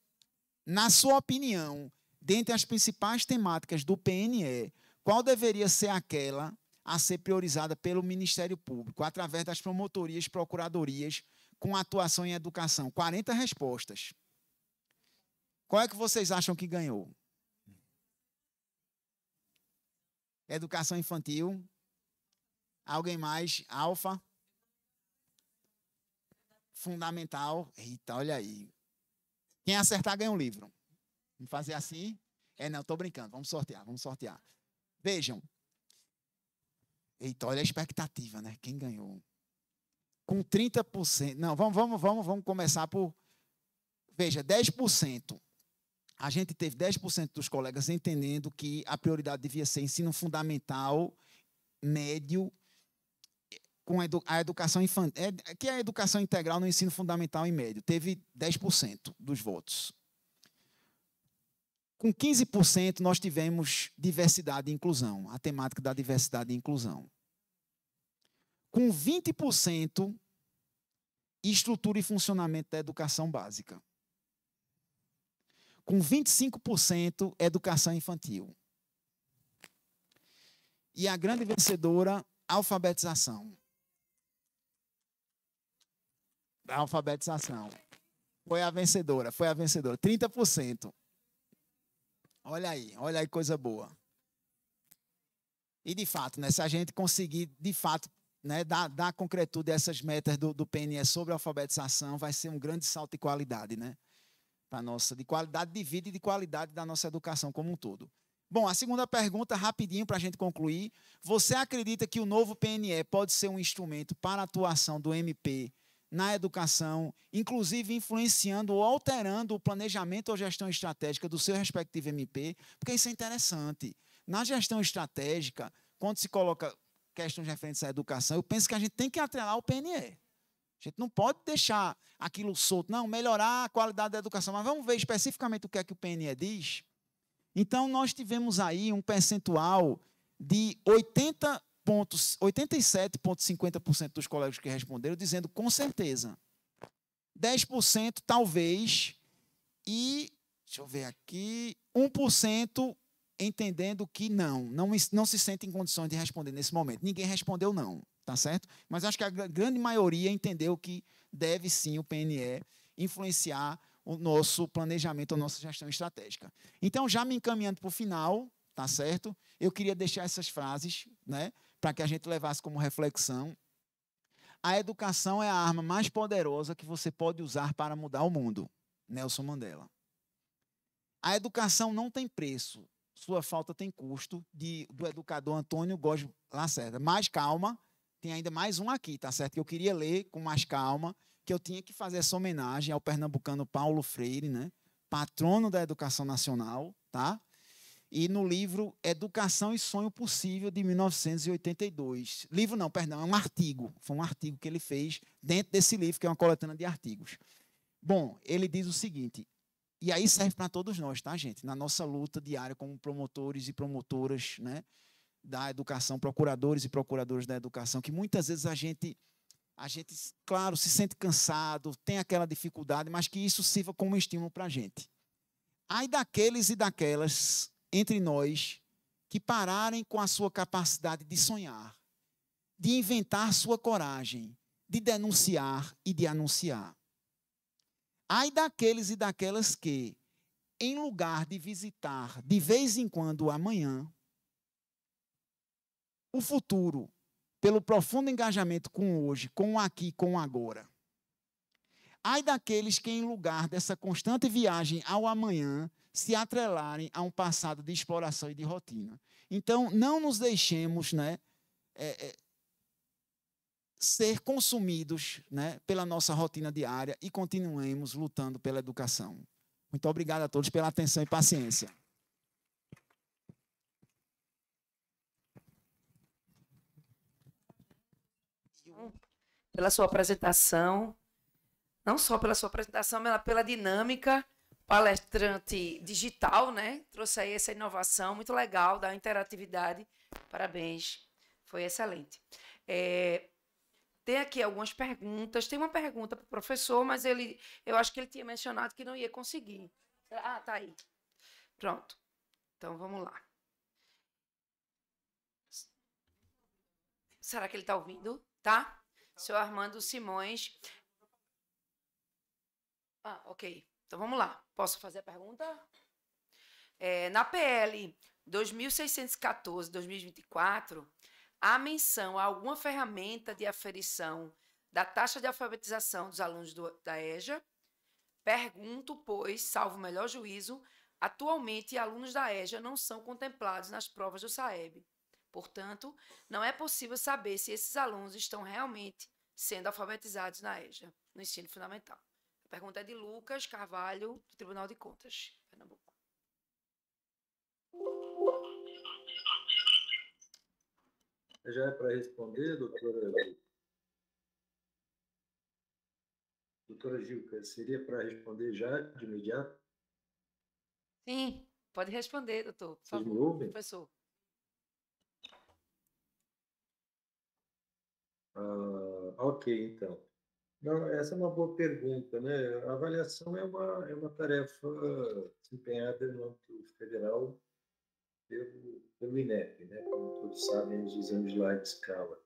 Na sua opinião, dentre as principais temáticas do PNE, qual deveria ser aquela a ser priorizada pelo Ministério Público, através das promotorias, procuradorias, com atuação em educação? 40 respostas. Qual é que vocês acham que ganhou? Educação infantil. Alguém mais? Alfa. Fundamental. Eita, olha aí. Quem acertar ganha um livro. Vamos fazer assim? É, não, estou brincando. Vamos sortear, vamos sortear. Vejam. Eita, olha a expectativa, né? Quem ganhou? Com 30%. Não, vamos, vamos, vamos, vamos começar por. Veja, 10% a gente teve 10% dos colegas entendendo que a prioridade devia ser ensino fundamental, médio, com a educação infantil, é, é que é a educação integral no ensino fundamental e médio. Teve 10% dos votos. Com 15%, nós tivemos diversidade e inclusão, a temática da diversidade e inclusão. Com 20%, estrutura e funcionamento da educação básica com 25% educação infantil. E a grande vencedora, alfabetização. A alfabetização. Foi a vencedora, foi a vencedora. 30%. Olha aí, olha aí coisa boa. E de fato, né, se a gente conseguir, de fato, né, dar, dar concretude a essas metas do, do PNE sobre alfabetização, vai ser um grande salto de qualidade, né? da nossa, de qualidade de vida e de qualidade da nossa educação como um todo. Bom, a segunda pergunta, rapidinho para a gente concluir. Você acredita que o novo PNE pode ser um instrumento para a atuação do MP na educação, inclusive influenciando ou alterando o planejamento ou gestão estratégica do seu respectivo MP? Porque isso é interessante. Na gestão estratégica, quando se coloca questões referentes à educação, eu penso que a gente tem que atrelar o PNE. A gente não pode deixar aquilo solto, não, melhorar a qualidade da educação. Mas vamos ver especificamente o que é que o PNE diz. Então, nós tivemos aí um percentual de 80 pontos, 87,50% dos colegas que responderam dizendo com certeza. 10% talvez e, deixa eu ver aqui, 1% entendendo que não, não, não se sente em condições de responder nesse momento. Ninguém respondeu não. Tá certo? Mas acho que a grande maioria entendeu que deve sim o PNE influenciar o nosso planejamento, a nossa gestão estratégica. Então, já me encaminhando para o final, tá certo? Eu queria deixar essas frases, né, para que a gente levasse como reflexão. A educação é a arma mais poderosa que você pode usar para mudar o mundo. Nelson Mandela. A educação não tem preço, sua falta tem custo, de, do educador Antônio Góes Lacerda. Mais calma, tem ainda mais um aqui, tá certo? Que eu queria ler com mais calma, que eu tinha que fazer essa homenagem ao pernambucano Paulo Freire, né? Patrono da educação nacional, tá? E no livro Educação e Sonho Possível, de 1982. Livro não, perdão, é um artigo. Foi um artigo que ele fez dentro desse livro, que é uma coletânea de artigos. Bom, ele diz o seguinte, e aí serve para todos nós, tá, gente? Na nossa luta diária como promotores e promotoras, né? da educação, procuradores e procuradoras da educação, que muitas vezes a gente, a gente, claro, se sente cansado, tem aquela dificuldade, mas que isso sirva como estímulo para a gente. Ai daqueles e daquelas entre nós que pararem com a sua capacidade de sonhar, de inventar sua coragem, de denunciar e de anunciar. Ai daqueles e daquelas que, em lugar de visitar de vez em quando o amanhã, o futuro pelo profundo engajamento com o hoje, com o aqui, com o agora. Ai daqueles que, em lugar dessa constante viagem ao amanhã, se atrelarem a um passado de exploração e de rotina. Então, não nos deixemos né, é, é, ser consumidos né, pela nossa rotina diária e continuemos lutando pela educação. Muito obrigado a todos pela atenção e paciência. pela sua apresentação. Não só pela sua apresentação, mas pela dinâmica palestrante digital, né? Trouxe aí essa inovação muito legal da interatividade. Parabéns, foi excelente. É, tem aqui algumas perguntas. Tem uma pergunta para o professor, mas ele, eu acho que ele tinha mencionado que não ia conseguir. Ah, tá aí. Pronto. Então vamos lá. Será que ele está ouvindo? Tá? Senhor Armando Simões. Ah, ok. Então vamos lá. Posso fazer a pergunta? É, na PL 2614-2024, há menção a alguma ferramenta de aferição da taxa de alfabetização dos alunos do, da EJA? Pergunto, pois, salvo o melhor juízo, atualmente alunos da EJA não são contemplados nas provas do SAEB. Portanto, não é possível saber se esses alunos estão realmente sendo alfabetizados na EJA, no ensino fundamental. A pergunta é de Lucas Carvalho, do Tribunal de Contas, Pernambuco. Já é para responder, doutora Doutora Gilca, seria para responder já, de imediato? Sim, pode responder, doutor. Por favor, professor. Ah, ok, então. Não, essa é uma boa pergunta, né? A avaliação é uma, é uma tarefa ah, desempenhada no âmbito federal pelo, pelo INEP, né? Como todos sabem, os exames de larga escala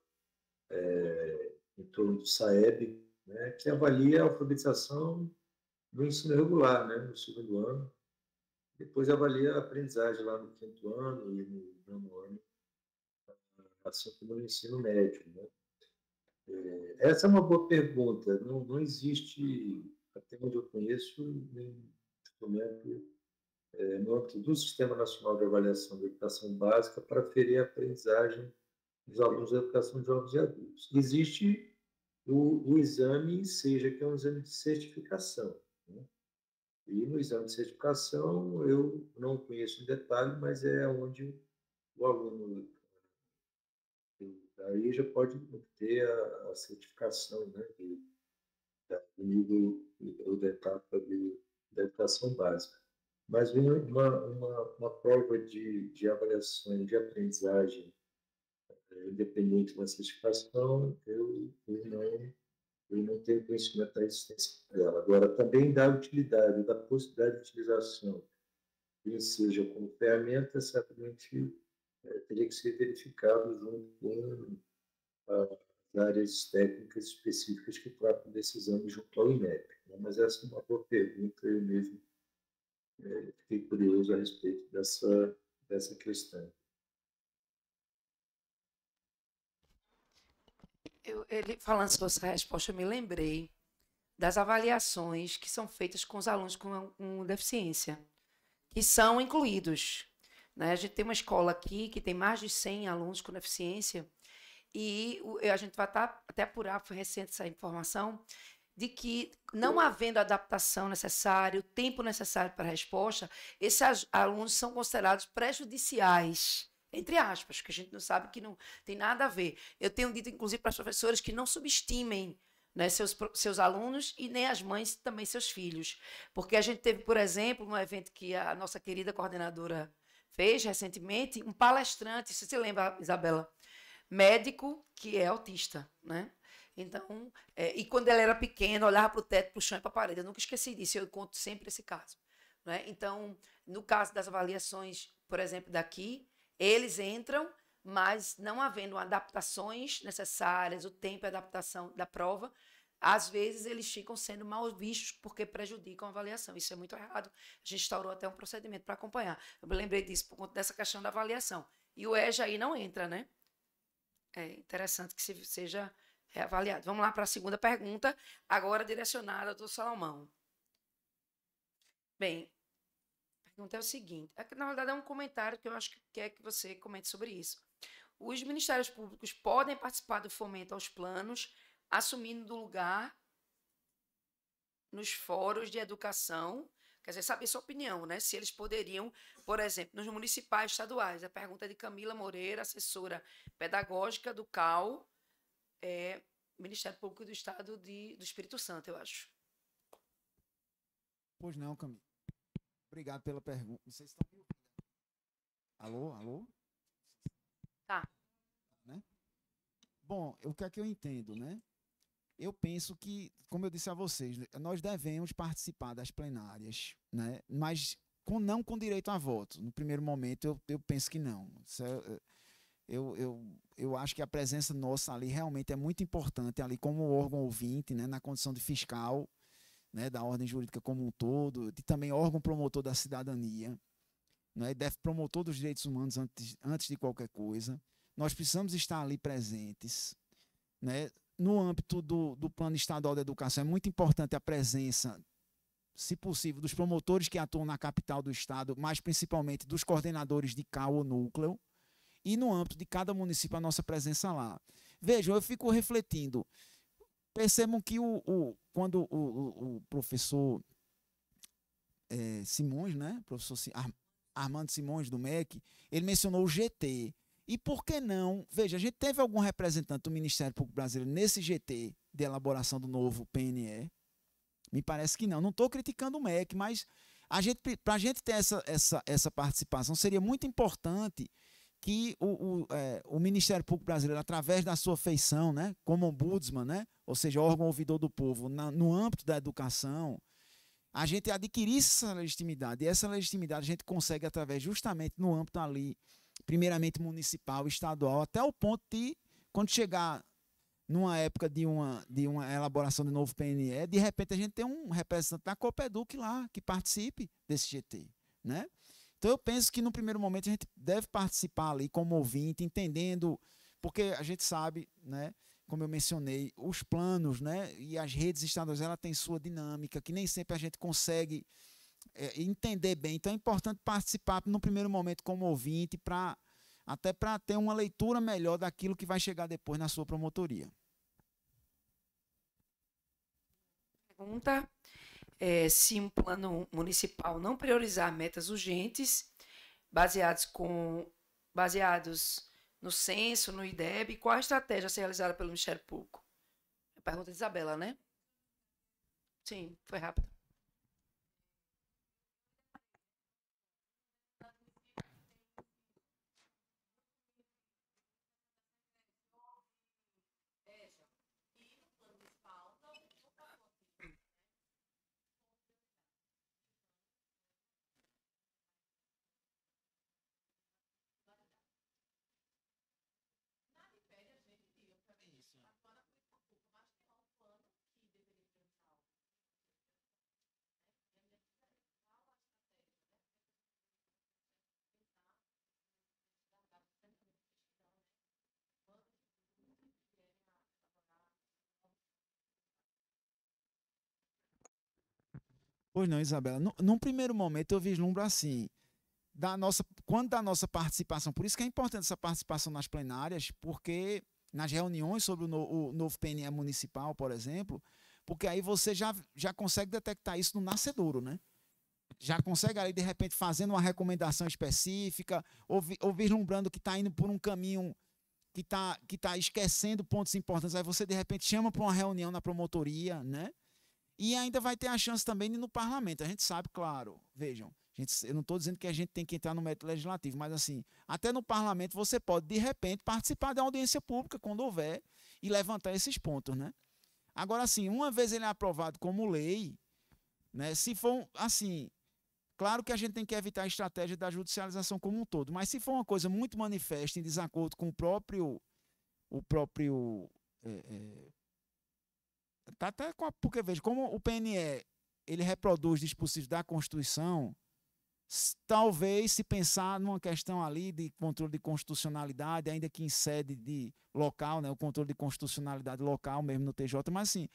é, em torno do SAEB, né? que avalia a alfabetização no ensino regular, né? No segundo ano. Depois avalia a aprendizagem lá no quinto ano e no nono ano, assim como no ensino médio, né? É, essa é uma boa pergunta. Não, não existe, até onde eu conheço, nenhum documento é, no âmbito do Sistema Nacional de Avaliação da Educação Básica para ferir a aprendizagem dos alunos da educação de jovens e adultos. Existe o, o exame seja que é um exame de certificação. Né? E no exame de certificação, eu não conheço em detalhe, mas é onde o aluno aí já pode obter a, a certificação né, de, da, nível, da etapa de, da educação básica. Mas uma, uma, uma prova de, de avaliações de aprendizagem eh, independente da certificação, eu, eu, não, eu não tenho conhecimento da existência dela. Agora, também da utilidade, da possibilidade de utilização, seja como ferramenta, certamente é, teria que ser verificado junto com as áreas técnicas específicas que tratam desse exame junto ao INEP. Né? Mas essa é uma boa pergunta, eu mesmo é, fiquei curioso a respeito dessa, dessa questão. Eu, ele, falando sobre essa resposta, eu me lembrei das avaliações que são feitas com os alunos com, com deficiência, que são incluídos né? A gente tem uma escola aqui que tem mais de 100 alunos com deficiência e a gente vai estar, tá, até apurar, foi recente essa informação, de que, não havendo adaptação necessária, o tempo necessário para a resposta, esses alunos são considerados prejudiciais. Entre aspas, que a gente não sabe que não tem nada a ver. Eu tenho dito, inclusive, para as professoras que não subestimem né, seus, seus alunos e nem as mães, também seus filhos. Porque a gente teve, por exemplo, um evento que a nossa querida coordenadora fez recentemente um palestrante, você se lembra, Isabela? Médico que é autista, né? Então, é, e quando ele era pequeno, olhava para o teto, para o chão e para a parede. Eu nunca esqueci disso, eu conto sempre esse caso. Né? Então, no caso das avaliações, por exemplo, daqui, eles entram, mas não havendo adaptações necessárias, o tempo de adaptação da prova, às vezes eles ficam sendo mal vistos porque prejudicam a avaliação. Isso é muito errado. A gente instaurou até um procedimento para acompanhar. Eu me lembrei disso por conta dessa questão da avaliação. E o EJA aí não entra, né? É interessante que se seja reavaliado. Vamos lá para a segunda pergunta, agora direcionada ao doutor Salomão. Bem, a pergunta é o seguinte: é na verdade é um comentário que eu acho que quer que você comente sobre isso. Os ministérios públicos podem participar do fomento aos planos assumindo lugar nos fóruns de educação, quer dizer, saber sua opinião, né? Se eles poderiam, por exemplo, nos municipais estaduais. A pergunta é de Camila Moreira, assessora pedagógica do CAL, é, Ministério Público do Estado de, do Espírito Santo, eu acho. Pois não, Camila. Obrigado pela pergunta. Vocês estão me ouvindo? Alô, alô? Tá. Né? Bom, o que é que eu entendo, né? eu penso que, como eu disse a vocês, né, nós devemos participar das plenárias, né? mas com, não com direito a voto. No primeiro momento, eu, eu penso que não. É, é, eu, eu, eu acho que a presença nossa ali realmente é muito importante, ali como órgão ouvinte, né? na condição de fiscal né? da ordem jurídica como um todo, e também órgão promotor da cidadania, né? deve promotor dos direitos humanos antes, antes de qualquer coisa. Nós precisamos estar ali presentes, né? no âmbito do, do Plano Estadual da Educação, é muito importante a presença, se possível, dos promotores que atuam na capital do Estado, mas principalmente dos coordenadores de CAU ou núcleo, e no âmbito de cada município, a nossa presença lá. Vejam, eu fico refletindo. Percebam que o, o quando o, o, o professor é, Simões, né? professor Ar Armando Simões do MEC, ele mencionou o GT. E por que não? Veja, a gente teve algum representante do Ministério Público Brasileiro nesse GT de elaboração do novo PNE? Me parece que não. Não estou criticando o MEC, mas a gente, para a gente ter essa, essa, essa participação, seria muito importante que o, o, é, o, Ministério Público Brasileiro, através da sua feição, né, como ombudsman, né, ou seja, órgão ouvidor do povo, na, no âmbito da educação, a gente adquirisse essa legitimidade. E essa legitimidade a gente consegue através, justamente, no âmbito ali primeiramente municipal, estadual, até o ponto de, quando chegar numa época de uma, de uma elaboração de novo PNE, de repente a gente tem um representante da Copeduc lá, que participe desse GT. Né? Então eu penso que no primeiro momento a gente deve participar ali como ouvinte, entendendo, porque a gente sabe, né, como eu mencionei, os planos né, e as redes estaduais ela tem sua dinâmica, que nem sempre a gente consegue é, entender bem. Então é importante participar no primeiro momento como ouvinte, para até para ter uma leitura melhor daquilo que vai chegar depois na sua promotoria. Pergunta é, se um plano municipal não priorizar metas urgentes baseados com baseados no censo, no IDEB, qual a estratégia a ser realizada pelo Ministério Público? É pergunta de Isabela, né? Sim, foi rápido. Pois não, Isabela. No, num primeiro momento eu vislumbro assim, da nossa, quando da nossa participação, por isso que é importante essa participação nas plenárias, porque nas reuniões sobre o, no, o novo PNE municipal, por exemplo, porque aí você já, já consegue detectar isso no nascedouro, né? já consegue ali, de repente, fazendo uma recomendação específica, ou, vi, ou vislumbrando que está indo por um caminho que está que tá esquecendo pontos importantes. Aí você, de repente, chama para uma reunião na promotoria, né? E ainda vai ter a chance também no parlamento. A gente sabe, claro, vejam, gente, eu não estou dizendo que a gente tem que entrar no método legislativo, mas assim, até no parlamento você pode, de repente, participar da audiência pública, quando houver, e levantar esses pontos, né? Agora, assim, uma vez ele é aprovado como lei, né, se for, assim, claro que a gente tem que evitar a estratégia da judicialização como um todo, mas se for uma coisa muito manifesta, em desacordo com o próprio, o próprio é, é, tá até com a, porque veja como o PNE ele reproduz dispositivos da Constituição, talvez se pensar numa questão ali de controle de constitucionalidade, ainda que em sede de local, né, o controle de constitucionalidade local mesmo no TJ, mas assim,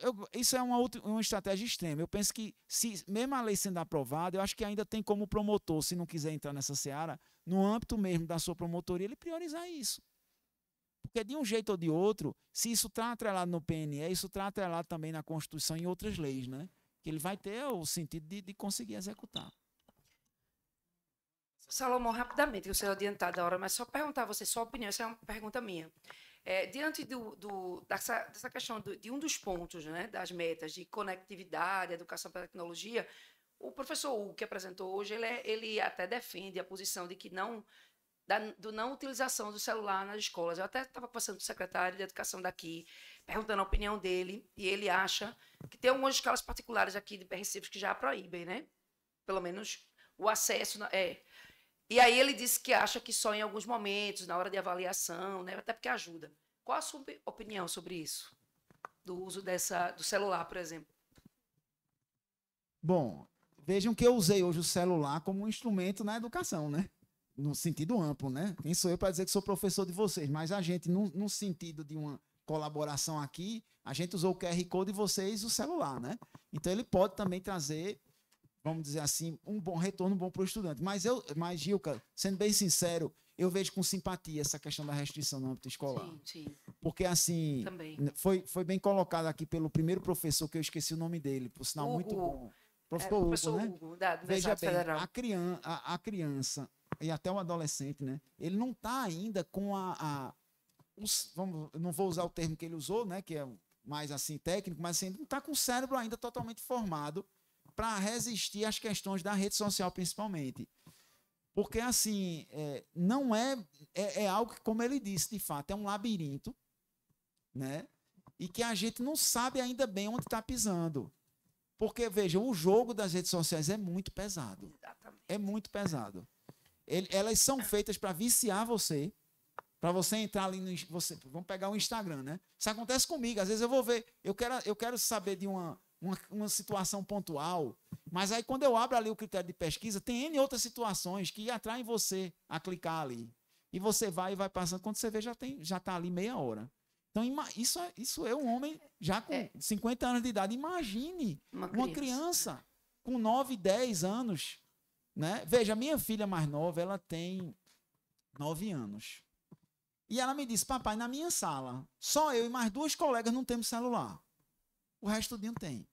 eu, isso é uma, outra, uma estratégia extrema. Eu penso que, se mesmo a lei sendo aprovada, eu acho que ainda tem como promotor, se não quiser entrar nessa seara, no âmbito mesmo da sua promotoria, ele priorizar isso. Porque de um jeito ou de outro, se isso está atrelado no PNE, isso está atrelado também na Constituição e em outras leis, né? Que ele vai ter o sentido de, de conseguir executar. Salomão, rapidamente, eu sei adiantado da hora, mas só perguntar a você sua opinião, essa é uma pergunta minha. É, diante do, do, dessa, dessa, questão do, de um dos pontos né, das metas de conectividade, educação para tecnologia, o professor Hugo, que apresentou hoje, ele, é, ele até defende a posição de que não da do não utilização do celular nas escolas. Eu até estava passando com o secretário de educação daqui, perguntando a opinião dele, e ele acha que tem algumas escolas particulares aqui de Recife que já proíbem, né? Pelo menos o acesso na, é. E aí ele disse que acha que só em alguns momentos, na hora de avaliação, né? Até porque ajuda. Qual a sua opinião sobre isso? Do uso dessa do celular, por exemplo? Bom, vejam que eu usei hoje o celular como um instrumento na educação, né? no sentido amplo, né? Quem sou eu para dizer que sou professor de vocês? Mas a gente, no, no, sentido de uma colaboração aqui, a gente usou o QR Code de vocês o celular, né? Então ele pode também trazer, vamos dizer assim, um bom retorno bom para o estudante. Mas eu, mas Gilca, sendo bem sincero, eu vejo com simpatia essa questão da restrição no âmbito escolar. Sim, sim. Porque assim, também. foi, foi bem colocado aqui pelo primeiro professor que eu esqueci o nome dele, por sinal Hugo. muito bom. Professor, é, professor Hugo, né? Hugo, da Veja bem, Federal. A criança, a, a criança e até um adolescente, né? Ele não está ainda com a, a os, vamos, não vou usar o termo que ele usou, né? Que é mais assim técnico, mas assim, não está com o cérebro ainda totalmente formado para resistir às questões da rede social, principalmente. Porque, assim, é, não é, é, é. algo que, como ele disse, de fato, é um labirinto, né? E que a gente não sabe ainda bem onde está pisando. Porque, vejam, o jogo das redes sociais é muito pesado. Exatamente. É muito pesado. Ele, elas são feitas para viciar você, para você entrar ali no você, vamos pegar o Instagram, né? Isso acontece comigo, às vezes eu vou ver, eu quero eu quero saber de uma uma, uma situação pontual, mas aí quando eu abro ali o critério de pesquisa, tem N outras situações que atraem você a clicar ali. E você vai e vai passando, quando você vê já tem já tá ali meia hora. Então, isso, é, isso é um homem já com é. 50 anos de idade. Imagine uma criança, uma criança né? com 9, 10 anos né? Veja, minha filha mais nova, ela tem nove anos. E ela me disse, papai, na minha sala, só eu e mais duas colegas não temos celular. O resto do dia tem.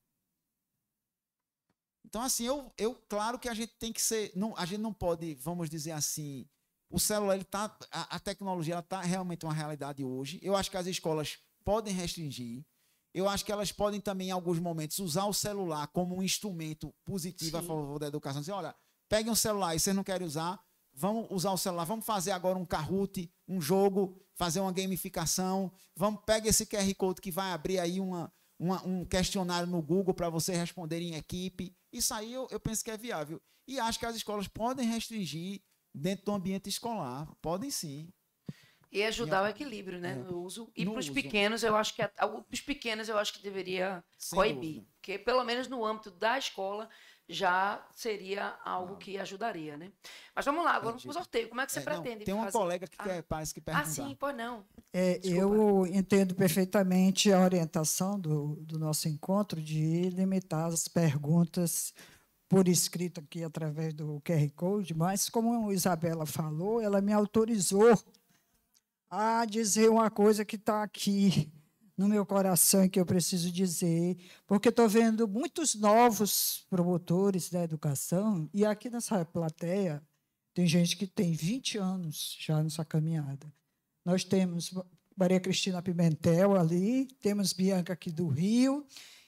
Então, assim, eu, eu, claro que a gente tem que ser, não, a gente não pode, vamos dizer assim, o celular, ele tá, a, a tecnologia, ela tá realmente uma realidade hoje. Eu acho que as escolas podem restringir. Eu acho que elas podem também, em alguns momentos, usar o celular como um instrumento positivo Sim. a favor da educação. Dizer, olha, Peguem um celular e vocês não querem usar, vamos usar o celular, vamos fazer agora um Kahoot, um jogo, fazer uma gamificação, vamos, pegar esse QR Code que vai abrir aí uma, uma, um questionário no Google para vocês responderem em equipe. Isso aí eu, eu penso que é viável. E acho que as escolas podem restringir dentro do ambiente escolar, podem sim. E ajudar e, o equilíbrio, né? É, no uso. E para os pequenos, eu acho que os pequenos eu acho que deveria Sem coibir. Dúvida. Porque, pelo menos no âmbito da escola, já seria algo que ajudaria, né? Mas vamos lá, agora vamos para o sorteio. Como é que você é, pretende? Não, tem uma fazer? colega que ah. quer, paz que perguntar. Ah, sim, pois não. É, eu entendo perfeitamente a orientação do, do nosso encontro de limitar as perguntas por escrito aqui através do QR Code, mas como a Isabela falou, ela me autorizou a dizer uma coisa que está aqui no meu coração que eu preciso dizer, porque estou vendo muitos novos promotores da educação, e aqui nessa plateia tem gente que tem 20 anos já nessa caminhada. Nós temos Maria Cristina Pimentel ali, temos Bianca aqui do Rio,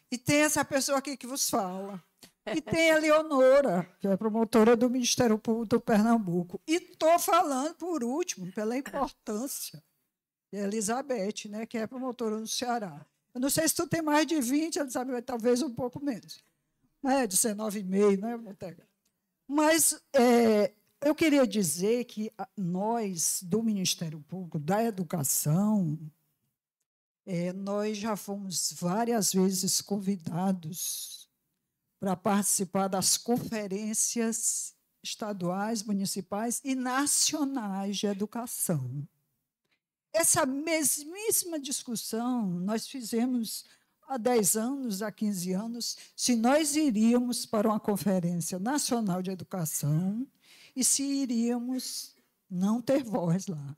e tem essa pessoa aqui que vos fala. E tem a Leonora, que é promotora do Ministério Público do Pernambuco. E estou falando, por último, pela importância é Elizabeth, né, que é promotora no Ceará. Eu não sei se tu tem mais de 20, Elizabeth, talvez um pouco menos. É, 19,5, é, Botega? Mas é, eu queria dizer que nós, do Ministério Público, da Educação, é, nós já fomos várias vezes convidados para participar das conferências estaduais, municipais e nacionais de educação. Essa mesmíssima discussão nós fizemos há 10 anos, há 15 anos, se nós iríamos para uma Conferência Nacional de Educação e se iríamos não ter voz lá.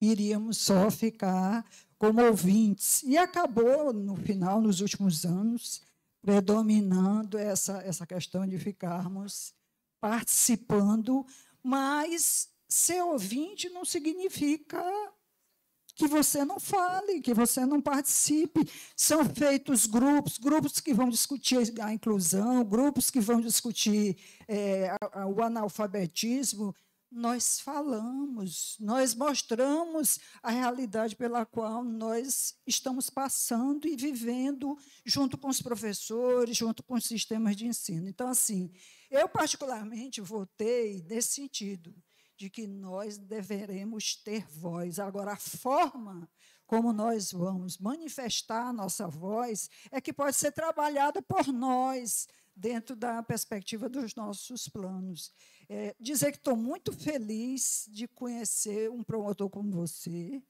Iríamos só ficar como ouvintes. E acabou, no final, nos últimos anos, predominando essa, essa questão de ficarmos participando, mas ser ouvinte não significa que você não fale, que você não participe. São feitos grupos, grupos que vão discutir a inclusão, grupos que vão discutir é, o analfabetismo. Nós falamos, nós mostramos a realidade pela qual nós estamos passando e vivendo junto com os professores, junto com os sistemas de ensino. Então, assim, eu particularmente votei nesse sentido de que nós deveremos ter voz. Agora, a forma como nós vamos manifestar a nossa voz é que pode ser trabalhada por nós, dentro da perspectiva dos nossos planos. É, dizer que estou muito feliz de conhecer um promotor como você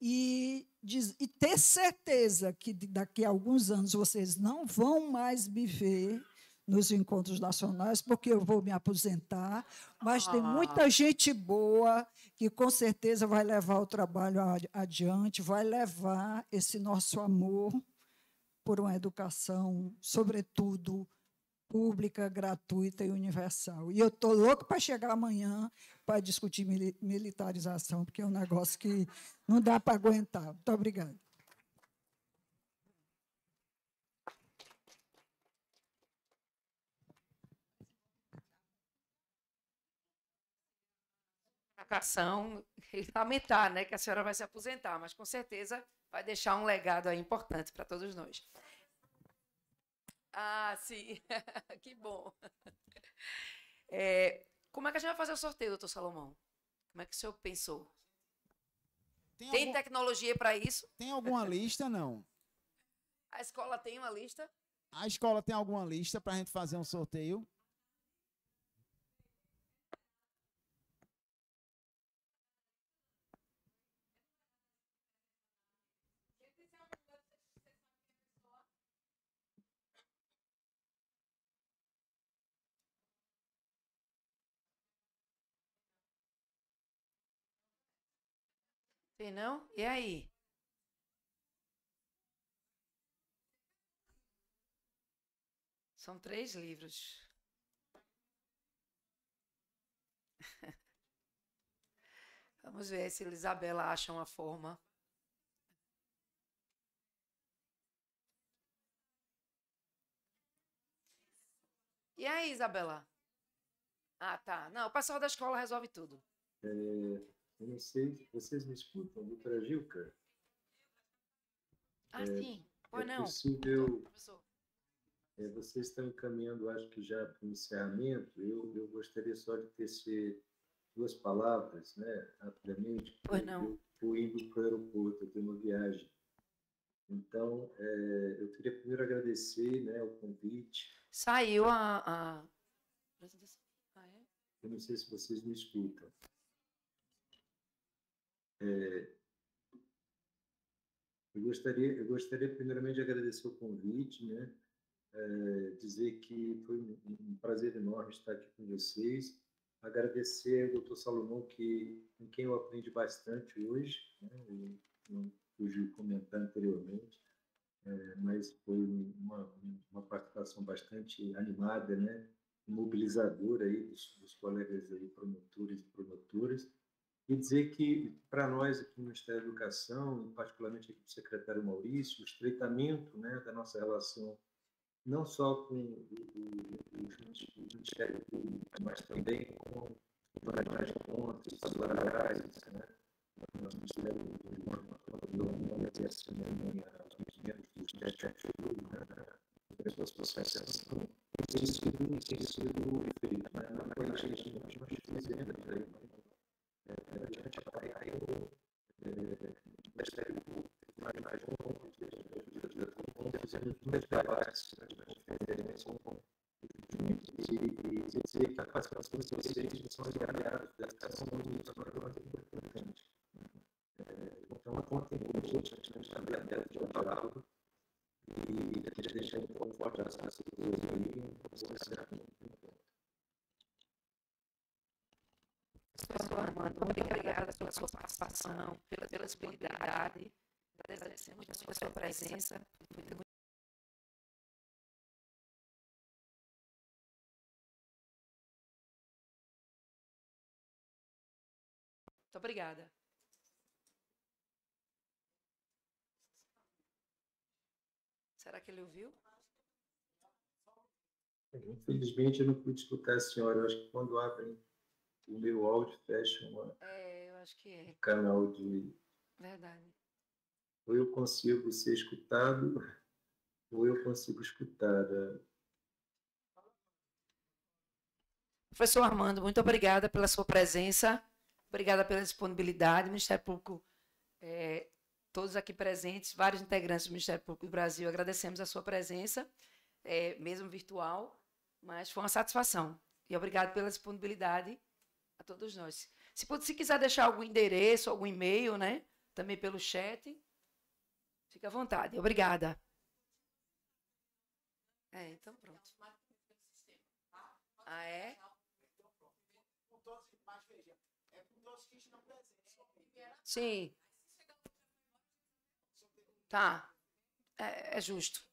e, diz, e ter certeza que daqui a alguns anos vocês não vão mais me ver nos encontros nacionais, porque eu vou me aposentar, mas ah. tem muita gente boa que com certeza vai levar o trabalho adiante, vai levar esse nosso amor por uma educação, sobretudo pública, gratuita e universal. E eu estou louco para chegar amanhã para discutir militarização, porque é um negócio que não dá para aguentar. Muito obrigada. vocação e lamentar né, que a senhora vai se aposentar, mas com certeza vai deixar um legado aí importante para todos nós. Ah, sim, que bom. É, como é que a gente vai fazer o sorteio, doutor Salomão? Como é que o senhor pensou? Tem, tem algum... tecnologia para isso? Tem alguma lista, não? A escola tem uma lista? A escola tem alguma lista para a gente fazer um sorteio? Tem não, e aí? São três livros. Vamos ver se Isabela acha uma forma. E aí, Isabela? Ah, tá. Não, o pessoal da escola resolve tudo. É... Eu não sei, se vocês me escutam, doutora Gilca? Ah, é, sim. Ou é não? Possível, então, Professor. é, vocês estão encaminhando, acho que já para o encerramento. Eu, eu gostaria só de tecer duas palavras, né, rapidamente. Pois não. Estou indo para o aeroporto, eu tenho uma viagem. Então, é, eu queria primeiro agradecer né, o convite. Saiu a, a... Eu não sei se vocês me escutam. É, eu, gostaria, eu gostaria, primeiramente, de agradecer o convite, né? É, dizer que foi um prazer enorme estar aqui com vocês. Agradecer ao doutor Salomão, que, com quem eu aprendi bastante hoje, né? eu não pude comentar anteriormente, é, mas foi uma, uma participação bastante animada, né? mobilizadora aí dos, dos colegas aí, promotores e promotoras e dizer que, para nós aqui no Ministério da Educação, e particularmente aqui do secretário Maurício, o estreitamento né, da nossa relação, não só com o, o, o Ministério Público, mas também com as contas estaduais, né? nós tivemos uma exercício na minha engenheiro dos médicos das pessoas que acessam. Isso é né, que eu referi. Quando a gente fizemos debates e dizer que a participação de vocês são aliados dessa ação muito importante. Então, a conta conjunta, a gente está de ao diálogo e a gente deixa um forte abraço a todos aí, pessoa Armando, muito obrigada pela sua participação, pela disponibilidade. Agradecemos a sua presença. Muito obrigada. Será que ele ouviu? Infelizmente, eu não pude escutar a senhora. Eu acho que quando abrem o meu áudio fecha uma, é, eu acho que é. um canal de. Verdade. Ou eu consigo ser escutado, ou eu consigo escutar. Professor Armando, muito obrigada pela sua presença, obrigada pela disponibilidade. Ministério Público, é, todos aqui presentes, vários integrantes do Ministério Público do Brasil, agradecemos a sua presença, é, mesmo virtual, mas foi uma satisfação. E obrigado pela disponibilidade a todos nós. Se, se quiser deixar algum endereço, algum e-mail, né? Também pelo chat. Fique à vontade. Obrigada. É, então pronto. Ah, é? Sim. Tá. É, é justo.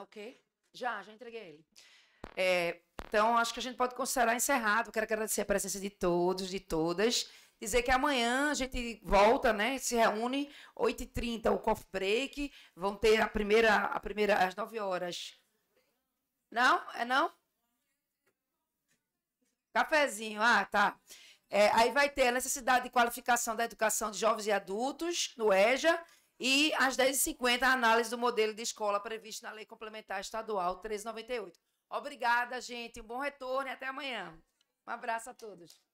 Ah, ok. Já, já entreguei ele. É, então, acho que a gente pode considerar encerrado. Quero agradecer a presença de todos, de todas. Dizer que amanhã a gente volta, né? Se reúne 8h30, o coffee break. Vão ter a primeira, a primeira às 9 horas. Não? É não? Cafezinho, ah, tá. É, aí vai ter a necessidade de qualificação da educação de jovens e adultos no EJA e às 10h50, a análise do modelo de escola previsto na Lei Complementar Estadual 1398. Obrigada, gente. Um bom retorno e até amanhã. Um abraço a todos.